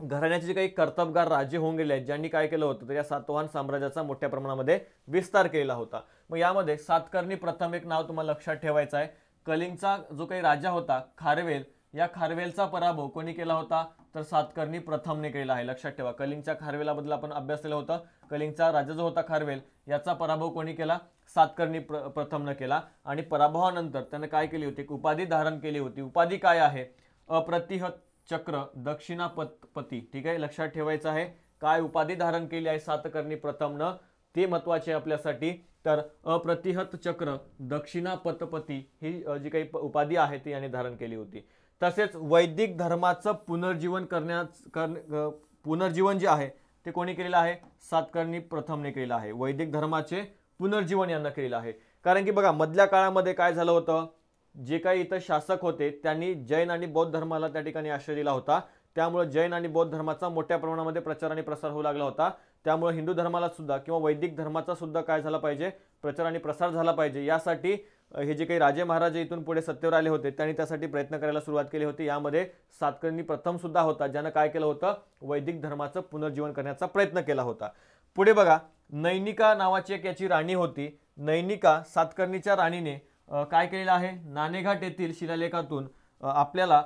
घराण्याचे जे काही कर्तबगार राजे होऊन गेले आहेत ज्यांनी काय केलं होतं तर या सातवाहन साम्राज्याचा मोठ्या प्रमाणामध्ये विस्तार केलेला होता मग यामध्ये सातकर्णी प्रथम एक नाव तुम्हाला लक्षात ठेवायचं आहे कलिंगचा जो काही राजा होता खारवेल या खारवेलचा पराभव कोणी केला होता तर सातकर्णी प्रथमने केला आहे लक्षात ठेवा कलिंगच्या खारवेलाबद्दल आपण अभ्यास केला होता कलिंगचा राजा जो होता खारवेल याचा पराभव कोणी केला सातकर्णी प्र प्रथमनं केला आणि पराभवानंतर त्यानं काय केली होती उपाधी धारण केली होती उपाधी काय आहे अप्रतिहत चक्र दक्षिणापतपती ठीक आहे लक्षात ठेवायचं आहे काय उपाधी धारण केली आहे सातकर्णी प्रथमनं ते महत्वाचे आपल्यासाठी तर अप्रतिहत चक्र दक्षिणापतपती ही जी काही उपाधी आहे ती याने धारण केली होती तसेच वैदिक धर्माचं पुनर्जीवन करण्याच कर पुनर्जीवन जे आहे ते कोणी केलेलं आहे सातकर्णी प्रथमने केलेलं आहे वैदिक धर्माचे पुनर्जीवन यांना केलेलं आहे कारण की बघा मधल्या काळामध्ये काय झालं होतं जे काही इथं शासक होते त्यांनी जैन आणि बौद्ध धर्माला त्या ठिकाणी आश्रय दिला होता त्यामुळे जैन आणि बौद्ध धर्माचा मोठ्या प्रमाणामध्ये प्रचार आणि प्रसार होऊ लागला होता त्यामुळे हिंदू धर्माला सुद्धा किंवा वैदिक धर्माचा सुद्धा काय झाला पाहिजे प्रचार आणि प्रसार झाला पाहिजे यासाठी हे जे काही राजे महाराजे इथून पुढे सत्तेवर आले होते त्यांनी त्यासाठी प्रयत्न करायला सुरुवात केली होती यामध्ये सातकर्णी प्रथम सुद्धा होता ज्यानं काय केलं होतं वैदिक धर्माचं पुनर्जीवन करण्याचा प्रयत्न केला होता पुढे बघा नैनिका नावाची एक याची राणी होती नैनिका सातकर्णीच्या राणीने काय केलेलं आहे नाणेघाट येथील शिलालेखातून आपल्याला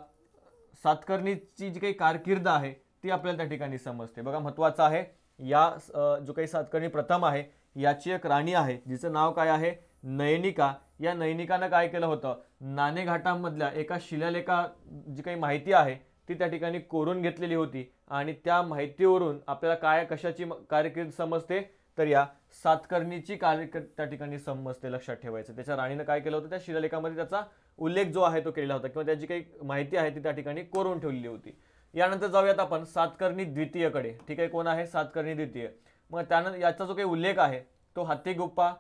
सातकर्णीची जी काही कारकिर्द आहे ती आपल्याला त्या ठिकाणी समजते बघा महत्त्वाचं आहे या जो काही सातकर्णी प्रथम आहे याची एक राणी आहे जिचं नाव काय आहे नयनिका या नैनिकानं काय केलं होतं नाणेघाटामधल्या एका शिलालेखा जी काही माहिती आहे ती त्या ठिकाणी कोरून घेतलेली होती आणि त्या माहितीवरून आपल्याला काय कशाची कारकीर्द समजते तर या सातकर्णीची कारकीर्द त्या ठिकाणी समजते लक्षात ठेवायचं त्याच्या राणीनं काय केलं होतं त्या शिलालेखामध्ये त्याचा उल्लेख जो आहे तो केलेला होता किंवा त्याची काही माहिती आहे ती त्या ठिकाणी कोरून ठेवलेली होती यानंतर जाऊयात आपण सातकर्णी द्वितीयकडे ठीक आहे कोण आहे सातकर्णी द्वितीय मग त्यानंतर याचा जो काही उल्लेख आहे तो हत्तीगुप्पा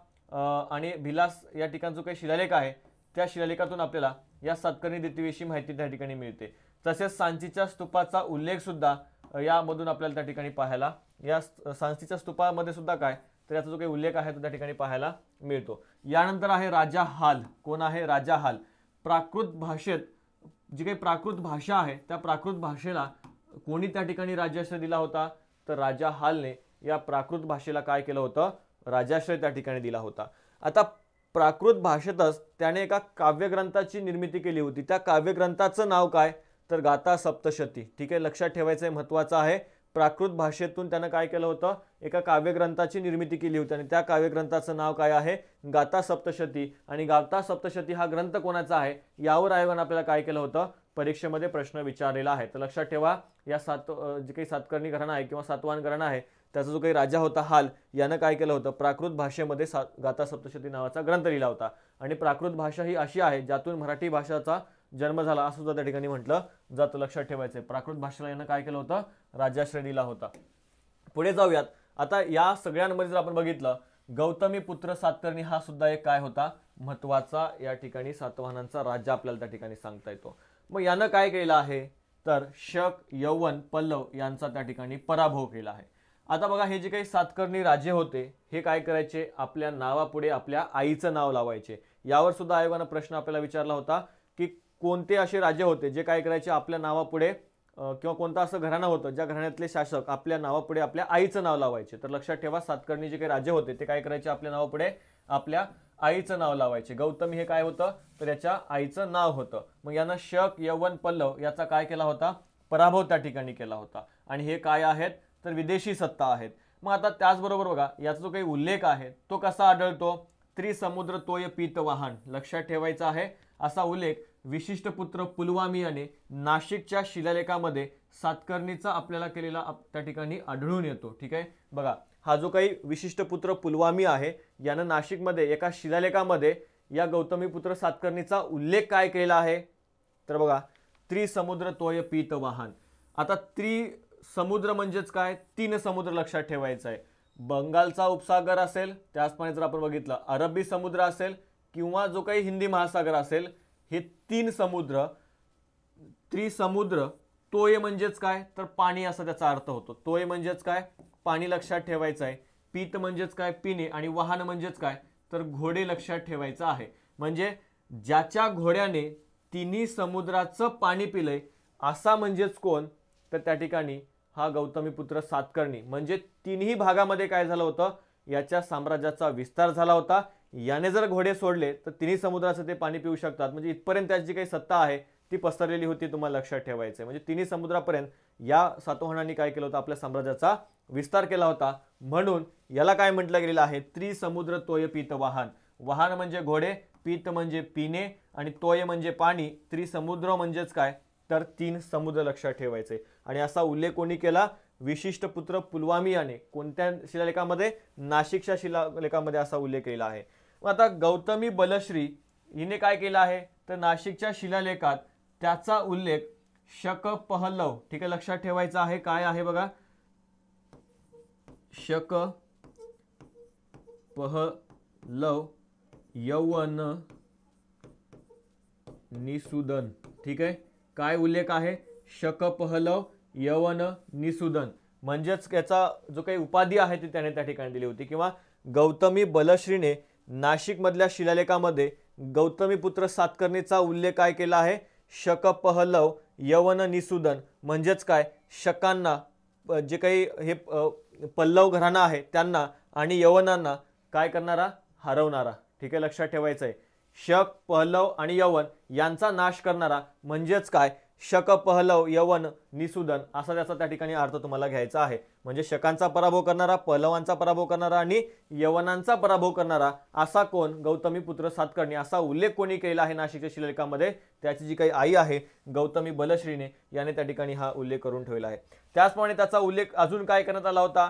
आणि भिलास या ठिकाण जो काही शिलालेख आहे त्या शिलालेखातून आपल्याला या सातकर्णी द्वितीयविषयी माहिती त्या ठिकाणी मिळते तसेच सांचीच्या स्तूपाचा उल्लेख सुद्धा यामधून आपल्याला त्या ठिकाणी पाहायला या सांचीच्या स्तूपामध्ये सुद्धा काय तर याचा जो काही उल्लेख आहे तो त्या ठिकाणी पाहायला मिळतो यानंतर आहे राजा हाल कोण आहे राजा हाल प्राकृत भाषेत जी काही प्राकृत भाषा आहे त्या प्राकृत भाषेला कोणी त्या ठिकाणी राज्याश्रय दिला होता तर राजा हालने या प्राकृत भाषेला काय केलं होतं राजाश्रय त्या ठिकाणी दिला होता आता प्राकृत भाषेतच त्याने एका काव्यग्रंथाची निर्मिती केली होती त्या काव्यग्रंथाचं नाव काय तर गाता सप्तशती ठीक आहे लक्षात ठेवायचं आहे महत्त्वाचं आहे प्राकृत भाषेतून त्यानं काय केलं होतं एका काव्यग्रंथाची निर्मिती केली होती आणि त्या काव्यग्रंथाचं नाव काय आहे गाता सप्तशती आणि गाता सप्तशती हा ग्रंथ कोणाचा आहे यावर आयोगानं आपल्याला काय केलं होतं परीक्षेमध्ये प्रश्न विचारलेला आहे तर लक्षात ठेवा या सात जे काही सातकर्णी घराणा आहे किंवा सातवान घराणा आहे त्याचा जो काही राजा होता हाल यानं काय केलं होतं प्राकृत भाषेमध्ये सा गाता सप्तशती नावाचा ग्रंथ लिहिला होता आणि प्राकृत भाषा ही अशी आहे ज्यातून मराठी भाषाचा जन्म झाला असं सुद्धा त्या ठिकाणी म्हटलं जातं लक्षात ठेवायचं प्राकृत भाषेला यानं काय केलं होतं राजाश्रेणीला होता पुढे जाऊयात आता या सगळ्यांमध्ये जर आपण बघितलं गौतमी पुत्र सातकर्णी हा सुद्धा एक काय होता महत्वाचा या ठिकाणी सातवाहनांचा राजा आपल्याला त्या ठिकाणी सांगता येतो मग यानं काय केलं आहे तर शक यवन पल्लव यांचा त्या ठिकाणी पराभव केला आहे आता बघा हे जे काही सातकर्णी राजे होते हे काय करायचे आपल्या नावापुढे आपल्या आईचं नाव लावायचे यावर सुद्धा आयोगानं प्रश्न आपल्याला विचारला होता कोणते असे राजे होते जे काय करायचे आपल्या नावापुढे किंवा कोणतं असं घराणं होतं ज्या घराण्यातले शासक आपल्या नावापुढे आपल्या आईचं नाव लावायचे तर लक्षात ठेवा सातकर्णी जे काही राजे होते ते काय करायचे आपल्या नावापुढे आपल्या आईचं नाव लावायचे गौतम हे काय होतं तर याच्या आईचं नाव होतं मग यानं शक यवन पल्लव याचा काय केला होता पराभव त्या ठिकाणी केला होता आणि हे काय आहेत तर विदेशी सत्ता आहेत मग आता त्याचबरोबर बघा याचा जो काही उल्लेख आहे तो कसा आढळतो त्रिसमुद्र तोय पीत वाहन लक्षात ठेवायचा आहे असा उल्लेख विशिष्ट पुत्र पुलवामी याने नाशिकच्या शिलालेखामध्ये सातकर्णीचा आपल्याला केलेला त्या ठिकाणी आढळून येतो ठीक आहे बघा हा जो काही विशिष्ट पुत्र पुलवामी आहे यानं नाशिकमध्ये एका शिलालेखामध्ये या गौतमी पुत्र सातकर्णीचा उल्लेख काय केला आहे तर बघा त्रिसमुद्र तोय पीत वाहन आता त्रिसमुद्र म्हणजेच काय तीन समुद्र लक्षात ठेवायचं आहे बंगालचा उपसागर असेल त्याचप्रमाणे जर आपण बघितलं अरबी समुद्र असेल किंवा जो काही हिंदी महासागर असेल हे तीन समुद्र त्रिसमुद्र तोय म्हणजेच काय तर पाणी असा त्याचा अर्थ होतो तोय म्हणजेच काय पाणी लक्षात ठेवायचं आहे पीत म्हणजेच काय पिणे आणि वाहन म्हणजेच काय तर घोडे लक्षात ठेवायचं आहे म्हणजे ज्याच्या घोड्याने तिन्ही समुद्राचं पाणी पिलंय असा म्हणजेच कोण तर त्या ठिकाणी हा गौतमीपुत्र सातकर्णी म्हणजे तिन्ही भागामध्ये काय झालं होतं याच्या साम्राज्याचा विस्तार झाला होता याने जर घोडे सोडले तर तिन्ही समुद्राचं ते पाणी पिऊ शकतात म्हणजे इथपर्यंत त्याची काही सत्ता आहे ती पसरलेली होती तुम्हाला लक्षात ठेवायचं म्हणजे तिन्ही समुद्रापर्यंत या सातोहणांनी काय केलं होतं आपल्या साम्राज्याचा विस्तार केला होता म्हणून याला काय म्हटलं गेलेलं आहे त्रिसमुद्र तोय पित वाहन वाहन म्हणजे घोडे पीत म्हणजे पिणे आणि तोय म्हणजे पाणी त्रिसमुद्र म्हणजेच काय तर तीन समुद्र लक्षात ठेवायचे आणि असा उल्लेख कोणी केला विशिष्ट पुत्र पुलवामियाने कोणत्या शिलालेखामध्ये नाशिकच्या शिलालेखामध्ये असा उल्लेख केला आहे मग आता गौतमी बलश्री हिने काय केलं आहे तर नाशिकच्या शिलालेखात त्याचा उल्लेख शक पहलव ठीक आहे लक्षात ठेवायचा आहे काय आहे बघा शक पहलव यवन निसुदन ठीक आहे काय उल्लेख आहे शक पहलव यवन निसुदन म्हणजेच याचा जो काही उपाधी आहे ती त्याने त्या ठिकाणी दिली होती किंवा गौतमी बलश्रीने नाशिकमधल्या शिलालेखामध्ये गौतमीपुत्र सातकर्णीचा उल्लेख काय केला आहे शक पहलव यवन निसुदन म्हणजेच काय शकांना जे काही हे पल्लव घराणा आहे त्यांना आणि यवनांना काय करणारा हरवणारा ठीक आहे लक्षात ठेवायचं आहे शक पहलव आणि यवन यांचा नाश करणारा म्हणजेच काय शक पहलव यवन निसुदन असा त्याचा त्या ठिकाणी अर्थ तुम्हाला घ्यायचा आहे म्हणजे शकांचा पराभव करणारा पहलवांचा पराभव करणारा आणि यवनांचा पराभव करणारा असा कोण गौतमी पुत्र सातकर्णी असा उल्लेख कोणी केला आहे नाशिकच्या शिलालेखामध्ये त्याची जी काही आई आहे गौतमी बलश्रीने याने त्या ठिकाणी हा उल्लेख करून ठेवला आहे त्याचप्रमाणे त्याचा उल्लेख अजून काय करण्यात आला होता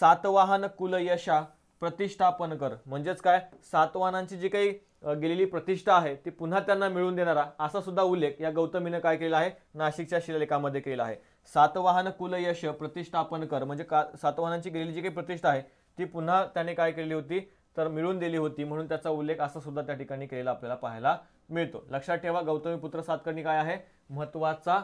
सातवाहन कुलयशा प्रतिष्ठापन कर म्हणजेच काय सातवाहनांची जी काही गेलेली प्रतिष्ठा आहे ती पुन्हा त्यांना मिळवून देणारा असा सुद्धा उल्लेख या गौतमीनं काय केला आहे नाशिकच्या शिलालेखामध्ये केला आहे सातवाहन कुल यश प्रतिष्ठापन कर म्हणजे का सातवाहनांची गेलेली जी काही प्रतिष्ठा आहे ती पुन्हा त्याने काय केली होती तर मिळून दिली होती म्हणून त्याचा उल्लेख असा सुद्धा त्या ठिकाणी केलेला आपल्याला पाहायला मिळतो लक्षात ठेवा गौतमी पुत्र सातकर्णी काय आहे महत्वाचा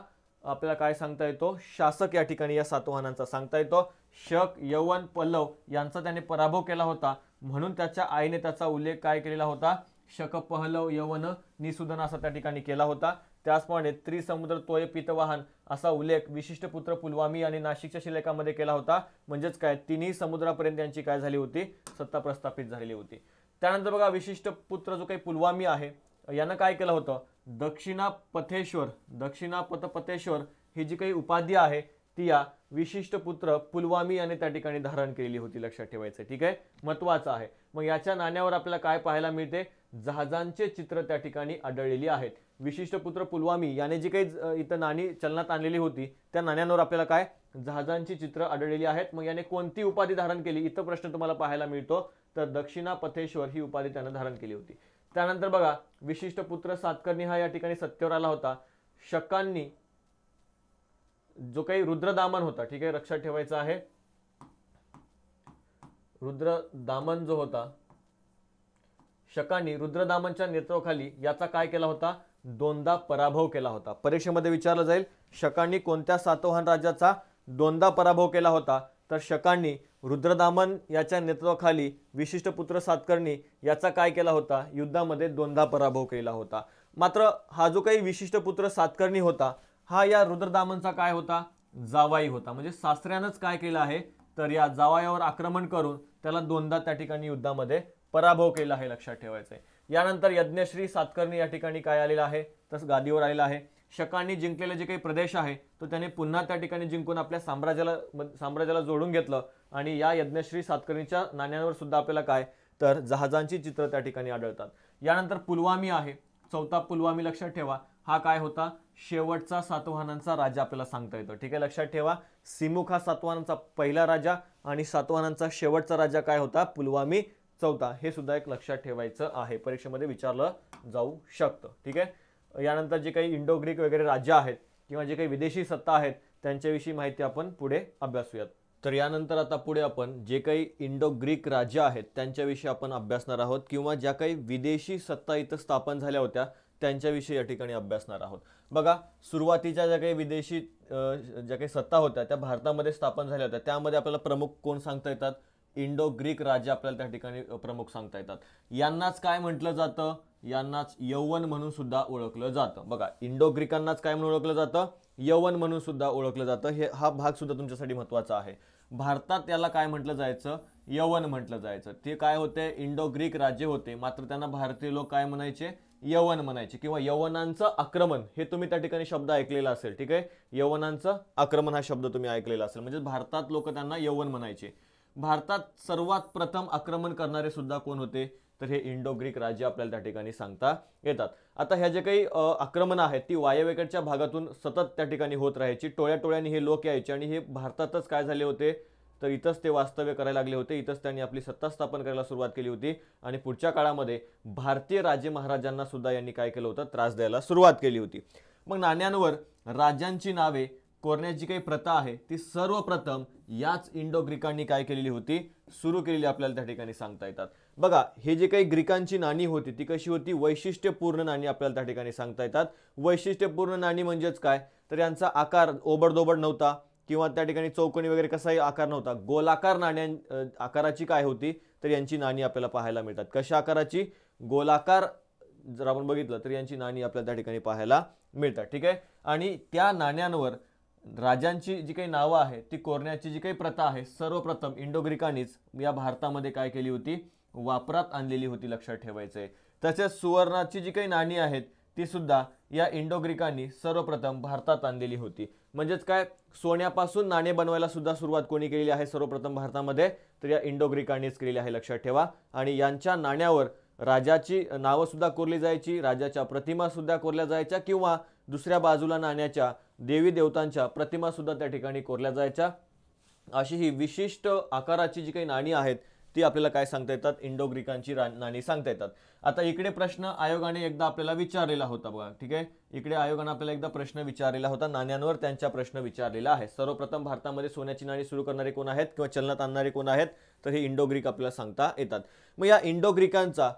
आपल्याला काय सांगता येतो शासक या ठिकाणी या सातवाहनांचा सांगता येतो शक यवन पल्लव यांचा त्याने पराभव केला होता म्हणून त्याच्या आईने त्याचा उल्लेख काय केलेला होता शक पहलव यवन निसुधन असा त्या ठिकाणी केला होता त्याचप्रमाणे त्रिसमुद्र तोय पितवाहन असा उल्लेख विशिष्ट पुत्र पुलवामी आणि नाशिकच्या शिलेखामध्ये केला होता म्हणजेच काय तिन्ही समुद्रापर्यंत यांची काय झाली होती सत्ता प्रस्थापित झालेली होती त्यानंतर बघा विशिष्ट पुत्र जो काही पुलवामी आहे यानं काय केलं होतं दक्षिणा दक्षिणापथेश्वर दक्षिणापथपथेश्वर ही जी काही उपाधी आहे ती या विशिष्ट पुत्र पुलवामी याने त्या ठिकाणी धारण केलेली होती लक्षात ठेवायचं ठीक आहे महत्वाचं आहे मग याच्या नाण्यावर आपल्याला काय पाहायला मिळते जहाजांचे चित्र त्या ठिकाणी आढळलेली आहेत विशिष्ट पुत्र पुलवामी याने जी काही इथं नाणी चलनात आणलेली होती त्या नाण्यांवर आपल्याला काय जहाजांची चित्र आढळलेली आहेत मग याने कोणती उपाधी धारण केली इथं प्रश्न तुम्हाला पाहायला मिळतो तर दक्षिणा पथेश्वर ही उपाधी त्यानं धारण केली होती त्यानंतर बघा विशिष्ट पुत्र सातकर्णी हा या ठिकाणी सत्तेवर आला होता शकांनी जो काही रुद्रदामन होता ठीक आहे लक्षात ठेवायचा आहे रुद्रदामन जो होता शकांनी रुद्रदामनच्या नेतृत्वाखाली याचा काय केला होता दोनदा पराभव केला होता परीक्षेमध्ये विचारलं जाईल शकांनी कोणत्या सातवाहन राज्याचा दोनदा पराभव केला होता तर शकांनी रुद्रदामन याच्या नेतृत्वाखाली विशिष्ट पुत्र सातकर्णी याचा काय केला होता युद्धामध्ये दोनदा पराभव केला होता मात्र हा जो काही विशिष्ट पुत्र सातकर्णी होता हा या रुद्रदामनचा काय होता जावाई होता म्हणजे सासऱ्यानंच काय केलं आहे तर या जावायावर आक्रमण करून त्याला दोनदा त्या ठिकाणी युद्धामध्ये पराभव केला आहे लक्षात ठेवायचं आहे यानंतर यज्ञश्री सातकर्णी या ठिकाणी काय आलेला आहे तस गादीवर आलेला आहे शकांनी जिंकलेले जे काही प्रदेश आहे तो त्याने पुन्हा त्या ठिकाणी जिंकून आपल्या साम्राज्याला साम्राज्याला जोडून घेतलं आणि या यज्ञश्री सातकर्णीच्या नाण्यांवर सुद्धा आपल्याला काय तर जहाजांची चित्र त्या ठिकाणी आढळतात यानंतर पुलवामी आहे चौथा पुलवामी लक्षात ठेवा हा काय होता शेवटचा सातवाहनांचा राजा आपल्याला सांगता येतो ठीक आहे लक्षात ठेवा सिमुख हा सातवाहनांचा पहिला राजा आणि सातवाहनांचा शेवटचा राजा काय होता पुलवामी चौथा हे सुद्धा एक लक्षात ठेवायचं आहे परीक्षेमध्ये विचारलं जाऊ शकतं ठीक आहे यानंतर जे काही इंडो ग्रीक वगैरे राज्य आहेत किंवा जे काही विदेशी सत्ता आहेत त्यांच्याविषयी माहिती आपण पुढे अभ्यासूयात तर यानंतर आता पुढे आपण जे काही इंडो ग्रीक राज्य आहेत त्यांच्याविषयी आपण अभ्यासणार आहोत किंवा ज्या काही विदेशी सत्ता इथं स्थापन झाल्या होत्या त्यांच्याविषयी या ठिकाणी अभ्यासणार आहोत बघा सुरुवातीच्या ज्या काही विदेशी ज्या काही सत्ता होत्या त्या भारतामध्ये स्थापन झाल्या होत्या त्यामध्ये आपल्याला प्रमुख कोण सांगता येतात इंडो ग्रीक राजे आपल्याला त्या ठिकाणी प्रमुख सांगता येतात यांनाच काय म्हटलं जातं यांनाच यवन म्हणून सुद्धा ओळखलं जातं बघा इंडो ग्रीकांनाच काय म्हणून ओळखलं जातं यवन म्हणून सुद्धा ओळखलं जातं हे हा भाग सुद्धा तुमच्यासाठी महत्त्वाचा आहे भारतात त्याला काय म्हटलं जायचं यवन म्हटलं जायचं ते काय होते इंडो ग्रीक राज्य होते मात्र त्यांना भारतीय लोक काय म्हणायचे यवन म्हणायचे किंवा यवनांचं आक्रमण हे तुम्ही त्या ठिकाणी शब्द ऐकलेला असेल ठीक आहे यवनांचं आक्रमण हा शब्द तुम्ही ऐकलेला असेल म्हणजे भारतात लोक त्यांना यवन म्हणायचे भारतात सर्वात प्रथम आक्रमण करणारे सुद्धा कोण होते तर हे इंडो ग्रीक राज्य आपल्याला त्या ठिकाणी सांगता येतात आता ह्या जे काही आक्रमणं आहेत ती वायव्यकडच्या भागातून सतत त्या ठिकाणी होत राहायची टोळ्या टोळ्यांनी हे लोक यायचे आणि हे भारतातच काय झाले होते तर इथंच ते वास्तव्य करायला लागले होते इथंच त्यांनी आपली सत्ता स्थापन करायला सुरुवात केली होती आणि पुढच्या काळामध्ये भारतीय राजे महाराजांना सुद्धा यांनी काय केलं होतं त्रास द्यायला सुरुवात केली होती मग नाण्यांवर राजांची नावे कोरण्याची जी काही प्रथा आहे ती सर्वप्रथम याच इंडो ग्रीकांनी काय केलेली होती सुरू केलेली आपल्याला त्या ठिकाणी सांगता येतात बघा हे जे काही ग्रीकांची नाणी होती ती कशी होती वैशिष्ट्यपूर्ण नाणी आपल्याला त्या ठिकाणी सांगता येतात वैशिष्ट्यपूर्ण नाणी म्हणजेच काय तर यांचा आकार ओबडदोबड नव्हता किंवा त्या ठिकाणी चौकोनी वगैरे कसाही आकार नव्हता गोलाकार नाण्या आकाराची काय होती तर यांची नाणी आपल्याला पाहायला मिळतात कशा आकाराची गोलाकार जर आपण बघितलं तर यांची नाणी आपल्याला त्या ठिकाणी पाहायला मिळतात ठीक आहे आणि त्या नाण्यांवर राजांची जी काही नावं आहेत ती कोरण्याची जी काही प्रथा आहे सर्वप्रथम इंडो या भारतामध्ये काय केली होती वापरात आणलेली होती लक्षात ठेवायचं आहे तसेच सुवर्णाची जी काही नाणी आहेत ती सुद्धा या इंडो ग्रिकांनी सर्वप्रथम भारतात आणलेली होती म्हणजेच काय सोन्यापासून नाणे बनवायला सुद्धा सुरुवात कोणी केलेली आहे सर्वप्रथम भारतामध्ये तर या इंडो ग्रिकांनीच केलेली आहे लक्षात ठेवा आणि यांच्या नाण्यावर राजाची नावंसुद्धा कोरली जायची राजाच्या प्रतिमा सुद्धा कोरल्या जायच्या किंवा दुसऱ्या बाजूला नाण्याच्या देवी देवतांच्या सुद्धा त्या ठिकाणी कोरल्या जायच्या अशी ही विशिष्ट आकाराची जी काही नाणी आहेत ती आपल्याला काय सांगता येतात इंडो ग्रीकांची नाणी सांगता येतात आता इकडे प्रश्न आयोगाने एकदा आपल्याला विचारलेला होता बघा ठीक आहे इकडे आयोगाने आपल्याला एकदा प्रश्न विचारलेला होता नाण्यांवर त्यांचा प्रश्न विचारलेला आहे सर्वप्रथम भारतामध्ये सोन्याची नाणी सुरू करणारे कोण आहेत किंवा चलनात आणणारे कोण आहेत तर हे इंडो ग्रीक आपल्याला सांगता येतात मग या इंडो ग्रीकांचा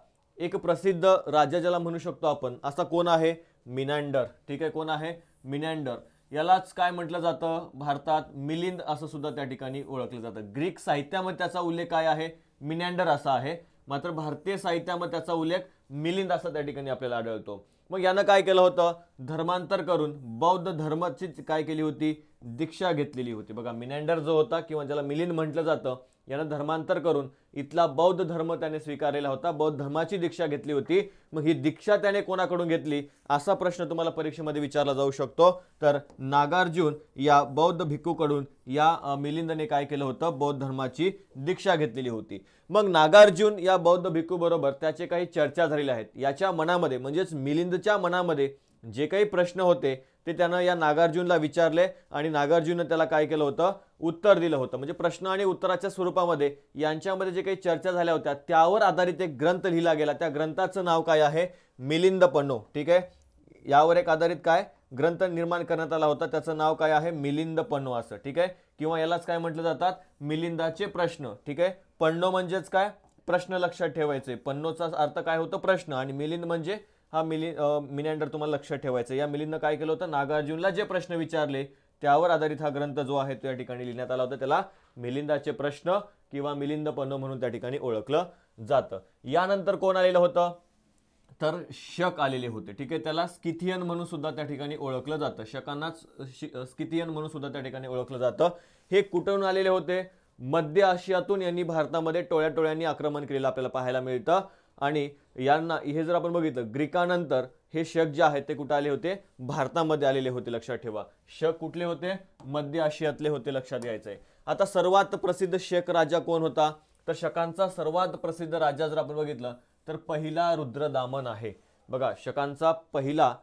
एक प्रसिद्ध राजा ज्याला म्हणू शकतो आपण असा कोण आहे मिनँडर ठीक आहे कोण आहे मिनँडर यालाच काय म्हटलं जातं भारतात मिलिंद असं सुद्धा त्या ठिकाणी ओळखलं जातं ग्रीक साहित्यामध्ये त्याचा उल्लेख काय आहे मिनँडर असा आहे मात्र भारतीय साहित्यामध्ये त्याचा उल्लेख मिलिंद असा त्या ठिकाणी आपल्याला आढळतो मग यानं काय केलं होतं धर्मांतर करून बौद्ध धर्माची काय केली होती दीक्षा घेतलेली होती बघा मिनँडर जो होता किंवा ज्याला मिलिंद म्हटलं जातं यानं धर्मांतर करून इथला बौद्ध धर्म त्याने स्वीकारलेला होता बौद्ध धर्माची दीक्षा घेतली होती मग ही दीक्षा त्याने कोणाकडून घेतली असा प्रश्न तुम्हाला परीक्षेमध्ये विचारला जाऊ शकतो तर नागार्जुन या बौद्ध भिक्खूकडून या मिलिंदने काय केलं होतं बौद्ध धर्माची दीक्षा घेतलेली होती मग नागार्जुन या बौद्ध भिक्खूबरोबर त्याचे काही चर्चा झालेल्या आहेत याच्या मनामध्ये म्हणजेच मिलिंदच्या मनामध्ये जे काही प्रश्न होते ते त्यानं या नागार्जुनला विचारले आणि नागार्जुननं त्याला काय केलं होतं उत्तर दिलं होतं म्हणजे प्रश्न आणि उत्तराच्या स्वरूपामध्ये यांच्यामध्ये जे काही चर्चा झाल्या होत्या त्यावर आधारित एक ग्रंथ लिहिला गेला त्या ग्रंथाचं नाव काय आहे मिलिंद पन्नो ठीक आहे यावर एक आधारित काय ग्रंथ निर्माण करण्यात आला होता त्याचं नाव काय आहे मिलिंद पन्नो असं ठीक आहे किंवा यालाच काय म्हटलं जातात मिलिंदाचे प्रश्न ठीक आहे पन्नो म्हणजेच काय प्रश्न लक्षात ठेवायचे पन्नोचा अर्थ काय होतो प्रश्न आणि मिलिंद म्हणजे हा मिलिन मिनँडर तुम्हाला लक्षात ठेवायचं या मिलिंदनं काय केलं होतं नागार्जुनला जे प्रश्न विचारले त्यावर आधारित हा ग्रंथ जो आहे तो या ठिकाणी लिहिण्यात आला होता त्याला मिलिंदाचे प्रश्न किंवा मिलिंद पन्न म्हणून त्या ठिकाणी ओळखलं जातं यानंतर कोण आलेलं होतं तर शक आलेले होते ठीक आहे त्याला स्किथियन म्हणून सुद्धा त्या ठिकाणी ओळखलं जातं शकांनाच स्किथियन म्हणून सुद्धा त्या ठिकाणी ओळखलं जातं हे कुठून आलेले होते मध्य आशियातून यांनी भारतामध्ये टोळ्या टोळ्यांनी आक्रमण केलेलं आपल्याला पाहायला मिळतं आणि यांना हे जर आपण बघितलं ग्रीकानंतर हे शक जे आहेत ते कुठे आले होते भारतामध्ये आलेले होते लक्षात ठेवा शक कुठले होते मध्य आशियातले होते लक्षात घ्यायचं आहे आता सर्वात प्रसिद्ध शक राजा कोण होता तर शकांचा सर्वात प्रसिद्ध राजा जर आपण बघितलं तर पहिला रुद्रदामन आहे बघा शकांचा पहिला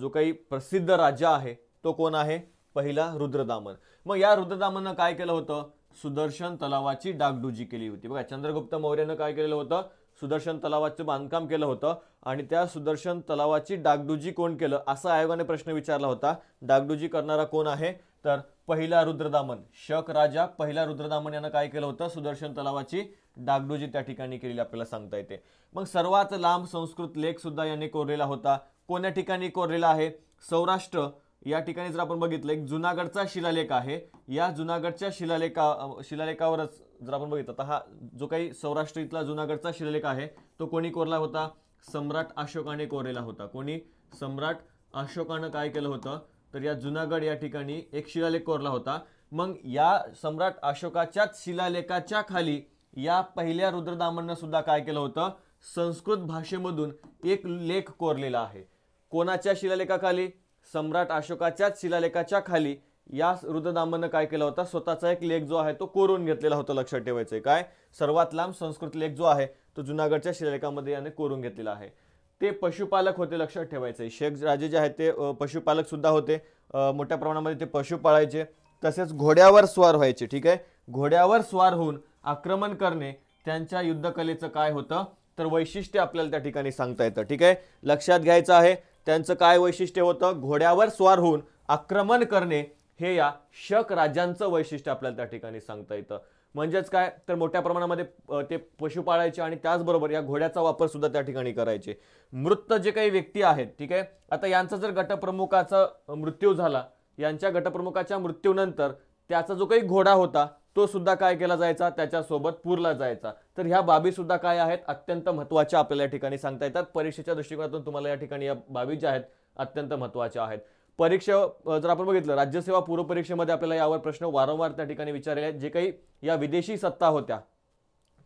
जो काही प्रसिद्ध राजा आहे तो कोण आहे पहिला रुद्रदामन मग या रुद्रदामननं काय केलं होतं सुदर्शन तलावाची डागडुजी केली होती बघा चंद्रगुप्त मौर्यानं काय केलेलं होतं सुदर्शन तलावाचं बांधकाम केलं होतं आणि त्या सुदर्शन तलावाची डागडुजी कोण केलं असा आयोगाने प्रश्न विचारला होता डागडुजी करणारा कोण आहे तर पहिला रुद्रदामन शक राजा पहिला रुद्रदामन यानं काय केलं होतं सुदर्शन तलावाची डागडुजी त्या ठिकाणी केलेली आपल्याला सांगता येते मग सर्वात लांब संस्कृत लेख सुद्धा यांनी कोरलेला होता कोण्या ठिकाणी कोरलेला आहे सौराष्ट्र या ठिकाणी जर आपण बघितलं एक जुनागडचा शिलालेख आहे या जुनागडच्या शिलालेखा शिलालेखावरच जर आपण बघितलं तर हा जो काही सौराष्ट्र इथला जुनागडचा शिलालेख आहे तो कोणी कोरला होता सम्राट अशोकाने कोरलेला होता कोणी सम्राट अशोकानं काय केलं होतं तर या जुनागड या ठिकाणी एक शिलालेख कोरला होता मग या सम्राट अशोकाच्याच शिलालेखाच्या खाली या पहिल्या रुद्रदामांना सुद्धा काय केलं होतं संस्कृत भाषेमधून एक लेख कोरलेला आहे कोणाच्या शिलालेखाखाली सम्राट अशोकाच्याच शिलालेखाच्या खाली या रुद्रदामानं काय केला होता स्वतःचा एक लेख जो आहे तो कोरून घेतलेला होता लक्षात ठेवायचं काय सर्वात लांब संस्कृत लेख जो आहे तो जुनागडच्या शिलालेखामध्ये याने कोरून घेतलेला आहे ते पशुपालक होते लक्षात ठेवायचं शेख राजे जे आहेत ते पशुपालक सुद्धा होते मोठ्या प्रमाणामध्ये ते पशु पाळायचे तसेच घोड्यावर स्वार व्हायचे ठीक आहे घोड्यावर स्वार होऊन आक्रमण करणे त्यांच्या युद्धकलेचं काय होतं तर वैशिष्ट्य आपल्याला त्या ठिकाणी सांगता येतं ठीक आहे लक्षात घ्यायचं आहे त्यांचं काय वैशिष्ट्य होतं घोड्यावर स्वार होऊन आक्रमण करणे हे या शक राज्यांचं वैशिष्ट्य आपल्याला त्या ठिकाणी सांगता येतं म्हणजेच काय तर मोठ्या प्रमाणामध्ये ते पशु पाळायचे आणि त्याचबरोबर या घोड्याचा वापर सुद्धा त्या ठिकाणी करायचे मृत जे काही व्यक्ती आहेत ठीक आहे आता यांचा जर गटप्रमुखाचा मृत्यू झाला यांच्या गटप्रमुखाच्या मृत्यूनंतर त्याचा जो काही घोडा होता तो सुद्धा काय केला जायचा त्याच्यासोबत पूरला जायचा तर ह्या बाबी सुद्धा काय आहेत अत्यंत महत्त्वाच्या आपल्याला या ठिकाणी सांगता येतात परीक्षेच्या दृष्टिकोनातून तुम्हाला या ठिकाणी या बाबी ज्या आहेत अत्यंत महत्त्वाच्या आहेत परीक्षा जर आपण बघितलं राज्यसेवा पूर्वपरीक्षेमध्ये आपल्याला यावर प्रश्न वारंवार त्या ठिकाणी विचारले आहेत जे काही या विदेशी सत्ता होत्या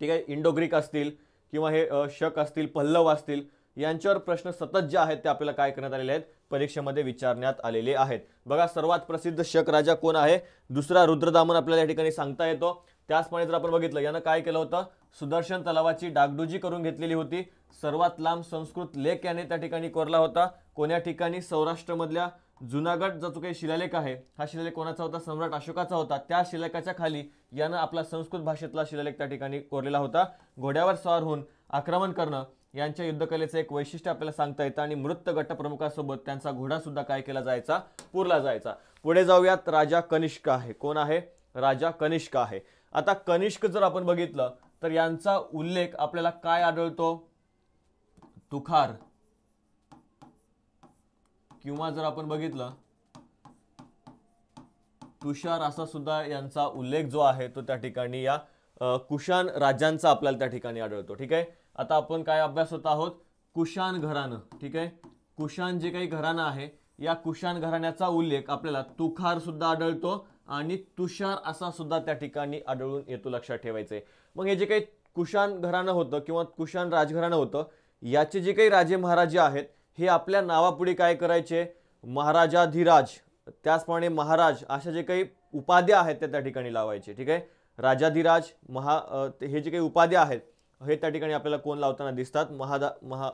ठीक आहे इंडो ग्रीक असतील किंवा हे शक असतील पल्लव असतील यांच्यावर प्रश्न सतत जे आहेत ते आपल्याला काय करण्यात आलेले आहेत परीक्षेमध्ये विचारण्यात आलेले आहेत बघा सर्वात प्रसिद्ध शक राजा कोण आहे दुसरा रुद्रदामन आपल्याला या ठिकाणी सांगता येतो त्याचप्रमाणे जर आपण बघितलं यानं काय केलं होतं सुदर्शन तलावाची डागडुजी करून घेतलेली होती सर्वात लांब संस्कृत लेख याने त्या ठिकाणी कोरला होता कोण्या ठिकाणी सौराष्ट्रमधल्या जुनागड जो काही शिलालेख आहे हा शिलालेख कोणाचा होता सम्राट अशोकाचा होता त्या शिलालेखाच्या खाली यानं आपला संस्कृत भाषेतला शिलालेख त्या ठिकाणी कोरलेला होता घोड्यावर सवार होऊन आक्रमण करणं यांच्या युद्धकलेचं एक वैशिष्ट्य आपल्याला सांगता येतं आणि मृत गटप्रमुखासोबत त्यांचा सुद्धा काय केला जायचा पुरला जायचा पुढे जाऊयात राजा कनिष्क आहे कोण आहे राजा कनिष्क आहे आता कनिष्क जर आपण बघितलं तर यांचा उल्लेख आपल्याला काय आढळतो तुखार किंवा जर आपण बघितलं तुषार असा सुद्धा यांचा उल्लेख जो आहे तो त्या ठिकाणी या कुशान राजांचा आपल्याला त्या ठिकाणी आढळतो ठीक आहे आता आपण काय अभ्यास होत आहोत कुशाण घराणं ठीक आहे कुशाण जे काही घराणं आहे या कुशाण घराण्याचा उल्लेख आपल्याला तुखार सुद्धा आढळतो आणि तुषार असा सुद्धा त्या ठिकाणी आढळून येतो लक्षात ठेवायचं मग हे जे काही कुशाण घराणं होतं किंवा कुशाण राजघराणं होतं याचे जे काही राजे महाराजे आहेत हे आपल्या नावापुढे काय करायचे महाराजाधिराज त्याचप्रमाणे महाराज अशा जे काही उपाध्या आहेत त्या त्या ठिकाणी लावायचे ठीक आहे राजाधिराज महा हे जे काही उपाध्या आहेत हे त्या ठिकाणी आपल्याला कोण लावताना दिसतात महादा महा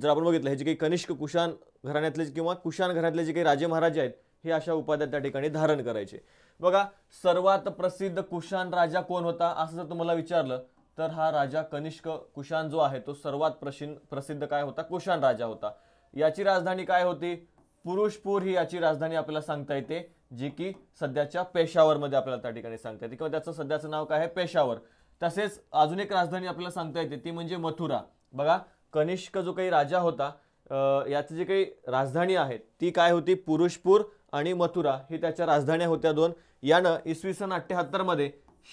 जर आपण बघितलं हे जे काही कनिष्क कुशाण घराण्यातले किंवा कुशाण घराण्यातले जे काही राजे महाराजे आहेत हे अशा उपाध्या त्या ठिकाणी धारण करायचे बघा सर्वात प्रसिद्ध कुशाण राजा कोण होता असं जर तुम्हाला विचारलं तर हा राजा कनिष्क कुशाण जो आहे तो सर्वात प्रशिन प्रसिद्ध काय होता कुषाण राजा होता याची राजधानी काय होती पुरुषपूर ही याची राजधानी आपल्याला सांगता येते जी की सध्याच्या पेशावरमध्ये आपल्याला त्या ठिकाणी सांगता येते किंवा त्याचं सध्याचं नाव काय आहे पेशावर तसेच अजून एक राजधानी आपल्याला सांगता येते ती म्हणजे मथुरा बघा कनिष्क जो काही राजा होता याची जी काही राजधानी आहे ती काय होती पुरुषपूर आणि मथुरा ही त्याच्या राजधान्या होत्या दोन यानं इसवी सन अठ्ठ्याहत्तरमध्ये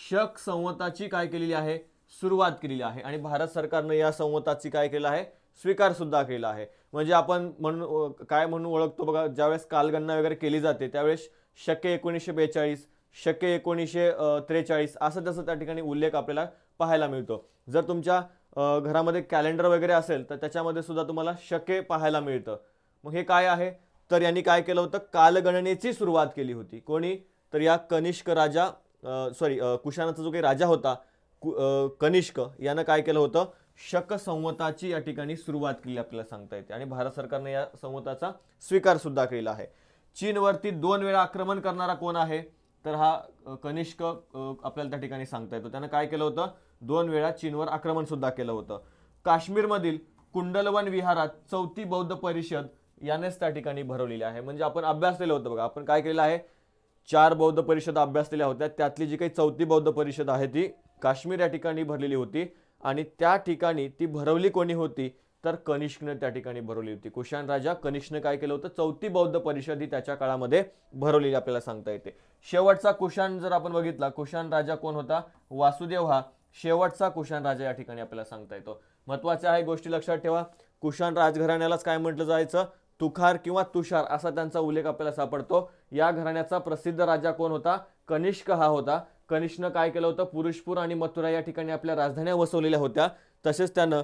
शक संवताची काय केलेली आहे सुरुवात केलेली आहे आणि भारत सरकारनं या संवताची काय केलं आहे स्वीकार सुद्धा केला आहे म्हणजे आपण म्हणून काय म्हणून ओळखतो बघा ज्यावेळेस कालगणना वगैरे केली जाते त्यावेळेस शके एकोणीसशे बेचाळीस शके एकोणीसशे त्रेचाळीस असं तसं त्या ठिकाणी उल्लेख आपल्याला पाहायला मिळतो जर तुमच्या घरामध्ये कॅलेंडर वगैरे असेल तर त्याच्यामध्ये सुद्धा तुम्हाला शके पाहायला मिळतं मग हे काय आहे तर यांनी काय केलं होतं कालगणनेची सुरुवात केली होती कोणी तर या कनिष्क राजा सॉरी कुशाणाचा जो काही राजा होता कु कनिष्क यानं काय केलं होतं शक संवताची या ठिकाणी सुरुवात केली आपल्याला सांगता येते आणि भारत सरकारने या संवताचा स्वीकार सुद्धा केला आहे चीनवरती दोन वेळा आक्रमण करणारा कोण आहे तर हा कनिष्क आपल्याला त्या ठिकाणी सांगता येतो त्यानं काय केलं होतं दोन वेळा चीनवर आक्रमण सुद्धा केलं होतं काश्मीरमधील कुंडलवन विहारात चौथी बौद्ध परिषद यानेच त्या ठिकाणी भरवलेली आहे म्हणजे आपण केलं होतं बघा आपण काय केलेलं आहे चार बौद्ध परिषद अभ्यासलेल्या होत्या त्यातली जी काही चौथी बौद्ध परिषद आहे ती काश्मीर या ठिकाणी भरलेली होती आणि त्या ठिकाणी ती भरवली कोणी होती तर कनिष्कनं त्या ठिकाणी भरवली होती कुशान राजा कनिष्कनं काय केलं होतं चौथी बौद्ध परिषद ही त्याच्या काळामध्ये भरवलेली आपल्याला सांगता येते शेवटचा कुशान जर आपण बघितला कुशान राजा कोण होता वासुदेव हा शेवटचा कुशान राजा या ठिकाणी आपल्याला सांगता येतो महत्वाच्या आहे गोष्टी लक्षात ठेवा कुशान राजघराण्यालाच काय म्हटलं जायचं तुखार किंवा तुषार असा त्यांचा उल्लेख आपल्याला सापडतो या घराण्याचा प्रसिद्ध राजा कोण होता कनिष्क हा होता कनिष्कनं काय केलं होतं पुरुषपूर आणि मथुरा या ठिकाणी आपल्या राजधान्या वसवलेल्या होत्या तसेच त्यानं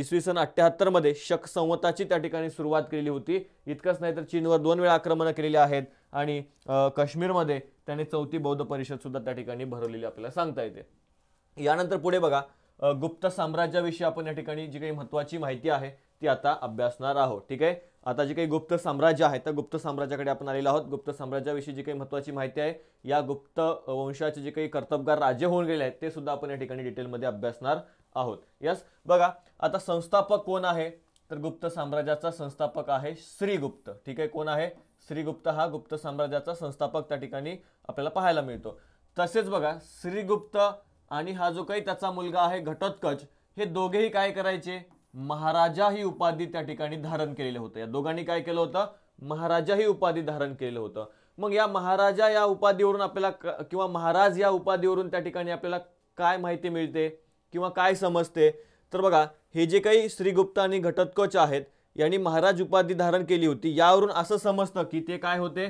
इसवी सन अठ्ठ्याहत्तरमध्ये शक संवताची त्या ठिकाणी सुरुवात केलेली होती इतकंच नाही तर चीनवर दोन वेळा आक्रमणं केलेली आहेत आणि काश्मीरमध्ये त्याने चौथी बौद्ध परिषदसुद्धा त्या ठिकाणी भरवलेली आपल्याला सांगता येते यानंतर पुढे बघा गुप्त साम्राज्याविषयी आपण या ठिकाणी जी काही महत्त्वाची माहिती आहे ती आता अभ्यासणार आहोत ठीक आहे आता जे काही गुप्त साम्राज्य आहे त्या गुप्त साम्राज्याकडे आपण आलेलो आहोत गुप्त साम्राज्याविषयी जी काही महत्त्वाची माहिती आहे या गुप्त वंशाचे जे काही कर्तबगार राजे होऊन गेले आहेत ते सुद्धा आपण या ठिकाणी डिटेलमध्ये अभ्यासणार आहोत यस बघा आता संस्थापक कोण आहे तर गुप्त साम्राज्याचा संस्थापक आहे श्रीगुप्त ठीक आहे कोण आहे श्रीगुप्त हा गुप्त साम्राज्याचा संस्थापक त्या ठिकाणी आपल्याला पाहायला मिळतो तसेच बघा श्रीगुप्त आणि हा जो काही त्याचा मुलगा आहे घटोत्कच हे दोघेही काय करायचे महाराजा ही उपाधी त्या ठिकाणी धारण केलेले होते या दोघांनी काय केलं होतं महाराजा ही उपाधी धारण केलेलं होतं मग या महाराजा या उपाधीवरून आपल्याला किंवा महाराज या उपाधीवरून त्या ठिकाणी आपल्याला काय माहिती मिळते किंवा काय समजते तर बघा हे जे काही श्रीगुप्ता आणि घटोत्कच आहेत यांनी महाराज उपाधी धारण केली होती यावरून असं समजतं की ते काय होते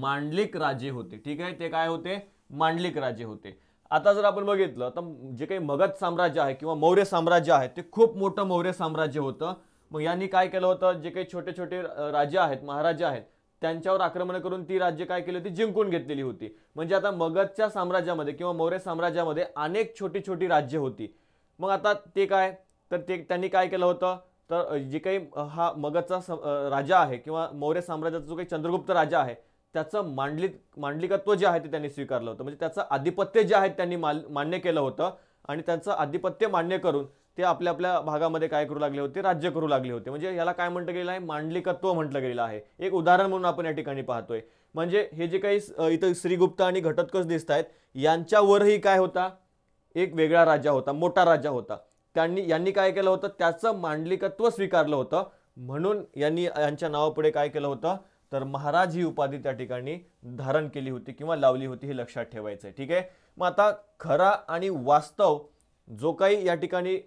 मांडलिक राजे होते ठीक आहे ते काय होते मांडलिक राजे होते आता जर आपण बघितलं तर जे काही मगध साम्राज्य आहे किंवा मौर्य साम्राज्य आहे ते खूप मोठं मौर्य साम्राज्य होतं मग यांनी काय केलं होतं जे काही छोटे छोटे राजे आहेत महाराजे आहेत त्यांच्यावर आक्रमण करून ती राज्य काय केली होती जिंकून घेतलेली होती म्हणजे आता मगधच्या साम्राज्यामध्ये किंवा मौर्य साम्राज्यामध्ये अनेक छोटी छोटी राज्य होती मग आता ते काय तर ते त्यांनी काय केलं होतं तर जे काही हा मगधचा स राजा आहे किंवा मौर्य साम्राज्याचा जो काही चंद्रगुप्त राजा आहे त्याचं मांडली मांडलिकत्व जे आहे ते त्यांनी स्वीकारलं होतं म्हणजे त्याचं आधिपत्य जे आहे त्यांनी मान्य केलं होतं आणि त्यांचं आधिपत्य मान्य करून ते आपल्या आपल्या भागामध्ये काय करू लागले होते राज्य करू लागले होते म्हणजे याला काय म्हटलं गेलं आहे मांडलिकत्व म्हटलं गेलेलं आहे एक उदाहरण म्हणून आपण या ठिकाणी पाहतोय म्हणजे हे जे काही इथं श्रीगुप्त आणि घटोत्कच दिसत आहेत यांच्यावरही काय होता एक वेगळा राजा होता मोठा राजा होता त्यांनी यांनी काय केलं होतं त्याचं मांडलिकत्व स्वीकारलं होतं म्हणून यांनी यांच्या नावापुढे काय केलं होतं तर महाराज ही उपाधी त्या ठिकाणी धारण केली होती किंवा लावली होती हे लक्षात ठेवायचं आहे ठीक आहे मग आता खरा आणि वास्तव जो काही या ठिकाणी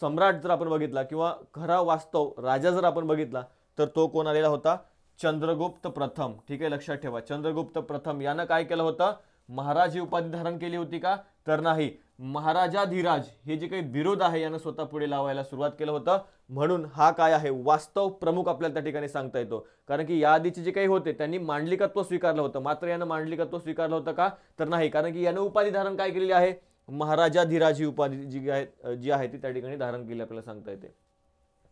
सम्राट जर आपण बघितला किंवा खरा वास्तव राजा जर आपण बघितला तर तो कोण आलेला होता चंद्रगुप्त प्रथम ठीक आहे लक्षात ठेवा चंद्रगुप्त प्रथम यानं काय केलं होतं महाराज ही उपाधी धारण केली होती का तर नाही महाराजाधिराज हे जे काही विरोध आहे यानं स्वतः पुढे लावायला सुरुवात केलं होतं म्हणून हा काय आहे वास्तव प्रमुख आपल्याला त्या ठिकाणी सांगता येतो कारण की याआधीचे जे काही होते त्यांनी मांडलिकत्व स्वीकारलं होतं मात्र यानं मांडलिकत्व स्वीकारलं होतं का तर नाही कारण की यानं उपाधी धारण काय केलेली आहे महाराजाधिराज ही उपाधी जी आहे जी आहे ती त्या ठिकाणी धारण केली आपल्याला सांगता येते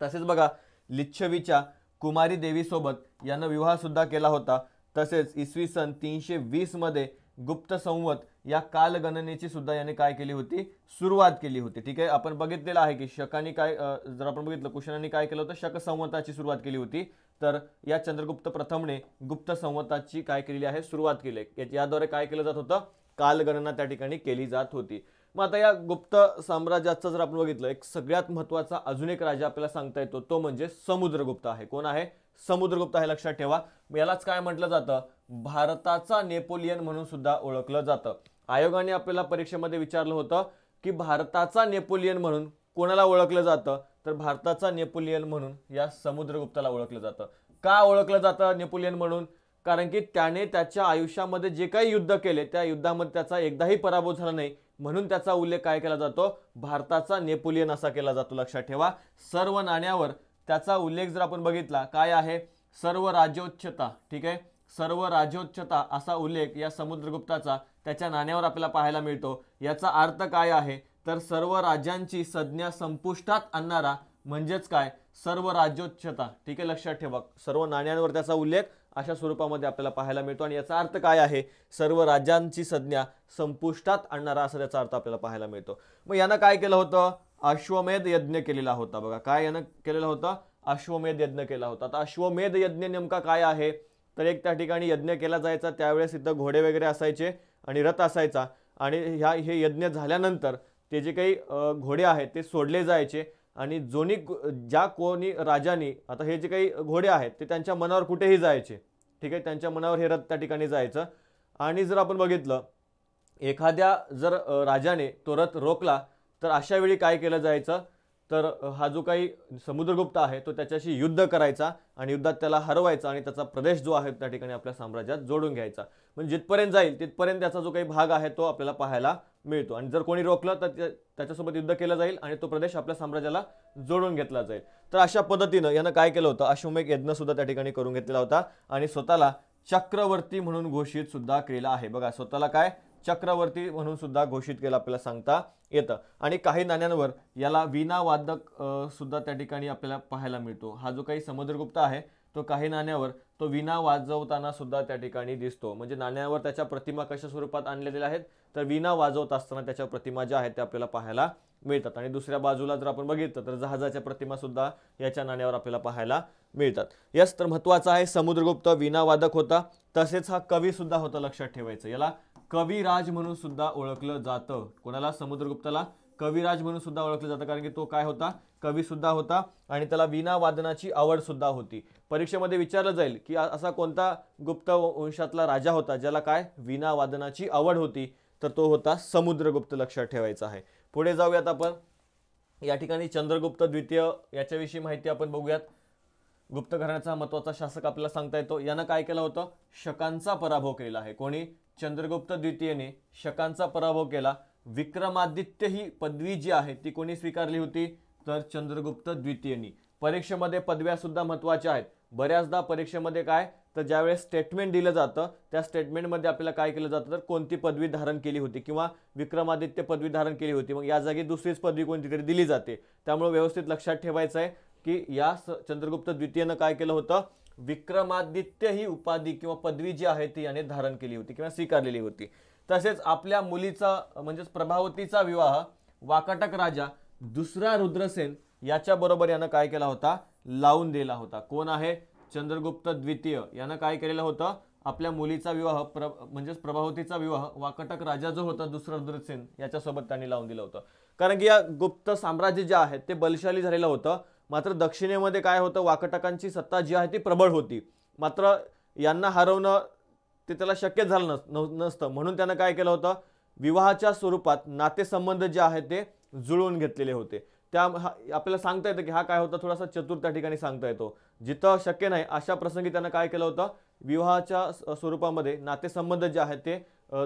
तसेच बघा लिच्छवीच्या कुमारी देवीसोबत यानं विवाहसुद्धा केला होता तसेच इसवी सन तीनशे वीसमध्ये गुप्त संवत या कालगणनेची सुद्धा याने काय केली होती सुरुवात केली होती ठीक आहे आपण बघितलेलं आहे की शकानी काय जर आपण बघितलं कुशनाने काय केलं होतं शक संवताची सुरुवात केली होती तर या चंद्रगुप्त प्रथमने गुप्त संवताची काय केलेली आहे सुरुवात केली आहे याद्वारे काय केलं जात होतं कालगणना त्या ठिकाणी केली जात होती मग आता या गुप्त साम्राज्याचं जर आपण बघितलं एक सगळ्यात महत्त्वाचा अजून एक राजा आपल्याला सांगता येतो तो म्हणजे समुद्रगुप्त आहे कोण आहे समुद्रगुप्त हे लक्षात ठेवा यालाच काय म्हटलं जातं भारताचा नेपोलियन म्हणून सुद्धा ओळखलं जातं आयोगाने आपल्याला परीक्षेमध्ये विचारलं होतं की भारताचा नेपोलियन म्हणून कोणाला ओळखलं जातं तर भारताचा नेपोलियन म्हणून या समुद्रगुप्ताला ओळखलं जातं का ओळखलं जातं नेपोलियन म्हणून कारण की त्याने त्याच्या आयुष्यामध्ये जे काही युद्ध केले त्या युद्धामध्ये त्याचा एकदाही पराभव झाला नाही म्हणून त्याचा उल्लेख काय केला जातो भारताचा नेपोलियन असा केला जातो लक्षात ठेवा सर्व नाण्यावर त्याचा उल्लेख जर आपण बघितला काय आहे सर्व राज्योच्चता ठीक आहे सर्व राज्योच्चता असा उल्लेख या समुद्रगुप्ताचा त्याच्या नाण्यावर आपल्याला पाहायला मिळतो याचा अर्थ काय आहे तर सर्व राज्यांची संज्ञा संपुष्टात आणणारा म्हणजेच काय सर्व राज्योच्चता ठीक आहे लक्षात ठेवा सर्व नाण्यांवर त्याचा उल्लेख अशा स्वरूपामध्ये आपल्याला पाहायला मिळतो आणि याचा अर्थ काय आहे सर्व राज्यांची संज्ञा संपुष्टात आणणारा असा त्याचा अर्थ आपल्याला पाहायला मिळतो मग यानं काय केलं होतं अश्वमेध यज्ञ केलेला होता बघा काय यानं केलेला होता अश्वमेध यज्ञ केला होता आता अश्वमेध यज्ञ नेमका काय आहे तर एक त्या ठिकाणी यज्ञ केला जायचा त्यावेळेस इथं घोडे वगैरे असायचे आणि रथ असायचा आणि ह्या हे यज्ञ झाल्यानंतर ते जे काही घोडे आहेत ते सोडले जायचे आणि जोनी ज्या कोणी राजानी आता हे जे काही घोडे आहेत ते त्यांच्या मनावर कुठेही जायचे ठीक आहे त्यांच्या मनावर हे रथ त्या ठिकाणी जायचं आणि जर आपण बघितलं एखाद्या जर राजाने तो रथ रोखला तर अशा वेळी काय केलं जायचं तर हा जो काही समुद्रगुप्त आहे तो त्याच्याशी युद्ध करायचा आणि युद्धात त्याला हरवायचा आणि त्याचा प्रदेश जो आहे त्या ठिकाणी आपल्या साम्राज्यात जोडून घ्यायचा म्हणजे जिथपर्यंत जाईल तिथपर्यंत त्याचा जो काही भाग आहे तो आपल्याला पाहायला मिळतो आणि जर कोणी रोखलं तर त्याच्यासोबत युद्ध केलं जाईल आणि तो प्रदेश आपल्या साम्राज्याला जोडून घेतला जाईल तर अशा पद्धतीनं यानं काय केलं होतं अश्वमेघ यज्ञसुद्धा त्या ठिकाणी करून घेतलेला होता आणि स्वतःला चक्रवर्ती म्हणून घोषित सुद्धा केला आहे बघा स्वतःला काय चक्रवर्ती म्हणून सुद्धा घोषित केलं आपल्याला सांगता येतं आणि काही नाण्यांवर याला विनावादक सुद्धा त्या ठिकाणी आपल्याला पाहायला मिळतो हा जो काही समुद्रगुप्त आहे तो काही नाण्यावर तो विना वाजवताना सुद्धा त्या ठिकाणी दिसतो म्हणजे नाण्यावर त्याच्या प्रतिमा कशा स्वरूपात आणलेल्या आहेत तर विना वाजवत असताना त्याच्या प्रतिमा ज्या आहेत त्या आपल्याला पाहायला मिळतात आणि दुसऱ्या बाजूला जर आपण बघितलं तर जहाजाच्या प्रतिमा सुद्धा याच्या नाण्यावर आपल्याला पाहायला मिळतात यस तर महत्वाचं आहे समुद्रगुप्त विनावादक होता तसेच हा कवी सुद्धा होता लक्षात ठेवायचं याला कविराज म्हणून सुद्धा ओळखलं जातं कोणाला समुद्रगुप्ताला कविराज म्हणून सुद्धा ओळखलं जातं कारण की तो काय होता कवी सुद्धा होता आणि त्याला वीणा वादनाची आवड सुद्धा होती परीक्षेमध्ये विचारलं जाईल की असा कोणता गुप्त वंशातला राजा होता ज्याला काय वीणा वादनाची आवड होती तर तो होता समुद्रगुप्त लक्षात ठेवायचा आहे पुढे जाऊयात आपण या ठिकाणी चंद्रगुप्त द्वितीय याच्याविषयी माहिती आपण बघूयात गुप्त घराण्याचा महत्त्वाचा शासक आपल्याला सांगता येतो यानं काय केलं होतं शकांचा पराभव केला आहे कोणी चंद्रगुप्त द्वितीयने शकांचा पराभव केला विक्रमादित्य ही पदवी जी आहे ती कोणी स्वीकारली होती तर चंद्रगुप्त द्वितीयनी परीक्षेमध्ये पदव्यासुद्धा महत्त्वाच्या आहेत बऱ्याचदा परीक्षेमध्ये काय तर ज्यावेळेस स्टेटमेंट दिलं जातं त्या स्टेटमेंटमध्ये आपल्याला काय केलं जातं तर कोणती पदवी धारण केली होती किंवा विक्रमादित्य पदवी धारण केली होती मग या जागी दुसरीच पदवी कोणती तरी दिली जाते त्यामुळे व्यवस्थित लक्षात ठेवायचं आहे की या चंद्रगुप्त द्वितीयनं काय केलं होतं विक्रमादित्य ही उपाधी किंवा पदवी जी आहे ती याने धारण केली होती किंवा स्वीकारलेली होती तसेच आपल्या मुलीचा म्हणजेच प्रभावतीचा विवाह वाकाटक राजा दुसरा रुद्रसेन याच्याबरोबर यानं काय केला होता लावून दिला होता कोण आहे चंद्रगुप्त द्वितीय यानं काय केलेलं होतं आपल्या मुलीचा विवाह प्र म्हणजेच प्रभावतीचा विवाह वाकटक राजा जो होता दुसरा रुद्रसेन याच्यासोबत त्यांनी लावून दिलं होतं कारण की या गुप्त साम्राज्य जे आहे ते बलशाली झालेलं होतं मात्र दक्षिणेमध्ये काय होतं वाकटकांची सत्ता जी आहे ती प्रबळ होती मात्र यांना हरवणं ते त्याला शक्य झालं नस नसतं म्हणून त्यानं काय केलं होतं विवाहाच्या स्वरूपात नातेसंबंध जे आहे ते जुळवून घेतलेले होते त्या आपल्याला सांगता येतं की हा काय होता थोडासा चतुर त्या ठिकाणी सांगता येतो जिथं शक्य नाही अशा प्रसंगी त्यानं काय केलं होतं विवाहाच्या स्वरूपामध्ये नातेसंबंध जे आहेत ते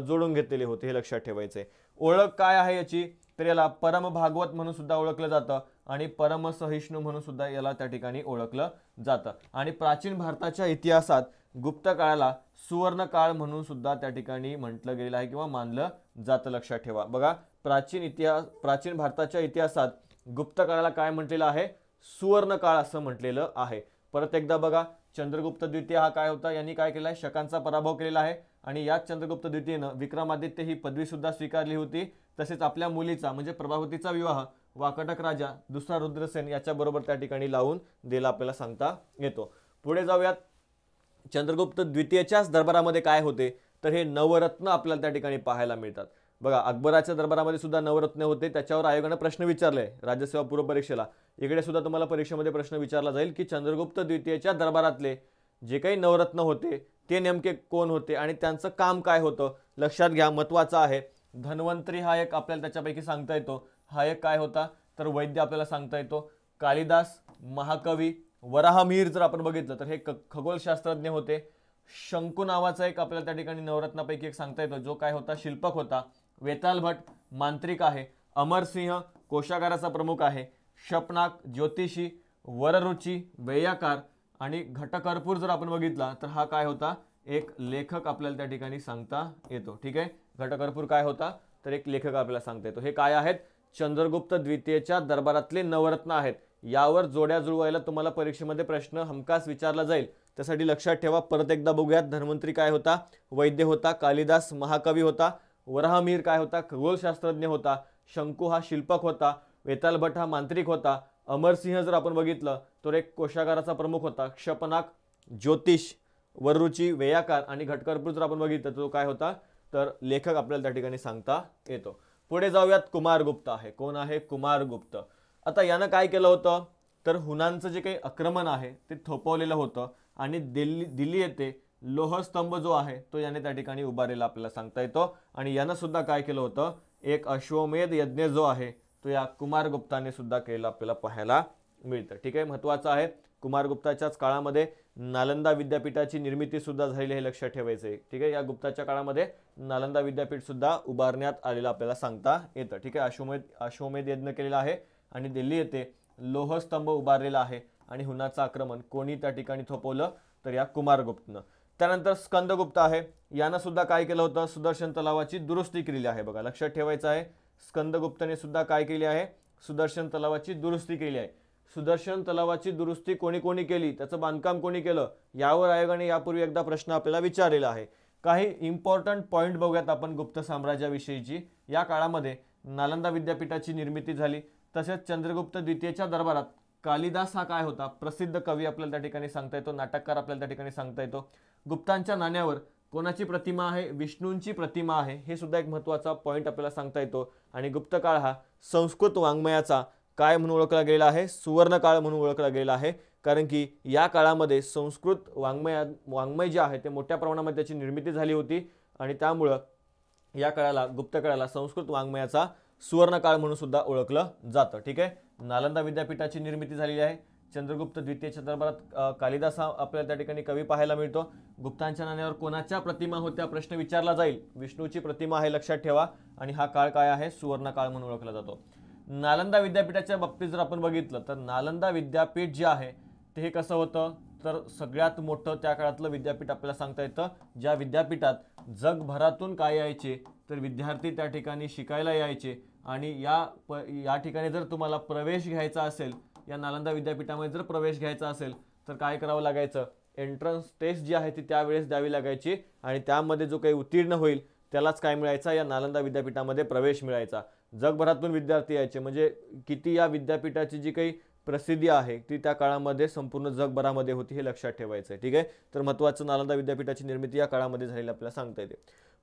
जोडून घेतलेले होते हे लक्षात ठेवायचे ओळख काय आहे याची तर याला परम भागवत म्हणून सुद्धा ओळखलं जातं आणि परमसहिष्णू म्हणून सुद्धा याला त्या ठिकाणी ओळखलं जातं आणि प्राचीन भारताच्या इतिहासात गुप्त काळाला सुवर्ण काळ म्हणून सुद्धा त्या ठिकाणी म्हटलं गेलेलं आहे किंवा मानलं जातं लक्षात ठेवा बघा प्राचीन इतिहास प्राचीन भारताच्या इतिहासात गुप्त काळाला काय म्हटलेलं आहे सुवर्ण काळ असं म्हटलेलं आहे परत एकदा बघा चंद्रगुप्त द्वितीय हा काय होता यांनी काय केला आहे शकांचा पराभव केलेला आहे आणि याच चंद्रगुप्त द्वितीयनं विक्रमादित्य ही पदवीसुद्धा स्वीकारली होती तसेच आपल्या मुलीचा म्हणजे प्रभावतीचा विवाह वाकटक राजा दुसरा रुद्रसेन याच्याबरोबर त्या ठिकाणी लावून दिला आपल्याला सांगता येतो पुढे जाऊयात चंद्रगुप्त द्वितीयच्याच दरबारामध्ये काय होते तर हे नवरत्न आपल्याला त्या ठिकाणी पाहायला मिळतात बघा अकबराच्या दरबारामध्ये सुद्धा नवरत्न होते त्याच्यावर आयोगानं प्रश्न विचारले राज्यसेवा पूर्व परीक्षेला इकडे सुद्धा तुम्हाला परीक्षेमध्ये प्रश्न विचारला जाईल की चंद्रगुप्त द्वितीयच्या दरबारातले जे काही नवरत्न होते ते नेमके कोण होते आणि त्यांचं काम काय होतं लक्षात घ्या महत्त्वाचं आहे धन्वंतरी हा एक आपल्याला त्याच्यापैकी सांगता येतो हा एक काय होता तर वैद्य आपल्याला सांगता येतो कालिदास महाकवी वराहमीर जर आपण बघितलं तर हे क खगोलशास्त्रज्ञ होते शंकू नावाचा एक आपल्याला त्या ठिकाणी नवरत्नापैकी एक सांगता येतो जो काय होता शिल्पक होता वेताल भट मांत्रिक आहे अमरसिंह कोशागाराचा प्रमुख आहे शपनाक ज्योतिषी वररुची वेयाकार आणि घटकर्पूर जर आपण बघितला तर हा काय होता एक लेखक आपल्याला त्या ठिकाणी सांगता येतो ठीक आहे घटकर्पूर काय होता तर एक लेखक आपल्याला सांगता येतो हे काय आहेत चंद्रगुप्त द्वितीयच्या दरबारातले नवरत्न आहेत यावर जोड्या जुळवायला तुम्हाला परीक्षेमध्ये प्रश्न हमखास विचारला जाईल त्यासाठी लक्षात ठेवा परत एकदा बघूयात धन्वंतरी काय होता वैद्य होता कालिदास महाकवी होता वराहमीर काय होता खगोलशास्त्रज्ञ होता शंकू हा शिल्पक होता वेतालभट हा मांत्रिक होता अमरसिंह जर आपण बघितलं तर एक कोशागाराचा प्रमुख होता क्षपनाक ज्योतिष वररुची वेयाकार आणि घटकरपूर जर आपण बघितलं तो काय होता तर लेखक आपल्याला त्या ठिकाणी सांगता येतो पुढे जाऊयात कुमार गुप्त आहे कोण आहे कुमार गुप्त आता यानं काय केलं होतं तर हुनांचं जे काही आक्रमण आहे ते थोपवलेलं होतं आणि दिल्ली दिल्ली येथे लोहस्तंभ जो आहे तो याने त्या ठिकाणी उभारलेला आपल्याला सांगता येतो आणि यानं सुद्धा काय केलं होतं एक अश्वमेध यज्ञ जो आहे तो या कुमार गुप्ताने सुद्धा केलेला आपल्याला पाहायला मिळतं ठीक आहे महत्त्वाचं आहे कुमार गुप्ताच्याच काळामध्ये नालंदा विद्यापीठाची निर्मिती सुद्धा झालेली हे लक्षात ठेवायचं आहे ठीक आहे या गुप्ताच्या काळामध्ये नालंदा विद्यापीठ सुद्धा उभारण्यात आलेलं आपल्याला सांगता येतं ठीक आहे अश्वमेध अश्वमेध यज्ञ केलेला आहे आणि दिल्ली येथे लोहस्तंभ उभारलेला आहे आणि हुनाचं आक्रमण कोणी त्या ठिकाणी थोपवलं तर या कुमारगुप्तनं त्यानंतर स्कंदगुप्त आहे यानं सुद्धा काय केलं होतं सुदर्शन तलावाची दुरुस्ती केलेली आहे बघा लक्षात ठेवायचं आहे स्कंदगुप्तने सुद्धा काय केले आहे सुदर्शन तलावाची दुरुस्ती केली आहे सुदर्शन तलावाची दुरुस्ती कोणी कोणी केली त्याचं बांधकाम कोणी केलं यावर आयोगाने यापूर्वी एकदा प्रश्न आपल्याला विचारलेला आहे काही इम्पॉर्टंट पॉईंट बघूयात आपण गुप्त साम्राज्याविषयीची या काळामध्ये नालंदा विद्यापीठाची निर्मिती झाली तसेच चंद्रगुप्त द्वितीयच्या दरबारात कालिदास हा काय होता प्रसिद्ध कवी आपल्याला त्या ठिकाणी सांगता येतो नाटककार आपल्याला त्या ठिकाणी सांगता येतो गुप्तांच्या नाण्यावर कोणाची प्रतिमा आहे विष्णूंची प्रतिमा आहे हे सुद्धा एक महत्त्वाचा पॉईंट आपल्याला सांगता येतो आणि गुप्तकाळ हा संस्कृत वाङ्मयाचा काय म्हणून ओळखला गेला आहे सुवर्णकाळ म्हणून ओळखला गेला आहे कारण की या काळामध्ये संस्कृत वाङ्मया वाङ्मय जे आहे ते मोठ्या प्रमाणामध्ये त्याची निर्मिती झाली होती आणि त्यामुळं या काळाला गुप्तकाळाला संस्कृत वाङ्मयाचा सुवर्णकाळ म्हणून सुद्धा ओळखलं जातं ठीक आहे नालंदा विद्यापीठाची निर्मिती झालेली आहे चंद्रगुप्त द्वितीय चंद्रभरात कालिदास हा आपल्याला त्या ठिकाणी कवी पाहायला मिळतो गुप्तांच्या नाण्यावर कोणाच्या प्रतिमा होत्या प्रश्न विचारला जाईल विष्णूची प्रतिमा आहे लक्षात ठेवा आणि हा काळ काय आहे सुवर्ण काळ म्हणून ओळखला जातो नालंदा विद्यापीठाच्या बाबतीत जर आपण बघितलं तर नालंदा विद्यापीठ जे आहे ते कसं होतं तर सगळ्यात मोठं त्या काळातलं विद्यापीठ आपल्याला सांगता येतं ज्या विद्यापीठात जगभरातून काय यायचे तर विद्यार्थी त्या ठिकाणी शिकायला यायचे आणि या प या ठिकाणी जर तुम्हाला प्रवेश घ्यायचा असेल या नालंदा विद्यापीठामध्ये जर प्रवेश घ्यायचा असेल तर काय करावं लागायचं एंट्रन्स टेस्ट जी आहे ती त्यावेळेस द्यावी लागायची आणि त्यामध्ये जो काही उत्तीर्ण होईल त्यालाच काय मिळायचा या नालंदा विद्यापीठामध्ये प्रवेश मिळायचा जगभरातून विद्यार्थी यायचे म्हणजे किती या विद्यापीठाची जी काही प्रसिद्धी आहे ती त्या काळामध्ये संपूर्ण जगभरामध्ये होती हे लक्षात ठेवायचं आहे ठीक आहे तर महत्त्वाचं नालंदा विद्यापीठाची निर्मिती या काळामध्ये झालेली आपल्याला सांगता येते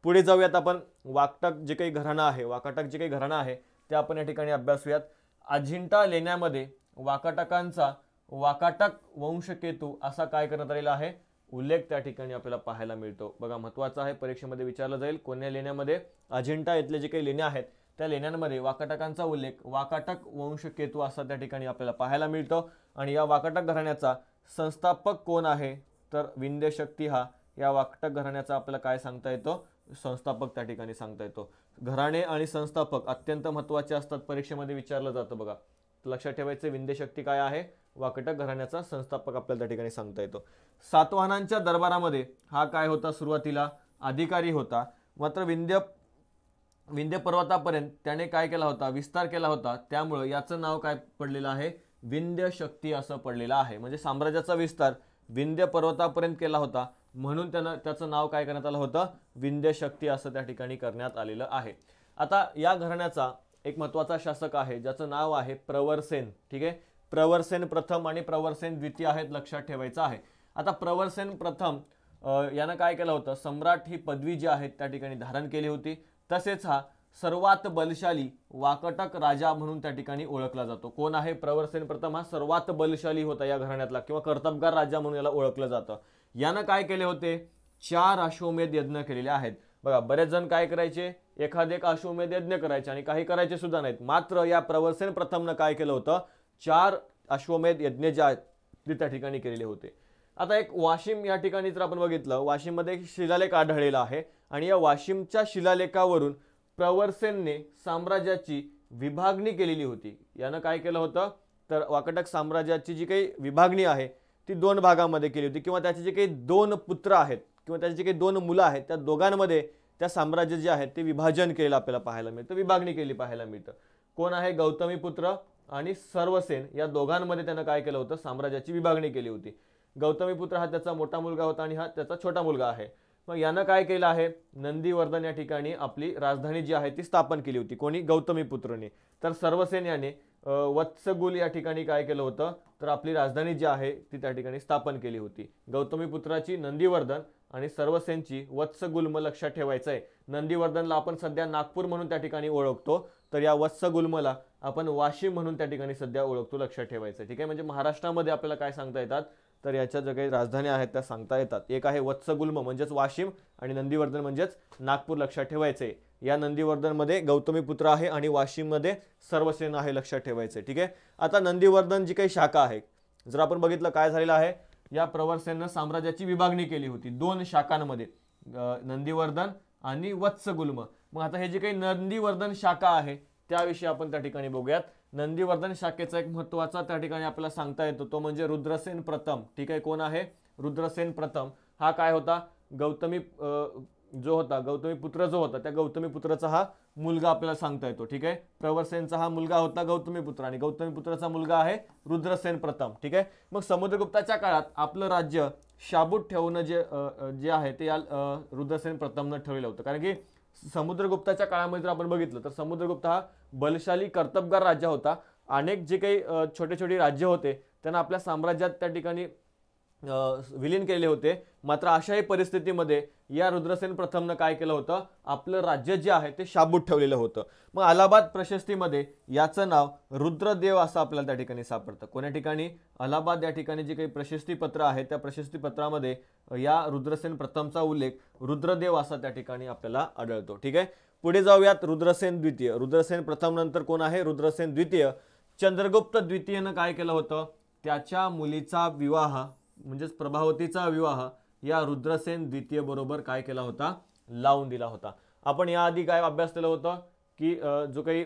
पुढे जाऊयात आपण वाकटक जे काही घराणं आहे वाकाटक जे काही घराणं आहे ते आपण या ठिकाणी अभ्यासूयात अजिंठा लेण्यामध्ये वाकाटकांचा वाकाटक वंशकेतू असा काय करण्यात आलेला आहे उल्लेख त्या ठिकाणी आपल्याला पाहायला मिळतो बघा महत्त्वाचा आहे परीक्षेमध्ये विचारलं जाईल कोण्या लेण्यामध्ये अजिंठा येथले जे काही लेण्या आहेत त्या लेण्यांमध्ये वाकाटकांचा उल्लेख वाकाटक वंशकेतू असा त्या ठिकाणी आपल्याला पाहायला मिळतो आणि या वाकाटक घराण्याचा संस्थापक कोण आहे तर विंध्यशक्ती हा या वाकाटक घराण्याचा आपल्याला काय सांगता येतो संस्थापक त्या ठिकाणी सांगता येतो घराणे आणि संस्थापक अत्यंत महत्त्वाचे असतात परीक्षेमध्ये विचारलं जातं बघा लक्षात ठेवायचं शक्ती काय आहे वाकटक घराण्याचा संस्थापक आपल्याला त्या ठिकाणी सांगता येतो सातवाहनांच्या दरबारामध्ये हा काय होता सुरुवातीला अधिकारी होता मात्र विंध्य विंध्य पर्वतापर्यंत त्याने काय केला होता विस्तार केला होता त्यामुळं याचं नाव काय पडलेलं आहे विंध्य शक्ती असं पडलेलं आहे म्हणजे साम्राज्याचा विस्तार विंध्य पर्वतापर्यंत केला होता म्हणून त्यानं त्याचं नाव काय करण्यात आलं होतं शक्ती असं त्या ठिकाणी करण्यात आलेलं आहे आता या घराण्याचा एक महत्त्वाचा शासक आहे ज्याचं नाव आहे प्रवरसेन ठीक आहे प्रवरसेन प्रथम आणि प्रवरसेन द्वितीय आहेत लक्षात ठेवायचं आहे आता प्रवरसेन प्रथम यानं काय केलं होतं सम्राट ही पदवी जी आहे त्या ठिकाणी धारण केली होती तसेच हा सर्वात बलशाली वाकटक राजा म्हणून त्या ठिकाणी ओळखला जातो कोण आहे प्रवरसेन प्रथम हा सर्वात बलशाली होता या घराण्यातला किंवा कर्तबगार राजा म्हणून याला ओळखलं जातं यानं काय केले होते चार अश्वमेध यज्ञ केलेले आहेत बघा बरेच जण काय करायचे एखादे एक अश्वमेध यज्ञ करायचे आणि काही करायचे सुद्धा नाहीत मात्र या प्रवर्सेन प्रथमनं काय केलं होतं चार अश्वमेध यज्ञ ज्या त्या ठिकाणी केलेले होते आता एक वाशिम या ठिकाणी जर आपण बघितलं वाशिममध्ये एक शिलालेख आढळलेला आहे आणि या वाशिमच्या शिलालेखावरून प्रवर्सेनने साम्राज्याची विभागणी केलेली होती यानं काय केलं होतं तर वाकटक साम्राज्याची जी काही विभागणी आहे ती दोन भागामध्ये केली होती किंवा त्याचे जे काही दोन पुत्र आहेत किंवा त्याचे जे काही दोन मुलं आहेत त्या दोघांमध्ये त्या साम्राज्य जे आहेत ते विभाजन केलेलं आपल्याला पाहायला मिळतं विभागणी केली पाहायला मिळतं कोण आहे गौतमीपुत्र आणि सर्वसेन या दोघांमध्ये त्यानं काय केलं होतं साम्राज्याची विभागणी केली होती गौतमीपुत्र हा त्याचा मोठा मुलगा होता आणि हा त्याचा छोटा मुलगा आहे मग यानं काय केलं आहे नंदीवर्धन या ठिकाणी आपली राजधानी जी आहे ती स्थापन केली होती कोणी गौतमीपुत्रने तर सर्वसेन याने वत्सगुल या ठिकाणी काय केलं होतं तर आपली राजधानी जी आहे ती त्या ठिकाणी स्थापन केली होती गौतमीपुत्राची नंदीवर्धन आणि सर्वसेनची वत्स गुल्म लक्षात ठेवायचं आहे नंदीवर्धनला आपण सध्या नागपूर म्हणून त्या ठिकाणी ओळखतो तर या वत्स गुल्मला आपण वाशिम म्हणून त्या ठिकाणी सध्या ओळखतो लक्षात ठेवायचं आहे ठीक आहे म्हणजे महाराष्ट्रामध्ये आपल्याला काय सांगता येतात तर याच्या ज्या काही राजधानी आहेत त्या सांगता येतात एक आहे वत्सगुल्म म्हणजेच वाशिम आणि नंदीवर्धन म्हणजेच नागपूर लक्षात ठेवायचं या नंदीवर्धनमध्ये पुत्र आहे आणि वाशिममध्ये सर्वसेना आहे लक्षात ठेवायचं ठीक आहे आता नंदीवर्धन जी काही शाखा आहे जर आपण बघितलं काय झालेलं आहे या प्रवरसेनं साम्राज्याची विभागणी केली होती दोन शाखांमध्ये नंदीवर्धन आणि वत्सगुल्म मग आता हे जे काही नंदीवर्धन शाखा आहे त्याविषयी आपण त्या ठिकाणी बघूयात नंदीवर्धन शाखेचा एक महत्त्वाचा त्या ठिकाणी आपल्याला सांगता येतो तो म्हणजे रुद्रसेन प्रथम ठीक आहे कोण आहे रुद्रसेन प्रथम हा काय होता गौतमी जो होता गौतमी पुत्र जो होता त्या गौतमी पुत्राचा हा मुलगा आपल्याला सांगता येतो ठीक आहे प्रवरसेनचा हा मुलगा होता पुत्र आणि पुत्राचा मुलगा आहे रुद्रसेन प्रथम ठीक आहे मग समुद्रगुप्ताच्या काळात आपलं राज्य शाबूत ठेवणं जे जे आहे ते या रुद्रसेन प्रथमनं ठेवलेलं होतं कारण की समुद्रगुप्ताच्या काळामध्ये जर आपण बघितलं तर समुद्रगुप्त हा बलशाली कर्तबगार राजा होता अनेक जे काही छोटे छोटे राज्य होते त्यांना आपल्या साम्राज्यात त्या ठिकाणी विलीन केले होते मात्र अशाही परिस्थितीमध्ये या रुद्रसेन प्रथमनं काय केलं होतं आपलं राज्य जे आहे ते शाबूत ठेवलेलं होतं मग अलाहाबाद प्रशस्तीमध्ये याचं नाव रुद्रदेव असं आपल्याला त्या ठिकाणी सापडतं कोण्या ठिकाणी अलाहाबाद या ठिकाणी जी काही प्रशस्तीपत्र आहे त्या प्रशस्तीपत्रामध्ये या रुद्रसेन प्रथमचा उल्लेख रुद्रदेव असा त्या ठिकाणी आपल्याला आढळतो ठीक आहे पुढे जाऊयात रुद्रसेन द्वितीय रुद्रसेन प्रथम नंतर कोण आहे रुद्रसेन द्वितीय चंद्रगुप्त द्वितीयनं काय केलं होतं त्याच्या मुलीचा विवाह म्हणजेच प्रभावतीचा विवाह या रुद्रसेन द्वितीय बरोबर काय केला होता लावून दिला होता आपण याआधी काय अभ्यास केलं होतं की जो काही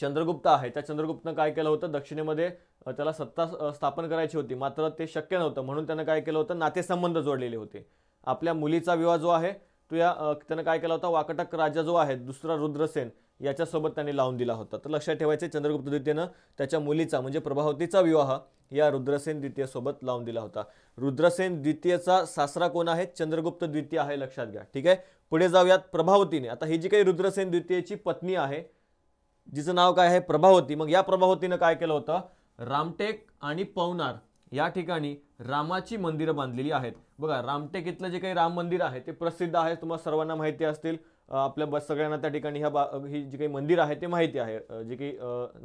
चंद्रगुप्त आहे त्या चंद्रगुप्तनं काय केलं होतं दक्षिणेमध्ये त्याला सत्ता स्थापन करायची होती मात्र ते शक्य नव्हतं म्हणून त्यानं काय केलं होतं नातेसंबंध जोडलेले होते आपल्या मुलीचा विवाह जो आहे तो या त्यानं काय केला होता वाकटक राजा जो आहे दुसरा रुद्रसेन याच्यासोबत त्यांनी लावून दिला होता तर लक्षात ठेवायचे चंद्रगुप्त द्वितीयनं त्याच्या मुलीचा म्हणजे प्रभावतीचा विवाह या रुद्रसेन द्वितीयसोबत लावून दिला होता रुद्रसेन द्वितीयचा सासरा कोण आहे चंद्रगुप्त द्वितीय आहे लक्षात घ्या ठीक आहे पुढे जाऊयात प्रभावतीने आता ही जी काही रुद्रसेन द्वितीयची पत्नी आहे जिचं नाव काय आहे प्रभावती मग या प्रभावतीनं काय केलं होतं रामटेक आणि पवनार या ठिकाणी रामाची मंदिरं बांधलेली आहेत बघा रामटेक इथलं जे काही राम मंदिर आहे ते प्रसिद्ध आहे तुम्हाला सर्वांना माहिती असतील आपल्या बस सगळ्यांना त्या ठिकाणी ह्या बा ही जी काही मंदिर आहे ते माहिती आहे जे काही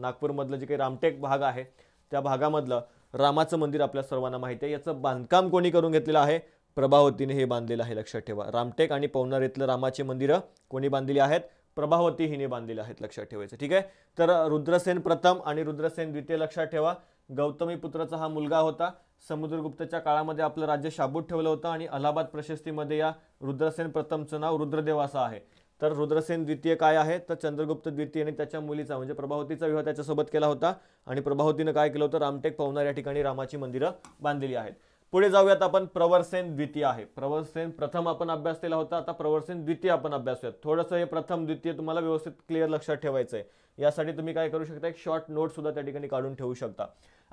नागपूरमधलं जे काही रामटेक भाग आहे त्या भागामधलं रामाचं मंदिर आपल्या सर्वांना माहिती आहे याचं बांधकाम कोणी करून घेतलेलं आहे प्रभावतीने हे बांधलेलं आहे लक्षात ठेवा रामटेक आणि पवनार इथलं रामाची मंदिरं कोणी बांधलेली आहेत प्रभावती हिने बांधलेली आहेत लक्षात ठेवायचं ठीक आहे तर रुद्रसेन प्रथम आणि रुद्रसेन द्वितीय लक्षात ठेवा गौतमी पुत्राचा हा मुलगा होता समुद्रगुप्तच्या काळामध्ये आपलं राज्य शाबूत ठेवलं होतं आणि अलाहाबाद प्रशस्तीमध्ये या रुद्रसेन प्रथमचं नाव रुद्रदेव असं आहे तर रुद्रसेन द्वितीय काय आहे तर चंद्रगुप्त द्वितीयने त्याच्या मुलीचा म्हणजे प्रभावतीचा विवाह त्याच्यासोबत केला होता आणि प्रभावतीनं काय केलं होतं रामटेक पवनार या ठिकाणी रामाची मंदिरं बांधलेली आहेत पुढे जाऊयात आपण प्रवरसेन द्वितीय आहे प्रवरसेन प्रथम आपण अभ्यास केला होता आता प्रवरसेन द्वितीय आपण अभ्यासूयात थोडंसं हे प्रथम द्वितीय तुम्हाला व्यवस्थित क्लिअर लक्षात ठेवायचं आहे यासाठी तुम्ही काय करू शकता एक शॉर्ट नोट सुद्धा त्या ठिकाणी काढून ठेवू शकता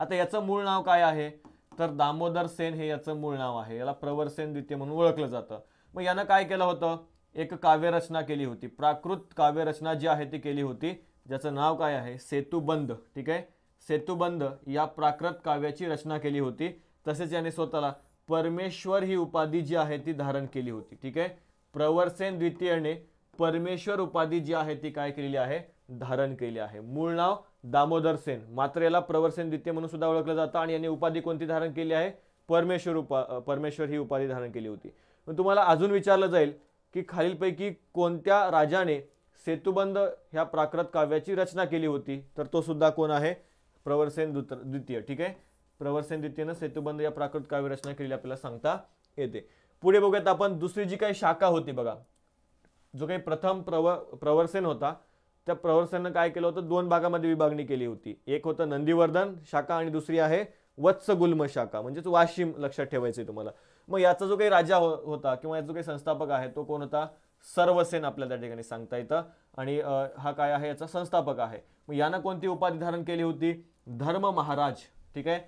आता याचं मूळ नाव काय आहे तर दामोदर सेन हे याचं मूळ नाव आहे याला प्रवरसेन द्वितीय म्हणून ओळखलं जातं मग यानं काय केलं होतं एक काव्यरचना केली होती प्राकृत काव्यरचना जी आहे ती केली होती ज्याचं नाव काय आहे सेतुबंद ठीक आहे सेतुबंध या प्राकृत काव्याची रचना केली होती तसेच याने स्वतःला परमेश्वर ही उपाधी जी आहे ती धारण केली होती ठीक आहे प्रवरसेन द्वितीयने परमेश्वर उपाधी जी आहे ती काय केलेली आहे धारण केली आहे मूळ नाव दामोदर सेन मात्र याला प्रवरसेन द्वितीय म्हणून सुद्धा ओळखलं जातं आणि याने उपाधी कोणती धारण केली आहे परमेश्वर उपा परमेश्वर ही उपाधी धारण केली होती तुम्हाला अजून विचारलं जाईल की खालीलपैकी कोणत्या राजाने सेतुबंद ह्या प्राकृत काव्याची रचना केली होती तर तो सुद्धा कोण आहे प्रवरसेन द्वितीय ठीक आहे प्रवर्सन रीतीनं सेतुबंध या प्राकृत काव्य रचना केलेली आपल्याला सांगता येते पुढे बघूयात आपण दुसरी जी काही शाखा होती बघा जो काही प्रथम प्रव प्रवरसेन होता त्या प्रवर्सनं काय केलं होतं दोन भागामध्ये विभागणी केली होती एक होतं नंदीवर्धन शाखा आणि दुसरी आहे वत्सगुल्म शाखा म्हणजेच वाशिम लक्षात ठेवायचं तुम्हाला मग याचा जो काही राजा हो-, होता किंवा याचा जो काही संस्थापक आहे तो कोण होता सर्वसेन आपल्याला त्या ठिकाणी सांगता येतं आणि हा काय आहे याचा संस्थापक आहे मग यांना कोणती उपाधी धारण केली होती धर्म महाराज ठीक आहे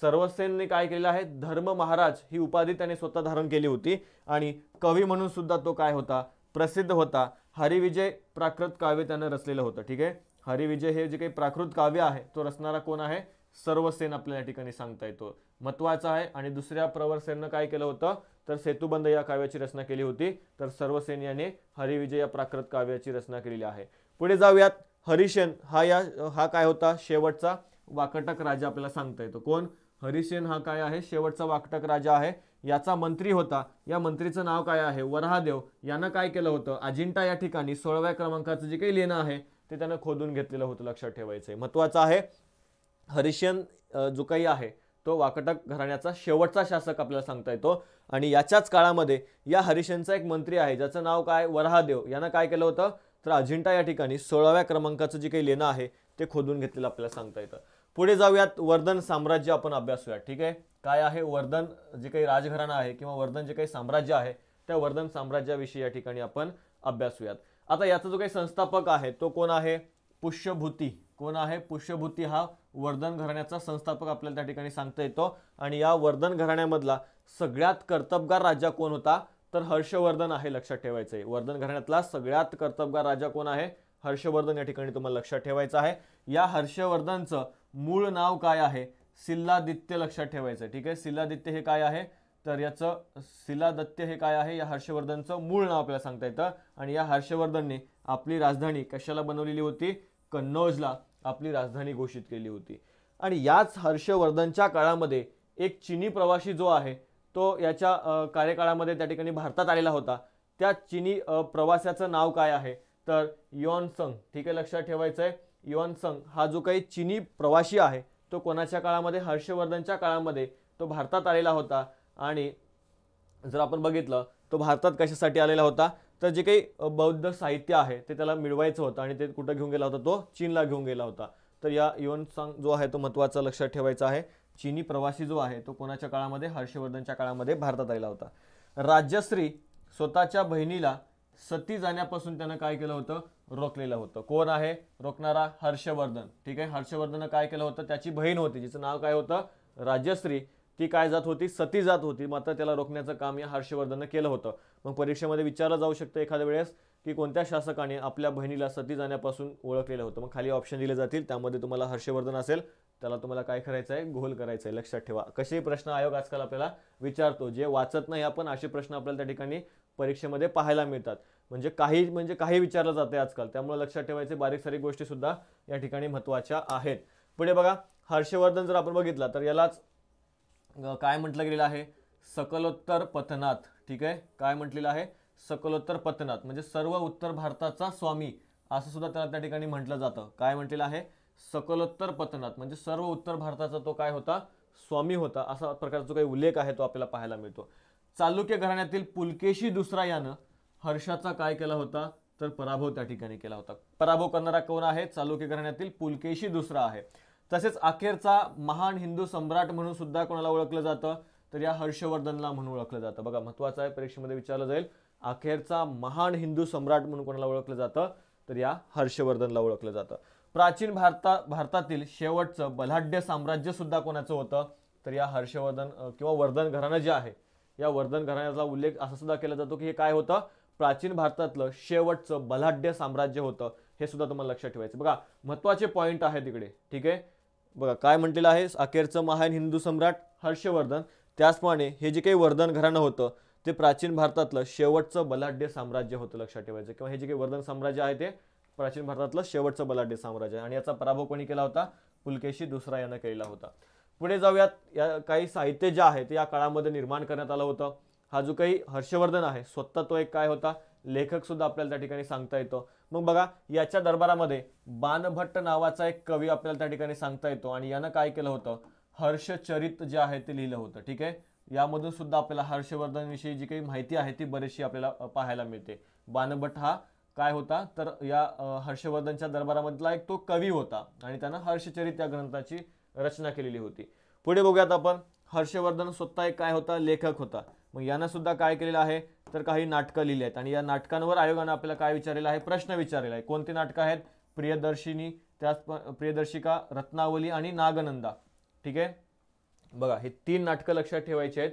सर्वसेनने काय केलेलं आहे धर्म महाराज ही उपाधी त्याने स्वतः धारण केली होती आणि कवी म्हणून सुद्धा तो काय होता प्रसिद्ध होता हरिविजय प्राकृत काव्य त्यानं रचलेलं होतं ठीक आहे हरिविजय हे जे काही प्राकृत काव्य आहे तो रचणारा कोण आहे सर्वसेन आपल्याला या ठिकाणी सांगता येतो महत्वाचा आहे आणि दुसऱ्या प्रवरसेननं काय केलं होतं तर सेतुबंध या काव्याची रचना केली होती तर सर्वसेन याने हरिविजय या प्राकृत काव्याची रचना केलेली आहे पुढे जाऊयात हरिशेन हा या हा काय होता शेवटचा वाकटक राजा आपल्याला सांगता येतो कोण हरिसेन हा काय आहे शेवटचा वाकटक राजा आहे याचा मंत्री होता या मंत्रीचं नाव काय आहे वरहादेव यानं काय केलं होतं अजिंठा या ठिकाणी सोळाव्या क्रमांकाचं जे काही लेणं आहे ते त्यानं खोदून घेतलेलं होतं लक्षात ठेवायचं आहे महत्त्वाचं आहे हरिशन जो काही आहे तो वाकटक घराण्याचा शेवटचा शासक आपल्याला सांगता येतो आणि याच्याच काळामध्ये या हरिशनचा एक मंत्री आहे ज्याचं नाव काय वरहादेव यानं काय केलं होतं तर अजिंठा या ठिकाणी सोळाव्या क्रमांकाचं जे काही लेणं आहे ते खोदून घेतलेलं आपल्याला सांगता येतं पुढे जाऊयात वर्धन साम्राज्य आपण अभ्यासूयात ठीक आहे काय आहे वर्धन जे काही राजघराणा आहे किंवा वर्धन जे काही साम्राज्य आहे त्या वर्धन साम्राज्याविषयी या ठिकाणी आपण अभ्यासूयात आता याचा जो काही संस्थापक आहे तो कोण आहे पुष्यभूती कोण आहे पुष्यभूती हा वर्धन घराण्याचा संस्थापक आपल्याला त्या ठिकाणी सांगता येतो आणि या वर्धन घराण्यामधला सगळ्यात कर्तबगार राजा कोण होता तर हर्षवर्धन आहे लक्षात ठेवायचं आहे वर्धन घराण्यातला सगळ्यात कर्तबगार राजा कोण आहे हर्षवर्धन या ठिकाणी तुम्हाला लक्षात ठेवायचं आहे या हर्षवर्धनचं मूळ नाव काय आहे सिल्लादित्य लक्षात ठेवायचं ठीक आहे सिल्लादित्य हे काय आहे तर याचं सिल्लादत्य हे काय आहे या हर्षवर्धनचं मूळ नाव आपल्याला सांगता येतं आणि या हर्षवर्धनने आपली राजधानी कशाला बनवलेली होती कन्नौजला आपली राजधानी घोषित केली होती आणि याच हर्षवर्धनच्या काळामध्ये एक चिनी प्रवासी जो आहे तो याच्या कार्यकाळामध्ये त्या ठिकाणी भारतात आलेला होता त्या चिनी प्रवासाचं नाव काय आहे तर योनसंग ठीक आहे लक्षात ठेवायचं आहे युआन संग हा जो काही चिनी प्रवासी आहे तो कोणाच्या काळामध्ये हर्षवर्धनच्या काळामध्ये तो भारतात आलेला होता आणि जर आपण बघितलं तो भारतात कशासाठी आलेला होता तर जे काही बौद्ध साहित्य आहे ते त्याला मिळवायचं होतं आणि ते कुठं घेऊन गेला होता तो चीनला घेऊन गेला होता तर या युवन सांग जो आहे तो महत्त्वाचा लक्षात ठेवायचा आहे चिनी प्रवासी जो आहे तो कोणाच्या काळामध्ये हर्षवर्धनच्या काळामध्ये भारतात आलेला होता राज्यश्री स्वतःच्या बहिणीला सती जाण्यापासून त्यानं काय केलं होतं रोखलेलं होतं कोण आहे रोखणारा हर्षवर्धन ठीक आहे हर्षवर्धनं काय केलं होतं त्याची बहीण होती जिचं नाव काय होतं राजश्री ती काय जात होती सती जात होती मात्र त्याला रोखण्याचं काम या हर्षवर्धननं केलं होतं मग परीक्षेमध्ये विचारलं जाऊ शकतं एखाद्या वेळेस की कोणत्या शासकाने आपल्या बहिणीला सती जाण्यापासून ओळखलेलं होतं मग खाली ऑप्शन दिले जातील त्यामध्ये तुम्हाला हर्षवर्धन असेल त्याला तुम्हाला काय करायचं आहे गोल करायचं आहे लक्षात ठेवा कसेही प्रश्न आयोग आजकाल आपल्याला विचारतो जे वाचत नाही आपण असे प्रश्न आपल्याला त्या ठिकाणी परीक्षेमध्ये पाहायला मिळतात म्हणजे काही म्हणजे काही विचारलं आहे आजकाल त्यामुळे लक्षात ठेवायचे बारीक सारीक गोष्टीसुद्धा या ठिकाणी महत्त्वाच्या आहेत पुढे बघा हर्षवर्धन जर आपण बघितला तर यालाच काय म्हटलं गेलेलं आहे सकलोत्तर पथनाथ ठीक आहे काय म्हटलेलं आहे सकलोत्तर पथनाथ म्हणजे सर्व उत्तर भारताचा स्वामी असं सुद्धा त्याला त्या ठिकाणी म्हटलं जातं काय म्हटलेलं आहे सकलोत्तर पथनाथ म्हणजे सर्व उत्तर भारताचा तो काय होता स्वामी होता असा प्रकारचा जो काही उल्लेख आहे तो आपल्याला पाहायला मिळतो चालुक्य घराण्यातील पुलकेशी दुसरा यानं हर्षाचा काय केला होता तर पराभव त्या ठिकाणी केला होता पराभव करणारा कोण आहे चालुक्य घराण्यातील पुलकेशी दुसरा आहे तसेच अखेरचा महान हिंदू सम्राट म्हणून सुद्धा कोणाला ओळखलं जातं तर या हर्षवर्धनला म्हणून ओळखलं जातं बघा महत्वाचं आहे परीक्षेमध्ये विचारलं जाईल अखेरचा महान हिंदू सम्राट म्हणून कोणाला ओळखलं जातं तर या हर्षवर्धनला ओळखलं जातं प्राचीन भारता भारतातील शेवटचं बलाढ्य साम्राज्य सुद्धा कोणाचं होतं तर या हर्षवर्धन किंवा वर्धन घराणं जे आहे या वर्धन घराण्याचा उल्लेख असा सुद्धा केला जातो की हे काय होतं प्राचीन भारतातलं शेवटचं बलाढ्य साम्राज्य होतं हे सुद्धा तुम्हाला लक्षात ठेवायचं बघा महत्वाचे पॉईंट आहे तिकडे ठीक आहे बघा काय म्हटलेलं आहे अखेरचं महान हिंदू सम्राट हर्षवर्धन त्याचप्रमाणे हे जे काही वर्धन घराणं होतं ते प्राचीन भारतातलं शेवटचं बलाढ्य साम्राज्य होतं लक्षात ठेवायचं किंवा हे जे काही वर्धन साम्राज्य आहे ते प्राचीन भारतातलं शेवटचं बलाढ्य साम्राज्य आणि याचा पराभव कोणी केला होता पुलकेशी दुसरा यानं केला होता पुढे जाऊयात या काही साहित्य जे आहे ते या काळामध्ये निर्माण करण्यात आलं होतं हा जो काही हर्षवर्धन आहे स्वतः तो एक काय होता लेखक सुद्धा आपल्याला त्या ठिकाणी सांगता येतो मग बघा याच्या दरबारामध्ये बाणभट्ट नावाचा एक कवी आपल्याला त्या ठिकाणी सांगता येतो आणि यानं काय केलं होतं हर्षचरित जे आहे ते लिहिलं होतं ठीक आहे यामधून सुद्धा आपल्याला हर्षवर्धनविषयी जी काही माहिती आहे ती बरीचशी आपल्याला पाहायला मिळते बाणभट्ट हा काय होता तर या हर्षवर्धनच्या दरबारामधला एक तो कवी होता आणि त्यानं हर्षचरित या ग्रंथाची रचना केलेली होती पुढे बघूयात आपण हर्षवर्धन स्वतः एक काय होता लेखक होता मग यानं सुद्धा काय केलेलं आहे तर काही नाटकं लिहिली आहेत आणि या नाटकांवर आयोगानं आपल्याला काय विचारलेलं आहे प्रश्न विचारलेला आहे कोणती नाटकं आहेत प्रियदर्शिनी त्याच प्रियदर्शिका रत्नावली आणि नागनंदा ठीक आहे बघा हे तीन नाटकं लक्षात ठेवायची आहेत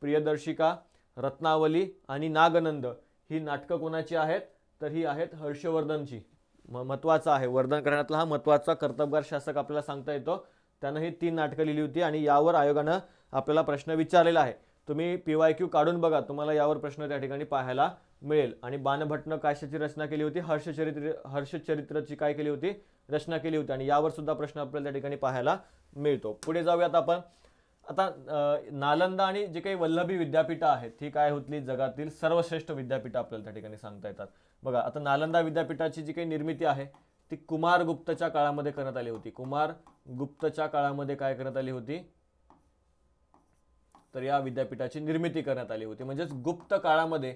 प्रियदर्शिका रत्नावली आणि नागनंद ही नाटकं कोणाची आहेत तर ही आहेत हर्षवर्धनची महत्त्वाचा आहे वर्धन करण्यातला हा महत्त्वाचा कर्तबगार शासक आपल्याला सांगता येतो त्यानं ही तीन नाटकं लिहिली होती आणि यावर आयोगानं आपल्याला प्रश्न विचारलेला आहे तुम्ही पी वाय क्यू काढून बघा तुम्हाला यावर प्रश्न त्या ठिकाणी पाहायला मिळेल आणि बाणभट्टनं काशाची रचना केली होती हर्षचरित्र हर्षचरित्राची काय केली होती रचना केली होती आणि यावर सुद्धा प्रश्न आपल्याला त्या ठिकाणी पाहायला मिळतो पुढे जाऊयात आपण आता नालंदा आणि जे काही वल्लभी विद्यापीठं आहेत ही काय होतली जगातील सर्वश्रेष्ठ विद्यापीठं आपल्याला त्या ठिकाणी सांगता येतात बघा आता नालंदा विद्यापीठाची जी काही निर्मिती आहे ती कुमार गुप्तच्या काळामध्ये करण्यात आली होती कुमार गुप्तच्या काळामध्ये काय करण्यात आली होती तर या विद्यापीठाची निर्मिती करण्यात आली होती म्हणजेच गुप्त काळामध्ये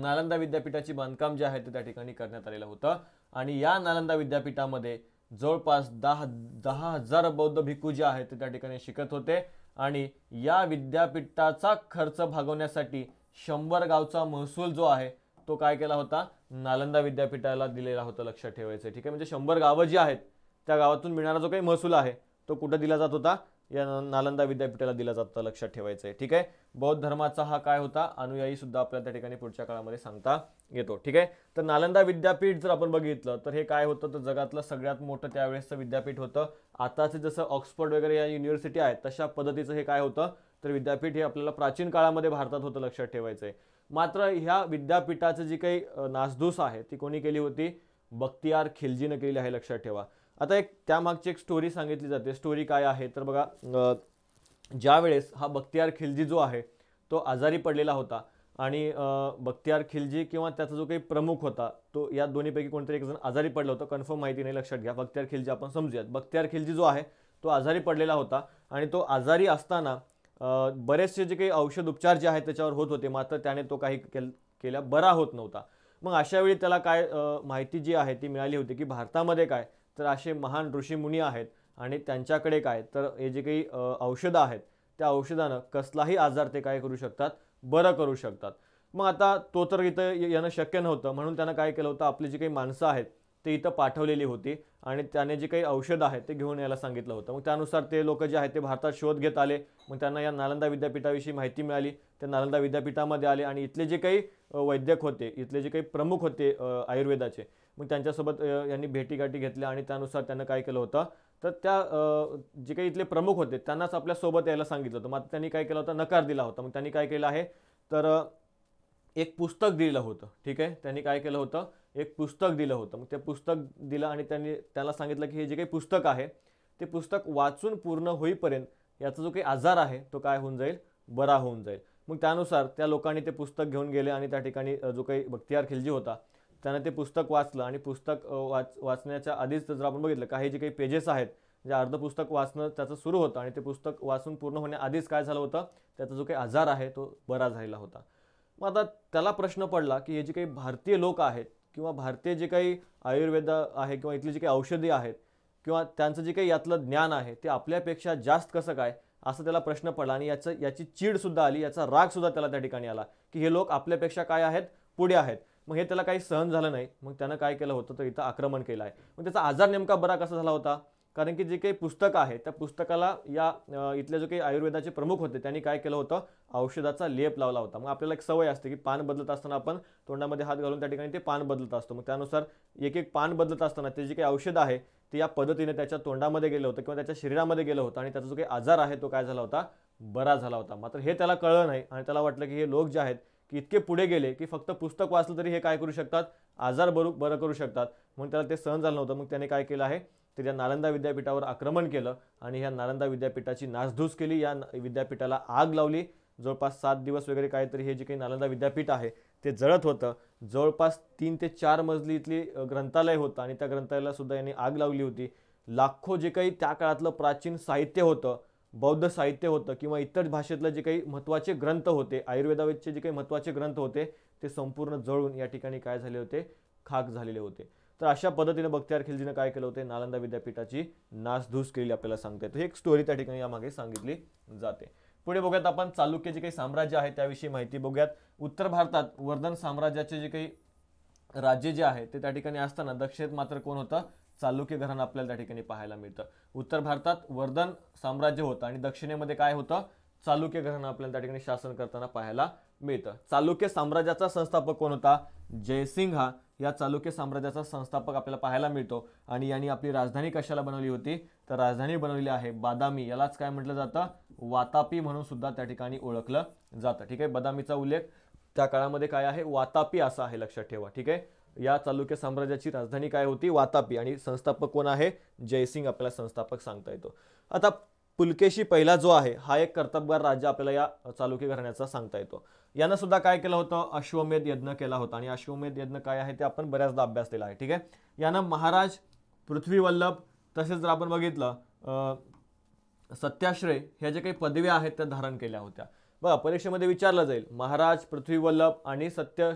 नालंदा विद्यापीठाची बांधकाम जे आहे ते त्या ठिकाणी करण्यात आलेलं होतं आणि या नालंदा विद्यापीठामध्ये जवळपास दहा दहा हजार बौद्ध भिक्खू जे आहेत ते त्या ठिकाणी शिकत होते आणि या विद्यापीठाचा खर्च भागवण्यासाठी शंभर गावचा महसूल जो आहे तो काय केला होता नालंदा विद्यापीठाला दिलेला होता लक्षात ठेवायचं ठीक आहे म्हणजे शंभर गावं जी आहेत त्या गावातून मिळणारा जो काही महसूल आहे तो कुठं दिला जात होता या नालंदा विद्यापीठाला दिला जात लक्षात ठेवायचं आहे ठीक आहे बौद्ध धर्माचा हा काय होता अनुयायी सुद्धा आपल्या त्या ठिकाणी पुढच्या काळामध्ये सांगता येतो ठीक आहे तर नालंदा विद्यापीठ जर आपण बघितलं तर हे काय होतं तर जगातलं सगळ्यात मोठं त्यावेळेसचं विद्यापीठ होतं आताचे जसं ऑक्सफर्ड वगैरे या युनिव्हर्सिटी आहेत तशा पद्धतीचं हे काय होतं तर विद्यापीठ हे आपल्याला प्राचीन काळामध्ये भारतात होतं लक्षात ठेवायचं आहे मात्र ह्या विद्यापीठाचं जी काही नासधूस आहे ती कोणी केली होती बख्तियार खिलजीनं केली आहे लक्षात ठेवा आता एक त्यामागची एक स्टोरी सांगितली जाते स्टोरी काय आहे तर बघा ज्यावेळेस हा बख्तियार खिलजी जो आहे तो आजारी पडलेला होता आणि बख्तियार खिलजी किंवा त्याचा जो काही प्रमुख होता तो या दोन्हीपैकी कोणतरी एक जण आजारी पडला होता कन्फर्म माहिती नाही लक्षात घ्या बख्तियार खिलजी आपण समजूयात बख्तियार खिलजी जो आहे तो आजारी पडलेला होता आणि तो आजारी असताना बरेचसे जे काही औषध उपचार जे आहेत त्याच्यावर होत होते मात्र त्याने तो काही केल केल्या बरा होत नव्हता मग अशावेळी त्याला काय माहिती जी आहे ती मिळाली होती की भारतामध्ये काय तर असे महान ऋषीमुनी आहेत आणि त्यांच्याकडे काय तर हे जे काही औषधं आहेत त्या औषधानं कसलाही आजार ते काय करू शकतात बरं करू शकतात मग आता तो तर इथं येणं शक्य नव्हतं म्हणून त्यांना काय केलं होतं आपली जी काही माणसं आहेत ते इथं पाठवलेली होती आणि त्याने जे काही औषधं आहेत ते घेऊन यायला सांगितलं होतं मग त्यानुसार ते लोक जे आहेत ते भारतात शोध घेत आले मग त्यांना या नालंदा विद्यापीठाविषयी माहिती मिळाली ते नालंदा विद्यापीठामध्ये आले आणि इथले जे काही वैद्यक होते इथले जे काही प्रमुख होते आयुर्वेदाचे मग त्यांच्यासोबत यांनी भेटीगाठी घेतल्या आणि त्यानुसार त्यांना काय केलं होतं तर त्या जे काही इथले प्रमुख होते त्यांनाच आपल्यासोबत यायला सांगितलं होतं मग त्यांनी काय केलं होतं नकार दिला होता मग त्यांनी काय केलं आहे तर एक पुस्तक दिलं होतं ठीक आहे त्यांनी काय केलं होतं एक पुस्तक दिलं होतं मग ते पुस्तक दिलं आणि त्यांनी त्याला सांगितलं की हे जे काही पुस्तक आहे ते पुस्तक वाचून पूर्ण होईपर्यंत याचा जो काही आजार आहे तो काय होऊन जाईल बरा होऊन जाईल मग त्यानुसार त्या लोकांनी ते पुस्तक घेऊन गेले आणि त्या ठिकाणी जो काही बख्तियार खिलजी होता त्यानं ते पुस्तक वाचलं आणि पुस्तक वाच वाचण्याच्या आधीच जर आपण बघितलं काही जे काही पेजेस आहेत जे अर्ध पुस्तक वाचणं त्याचं सुरू होतं आणि ते पुस्तक वाचून पूर्ण होण्याआधीच काय झालं होतं त्याचा जो काही आजार आहे तो बरा झालेला होता मग आता त्याला प्रश्न पडला की हे जे काही भारतीय लोक आहेत किंवा भारतीय जे काही आयुर्वेद आहे किंवा इथली जी काही औषधी आहेत किंवा त्यांचं जे काही यातलं ज्ञान आहे ते आपल्यापेक्षा जास्त कसं काय असं त्याला प्रश्न पडला आणि याचं याची चीडसुद्धा आली याचा रागसुद्धा त्याला त्या ठिकाणी आला की हे लोक आपल्यापेक्षा काय आहेत पुढे आहेत मग हे त्याला काही सहन झालं नाही मग त्यानं काय केलं होतं तर इथं आक्रमण केलं आहे मग त्याचा आजार नेमका बरा कसा झाला होता कारण की जे काही पुस्तक आहे त्या पुस्तकाला या इथले जो काही आयुर्वेदाचे प्रमुख होते त्यांनी काय केलं होतं औषधाचा लेप लावला होता मग आपल्याला एक सवय असते की पान बदलत असताना आपण तोंडामध्ये हात घालून त्या ठिकाणी ते पान बदलत असतो मग त्यानुसार एक एक पान बदलत असताना ते जे काही औषध आहे ते या पद्धतीने त्याच्या तोंडामध्ये गेलं होतं किंवा त्याच्या शरीरामध्ये गेलं होतं आणि त्याचा जो काही आजार आहे तो काय झाला होता बरा झाला होता मात्र हे त्याला कळलं नाही आणि त्याला वाटलं की हे लोक जे आहेत की इतके पुढे गेले की फक्त पुस्तक वाचलं तरी हे काय करू शकतात आजार बरू बरं करू शकतात म्हणून त्याला ते सहन झालं नव्हतं मग त्याने काय केलं आहे तर त्या नालंदा विद्यापीठावर आक्रमण केलं आणि ह्या नालंदा विद्यापीठाची नासधूस केली या विद्यापीठाला आग लावली जवळपास सात दिवस वगैरे काहीतरी हे जे काही नालंदा विद्यापीठ आहे ते जळत होतं जवळपास तीन ते चार मजली इथली ग्रंथालय होतं आणि त्या ग्रंथालयाला सुद्धा यांनी आग लावली होती लाखो जे काही त्या काळातलं प्राचीन साहित्य होतं बौद्ध साहित्य होतं किंवा इतर भाषेतलं जे काही महत्त्वाचे ग्रंथ होते आयुर्वेदाचे जे काही महत्त्वाचे ग्रंथ होते ते संपूर्ण जळून या ठिकाणी काय झाले होते खाक झालेले होते तर अशा पद्धतीने बख्तियार खिलजीनं काय केलं होते नालंदा विद्यापीठाची नासधूस केली आपल्याला सांगता येते हे एक स्टोरी त्या ठिकाणी यामागे सांगितली जाते पुढे बघूयात आपण चालुक्य जे काही साम्राज्य आहे त्याविषयी माहिती बघूयात उत्तर भारतात वर्धन साम्राज्याचे जे काही राज्य जे आहे ते त्या ठिकाणी असताना दक्षिणेत मात्र कोण होतं चालुक्य घराणं आपल्याला त्या ठिकाणी पाहायला मिळतं उत्तर भारतात वर्धन साम्राज्य होतं आणि दक्षिणेमध्ये काय होतं चालुक्य घराणं आपल्याला त्या ठिकाणी शासन करताना पाहायला मिळतं चालुक्य साम्राज्याचा संस्थापक कोण होता जयसिंग हा या चालुक्य साम्राज्याचा संस्थापक आपल्याला पाहायला मिळतो आणि यांनी आपली राजधानी कशाला बनवली होती तर राजधानी बनवली आहे बादामी यालाच काय म्हटलं जातं वातापी म्हणून सुद्धा त्या ठिकाणी ओळखलं जातं ठीक आहे बदामीचा उल्लेख त्या काळामध्ये काय आहे वातापी असा आहे लक्षात ठेवा ठीक आहे या चालुक्य साम्राज्याची राजधानी काय होती वातापी आणि संस्थापक कोण आहे जयसिंग आपल्याला संस्थापक सांगता येतो आता पुलकेशी पहिला जो आहे हा एक कर्तबगार राज्य आपल्याला या चालुक्य घराण्याचा सांगता येतो यानं सुद्धा काय केलं होतं अश्वमेध यज्ञ केला होता आणि अश्वमेध यज्ञ काय आहे ते आपण बऱ्याचदा केला आहे ठीक आहे यानं महाराज पृथ्वीवल्लभ तसेच जर आपण बघितलं सत्याश्रय ह्या ज्या काही पदव्या आहेत त्या धारण केल्या होत्या बघा परीक्षेमध्ये विचारलं जाईल महाराज पृथ्वी वल्लभ आणि सत्य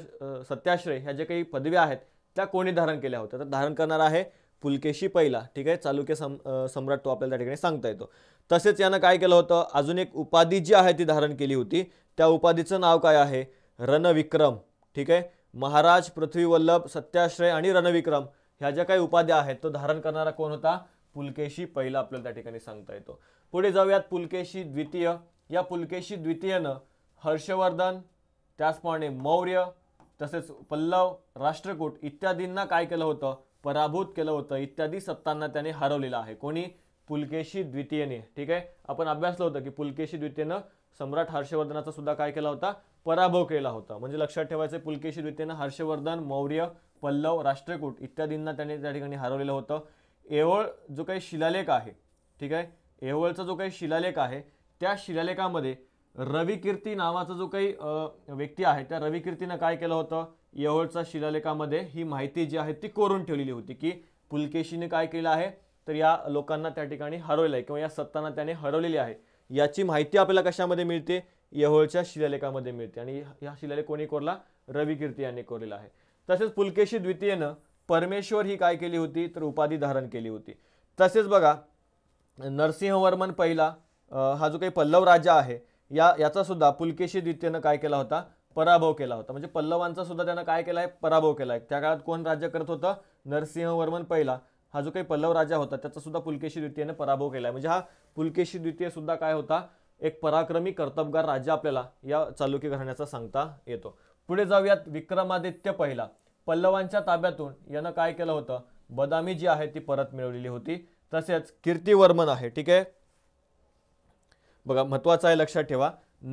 सत्याश्रय ह्या ज्या काही पदव्या आहेत त्या कोणी धारण केल्या होत्या तर धारण करणार आहे पुलकेशी पहिला ठीक आहे चालुक्य सम सम्राट तो आपल्याला त्या ठिकाणी सांगता येतो तसेच यानं काय केलं होतं अजून एक उपाधी जी आहे ती धारण केली होती त्या उपाधीचं नाव काय आहे रणविक्रम ठीक आहे महाराज पृथ्वीवल्लभ सत्याश्रय आणि रणविक्रम ह्या ज्या काही उपाध्या आहेत तो धारण करणारा कोण होता पुलकेशी पहिला आपल्याला त्या ठिकाणी सांगता येतो पुढे जाऊयात पुलकेशी द्वितीय या पुलकेशी द्वितीयनं हर्षवर्धन त्याचप्रमाणे मौर्य तसेच पल्लव राष्ट्रकूट इत्यादींना काय केलं होतं पराभूत केलं होतं इत्यादी सत्तांना त्याने हरवलेलं आहे कोणी पुलकेशी द्वितीयने ठीक आहे आपण अभ्यासलं होतं की पुलकेशी द्वितीयनं सम्राट हर्षवर्धनाचा सुद्धा काय केला होता पराभव केला होता म्हणजे लक्षात ठेवायचं पुलकेशी द्वितीयनं हर्षवर्धन मौर्य पल्लव राष्ट्रकूट इत्यादींना त्याने त्या ठिकाणी हरवलेलं होतं एवळ जो काही शिलालेख आहे ठीक आहे एवळचा जो काही शिलालेख आहे त्या शिलालेखामध्ये रविकीर्ती नावाचा जो काही व्यक्ती आहे त्या रविकीर्तीनं काय केलं होतं येहोळचा शिलालेखामध्ये ही माहिती जी आहे ती कोरून ठेवलेली होती की पुलकेशीने काय केलं आहे तर या लोकांना त्या ठिकाणी हरवलं आहे किंवा या सत्तांना त्याने हरवलेली आहे याची माहिती आपल्याला कशामध्ये मिळते येहोळच्या शिलालेखामध्ये मिळते आणि ह्या शिलालेख कोणी कोरला रविकीर्ती यांनी कोरलेला आहे तसेच पुलकेशी द्वितीयनं परमेश्वर ही काय केली होती तर उपाधी धारण केली होती तसेच बघा नरसिंहवर्मन पहिला हा जो काही पल्लव राजा आहे या याचा सुद्धा पुलकेशी द्वितीयनं काय केला होता पराभव केला होता म्हणजे पल्लवांचा सुद्धा त्यानं काय केला आहे पराभव केला आहे त्या काळात कोण राज्य करत होतं नरसिंहवर्मन पहिला हा जो काही पल्लव राजा होता त्याचा सुद्धा पुलकेशी द्वितीयनं पराभव केला आहे म्हणजे हा पुलकेशी द्वितीय सुद्धा काय होता एक पराक्रमी कर्तबगार राजा आपल्याला या चालुकी घराण्याचा सांगता येतो पुढे जाऊयात विक्रमादित्य पहिला पल्लवांच्या ताब्यातून यानं काय केलं होतं बदामी जी आहे ती परत मिळवलेली होती तसेच कीर्तिवर्मन आहे ठीक आहे बघा महत्त्वाचं आहे लक्षात ठेवा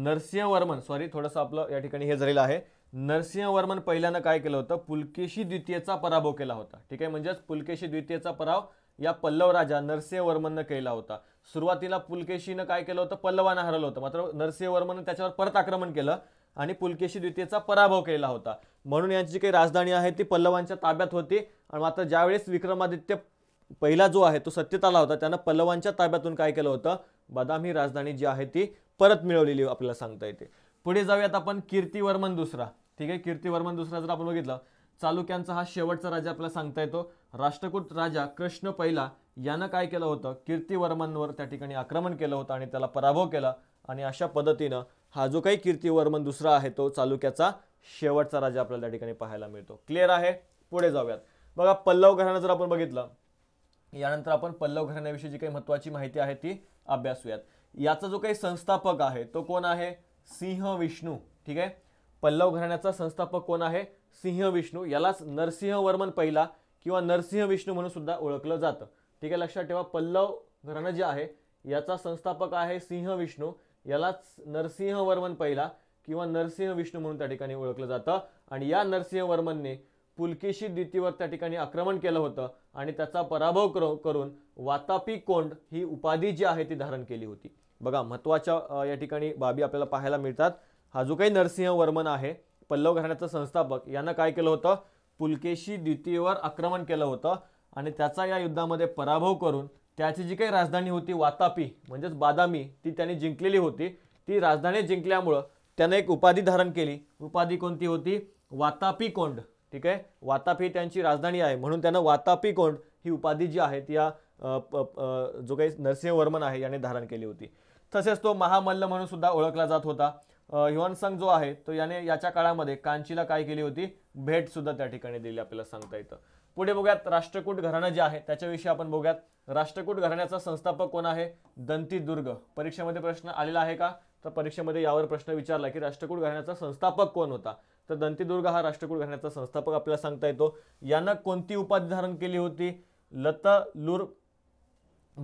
नरसिंहवर्मन सॉरी थोडंसं आपलं या ठिकाणी हे झालेलं आहे नरसिंहवर्मन पहिल्यानं काय केलं होतं पुलकेशी द्वितीयचा पराभव केला होता ठीक आहे म्हणजेच पुलकेशी द्वितीयचा पराव या पल्लव राजा नरसिंहवर्मननं केला होता सुरुवातीला पुलकेशीनं काय केलं होतं पल्लवानं हरवलं होतं मात्र नरसिंहवर्मनं त्याच्यावर परत आक्रमण केलं आणि पुलकेशी द्वितीयचा पराभव केला होता म्हणून यांची काही राजधानी आहे ती पल्लवांच्या ताब्यात होती आणि मात्र ज्यावेळेस विक्रमादित्य पहिला जो आहे तो सत्तेत आला होता त्यानं पल्लवांच्या ताब्यातून काय केलं होतं बदाम ही राजधानी जी आहे ती परत मिळवलेली आपल्याला सांगता येते पुढे जाऊयात आपण कीर्तिवर्मन दुसरा ठीक आहे कीर्तीवर्मन दुसरा जर आपण बघितलं चालुक्यांचा हा शेवटचा राजा आपल्याला सांगता येतो राष्ट्रकूट राजा कृष्ण पहिला यानं काय केलं होतं कीर्तिवर्मनवर त्या ठिकाणी आक्रमण केलं होतं आणि त्याला पराभव केला आणि अशा पद्धतीनं हा जो काही कीर्तिवर्मन दुसरा आहे तो चालुक्याचा शेवटचा राजा आपल्याला त्या ठिकाणी पाहायला मिळतो क्लिअर आहे पुढे जाऊयात बघा पल्लव घराणं जर आपण बघितलं यानंतर आपण पल्लव घराण्याविषयी जी काही महत्त्वाची माहिती आहे ती अभ्यासूयात याचा जो काही संस्थापक आहे तो कोण आहे सिंह विष्णू ठीक आहे पल्लव घराण्याचा संस्थापक कोण आहे सिंह विष्णू यालाच नरसिंहवर्मन पहिला किंवा नरसिंह विष्णू म्हणून सुद्धा ओळखलं जातं ठीक आहे लक्षात ठेवा पल्लव घराणं जे आहे याचा संस्थापक आहे सिंह विष्णू यालाच नरसिंहवर्मन पहिला किंवा नरसिंह विष्णू म्हणून त्या ठिकाणी ओळखलं जातं आणि या नरसिंहवर्मनने पुलकेशी द्वितीवर त्या ठिकाणी आक्रमण केलं होतं आणि त्याचा पराभव कर करून वातापी कोंड ही उपाधी जी आहे ती धारण केली होती बघा महत्त्वाच्या या ठिकाणी बाबी आपल्याला पाहायला मिळतात हा जो काही नरसिंह वर्मन आहे पल्लव घराण्याचा संस्थापक यानं काय केलं होतं पुलकेशी द्वितीयवर आक्रमण केलं होतं आणि त्याचा या युद्धामध्ये पराभव करून त्याची जी काही राजधानी होती वातापी म्हणजेच बादामी ती त्यांनी जिंकलेली होती ती राजधानी जिंकल्यामुळं त्यानं एक उपाधी धारण केली उपाधी कोणती होती वातापी कोंड ठीक आहे वातापी त्यांची राजधानी आहे म्हणून त्यांना वातापी कोंड ही उपाधी जी आहे ती या जो काही नरसिंहवर्मन आहे याने धारण केली होती तसेच तो महामल्ल म्हणून सुद्धा ओळखला जात होता हिवान संघ जो आहे तो याने याच्या काळामध्ये कांचीला काय केली होती भेट सुद्धा त्या ठिकाणी दिली आपल्याला सांगता येतं पुढे बघूयात राष्ट्रकूट घराणं जे आहे त्याच्याविषयी आपण बघूयात राष्ट्रकूट घराण्याचा संस्थापक कोण आहे दंतीदुर्ग परीक्षेमध्ये प्रश्न आलेला आहे का तर परीक्षेमध्ये यावर प्रश्न विचारला की राष्ट्रकूट घराण्याचा संस्थापक कोण होता तर दंतीदुर्ग हा राष्ट्रकुल घराण्याचा संस्थापक आपल्याला सांगता येतो यानं कोणती उपाधी धारण केली होती लतलूर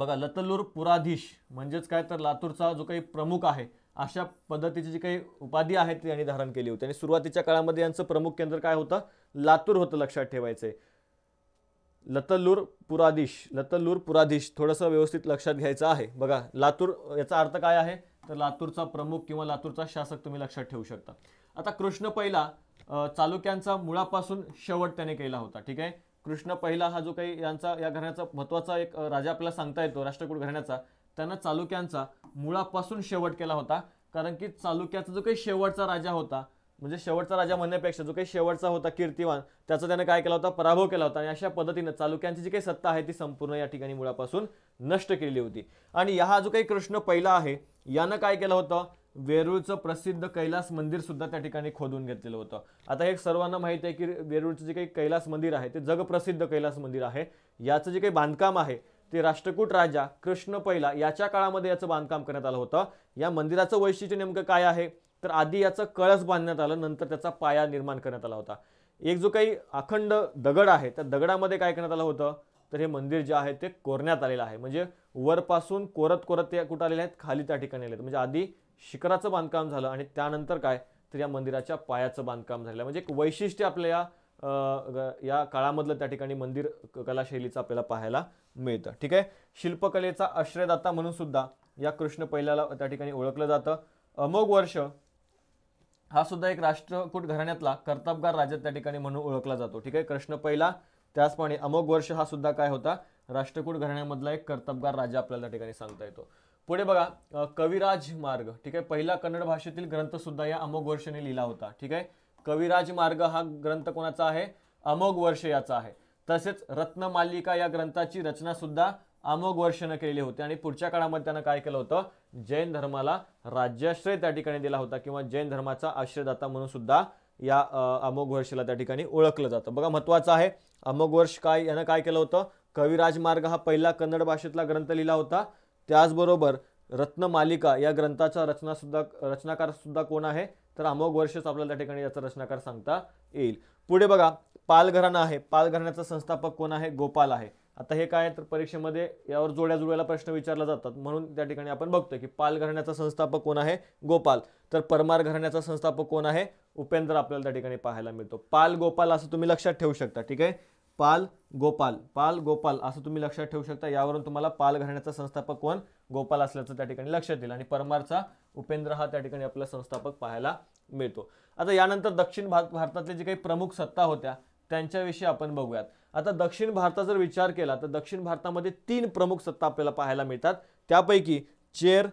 बघा लतलूर पुराधीश म्हणजेच काय तर लातूरचा जो काही प्रमुख आहे अशा पद्धतीची जी काही उपाधी आहे ती यांनी धारण केली होती आणि सुरुवातीच्या काळामध्ये यांचं प्रमुख केंद्र काय होतं लातूर होतं लक्षात ठेवायचं लतलूर पुराधीश लतलूर पुराधीश थोडंसं व्यवस्थित लक्षात घ्यायचं आहे बघा लातूर याचा अर्थ काय आहे तर लातूरचा प्रमुख किंवा लातूरचा शासक तुम्ही लक्षात ठेवू शकता आता कृष्ण पहिला चालुक्यांचा मुळापासून शेवट त्याने केला होता ठीक आहे कृष्ण पहिला हा जो काही यांचा या घराण्याचा महत्वाचा एक राजा आपल्याला सांगता येतो राष्ट्रकूट घराण्याचा त्यानं चालुक्यांचा मुळापासून शेवट केला होता कारण की चालुक्याचा जो काही शेवटचा राजा होता म्हणजे शेवटचा राजा म्हणण्यापेक्षा जो काही शेवटचा होता कीर्तिवान त्याचा त्यानं काय केला होता पराभव केला होता आणि अशा पद्धतीनं चालुक्यांची जी काही सत्ता आहे ती संपूर्ण या ठिकाणी मुळापासून नष्ट केलेली होती आणि हा जो काही कृष्ण पहिला आहे यानं काय केलं होतं वेरूळचं प्रसिद्ध कैलास मंदिर सुद्धा त्या ठिकाणी खोदून घेतलेलं होतं आता हे सर्वांना माहिती आहे की वेरूळचं जे काही कैलास मंदिर आहे ते जगप्रसिद्ध कैलास मंदिर आहे याचं जे काही बांधकाम आहे ते राष्ट्रकूट राजा कृष्ण पहिला याच्या काळामध्ये याचं बांधकाम करण्यात आलं होतं या मंदिराचं वैशिष्ट्य नेमकं काय आहे तर आधी याचं कळस बांधण्यात आलं नंतर त्याचा पाया निर्माण करण्यात आला होता एक जो काही अखंड दगड आहे त्या दगडामध्ये काय करण्यात आलं होतं तर हे मंदिर जे आहे ते कोरण्यात आलेलं आहे म्हणजे वरपासून कोरत कोरत ते कुठं आलेले आहेत खाली त्या ठिकाणी आले म्हणजे आधी शिखराचं बांधकाम झालं आणि त्यानंतर काय तर या मंदिराच्या पायाचं बांधकाम झालेलं म्हणजे एक वैशिष्ट्य आपल्या या काळामधलं त्या ठिकाणी मंदिर कलाशैलीचं आपल्याला पाहायला मिळतं ठीक आहे शिल्पकलेचा आश्रयदाता म्हणून सुद्धा या कृष्ण पहिल्याला त्या ठिकाणी ओळखलं जातं अमोघ वर्ष हा सुद्धा एक राष्ट्रकूट घराण्यातला कर्तबगार राजा त्या ठिकाणी म्हणून ओळखला जातो ठीक आहे कृष्ण पहिला त्याचप्रमाणे अमोघ वर्ष हा सुद्धा काय होता राष्ट्रकूट घराण्यामधला एक कर्तबगार राजा आपल्याला त्या ठिकाणी सांगता येतो पुढे बघा कविराज मार्ग ठीक आहे पहिला कन्नड भाषेतील ग्रंथ सुद्धा या अमोघ वर्षने लिहिला होता ठीक आहे कविराज मार्ग हा ग्रंथ कोणाचा आहे अमोघ वर्ष याचा आहे तसेच रत्नमालिका या ग्रंथाची रचना सुद्धा अमोघ वर्षनं केलेली होती आणि पुढच्या काळामध्ये त्यानं काय केलं होतं जैन धर्माला राज्याश्रय त्या ठिकाणी दिला होता किंवा जैन धर्माचा आश्रयदाता म्हणून सुद्धा या अमोघ वर्षला त्या ठिकाणी ओळखलं जातं बघा महत्त्वाचं आहे अमोघ वर्ष काय यानं काय केलं होतं कविराज मार्ग हा पहिला कन्नड भाषेतला ग्रंथ लिहिला होता त्याचबरोबर रत्नमालिका या ग्रंथाचा रचनासुद्धा रचनाकारसुद्धा कोण आहे तर अमोघ वर्षच आपल्याला त्या ठिकाणी याचा रचनाकार सांगता येईल पुढे बघा पालघराणा आहे पालघराण्याचा संस्थापक कोण आहे गोपाल आहे आता हे काय तर परीक्षेमध्ये यावर जोड्या जुळ्याला प्रश्न विचारला जातात म्हणून त्या ठिकाणी आपण बघतोय की पाल घराण्याचा संस्थापक कोण आहे गोपाल तर परमार घराण्याचा संस्थापक कोण आहे उपेंद्र आपल्याला त्या ठिकाणी पाहायला मिळतो पाल गोपाल असं तुम्ही लक्षात ठेवू शकता ठीक आहे पाल गोपाल पाल गोपाल असं तुम्ही लक्षात ठेवू शकता यावरून तुम्हाला पाल घराण्याचा संस्थापक कोण गोपाल असल्याचं त्या ठिकाणी लक्षात येईल आणि परमारचा उपेंद्र हा त्या ठिकाणी आपला संस्थापक पाहायला मिळतो आता यानंतर दक्षिण भारत भारतातल्या जे काही प्रमुख सत्ता होत्या त्यांच्याविषयी आपण बघूयात आता दक्षिण भारताचा जर विचार केला तर दक्षिण भारतामध्ये तीन प्रमुख सत्ता आपल्याला पाहायला मिळतात त्यापैकी चेर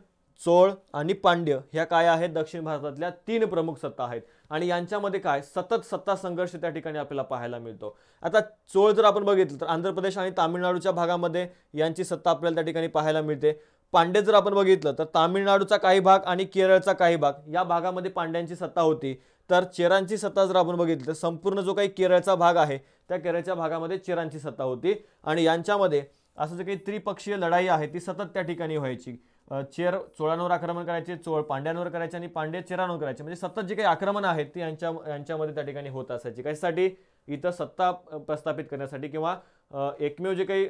चोळ आणि पांड्य ह्या काय आहेत दक्षिण भारतातल्या तीन प्रमुख सत्ता आहेत आणि यांच्यामध्ये काय सतत सत्ता संघर्ष त्या ठिकाणी आपल्याला पाहायला मिळतो आता चोळ जर आपण बघितलं तर आंध्र प्रदेश आणि तामिळनाडूच्या भागामध्ये यांची सत्ता आपल्याला त्या ठिकाणी पाहायला मिळते पांडे जर आपण बघितलं तर तामिळनाडूचा काही भाग आणि केरळचा काही भाग या भागामध्ये पांड्यांची सत्ता होती तर चेरांची सत्ता जर आपण बघितली तर संपूर्ण जो काही केरळचा भाग आहे त्या केरळच्या भागामध्ये चेरांची सत्ता होती आणि यांच्यामध्ये असं जे काही त्रिपक्षीय लढाई आहे ती सतत त्या ठिकाणी व्हायची चेर चोळांवर आक्रमण करायचे चोळ पांड्यांवर करायचे आणि पांडे चेरांवर करायचे म्हणजे सतत जे काही आक्रमण आहेत ते यांच्या यांच्यामध्ये त्या ठिकाणी होत असायची कशासाठी इथं सत्ता प्रस्थापित करण्यासाठी किंवा एकमेव जे काही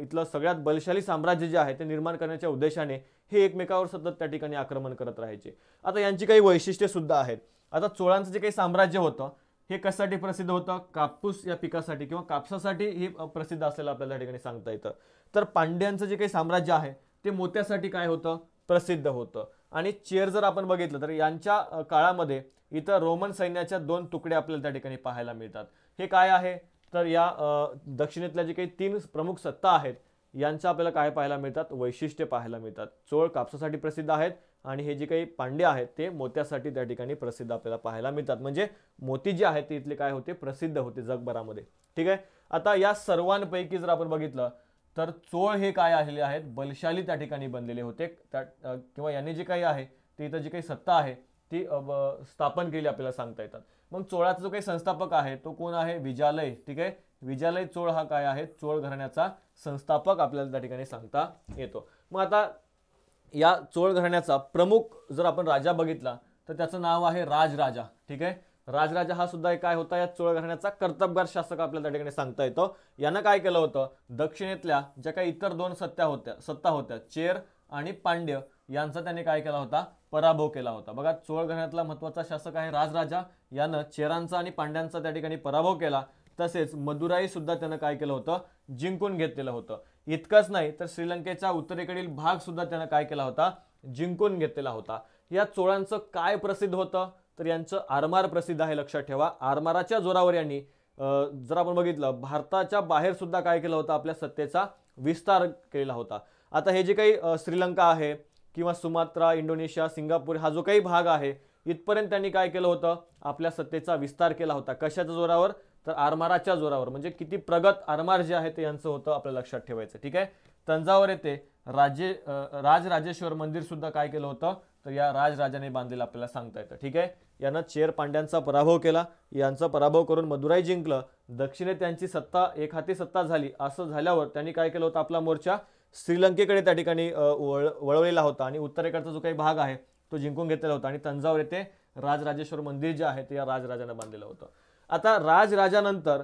इथलं सगळ्यात बलशाली साम्राज्य जे आहे ते निर्माण करण्याच्या उद्देशाने हे एकमेकावर सतत त्या ठिकाणी आक्रमण करत राहायचे आता यांची काही वैशिष्ट्ये सुद्धा आहेत आता चोळांचं जे काही साम्राज्य होतं हे कशासाठी प्रसिद्ध होतं कापूस या पिकासाठी किंवा कापसासाठी हे प्रसिद्ध असलेलं आपल्याला त्या ठिकाणी सांगता येतं तर पांड्यांचं जे काही साम्राज्य आहे ते मोत्यासाठी काय होतं प्रसिद्ध होतं आणि चेअर जर आपण बघितलं तर यांच्या काळामध्ये इथं रोमन सैन्याच्या दोन तुकडे आपल्याला त्या ठिकाणी पाहायला मिळतात हे काय आहे तर या दक्षिणेतल्या जे काही तीन प्रमुख सत्ता आहेत यांचं आपल्याला काय पाहायला मिळतात वैशिष्ट्य पाहायला मिळतात चोळ कापसासाठी प्रसिद्ध आहेत आणि हे जे काही पांडे आहेत ते मोत्यासाठी त्या ठिकाणी प्रसिद्ध आपल्याला पाहायला मिळतात म्हणजे मोती जे आहेत ते इथले काय होते प्रसिद्ध होते जगभरामध्ये ठीक आहे आता या सर्वांपैकी जर आपण बघितलं तर चोळ हे काय आलेले आहेत बलशाली त्या ठिकाणी बनलेले होते त्या किंवा यांनी जे काही आहे ते इथं जी काही सत्ता आहे ती स्थापन केली आपल्याला सांगता येतात मग चोळाचा जो काही संस्थापक आहे तो कोण आहे विजालय ठीक आहे विजालय चोळ हा काय आहे चोळ घराण्याचा संस्थापक आपल्याला त्या ठिकाणी सांगता येतो मग आता या चोळ घराण्याचा प्रमुख जर आपण राजा बघितला तर त्याचं नाव आहे राजराजा ठीक आहे राजराजा हा सुद्धा काय होता या चोळ घराण्याचा कर्तबगार शासक आपल्याला त्या ठिकाणी सांगता येतो यानं काय केलं होतं दक्षिणेतल्या ज्या काही इतर दोन सत्या होत्या सत्ता होत्या चेर आणि पांड्य यांचा त्याने काय केला होता पराभव केला होता बघा चोळ घराण्यातला महत्वाचा शासक आहे राजराजा यानं चेरांचा आणि पांड्यांचा त्या ठिकाणी पराभव केला तसेच मदुराई सुद्धा त्यानं काय केलं होतं जिंकून घेतलेलं होतं इतकंच नाही तर श्रीलंकेच्या उत्तरेकडील भाग सुद्धा त्यानं काय केला होता जिंकून घेतलेला होता या चोळांचं काय प्रसिद्ध होतं तर यांचं आरमार प्रसिद्ध आहे लक्षात ठेवा आरमाराच्या जोरावर यांनी जर आपण बघितलं भारताच्या बाहेर सुद्धा काय केलं होतं आपल्या सत्तेचा विस्तार केलेला होता आता हे जे काही श्रीलंका आहे किंवा सुमात्रा इंडोनेशिया सिंगापूर हा जो काही भाग आहे इथपर्यंत त्यांनी काय केलं होतं आपल्या सत्तेचा विस्तार केला होता कशाच्या जोरावर तर आरमाराच्या जोरावर म्हणजे किती प्रगत आरमार जे आहे ते यांचं होतं आपल्या लक्षात ठेवायचं ठीक आहे तंजावर येथे राजे राजराजेश्वर मंदिर सुद्धा काय केलं होतं तर या राजराजाने बांधलेलं आपल्याला सांगता येतं ठीक आहे यानं चेर पांड्यांचा पराभव केला यांचा पराभव करून मदुराई जिंकलं दक्षिणे त्यांची सत्ता एक हाती सत्ता झाली असं झाल्यावर त्यांनी काय केलं होतं आपला मोर्चा श्रीलंकेकडे त्या ठिकाणी वळ वळवलेला होता आणि उत्तरेकडचा जो काही भाग आहे तो जिंकून घेतलेला होता आणि तंजावर येथे राजराजेश्वर मंदिर जे आहे ते या राजराजानं बांधलेलं होतं आता राजराजानंतर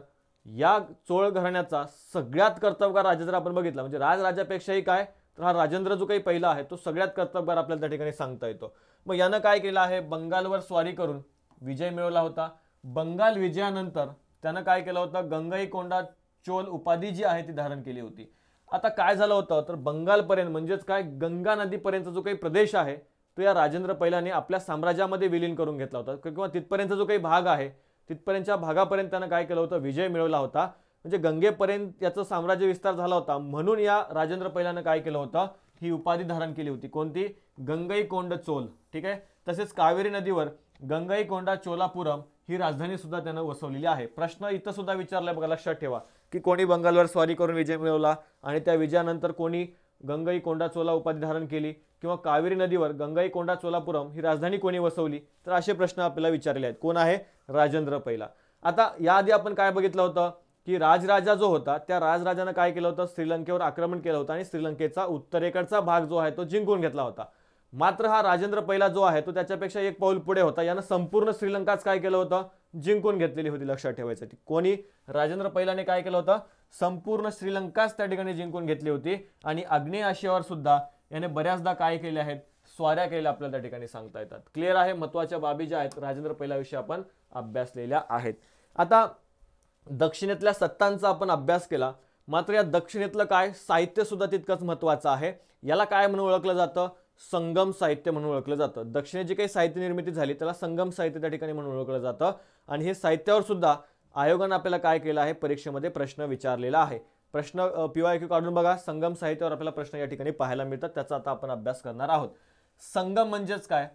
या चोळ घराण्याचा सगळ्यात कर्तव्य राजा जर आपण बघितला म्हणजे राजराजापेक्षाही काय तर हा राजेंद्र जो काही पहिला आहे तो सगळ्यात कर्तबगार आपल्याला त्या ठिकाणी सांगता येतो मग यानं काय केलं आहे बंगालवर स्वारी करून विजय मिळवला होता बंगाल विजयानंतर त्यानं काय केलं होतं गंगाईकोंडा चोल उपाधी जी आहे ती धारण केली होती आता काय झालं होतं तर बंगालपर्यंत म्हणजेच काय गंगा नदीपर्यंत जो काही प्रदेश आहे तो या राजेंद्र पहिल्याने आपल्या साम्राज्यामध्ये विलीन करून घेतला होता किंवा तिथपर्यंत जो काही भाग आहे तिथपर्यंतच्या भागापर्यंत त्यानं काय केलं होतं विजय मिळवला होता म्हणजे गंगेपर्यंत याचं साम्राज्य विस्तार झाला होता म्हणून या राजेंद्र पहिल्यानं काय केलं होतं ही उपाधी धारण केली होती कोणती गंगईकोंड चोल ठीक आहे तसेच कावेरी नदीवर गंगाईकोंडा चोलापुरम ही राजधानी सुद्धा त्यानं वसवलेली आहे प्रश्न इथं सुद्धा विचारलाय बघा लक्षात ठेवा की कोणी बंगालवर स्वारी करून विजय मिळवला आणि त्या विजयानंतर कोणी गंगईकोंडा कोंडा चोला उपाधी धारण केली किंवा कावेरी नदीवर गंगाई कोंडा चोलापुरम ही राजधानी कोणी वसवली तर असे प्रश्न आपल्याला विचारले आहेत कोण आहे राजेंद्र पहिला आता याआधी आपण काय बघितलं होतं की राजराजा जो होता त्या राजराजानं काय केलं होतं श्रीलंकेवर आक्रमण केलं होतं आणि श्रीलंकेचा उत्तरेकडचा भाग जो आहे तो जिंकून घेतला होता मात्र हा राजेंद्र पहिला जो आहे तो त्याच्यापेक्षा एक पाऊल पुढे होता यानं संपूर्ण श्रीलंकाच काय केलं होतं जिंकून घेतलेली होती लक्षात ठेवायसाठी कोणी राजेंद्र पहिलाने काय केलं होतं संपूर्ण श्रीलंकाच त्या ठिकाणी जिंकून घेतली होती आणि अग्ने आशियावर सुद्धा याने बऱ्याचदा काय केले आहेत स्वाऱ्या केल्या आपल्याला त्या ठिकाणी सांगता येतात क्लिअर आहे महत्वाच्या बाबी ज्या आहेत राजेंद्र पहिल्याविषयी आपण अभ्यासलेल्या आहेत आता दक्षिणेतल्या सत्तांचा आपण अभ्यास केला मात्र या दक्षिणेतलं काय साहित्यसुद्धा तितकंच महत्त्वाचं आहे याला काय म्हणून ओळखलं जातं संगम साहित्य म्हणून ओळखलं जातं दक्षिणे जी काही साहित्य निर्मिती झाली त्याला संगम साहित्य त्या ठिकाणी म्हणून ओळखलं जातं आणि हे साहित्यावर सुद्धा आयोगानं आपल्याला काय केलं आहे परीक्षेमध्ये प्रश्न विचारलेला आहे प्रश्न पिवाय क्यू काढून बघा संगम साहित्यावर आपल्याला प्रश्न या ठिकाणी पाहायला मिळतात त्याचा आता आपण अभ्यास करणार आहोत संगम म्हणजेच काय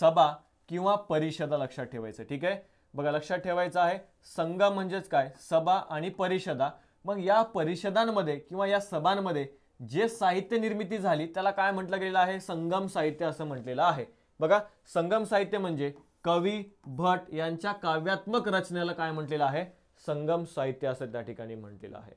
सभा किंवा परिषदा लक्षात ठेवायचं ठीक आहे बघा लक्षात ठेवायचं आहे संघ म्हणजेच काय सभा आणि परिषदा मग या परिषदांमध्ये किंवा या सभांमध्ये जे साहित्य निर्मिती झाली त्याला काय म्हटलं गेलेलं आहे संगम साहित्य असं म्हटलेलं आहे बघा संगम साहित्य म्हणजे कवी भट यांच्या काव्यात्मक रचनेला काय म्हटलेलं आहे संगम साहित्य असं त्या ठिकाणी म्हटलेलं आहे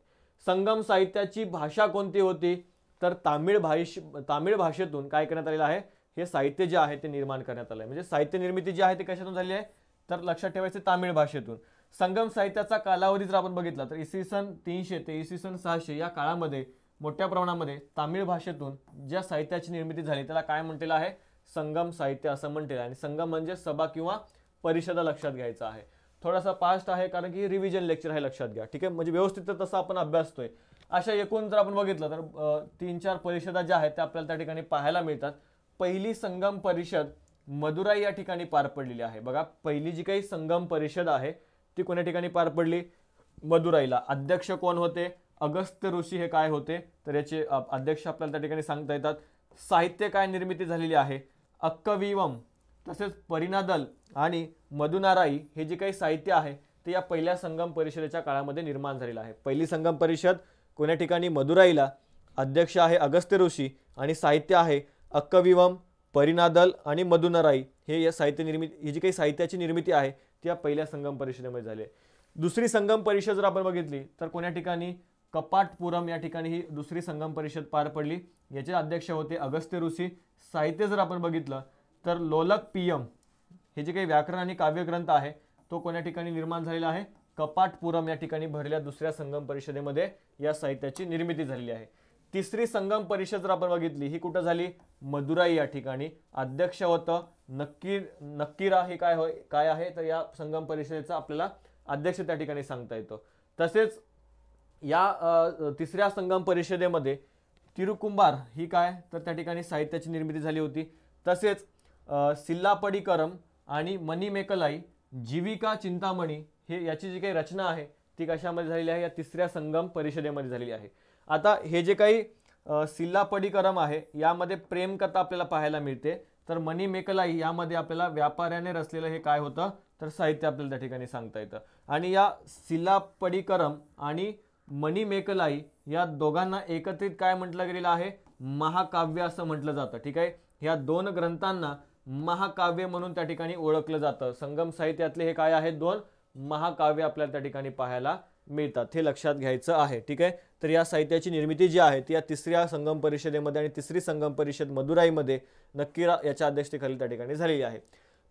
संगम साहित्याची भाषा कोणती होती तर तामिळ भाष तामिळ भाषेतून काय करण्यात आलेलं आहे हे साहित्य जे आहे ते निर्माण करण्यात आलं आहे म्हणजे साहित्य निर्मिती जी आहे ती कशातून झाली आहे तर लक्षात ठेवायचं तामिळ भाषेतून संगम साहित्याचा कालावधी जर आपण बघितला तर इसवी सन तीनशे ते इसवी सन सहाशे या काळामध्ये मोठ्या प्रमाणामध्ये तामिळ भाषेतून ज्या साहित्याची निर्मिती झाली त्याला काय म्हटलेलं आहे संगम साहित्य असं म्हटलेलं आणि संगम म्हणजे सभा किंवा परिषदा लक्षात घ्यायचा आहे थोडासा पास्ट आहे कारण की रिव्हिजन लेक्चर आहे लक्षात घ्या ठीक आहे म्हणजे व्यवस्थित तर तसा आपण अभ्यासतोय अशा एकूण जर आपण बघितलं तर तीन चार परिषदा ज्या आहेत त्या आपल्याला त्या ठिकाणी पाहायला मिळतात पहिली संगम परिषद मदुराई या ठिकाणी पार पडलेली आहे बघा पहिली जी काही संगम परिषद आहे ती कोणा ठिकाणी पार पडली मदुराईला अध्यक्ष कोण होते अगस्त्य ऋषी हे काय होते तर याचे अध्यक्ष आपल्याला त्या ठिकाणी सांगता येतात साहित्य काय निर्मिती झालेली आहे अक्कविवम तसेच परिणादल आणि मधुनाराई हे जे काही साहित्य आहे ते या पहिल्या संगम परिषदेच्या काळामध्ये निर्माण झालेलं आहे पहिली संगम परिषद कोण्या ठिकाणी मदुराईला अध्यक्ष आहे अगस्त्य ऋषी आणि साहित्य आहे अक्कविवम परिणा आणि मधुनराई हे या साहित्य निर्मिती ही जी काही साहित्याची निर्मिती आहे ती या पहिल्या संगम परिषदेमध्ये झाली आहे दुसरी संगम परिषद जर आपण बघितली तर कोण्या ठिकाणी कपाटपुरम या ठिकाणी ही दुसरी संगम परिषद पार पडली याचे अध्यक्ष होते अगस्त्य ऋषी साहित्य जर आपण बघितलं तर लोलक पियम हे जे काही व्याकरण आणि काव्यग्रंथ आहे तो कोण्या ठिकाणी निर्माण झालेला आहे कपाटपुरम या ठिकाणी भरल्या दुसऱ्या संगम परिषदेमध्ये या साहित्याची निर्मिती झालेली आहे तिसरी संगम परिषद जर आपण बघितली ही कुठं झाली मदुराई या ठिकाणी अध्यक्ष होतं नक्की नक्कीरा हे काय होय काय आहे तर या संगम परिषदेचा आपल्याला अध्यक्ष त्या ठिकाणी सांगता येतो तसेच या तिसऱ्या संगम परिषदेमध्ये तिरुकुंभार ही काय तर त्या ठिकाणी साहित्याची निर्मिती झाली होती तसेच सिल्लापडीकरम आणि आणि मेकलाई जीविका चिंतामणी हे याची जी काही रचना आहे ती कशामध्ये झालेली आहे या तिसऱ्या संगम परिषदेमध्ये झालेली आहे आता हे जे काही सिल्लापडीकरम आहे यामध्ये प्रेमकथा आपल्याला पाहायला मिळते तर मनी मेकलाई यामध्ये आपल्याला व्यापाऱ्याने रचलेलं हे काय होतं तर साहित्य आपल्याला त्या ठिकाणी सांगता येतं आणि या सिल्लापडीकरम आणि मनी मेकलाई या दोघांना एकत्रित काय म्हटलं गेलेलं आहे महाकाव्य असं म्हटलं जातं ठीक आहे ह्या दोन ग्रंथांना महाकाव्य म्हणून त्या ठिकाणी ओळखलं जातं संगम साहित्यातले हे काय आहेत दोन महाकाव्य आपल्याला त्या ठिकाणी पाहायला मिळतात हे लक्षात घ्यायचं आहे ठीक आहे तर या साहित्याची निर्मिती जी आहे ती या तिसऱ्या संगम परिषदेमध्ये आणि तिसरी संगम परिषद मदुराईमध्ये नक्की याच्या अध्यक्षतेखाली त्या ठिकाणी झालेली आहे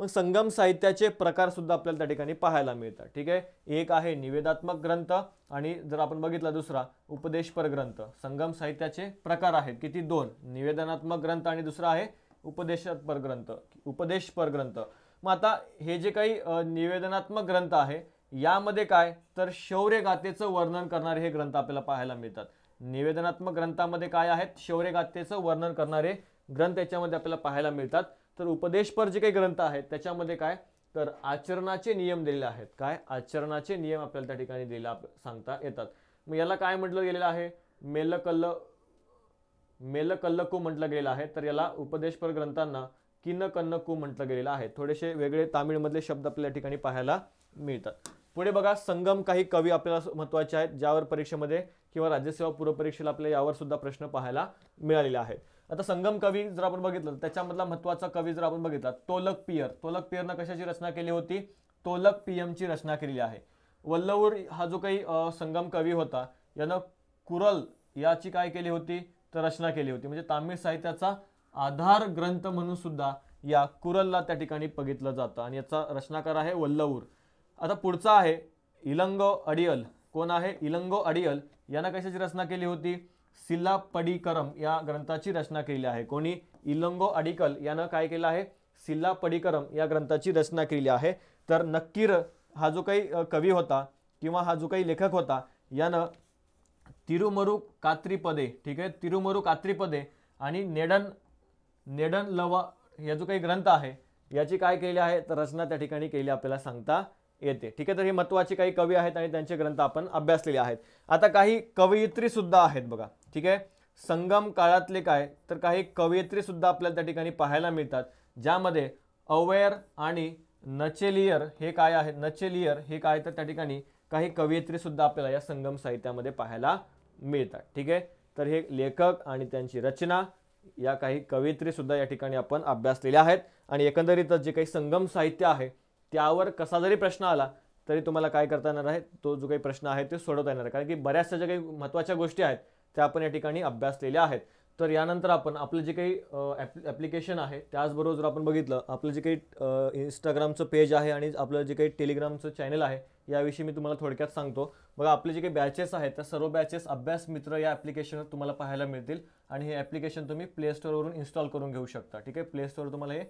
मग संगम साहित्याचे प्रकारसुद्धा आपल्याला त्या ठिकाणी पाहायला मिळतात ठीक आहे एक आहे निवेदात्मक ग्रंथ आणि जर आपण बघितला दुसरा उपदेशपर ग्रंथ संगम साहित्याचे प्रकार आहेत किती दोन निवेदनात्मक ग्रंथ आणि दुसरा आहे उपदेशपर ग्रंथ उपदेशपर ग्रंथ मग आता हे जे काही निवेदनात्मक ग्रंथ आहे यामध्ये काय तर शौर्यगाथेचं वर्णन करणारे हे ग्रंथ आपल्याला पाहायला मिळतात निवेदनात्मक ग्रंथामध्ये काय आहेत शौर्यगाथेचं वर्णन करणारे ग्रंथ याच्यामध्ये आपल्याला पाहायला मिळतात तर उपदेशपर जे काही ग्रंथ आहेत त्याच्यामध्ये काय तर आचरणाचे नियम दिलेले आहेत काय आचरणाचे नियम आपल्याला त्या ठिकाणी दिला सांगता येतात मग याला काय म्हटलं गेलेलं आहे मेलकल्ल मेलकल्लकू म्हटलं गेलं आहे तर याला उपदेशपर ग्रंथांना किन्न कन्नकू म्हटलं गेलेलं आहे थोडेसे वेगळे तामिळमधले शब्द आपल्या ठिकाणी पाहायला मिळतात पुढे बघा संगम काही कवी आपल्याला महत्वाचे आहेत ज्यावर परीक्षेमध्ये किंवा राज्यसेवा पूर्वपरीक्षेला आपल्या यावर सुद्धा प्रश्न पाहायला मिळालेला आहे आता संगम कवी जर आपण बघितलं त्याच्यामधला महत्त्वाचा कवी जर आपण बघितला तोलक पियर तोलक पियरनं कशाची रचना केली होती तोलक पियमची रचना केलेली आहे वल्लवूर हा जो काही संगम कवी होता यानं कुरल याची काय केली होती तर रचना केली होती म्हणजे तामिळ साहित्याचा आधार ग्रंथ म्हणून सुद्धा या कुरलला त्या ठिकाणी बघितलं जातं आणि याचा रचनाकार आहे वल्लवूर आता पुढचा आहे इलंगो अडियल कोण आहे इलंगो अडियल यानं कशाची रचना केली होती सिला पडिकरम या ग्रंथाची रचना केली आहे कोणी इलंगो अडिकल यानं काय केलं आहे सिला पडिकरम या ग्रंथाची रचना केली आहे तर नक्कीर हा जो काही कवी होता किंवा हा जो काही लेखक होता यानं तिरुमरु कात्रीपदे ठीक आहे तिरुमरु कात्रीपदे आणि नेडन नेडन लवा या जो काही ग्रंथ आहे याची काय केली आहे तर रचना त्या ठिकाणी केली आपल्याला सांगता येते ठीक आहे तर हे महत्त्वाचे काही कवी आहेत आणि त्यांचे ग्रंथ आपण अभ्यासलेले आहेत आता काही कवयित्री सुद्धा आहेत बघा ठीक आहे संगम काळातले काय तर काही कवयित्री सुद्धा आपल्याला त्या ठिकाणी पाहायला मिळतात ज्यामध्ये अवेअर आणि नचेलियर हे काय आहे नचेलियर हे काय तर त्या ठिकाणी काही कवयित्री सुद्धा आपल्याला या संगम साहित्यामध्ये पाहायला मिळतात ठीक आहे तर हे लेखक आणि त्यांची रचना या काही कवयित्रीसुद्धा सुद्धा या ठिकाणी आपण अभ्यासलेल्या आहेत आणि एकंदरीतच जे काही संगम साहित्य आहे त्यावर कसा जरी प्रश्न आला तरी तुम्हाला काय करता येणार आहे तो जो काही प्रश्न आहे ते सोडवता येणार कारण की बऱ्याचशा ज्या काही महत्त्वाच्या गोष्टी आहेत त्या आपण या ठिकाणी अभ्यासलेल्या आहेत तर यानंतर आपण आपलं जे काही ॲप्लिकेशन आहे त्याचबरोबर जर आपण बघितलं आपलं जे काही इंस्टाग्रामचं पेज आहे आणि आपलं जे काही टेलिग्रामचं चॅनल आहे याविषयी मी तुम्हाला थोडक्यात सांगतो बघा आपले जे काही बॅचेस आहेत त्या सर्व बॅचेस अभ्यास मित्र या ॲप्लिकेशनवर तुम्हाला पाहायला मिळतील आणि हे ॲप्लिकेशन तुम्ही प्ले स्टोरवरून इन्स्टॉल करून घेऊ शकता ठीक आहे प्ले स्टोअर तुम्हाला हे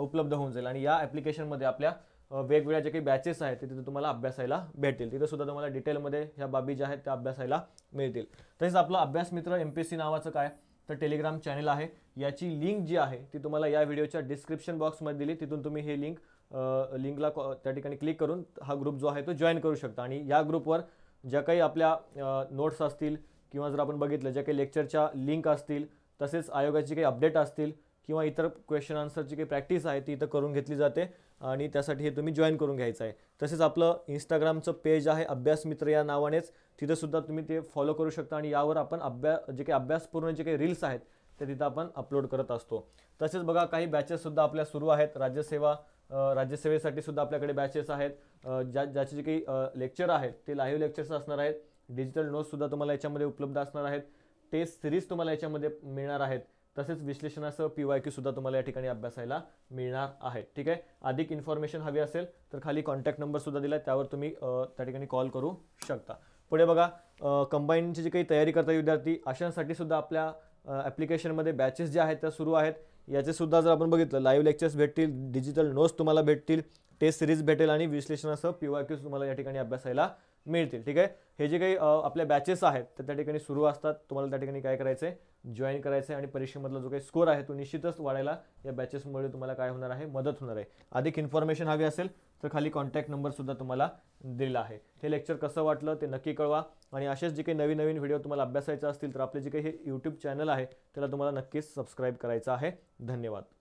उपलब्ध होऊन जाईल आणि या ॲप्लिकेशनमध्ये आपल्या वेगवेगळ्या जे काही बॅचेस आहेत ते तिथे तुम्हाला अभ्यासायला भेटतील तिथे सुद्धा तुम्हाला डिटेलमध्ये ह्या बाबी ज्या आहेत त्या अभ्यासायला मिळतील तसेच आपला अभ्यास मित्र एम पी एस सी नावाचं काय तर टेलिग्राम चॅनल आहे याची लिंक जी आहे ती तुम्हाला या व्हिडिओच्या डिस्क्रिप्शन बॉक्समध्ये दिली तिथून तुम्ही हे लिंक लिंकला त्या ठिकाणी क्लिक करून हा ग्रुप जो आहे तो जॉईन करू शकता आणि या ग्रुपवर ज्या काही आपल्या नोट्स असतील किंवा जर आपण बघितलं ज्या काही लेक्चरच्या लिंक असतील तसेच आयोगाची काही अपडेट असतील किंवा इतर क्वेश्चन आन्सरची काही प्रॅक्टिस आहे ती इथं करून घेतली जाते आणि त्यासाठी हे तुम्ही जॉईन करून घ्यायचं आहे तसेच आपलं इंस्टाग्रामचं पेज आहे अभ्यास मित्र या नावानेच तिथंसुद्धा तुम्ही ते फॉलो करू शकता आणि यावर आपण अभ्या जे काही अभ्यासपूर्ण जे काही रील्स आहेत ते तिथं आपण अपलोड करत असतो तसेच बघा काही बॅचेससुद्धा आपल्या सुरू आहेत राज्यसेवा राज्यसेवेसाठी सुद्धा आपल्याकडे बॅचेस आहेत ज्या ज्याचे जे काही लेक्चर आहेत ते लाईव्ह लेक्चर्स असणार आहेत डिजिटल नोट्ससुद्धा तुम्हाला याच्यामध्ये उपलब्ध असणार आहेत टेस्ट सिरीज तुम्हाला याच्यामध्ये मिळणार आहेत तसेच विश्लेषणासह पी वाय सुद्धा तुम्हाला या ठिकाणी अभ्यासायला मिळणार आहे ठीक आहे अधिक इन्फॉर्मेशन हवी असेल तर खाली कॉन्टॅक्ट नंबरसुद्धा दिला त्यावर तुम्ही त्या ठिकाणी कॉल करू शकता पुढे बघा कंबाईनची जी काही तयारी करतात विद्यार्थी अशांसाठी सुद्धा आपल्या ॲप्लिकेशनमध्ये बॅचेस जे आहेत त्या सुरू आहेत याचे सुद्धा जर आपण बघितलं लाईव्ह लेक्चर्स भेटतील डिजिटल नोट्स तुम्हाला भेटतील टेस्ट सिरीज भेटेल आणि विश्लेषणासह पी वाय क्यूज तुम्हाला या ठिकाणी अभ्यासायला मिळतील ठीक आहे हे जे काही आपल्या बॅचेस आहेत तर त्या ठिकाणी सुरू असतात तुम्हाला त्या ठिकाणी काय करायचं आहे जॉईन करायचं आहे आणि परीक्षेमधला जो काही स्कोर आहे तो निश्चितच वाढायला या बॅचेसमुळे तुम्हाला काय होणार आहे मदत होणार आहे अधिक इन्फॉर्मेशन हवी असेल तर खाली कॉन्टॅक्ट नंबरसुद्धा तुम्हाला दिला आहे हे लेक्चर कसं वाटलं ते नक्की कळवा आणि असेच जे काही नवीन नवीन व्हिडिओ तुम्हाला अभ्यासायचा असतील तर आपले जे काही हे यूट्यूब चॅनल आहे त्याला तुम्हाला नक्कीच सबस्क्राईब करायचं आहे धन्यवाद